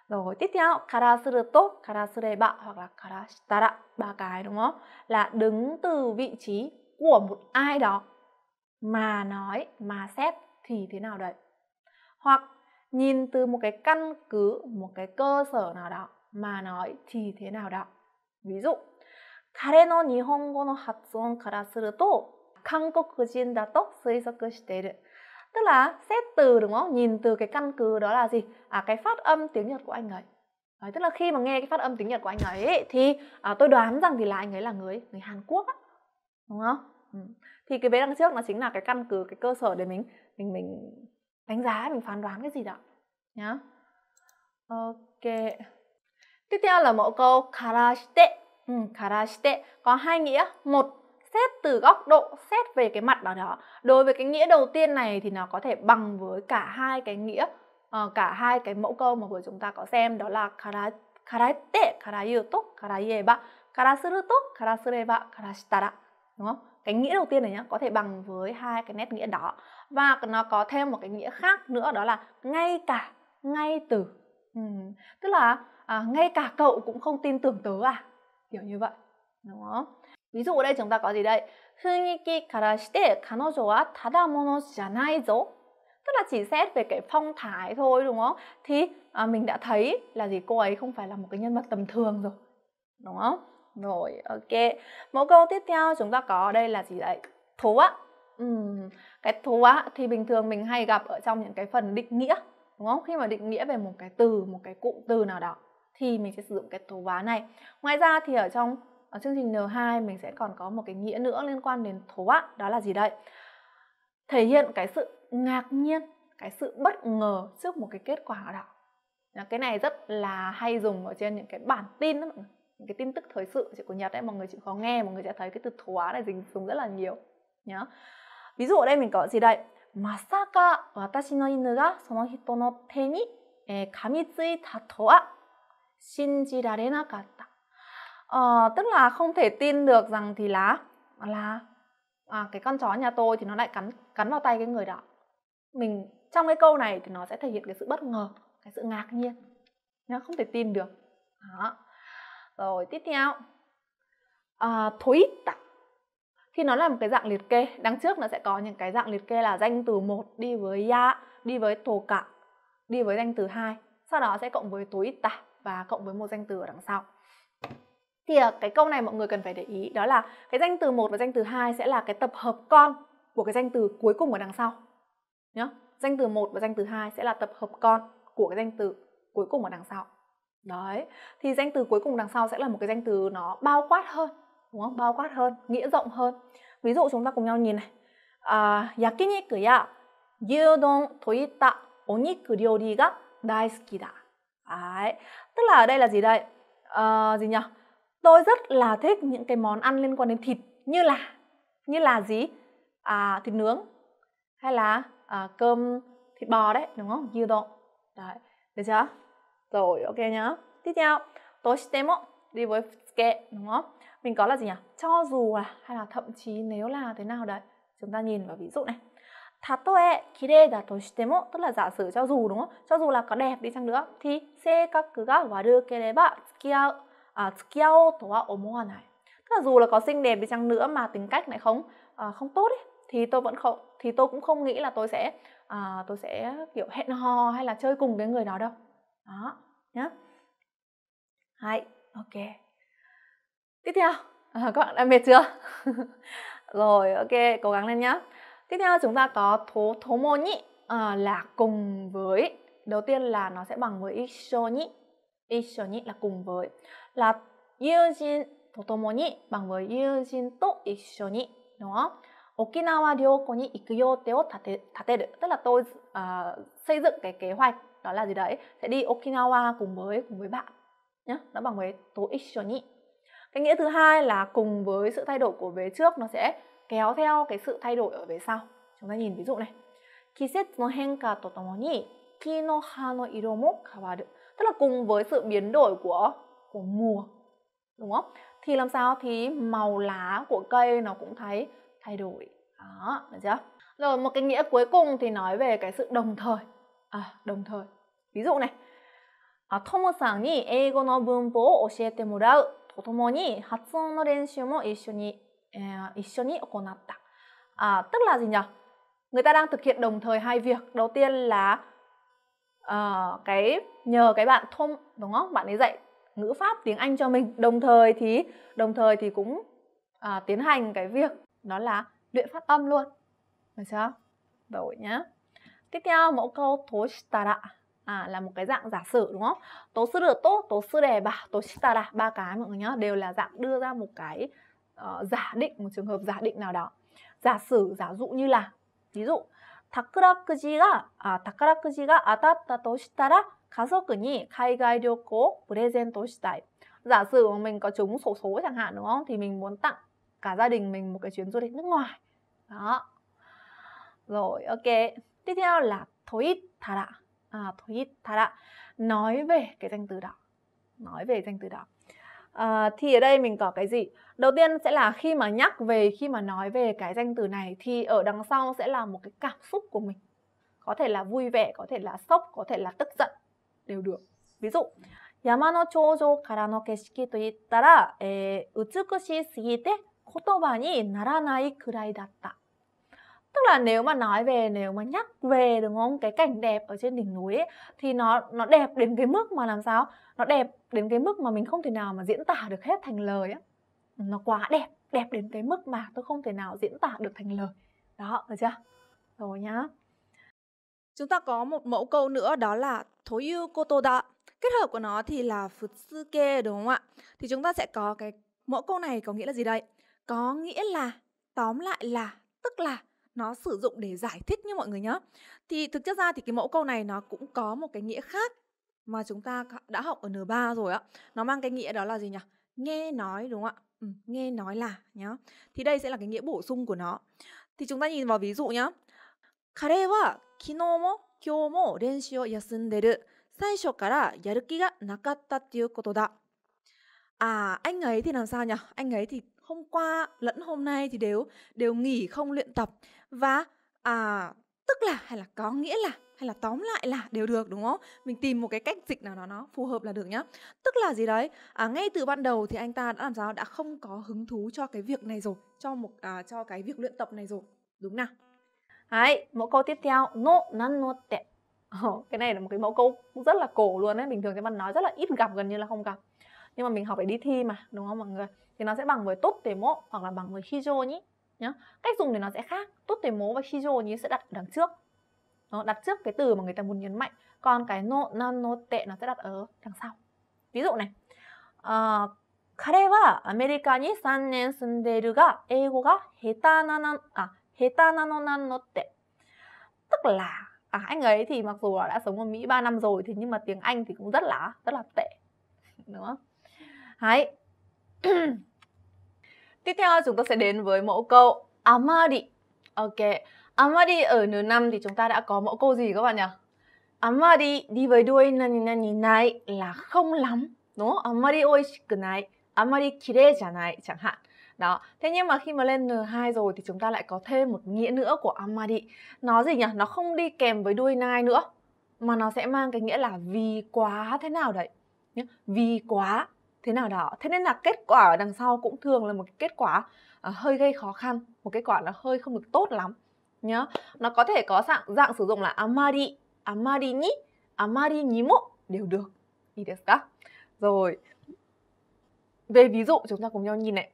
Speaker 2: rồi tiếp theo kara suru to kara sureba hoặc là kara shitara ba cái đúng không là đứng từ vị trí của một ai đó mà nói mà xét thì thế nào đấy hoặc nhìn từ một cái căn cứ một cái cơ sở nào đó mà nói thì thế nào đó ví dụ 彼の日本語の発音からすると韓国人だと推測している tức là xét từ đúng không nhìn từ cái căn cứ đó là gì à cái phát âm tiếng nhật của anh ấy Đấy, tức là khi mà nghe cái phát âm tiếng nhật của anh ấy, thì à, tôi đoán rằng thì là anh ấy là người người hàn quốc á. đúng không ừ. thì cái vế đằng trước nó chính là cái căn cứ cái cơ sở để mình mình mình đánh giá mình phán đoán cái gì đó nhá ok tiếp theo là mẫu câu karashite ừ, karashite có hai nghĩa một xét từ góc độ xét về cái mặt nào đó đối với cái nghĩa đầu tiên này thì nó có thể bằng với cả hai cái nghĩa uh, cả hai cái mẫu câu mà vừa chúng ta có xem đó là kara karate karayuto karayeba karasuruto karasureba karashitara đúng không cái nghĩa đầu tiên này nhá có thể bằng với hai cái nét nghĩa đó và nó có thêm một cái nghĩa khác nữa đó là ngay cả ngay từ ừ. tức là à, ngay cả cậu cũng không tin tưởng tớ à kiểu như vậy đúng không ví dụ ở đây chúng ta có gì đây 분위기 雰囲気からして彼女はただものじゃないぞ tức là chỉ xét về cái phong thái thôi đúng không thì à, mình đã thấy là gì cô ấy không phải là một cái nhân vật tầm thường rồi đúng không rồi ok mẫu câu tiếp theo chúng ta có đây là gì đấy thú á ừ. cái thú á thì bình thường mình hay gặp ở trong những cái phần định nghĩa đúng không khi mà định nghĩa về một cái từ một cái cụm từ nào đó thì mình sẽ sử dụng cái thú vá này ngoài ra thì ở trong ở chương trình N2 mình sẽ còn có một cái nghĩa nữa liên quan đến thú á đó là gì đây thể hiện cái sự ngạc nhiên cái sự bất ngờ trước một cái kết quả nào đó cái này rất là hay dùng ở trên những cái bản tin đó, những cái tin tức thời sự chị của Nhật ấy mọi người chịu khó nghe mọi người sẽ thấy cái từ thóa này dùng rất là nhiều nhá Ví dụ ở đây mình có gì đây? Masaka watashi no inu ga sono hito no te ni eh, kamitsuita to wa shinjirare nakatta. Ờ, tức là không thể tin được rằng thì là là à, cái con chó nhà tôi thì nó lại cắn cắn vào tay cái người đó. Mình trong cái câu này thì nó sẽ thể hiện cái sự bất ngờ, cái sự ngạc nhiên. Nó không thể tin được. Đó. Rồi tiếp theo. À, ờ, thối tặng khi nó là một cái dạng liệt kê đằng trước nó sẽ có những cái dạng liệt kê là danh từ một đi với ya đi với thổ cả đi với danh từ hai sau đó sẽ cộng với tối tả và cộng với một danh từ ở đằng sau thì cái câu này mọi người cần phải để ý đó là cái danh từ một và danh từ hai sẽ là cái tập hợp con của cái danh từ cuối cùng ở đằng sau nhá danh từ một và danh từ hai sẽ là tập hợp con của cái danh từ cuối cùng ở đằng sau đấy thì danh từ cuối cùng đằng sau sẽ là một cái danh từ nó bao quát hơn đúng không bao quát hơn nghĩa rộng hơn ví dụ chúng ta cùng nhau nhìn này à, yakiniku gyudon toita oniku ryori ga daisuki da Đấy. tức là ở đây là gì đây à, gì nhỉ tôi rất là thích những cái món ăn liên quan đến thịt như là như là gì à, thịt nướng hay là à, cơm thịt bò đấy đúng không gyudon đấy được chưa rồi ok nhá tiếp theo tôi sẽ đi với kệ đúng không mình có là gì nhỉ cho dù à hay là thậm chí nếu là thế nào đấy chúng ta nhìn vào ví dụ này tôi tatoe kirei da toshitemo tức là giả sử cho dù đúng không cho dù là có đẹp đi chăng nữa thì các seikaku ga waru kereba tsukiao à, tsukiao to wa này. tức là dù là có xinh đẹp đi chăng nữa mà tính cách này không à, không tốt ấy, thì tôi vẫn không thì tôi cũng không nghĩ là tôi sẽ à, tôi sẽ kiểu hẹn hò hay là chơi cùng cái người đó đâu đó nhá hai ok tiếp theo à, các bạn đã mệt chưa [LAUGHS] rồi ok cố gắng lên nhá tiếp theo chúng ta có thố thố mô nhị à, là cùng với đầu tiên là nó sẽ bằng với isho nhị isho nhị là cùng với là yujin thố thố mô nhị bằng với yujin to isho nhị đúng không Okinawa Ryoko ni ikuyo te o tateru Tức là tôi uh, xây dựng cái kế hoạch Đó là gì đấy Sẽ đi Okinawa cùng với cùng với bạn nhá Nó bằng với to isho ni cái nghĩa thứ hai là cùng với sự thay đổi của vế trước nó sẽ kéo theo cái sự thay đổi ở vế sau chúng ta nhìn ví dụ này kisetsu no henka to tomoni ki no ha no iro mo tức là cùng với sự biến đổi của của mùa đúng không thì làm sao thì màu lá của cây nó cũng thấy thay đổi đó được chưa rồi một cái nghĩa cuối cùng thì nói về cái sự đồng thời à đồng thời ví dụ này à, Tomo-san ni eigo no bunpo o oshiete morau とともに発音の練習も一緒に、えー、一緒に行った à, tức là gì nhỉ người ta đang thực hiện đồng thời hai việc đầu tiên là uh, cái nhờ cái bạn thôm, đúng không bạn ấy dạy ngữ pháp tiếng anh cho mình đồng thời thì đồng thời thì cũng uh, tiến hành cái việc đó là luyện phát âm luôn được chưa rồi nhá tiếp theo mẫu câu thối tara à, là một cái dạng giả sử đúng không? Tố sư được tốt, tố sư đề bà, tố ta đà ba cái mọi người nhớ đều là dạng đưa ra một cái uh, giả định một trường hợp giả định nào đó. Giả sử giả dụ như là ví dụ takarakuji ga à, takarakuji ga atatta to shitara kazoku ni kaigai ryoko wo presento shitai. Giả sử mà mình có trúng sổ số, số chẳng hạn đúng không? Thì mình muốn tặng cả gia đình mình một cái chuyến du lịch nước ngoài. Đó. Rồi ok. Tiếp theo là thối thà à, Twitter nói về cái danh từ đó nói về danh từ đó à, thì ở đây mình có cái gì đầu tiên sẽ là khi mà nhắc về khi mà nói về cái danh từ này thì ở đằng sau sẽ là một cái cảm xúc của mình có thể là vui vẻ có thể là sốc có thể là tức giận đều được ví dụ 山の頂上からの景色といったら、えー、美しすぎて言葉にならないくらいだった。tức là nếu mà nói về nếu mà nhắc về đúng không cái cảnh đẹp ở trên đỉnh núi ấy, thì nó nó đẹp đến cái mức mà làm sao nó đẹp đến cái mức mà mình không thể nào mà diễn tả được hết thành lời á nó quá đẹp đẹp đến cái mức mà tôi không thể nào diễn tả được thành lời đó được chưa rồi nhá chúng ta có một mẫu câu nữa đó là thối yêu cô tô đạ kết hợp của nó thì là phật sư kê đúng không ạ thì chúng ta sẽ có cái mẫu câu này có nghĩa là gì đây có nghĩa là tóm lại là tức là nó sử dụng để giải thích như mọi người nhé thì thực chất ra thì cái mẫu câu này nó cũng có một cái nghĩa khác mà chúng ta đã học ở N3 rồi ạ nó mang cái nghĩa đó là gì nhỉ nghe nói đúng không ạ ừ, nghe nói là nhá thì đây sẽ là cái nghĩa bổ sung của nó thì chúng ta nhìn vào ví dụ nhá Kare À, anh ấy thì làm sao nhỉ? Anh ấy thì hôm qua lẫn hôm nay thì đều đều nghỉ không luyện tập và à tức là hay là có nghĩa là hay là tóm lại là đều được đúng không mình tìm một cái cách dịch nào đó nó phù hợp là được nhá tức là gì đấy à, ngay từ ban đầu thì anh ta đã làm sao đã không có hứng thú cho cái việc này rồi cho một à, cho cái việc luyện tập này rồi đúng nào Đấy, mẫu câu tiếp theo no nan no te cái này là một cái mẫu câu rất là cổ luôn ấy bình thường cái bạn nói rất là ít gặp gần như là không gặp nhưng mà mình học để đi thi mà đúng không mọi người thì nó sẽ bằng với tốt để mộ hoặc là bằng với hijo nhé nhá cách dùng thì nó sẽ khác tốt để mố và hijo nhé sẽ đặt ở đằng trước nó đặt trước cái từ mà người ta muốn nhấn mạnh còn cái nô no, nô no, tệ nó sẽ đặt ở đằng sau ví dụ này uh, 彼はアメリカに3年住んでいるが、英語が下手なな、à, 下手なのなんのって。Tức là, à, anh ấy thì mặc dù là đã sống ở Mỹ 3 năm rồi, thì nhưng mà tiếng Anh thì cũng rất là, rất là tệ. [LAUGHS] Đúng không? Hãy [CLEARS THROAT] tiếp theo chúng ta sẽ đến với mẫu câu amari. Ok. Amari ở N5 thì chúng ta đã có mẫu câu gì các bạn nhỉ? Amari đi với đuôi nani nani nai là không lắm. Đúng không? Amari oishiku nai, amari kirei janai chẳng hạn. Đó, thế nhưng mà khi mà lên N2 rồi thì chúng ta lại có thêm một nghĩa nữa của amari. Nó gì nhỉ? Nó không đi kèm với đuôi nai nữa mà nó sẽ mang cái nghĩa là vì quá thế nào đấy. Vì quá thế nào đó thế nên là kết quả ở đằng sau cũng thường là một kết quả uh, hơi gây khó khăn một kết quả nó hơi không được tốt lắm nhá nó có thể có dạng dạng sử dụng là amari amari ni amari ni mo đều được đi được các rồi về ví dụ chúng ta cùng nhau nhìn này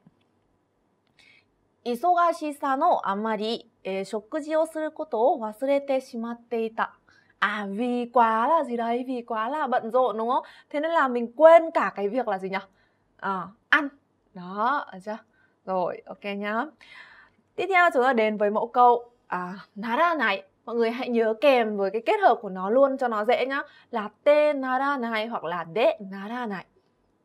Speaker 2: 忙しさのあまり、えー、食事をすることを忘れてしまっていた。à vì quá là gì đấy vì quá là bận rộn đúng không thế nên là mình quên cả cái việc là gì nhỉ à, ăn đó được chưa rồi ok nhá tiếp theo chúng ta đến với mẫu câu à, nada này mọi người hãy nhớ kèm với cái kết hợp của nó luôn cho nó dễ nhá là te nara này hoặc là de nara này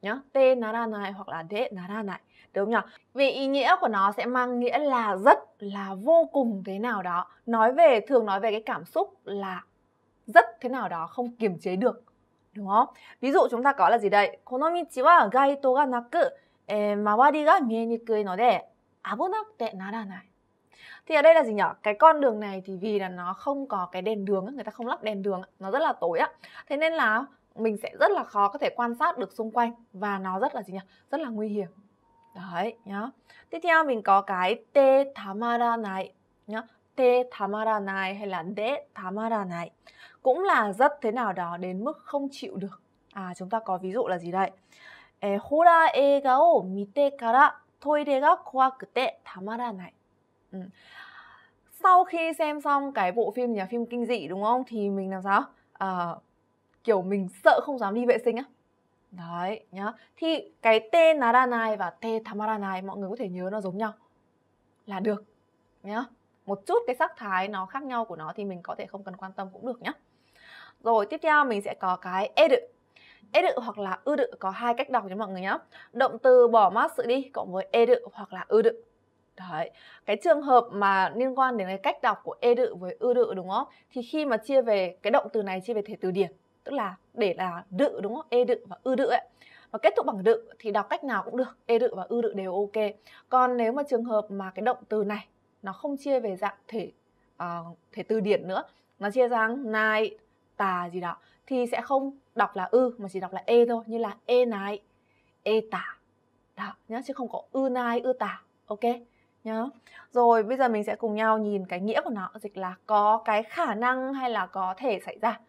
Speaker 2: nhá te nara này hoặc là de nara này đúng không nhỉ vì ý nghĩa của nó sẽ mang nghĩa là rất là vô cùng thế nào đó nói về thường nói về cái cảm xúc là rất thế nào đó không kiềm chế được đúng không? Ví dụ chúng ta có là gì đây? thì ở đây là gì nhở? Cái con đường này thì vì là nó không có cái đèn đường, người ta không lắp đèn đường, nó rất là tối á. Thế nên là mình sẽ rất là khó có thể quan sát được xung quanh và nó rất là gì nhỉ? Rất là nguy hiểm. Đấy nhá. Tiếp theo mình có cái te tamara này nhá. Te tamara này hay là de tamara này cũng là rất thế nào đó đến mức không chịu được. À chúng ta có ví dụ là gì đây? 에, 호라映画 오 미테 가라 토이레가 고아크테 다마라나이. Sau khi xem xong cái bộ phim nhà phim kinh dị đúng không thì mình làm sao? À, kiểu mình sợ không dám đi vệ sinh á. Đấy nhá. Thì cái te naranai và te tamaranai mọi người có thể nhớ nó giống nhau. Là được nhá. Một chút cái sắc thái nó khác nhau của nó thì mình có thể không cần quan tâm cũng được nhá. Rồi tiếp theo mình sẽ có cái edit edit hoặc là ư có hai cách đọc cho mọi người nhé Động từ bỏ mát sự đi cộng với edit hoặc là ư Đấy, cái trường hợp mà liên quan đến cái cách đọc của ê với ư đúng không? Thì khi mà chia về cái động từ này chia về thể từ điển, tức là để là đự đúng không? Ê và ư ấy. Và kết thúc bằng đự thì đọc cách nào cũng được, ê đự và ư đự đều ok. Còn nếu mà trường hợp mà cái động từ này nó không chia về dạng thể uh, thể từ điển nữa, nó chia sang night, tà gì đó thì sẽ không đọc là ư mà chỉ đọc là e thôi như là e nai, e tả đó nhá chứ không có ư nai ư tả ok nhá rồi bây giờ mình sẽ cùng nhau nhìn cái nghĩa của nó dịch là có cái khả năng hay là có thể xảy ra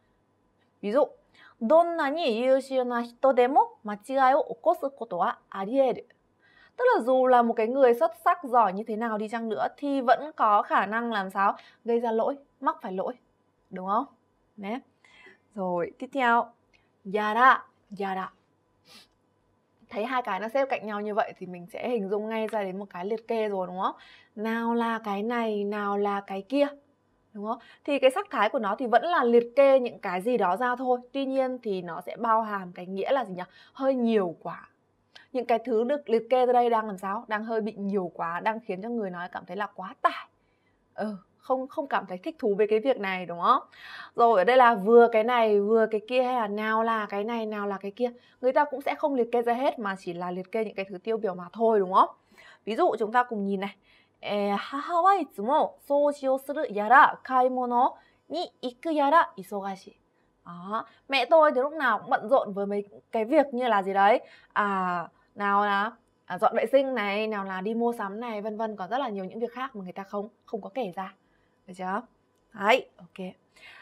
Speaker 2: ví dụ na hito demo どんなに優秀な人でも間違いを起こすことはあり得る tức là dù là một cái người xuất sắc giỏi như thế nào đi chăng nữa thì vẫn có khả năng làm sao gây ra lỗi mắc phải lỗi đúng không đấy rồi, tiếp theo. Yara, dạ yara. Dạ thấy hai cái nó xếp cạnh nhau như vậy thì mình sẽ hình dung ngay ra đến một cái liệt kê rồi đúng không? Nào là cái này, nào là cái kia. Đúng không? Thì cái sắc thái của nó thì vẫn là liệt kê những cái gì đó ra thôi. Tuy nhiên thì nó sẽ bao hàm cái nghĩa là gì nhỉ? Hơi nhiều quá những cái thứ được liệt kê ra đây đang làm sao đang hơi bị nhiều quá đang khiến cho người nói cảm thấy là quá tải ừ không không cảm thấy thích thú với cái việc này đúng không rồi ở đây là vừa cái này vừa cái kia hay là nào là cái này nào là cái kia người ta cũng sẽ không liệt kê ra hết mà chỉ là liệt kê những cái thứ tiêu biểu mà thôi đúng không ví dụ chúng ta cùng nhìn này えー、母はいつも掃除をするやら買い物に行くやら忙しい。Đó. Mẹ tôi thì lúc nào bận rộn với mấy cái việc như là gì đấy à nào là à, dọn vệ sinh này, nào là đi mua sắm này vân vân còn rất là nhiều những việc khác mà người ta không không có kể ra. Được chưa? Đấy, ok.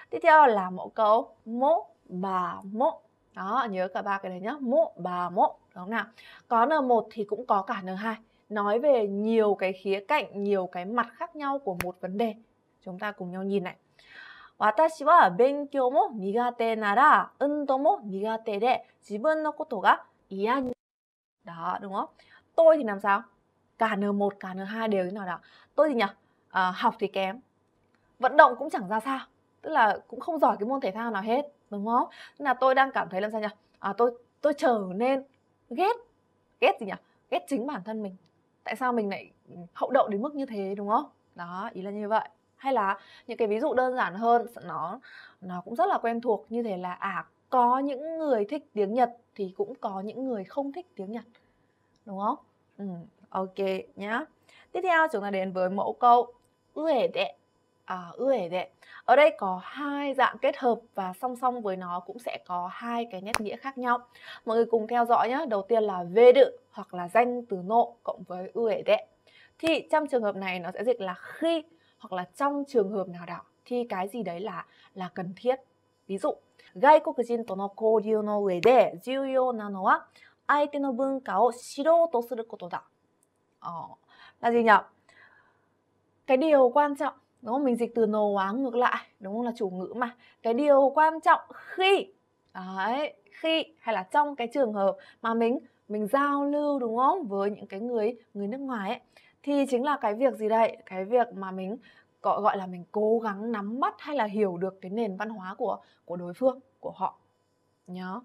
Speaker 2: Tiếp theo là mẫu câu mô bà mô. Đó, nhớ cả ba cái đấy nhá. Mô bà mô, đúng không nào? Có N1 thì cũng có cả N2. Nói về nhiều cái khía cạnh, nhiều cái mặt khác nhau của một vấn đề. Chúng ta cùng nhau nhìn này. 私は勉強も苦手なら運動も苦手で自分のことが嫌に không? Tôi thì làm sao? Cả N1, cả N2 đều như nào đó. Tôi thì nhỉ? À, học thì kém, vận động cũng chẳng ra sao tức là cũng không giỏi cái môn thể thao nào hết đúng không nên là tôi đang cảm thấy làm sao nhỉ à, tôi tôi trở nên ghét ghét gì nhỉ ghét chính bản thân mình tại sao mình lại hậu đậu đến mức như thế đúng không đó ý là như vậy hay là những cái ví dụ đơn giản hơn nó nó cũng rất là quen thuộc như thế là à có những người thích tiếng Nhật thì cũng có những người không thích tiếng Nhật đúng không ừ, ok nhá tiếp theo chúng ta đến với mẫu câu ưa đệ à, ư ể đệ ở đây có hai dạng kết hợp và song song với nó cũng sẽ có hai cái nét nghĩa khác nhau mọi người cùng theo dõi nhé đầu tiên là vê đự hoặc là danh từ nộ cộng với ư ể đệ thì trong trường hợp này nó sẽ dịch là khi hoặc là trong trường hợp nào đó thì cái gì đấy là là cần thiết ví dụ 外国人との交流の上で重要なのは相手の文化を知ろうとすることだ。Ờ, là gì nhỉ? Cái điều quan trọng đúng không mình dịch từ nồ oáng ngược lại đúng không là chủ ngữ mà cái điều quan trọng khi đấy khi hay là trong cái trường hợp mà mình mình giao lưu đúng không với những cái người người nước ngoài ấy thì chính là cái việc gì đây cái việc mà mình gọi gọi là mình cố gắng nắm bắt hay là hiểu được cái nền văn hóa của của đối phương của họ nhớ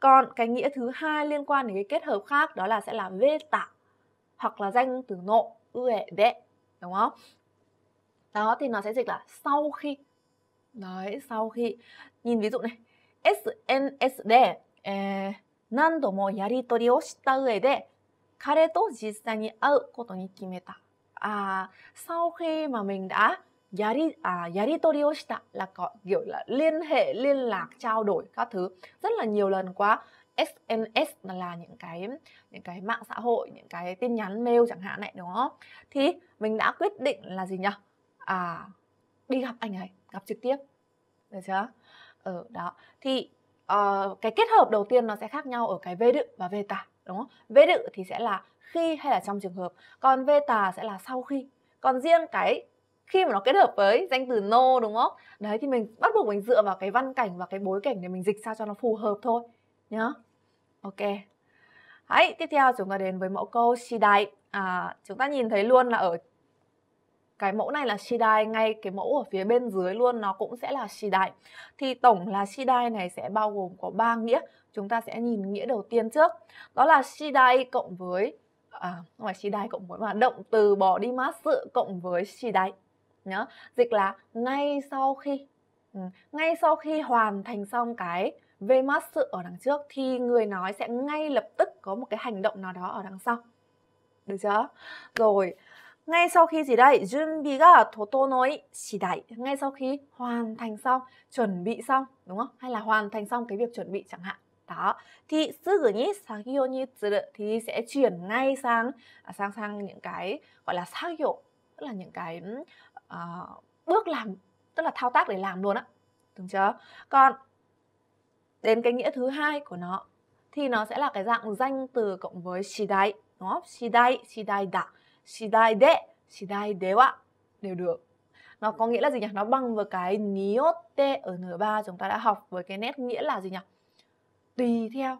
Speaker 2: còn cái nghĩa thứ hai liên quan đến cái kết hợp khác đó là sẽ là vê tạ hoặc là danh từ nộ ue đệ đúng không đó thì nó sẽ dịch là sau khi đấy sau khi nhìn ví dụ này SNS で、えー、何度もやり取りをした上で彼と実際に会うことに決めた à, à, sau khi mà mình đã giá đi à, giá đi tôi した là có kiểu là liên hệ liên lạc trao đổi các thứ rất là nhiều lần qua SNS là những cái những cái mạng xã hội những cái tin nhắn mail chẳng hạn này đúng không thì mình đã quyết định là gì nhỉ à đi gặp anh ấy gặp trực tiếp được chưa ở ừ, đó thì uh, cái kết hợp đầu tiên nó sẽ khác nhau ở cái vế đự và vế tả đúng không vế đự thì sẽ là khi hay là trong trường hợp còn vế tả sẽ là sau khi còn riêng cái khi mà nó kết hợp với danh từ no đúng không đấy thì mình bắt buộc mình dựa vào cái văn cảnh và cái bối cảnh để mình dịch sao cho nó phù hợp thôi nhá ok hãy tiếp theo chúng ta đến với mẫu câu shidai à, chúng ta nhìn thấy luôn là ở cái mẫu này là Shidai ngay cái mẫu ở phía bên dưới luôn nó cũng sẽ là Shidai thì tổng là Shidai này sẽ bao gồm có ba nghĩa chúng ta sẽ nhìn nghĩa đầu tiên trước đó là Shidai cộng với à không phải Shidai cộng với mà động từ bỏ đi mát sự cộng với Shidai nhớ dịch là ngay sau khi ừ, ngay sau khi hoàn thành xong cái về mát sự ở đằng trước thì người nói sẽ ngay lập tức có một cái hành động nào đó ở đằng sau được chưa rồi ngay sau khi gì đây? 준비가 도토노이 시다이. Ngay sau khi hoàn thành xong, chuẩn bị xong, đúng không? Hay là hoàn thành xong cái việc chuẩn bị chẳng hạn. Đó. Thì 쓰그니 사기오니 쓰르 thì sẽ chuyển ngay sang à, sang sang những cái gọi là 사기오, tức là những cái uh, bước làm, tức là thao tác để làm luôn á. Được chưa? Còn đến cái nghĩa thứ hai của nó thì nó sẽ là cái dạng danh từ cộng với 시다이, đúng không? 시다이, 시다이다 shidaide shidaide wa đều được nó có nghĩa là gì nhỉ nó bằng với cái niote ở n3 chúng ta đã học với cái nét nghĩa là gì nhỉ tùy theo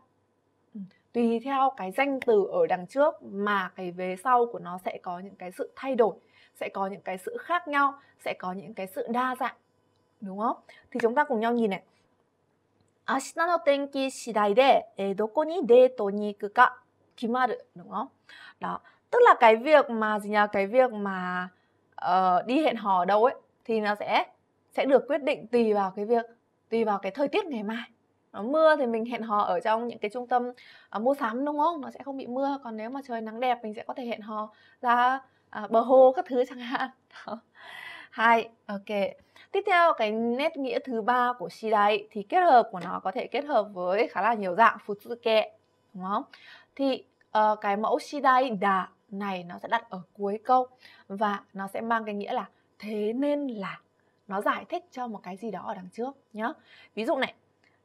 Speaker 2: ừ, tùy theo cái danh từ ở đằng trước mà cái về sau của nó sẽ có những cái sự thay đổi sẽ có những cái sự khác nhau sẽ có những cái sự đa dạng đúng không thì chúng ta cùng nhau nhìn này 明日の天気次第で、えー、どこにデートに行くか決まる。đúng e không? Đó tức là cái việc mà gì nhỉ cái việc mà uh, đi hẹn hò ở đâu ấy thì nó sẽ sẽ được quyết định tùy vào cái việc tùy vào cái thời tiết ngày mai nó mưa thì mình hẹn hò ở trong những cái trung tâm uh, mua sắm đúng không nó sẽ không bị mưa còn nếu mà trời nắng đẹp mình sẽ có thể hẹn hò ra uh, bờ hồ các thứ chẳng hạn [LAUGHS] hai ok tiếp theo cái nét nghĩa thứ ba của shidai thì kết hợp của nó có thể kết hợp với khá là nhiều dạng phụ futsuke đúng không thì uh, cái mẫu shidai đã này nó sẽ đặt ở cuối câu và nó sẽ mang cái nghĩa là thế nên là nó giải thích cho một cái gì đó ở đằng trước nhá ví dụ này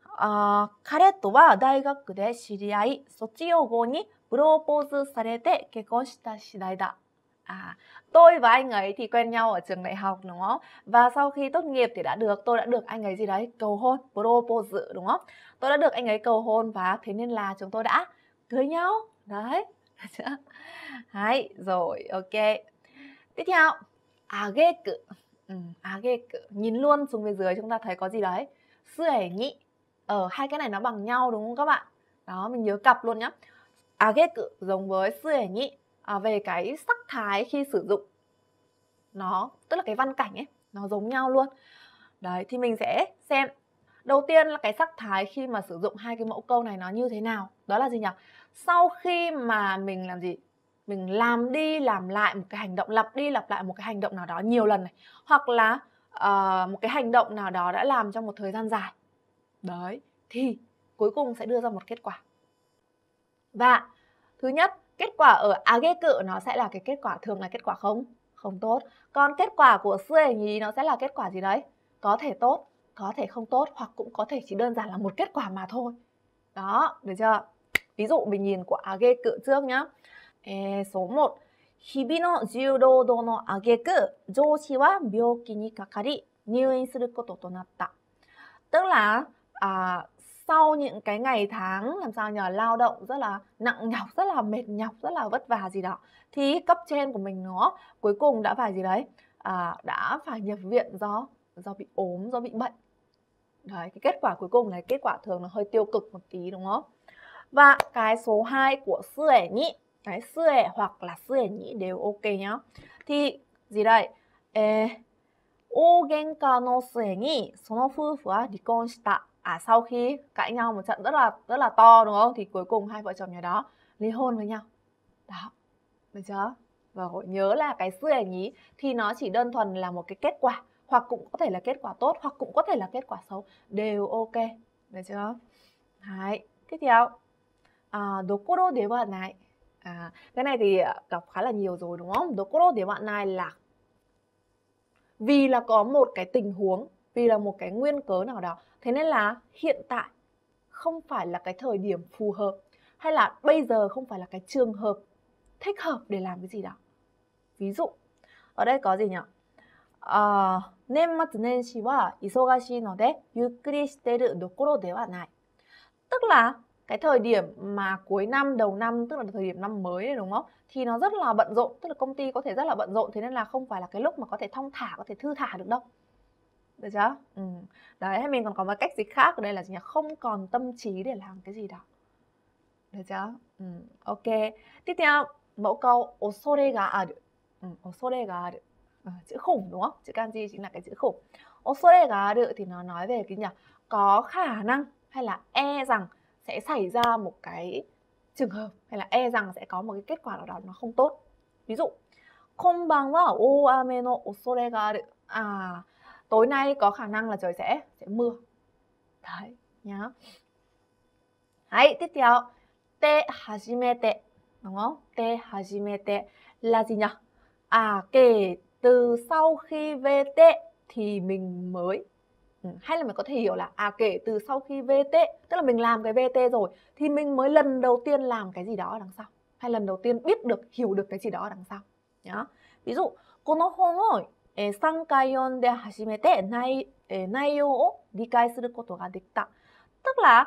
Speaker 2: ờ, uh, 彼とは大学で知り合い卒業後にプロポーズされて結婚した次第だ À, tôi và anh ấy thì quen nhau ở trường đại học đúng không? Và sau khi tốt nghiệp thì đã được tôi đã được anh ấy gì đấy cầu hôn, propose đúng không? Tôi đã được anh ấy cầu hôn và thế nên là chúng tôi đã cưới nhau. Đấy, [LAUGHS] rồi ok tiếp theo agek à, ừ, agek à, nhìn luôn xuống phía dưới chúng ta thấy có gì đấy sưởi nhị ở ờ, hai cái này nó bằng nhau đúng không các bạn đó mình nhớ cặp luôn nhá agek à, giống với sưởi nhị à, về cái sắc thái khi sử dụng nó tức là cái văn cảnh ấy nó giống nhau luôn đấy thì mình sẽ xem đầu tiên là cái sắc thái khi mà sử dụng hai cái mẫu câu này nó như thế nào đó là gì nhỉ sau khi mà mình làm gì mình làm đi làm lại một cái hành động lặp đi lặp lại một cái hành động nào đó nhiều lần này hoặc là uh, một cái hành động nào đó đã làm trong một thời gian dài đấy thì cuối cùng sẽ đưa ra một kết quả và thứ nhất kết quả ở à ghê cự nó sẽ là cái kết quả thường là kết quả không không tốt còn kết quả của xuê nhí nó sẽ là kết quả gì đấy có thể tốt có thể không tốt hoặc cũng có thể chỉ đơn giản là một kết quả mà thôi đó được chưa ví dụ mình nhìn của ageku trước nhá e, số 1 Hibi no judo do no ageku, joshi wa byouki ni kakari, niuin suru koto to natta. Tức là à, sau những cái ngày tháng làm sao nhờ lao động rất là nặng nhọc, rất là mệt nhọc, rất là vất vả gì đó thì cấp trên của mình nó cuối cùng đã phải gì đấy à, đã phải nhập viện do do bị ốm, do bị bệnh. Đấy, cái kết quả cuối cùng này kết quả thường là hơi tiêu cực một tí đúng không? và cái số 2 của sư ẻ nhĩ đấy sư ẻ hoặc là sư ẻ nhĩ đều ok nhá thì gì đây ê ô gen ca no sư ẻ nhĩ số phu phu đi con shita à sau khi cãi nhau một trận rất là rất là to đúng không thì cuối cùng hai vợ chồng nhà đó ly hôn với nhau đó được chưa và nhớ là cái sư ẻ nhí thì nó chỉ đơn thuần là một cái kết quả hoặc cũng có thể là kết quả tốt hoặc cũng có thể là kết quả xấu đều ok được chưa đấy tiếp theo à, dokoro de wa nai à, cái này thì gặp khá là nhiều rồi đúng không cô dokoro để bạn này là vì là có một cái tình huống vì là một cái nguyên cớ nào đó thế nên là hiện tại không phải là cái thời điểm phù hợp hay là bây giờ không phải là cái trường hợp thích hợp để làm cái gì đó ví dụ ở đây có gì nhỉ à, 年末年始は忙しいのでゆっくりしてるどころではない tức là cái thời điểm mà cuối năm đầu năm tức là thời điểm năm mới này đúng không thì nó rất là bận rộn tức là công ty có thể rất là bận rộn thế nên là không phải là cái lúc mà có thể thong thả có thể thư thả được đâu được chưa ừ. đấy hay mình còn có một cách gì khác ở đây là gì nhỉ không còn tâm trí để làm cái gì đó được chưa ừ. ok tiếp theo mẫu câu osore ga aru ừ, osore ga aru chữ khủng đúng không chữ kanji chính là cái chữ khủng osore ga aru thì nó nói về cái nhỉ có khả năng hay là e rằng sẽ xảy ra một cái trường hợp hay là e rằng sẽ có một cái kết quả nào đó nó không tốt ví dụ không bằng vào ô ameno osorega à tối nay có khả năng là trời sẽ sẽ mưa đấy nhá hãy tiếp theo te hajimete đúng không te hajimete là gì nhỉ à kể từ sau khi về tệ thì mình mới Ừ, hay là mình có thể hiểu là à kể từ sau khi VT tức là mình làm cái VT rồi thì mình mới lần đầu tiên làm cái gì đó ở đằng sau hay lần đầu tiên biết được hiểu được cái gì đó ở đằng sau nhá ví dụ この本を3回読んで初めて内,内容を理解することができた eh, e e tức là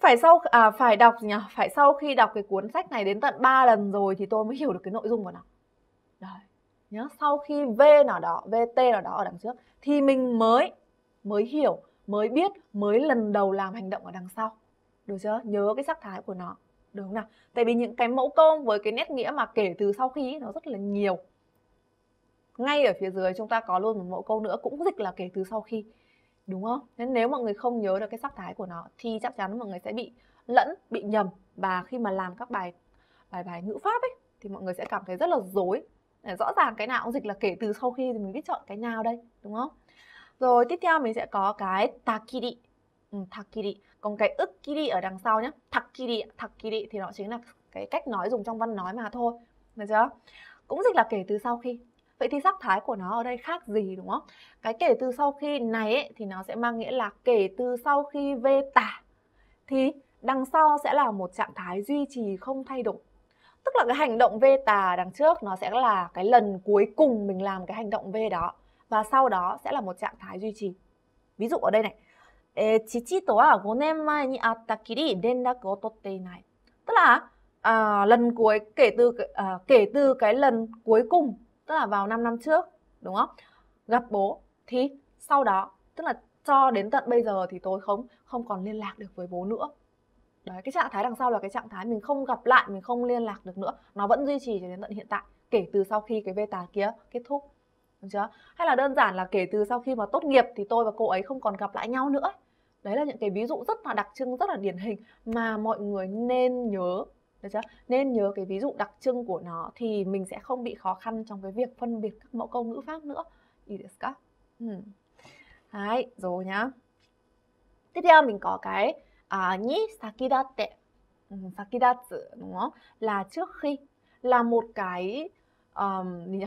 Speaker 2: phải sau à, phải đọc nhỉ? phải sau khi đọc cái cuốn sách này đến tận 3 lần rồi thì tôi mới hiểu được cái nội dung của nó. Đấy nhớ sau khi v nào đó vt nào đó ở đằng trước thì mình mới mới hiểu mới biết mới lần đầu làm hành động ở đằng sau được chưa nhớ cái sắc thái của nó được không nào tại vì những cái mẫu câu với cái nét nghĩa mà kể từ sau khi ấy, nó rất là nhiều ngay ở phía dưới chúng ta có luôn một mẫu câu nữa cũng dịch là kể từ sau khi đúng không nên nếu mọi người không nhớ được cái sắc thái của nó thì chắc chắn mọi người sẽ bị lẫn bị nhầm và khi mà làm các bài bài bài ngữ pháp ấy thì mọi người sẽ cảm thấy rất là dối rõ ràng cái nào cũng dịch là kể từ sau khi thì mình biết chọn cái nào đây đúng không rồi tiếp theo mình sẽ có cái takiri ừ, takiri còn cái ức ukiri ở đằng sau nhé takiri takiri thì nó chính là cái cách nói dùng trong văn nói mà thôi được chưa cũng dịch là kể từ sau khi vậy thì sắc thái của nó ở đây khác gì đúng không cái kể từ sau khi này ấy, thì nó sẽ mang nghĩa là kể từ sau khi vê tả thì đằng sau sẽ là một trạng thái duy trì không thay đổi tức là cái hành động vê tà đằng trước nó sẽ là cái lần cuối cùng mình làm cái hành động vê đó và sau đó sẽ là một trạng thái duy trì ví dụ ở đây này えー、父とは5年前に会ったきり連絡を取っていない。Tức là à, lần cuối kể từ à, kể từ cái lần cuối cùng tức là vào 5 năm trước đúng không? Gặp bố thì sau đó tức là cho đến tận bây giờ thì tôi không không còn liên lạc được với bố nữa đấy cái trạng thái đằng sau là cái trạng thái mình không gặp lại mình không liên lạc được nữa nó vẫn duy trì cho đến tận hiện tại kể từ sau khi cái vê tà kia kết thúc đúng chưa hay là đơn giản là kể từ sau khi mà tốt nghiệp thì tôi và cô ấy không còn gặp lại nhau nữa đấy là những cái ví dụ rất là đặc trưng rất là điển hình mà mọi người nên nhớ được chưa nên nhớ cái ví dụ đặc trưng của nó thì mình sẽ không bị khó khăn trong cái việc phân biệt các mẫu câu ngữ pháp nữa ý desu ka ừ. đấy rồi nhá tiếp theo mình có cái à, ờ, ni ừ, saki sakidatsu đúng không là trước khi là một cái um, gì nhỉ?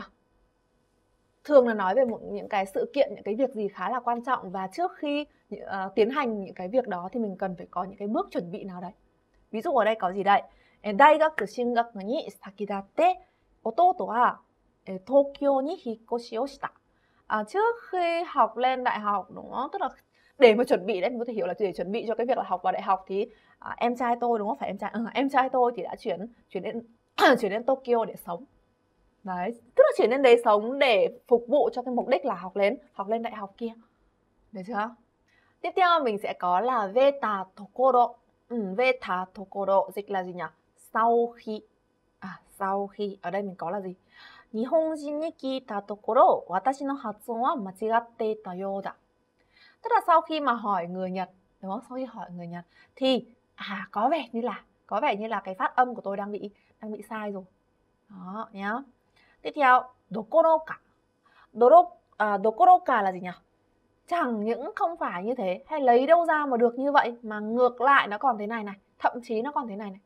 Speaker 2: thường là nói về một những cái sự kiện những cái việc gì khá là quan trọng và trước khi uh, tiến hành những cái việc đó thì mình cần phải có những cái bước chuẩn bị nào đấy ví dụ ở đây có gì đây Đại học học sinh saki Tokyo o 大学進学に先立って弟は東京に引っ越しをした。À, ờ, trước khi học lên đại học đúng không? Tức là để mà chuẩn bị đấy mình có thể hiểu là để chuẩn bị cho cái việc là học vào đại học thì à, em trai tôi đúng không phải em trai à, em trai tôi thì đã chuyển chuyển đến [CLEARS THROAT] chuyển đến Tokyo để sống đấy tức là chuyển đến đấy sống để phục vụ cho cái mục đích là học lên học lên đại học kia được chưa tiếp theo mình sẽ có là veta tokoro ừ, veta tokoro dịch là gì nhỉ sau khi à sau khi ở đây mình có là gì 日本人に聞いたところ、私の発音は間違っていたようだ。tức là sau khi mà hỏi người Nhật đúng không sau khi hỏi người Nhật thì à có vẻ như là có vẻ như là cái phát âm của tôi đang bị đang bị sai rồi đó nhá tiếp theo dokoro ka doro à, là gì nhỉ chẳng những không phải như thế hay lấy đâu ra mà được như vậy mà ngược lại nó còn thế này này thậm chí nó còn thế này này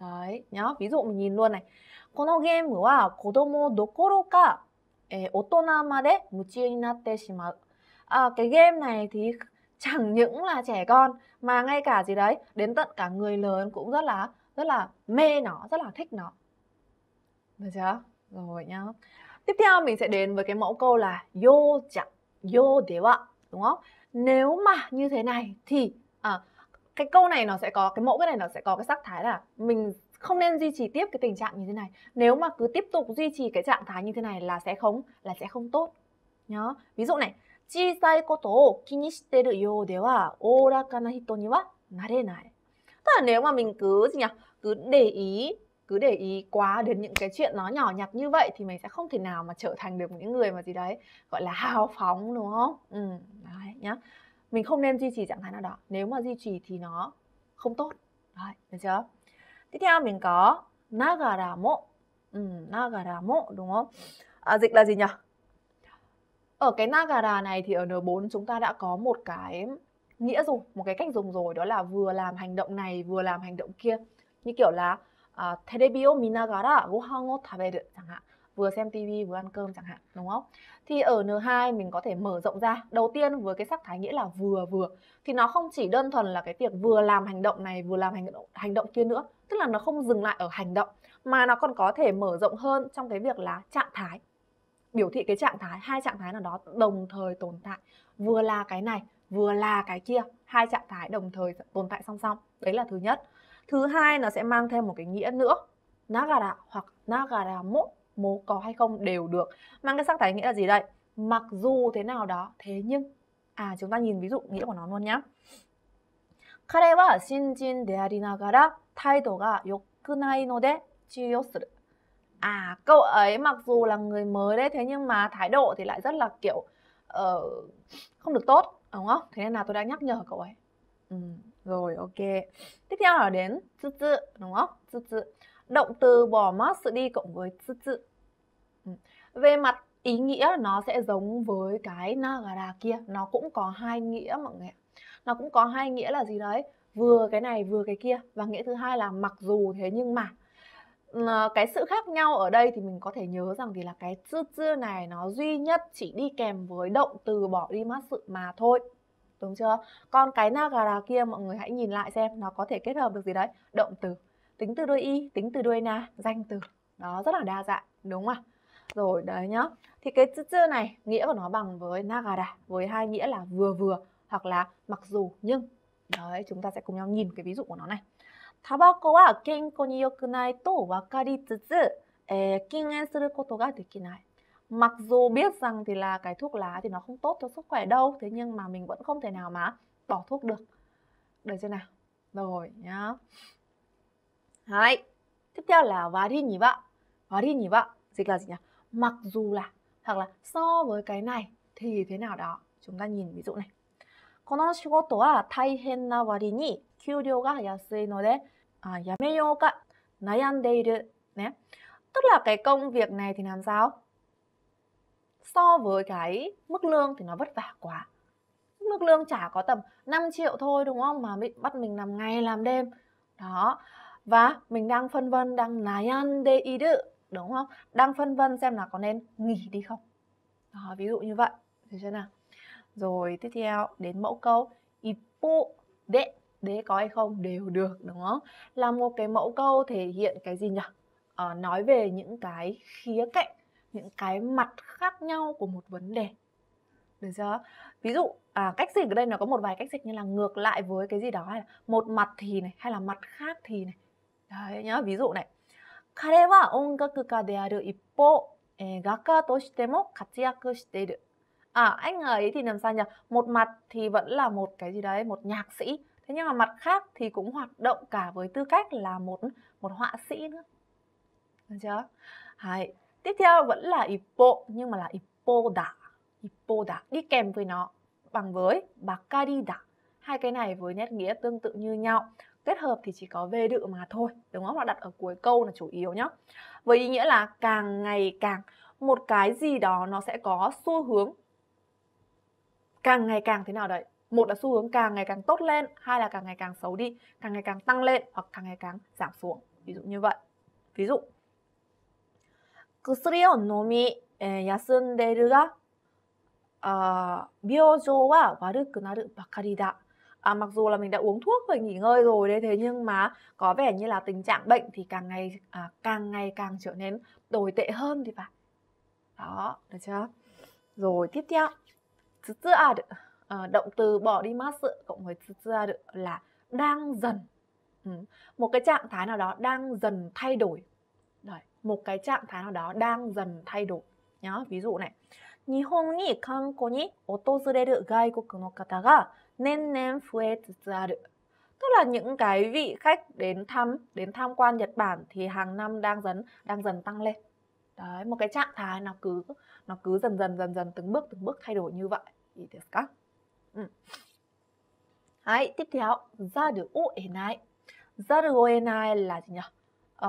Speaker 2: đấy nhá ví dụ mình nhìn luôn này このゲームは子供どころか、えー、大人まで夢中になってしまう。à, cái game này thì chẳng những là trẻ con mà ngay cả gì đấy đến tận cả người lớn cũng rất là rất là mê nó rất là thích nó được chưa rồi nhá tiếp theo mình sẽ đến với cái mẫu câu là yo chẳng yo ạ đúng không nếu mà như thế này thì à, cái câu này nó sẽ có cái mẫu cái này nó sẽ có cái sắc thái là mình không nên duy trì tiếp cái tình trạng như thế này nếu mà cứ tiếp tục duy trì cái trạng thái như thế này là sẽ không là sẽ không tốt nhá ví dụ này 小さいことを気にしてるようでは、おおらかな人にはなれない。Tức là để ý quá đến những cái chuyện nó nhỏ nhặt như vậy thì mình sẽ không thể nào mà trở thành được những người mà gì đấy gọi là hào phóng đúng không? Ừ, đấy nhá. Mình không nên duy trì trạng thái nào đó. Nếu mà duy trì thì nó không tốt. Đấy, được chưa? Tiếp theo mình có nagara mo. Ừ, nagara mo đúng không? À, dịch là gì nhỉ? Ở cái Nagara này thì ở N4 chúng ta đã có một cái nghĩa dùng một cái cách dùng rồi đó là vừa làm hành động này vừa làm hành động kia. Như kiểu là uh, à, Terebi chẳng hạn vừa xem TV vừa ăn cơm chẳng hạn đúng không thì ở N2 mình có thể mở rộng ra đầu tiên với cái sắc thái nghĩa là vừa vừa thì nó không chỉ đơn thuần là cái việc vừa làm hành động này vừa làm hành động hành động kia nữa tức là nó không dừng lại ở hành động mà nó còn có thể mở rộng hơn trong cái việc là trạng thái biểu thị cái trạng thái hai trạng thái nào đó đồng thời tồn tại vừa là cái này vừa là cái kia hai trạng thái đồng thời tồn tại song song đấy là thứ nhất thứ hai nó sẽ mang thêm một cái nghĩa nữa nagara hoặc nagara mo mố có hay không đều được mang cái sắc thái nghĩa là gì đây mặc dù thế nào đó thế nhưng à chúng ta nhìn ví dụ nghĩa của nó luôn nhé nhá 彼は新人でありながら態度が良くないので治療する à cậu ấy mặc dù là người mới đấy thế nhưng mà thái độ thì lại rất là kiểu uh, không được tốt đúng không thế nên là tôi đã nhắc nhở cậu ấy ừ, rồi ok tiếp theo là đến tự tự đúng không tự tự động từ bỏ mất sự đi cộng với tự tự ừ. về mặt ý nghĩa nó sẽ giống với cái nagara kia nó cũng có hai nghĩa mọi người nó cũng có hai nghĩa là gì đấy vừa cái này vừa cái kia và nghĩa thứ hai là mặc dù thế nhưng mà Ờ, cái sự khác nhau ở đây thì mình có thể nhớ rằng thì là cái chư chư này nó duy nhất chỉ đi kèm với động từ bỏ đi mất sự mà thôi đúng chưa còn cái nagara kia mọi người hãy nhìn lại xem nó có thể kết hợp được gì đấy động từ tính từ đuôi y tính từ đuôi na danh từ đó rất là đa dạng đúng không ạ rồi đấy nhá thì cái chữ chữ này nghĩa của nó bằng với nagara với hai nghĩa là vừa vừa hoặc là mặc dù nhưng đấy chúng ta sẽ cùng nhau nhìn cái ví dụ của nó này タバコは健康に良くないと分かりつつ、えー、禁煙することができない。Mặc dù biết rằng thì là cái thuốc lá thì nó không tốt cho sức khỏe đâu, thế nhưng mà mình vẫn không thể nào mà bỏ thuốc được. Được chưa nào? Rồi nhá. Hai Tiếp theo là và đi nhỉ vợ. Và đi nhỉ vợ. Dịch là gì nhỉ? Mặc dù là hoặc là so với cái này thì thế nào đó. Chúng ta nhìn ví dụ này. この仕事は大変な割に給料が安いので à, yameyoka nayandeiru nhé. Tức là cái công việc này thì làm sao? So với cái mức lương thì nó vất vả quá. Mức lương trả có tầm 5 triệu thôi đúng không mà bị bắt mình làm ngày làm đêm. Đó. Và mình đang phân vân đang nayandeiru đúng không? Đang phân vân xem là có nên nghỉ đi không. Đó, ví dụ như vậy. thì thế nào? Rồi tiếp theo đến mẫu câu ipu de đế có hay không đều được đúng không là một cái mẫu câu thể hiện cái gì nhỉ ờ, nói về những cái khía cạnh những cái mặt khác nhau của một vấn đề được chưa ví dụ à, cách dịch ở đây nó có một vài cách dịch như là ngược lại với cái gì đó hay là một mặt thì này hay là mặt khác thì này đấy nhá ví dụ này. E, à, anh ấy thì làm sao nhỉ? Một mặt thì vẫn là một cái gì đấy, một nhạc sĩ, thế nhưng mà mặt khác thì cũng hoạt động cả với tư cách là một một họa sĩ nữa được chưa hay tiếp theo vẫn là ippo nhưng mà là ippoda ippoda đi kèm với nó bằng với bakarida hai cái này với nét nghĩa tương tự như nhau kết hợp thì chỉ có về đự mà thôi đúng không là đặt ở cuối câu là chủ yếu nhá với ý nghĩa là càng ngày càng một cái gì đó nó sẽ có xu hướng càng ngày càng thế nào đấy một là xu hướng càng ngày càng tốt lên hai là càng ngày càng xấu đi càng ngày càng tăng lên hoặc càng ngày càng giảm xuống ví dụ như vậy ví dụ 薬を飲み、えー、休んでいるがあ病状は悪くなるばかりだ ờ, ờ, À, mặc dù là mình đã uống thuốc và nghỉ ngơi rồi đấy thế nhưng mà có vẻ như là tình trạng bệnh thì càng ngày à, càng ngày càng trở nên tồi tệ hơn thì phải đó được chưa rồi tiếp theo thứ tư à được Ờ, động từ bỏ đi mất sự cộng với ra được là đang dần ừ. một cái trạng thái nào đó đang dần thay đổi Đấy, một cái trạng thái nào đó đang dần thay đổi nhá ví dụ này 日本に観光に訪れる外国の方が年々増えつつある tức là những cái vị khách đến thăm đến tham quan Nhật Bản thì hàng năm đang dần đang dần tăng lên đấy một cái trạng thái nó cứ nó cứ dần dần dần dần từng bước từng bước thay đổi như vậy ý うんはい ừ. tiếp theo ra zaru ra enai zaru o enai là gì nhỉ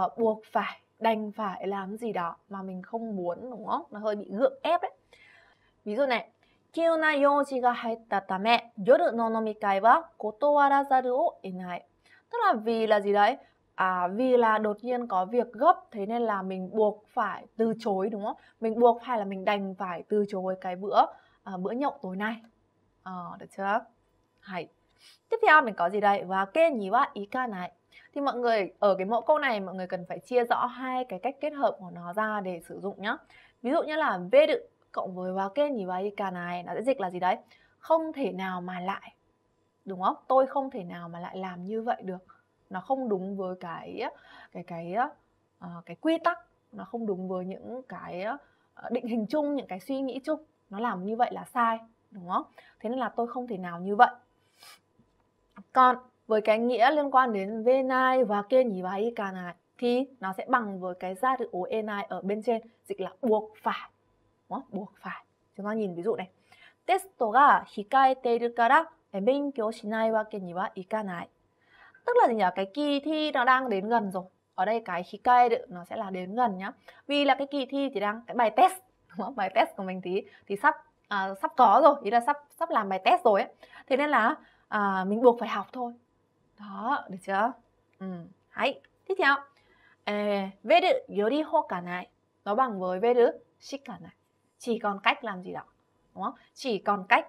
Speaker 2: uh, buộc phải đành phải làm gì đó mà mình không muốn đúng không nó hơi bị gượng ép đấy ví dụ này 急な用事が入ったため、夜の飲み会は断らざるを得ない。Tức là vì là gì đấy? À, vì là đột nhiên có việc gấp, thế nên là mình buộc phải từ chối đúng không? Mình buộc phải là mình đành phải từ chối cái bữa à, bữa nhậu tối nay. Ờ, được chưa? Hay. Tiếp theo mình có gì đây? Và kê nhí wa ý ca này. Thì mọi người ở cái mẫu câu này mọi người cần phải chia rõ hai cái cách kết hợp của nó ra để sử dụng nhá. Ví dụ như là vê đự cộng với và kê nhí wa ý ca này nó sẽ dịch là gì đấy? Không thể nào mà lại. Đúng không? Tôi không thể nào mà lại làm như vậy được. Nó không đúng với cái cái cái cái, ờ, cái quy tắc, nó không đúng với những cái ờ, định hình chung, những cái suy nghĩ chung. Nó làm như vậy là sai đúng không thế nên là tôi không thể nào như vậy còn với cái nghĩa liên quan đến venai và ken nhí và y này thì nó sẽ bằng với cái ra từ ố enai ở bên trên dịch là buộc phải đúng không? buộc phải chúng ta nhìn ví dụ này testo ga hikaete iru kara benkyou shinai wake ni wa ikanai tức là gì nhỉ cái kỳ thi nó đang đến gần rồi ở đây cái hikae nó sẽ là đến gần nhá vì là cái kỳ thi thì đang cái bài test đúng không? bài test của mình thì thì sắp à, sắp có rồi ý là sắp sắp làm bài test rồi ấy thế nên là à, mình buộc phải học thôi đó được chưa ừ hãy tiếp theo về veru yori ho cả này nó bằng với về veru shik cả này chỉ còn cách làm gì đó đúng không chỉ còn cách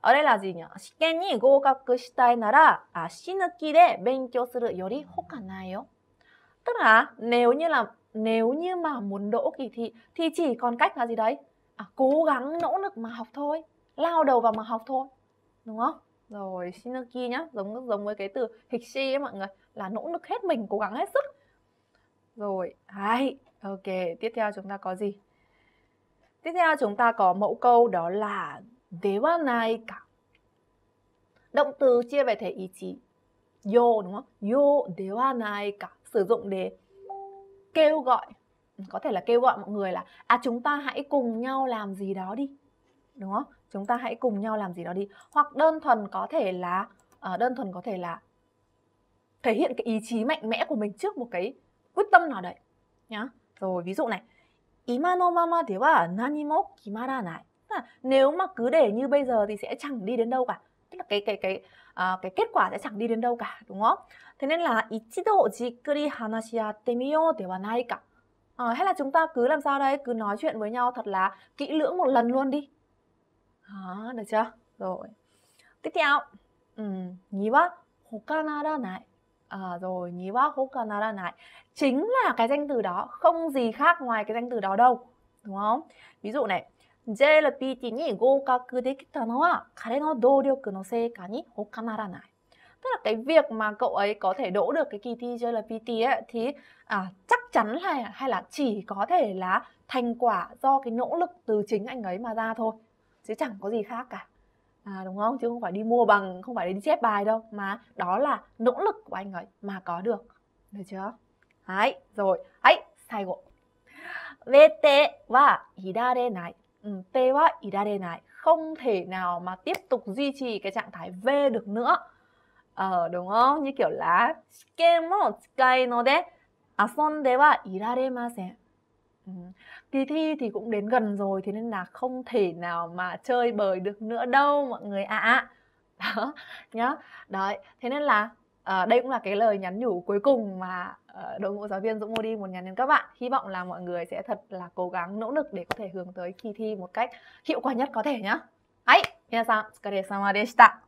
Speaker 2: ở đây là gì nhỉ? 試験に合格したいなら、あ、死ぬ気で勉強するよりほかないよ。Tức à, là nếu như là nếu như mà muốn đỗ kỳ thi thì chỉ còn cách là gì đấy? à, cố gắng nỗ lực mà học thôi lao đầu vào mà học thôi đúng không rồi shinergi nhá giống giống với cái từ hikshi ấy mọi người là nỗ lực hết mình cố gắng hết sức rồi hay ok tiếp theo chúng ta có gì tiếp theo chúng ta có mẫu câu đó là dewa nai ka động từ chia về thể ý chí yo đúng không yo dewa nai ka sử dụng để kêu gọi có thể là kêu gọi mọi người là à chúng ta hãy cùng nhau làm gì đó đi đúng không chúng ta hãy cùng nhau làm gì đó đi hoặc đơn thuần có thể là ờ, đơn thuần có thể là thể hiện cái ý chí mạnh mẽ của mình trước một cái quyết tâm nào đấy nhá rồi ví dụ này imano mama thì wa nanimo kimara này nếu mà cứ để như bây giờ thì sẽ chẳng đi đến đâu cả tức là cái cái cái uh, cái kết quả sẽ chẳng đi đến đâu cả đúng không thế nên là ichido jikuri hanashiatte miyo dewa nai ka Ờ, hay là chúng ta cứ làm sao đây, cứ nói chuyện với nhau thật là kỹ lưỡng một lần luôn đi. Đó, được chưa? Rồi. Tiếp theo. Ừ, nhí quá. Hokanara này. À, rồi, nhí quá hokanara này. Chính là cái danh từ đó, không gì khác ngoài cái danh từ đó đâu. Đúng không? Ví dụ này, JLPT に合格できたのは彼の動力の成果に他ならない。tức là cái việc mà cậu ấy có thể đỗ được cái kỳ thi JLPT ấy thì à, chắc chắn là hay là chỉ có thể là thành quả do cái nỗ lực từ chính anh ấy mà ra thôi chứ chẳng có gì khác cả à, đúng không chứ không phải đi mua bằng không phải đi chép bài đâu mà đó là nỗ lực của anh ấy mà có được được chưa Đấy, rồi ấy sai gộ vê tê và idare này ừ, tê và idare này không thể nào mà tiếp tục duy trì cái trạng thái v được nữa ờ đúng không như kiểu là game đấy tsukai no ra asonde mà iraremasen ừ. kỳ thi thì cũng đến gần rồi thế nên là không thể nào mà chơi bời được nữa đâu mọi người ạ à, [LAUGHS] đó nhá đấy thế nên là À, đây cũng là cái lời nhắn nhủ cuối cùng mà uh, đội ngũ giáo viên Dũng đi muốn nhắn đến các bạn. Hy vọng là mọi người sẽ thật là cố gắng nỗ lực để có thể hướng tới kỳ thi một cách hiệu quả nhất có thể nhá. Hãy, 皆さん、お疲れ様でした。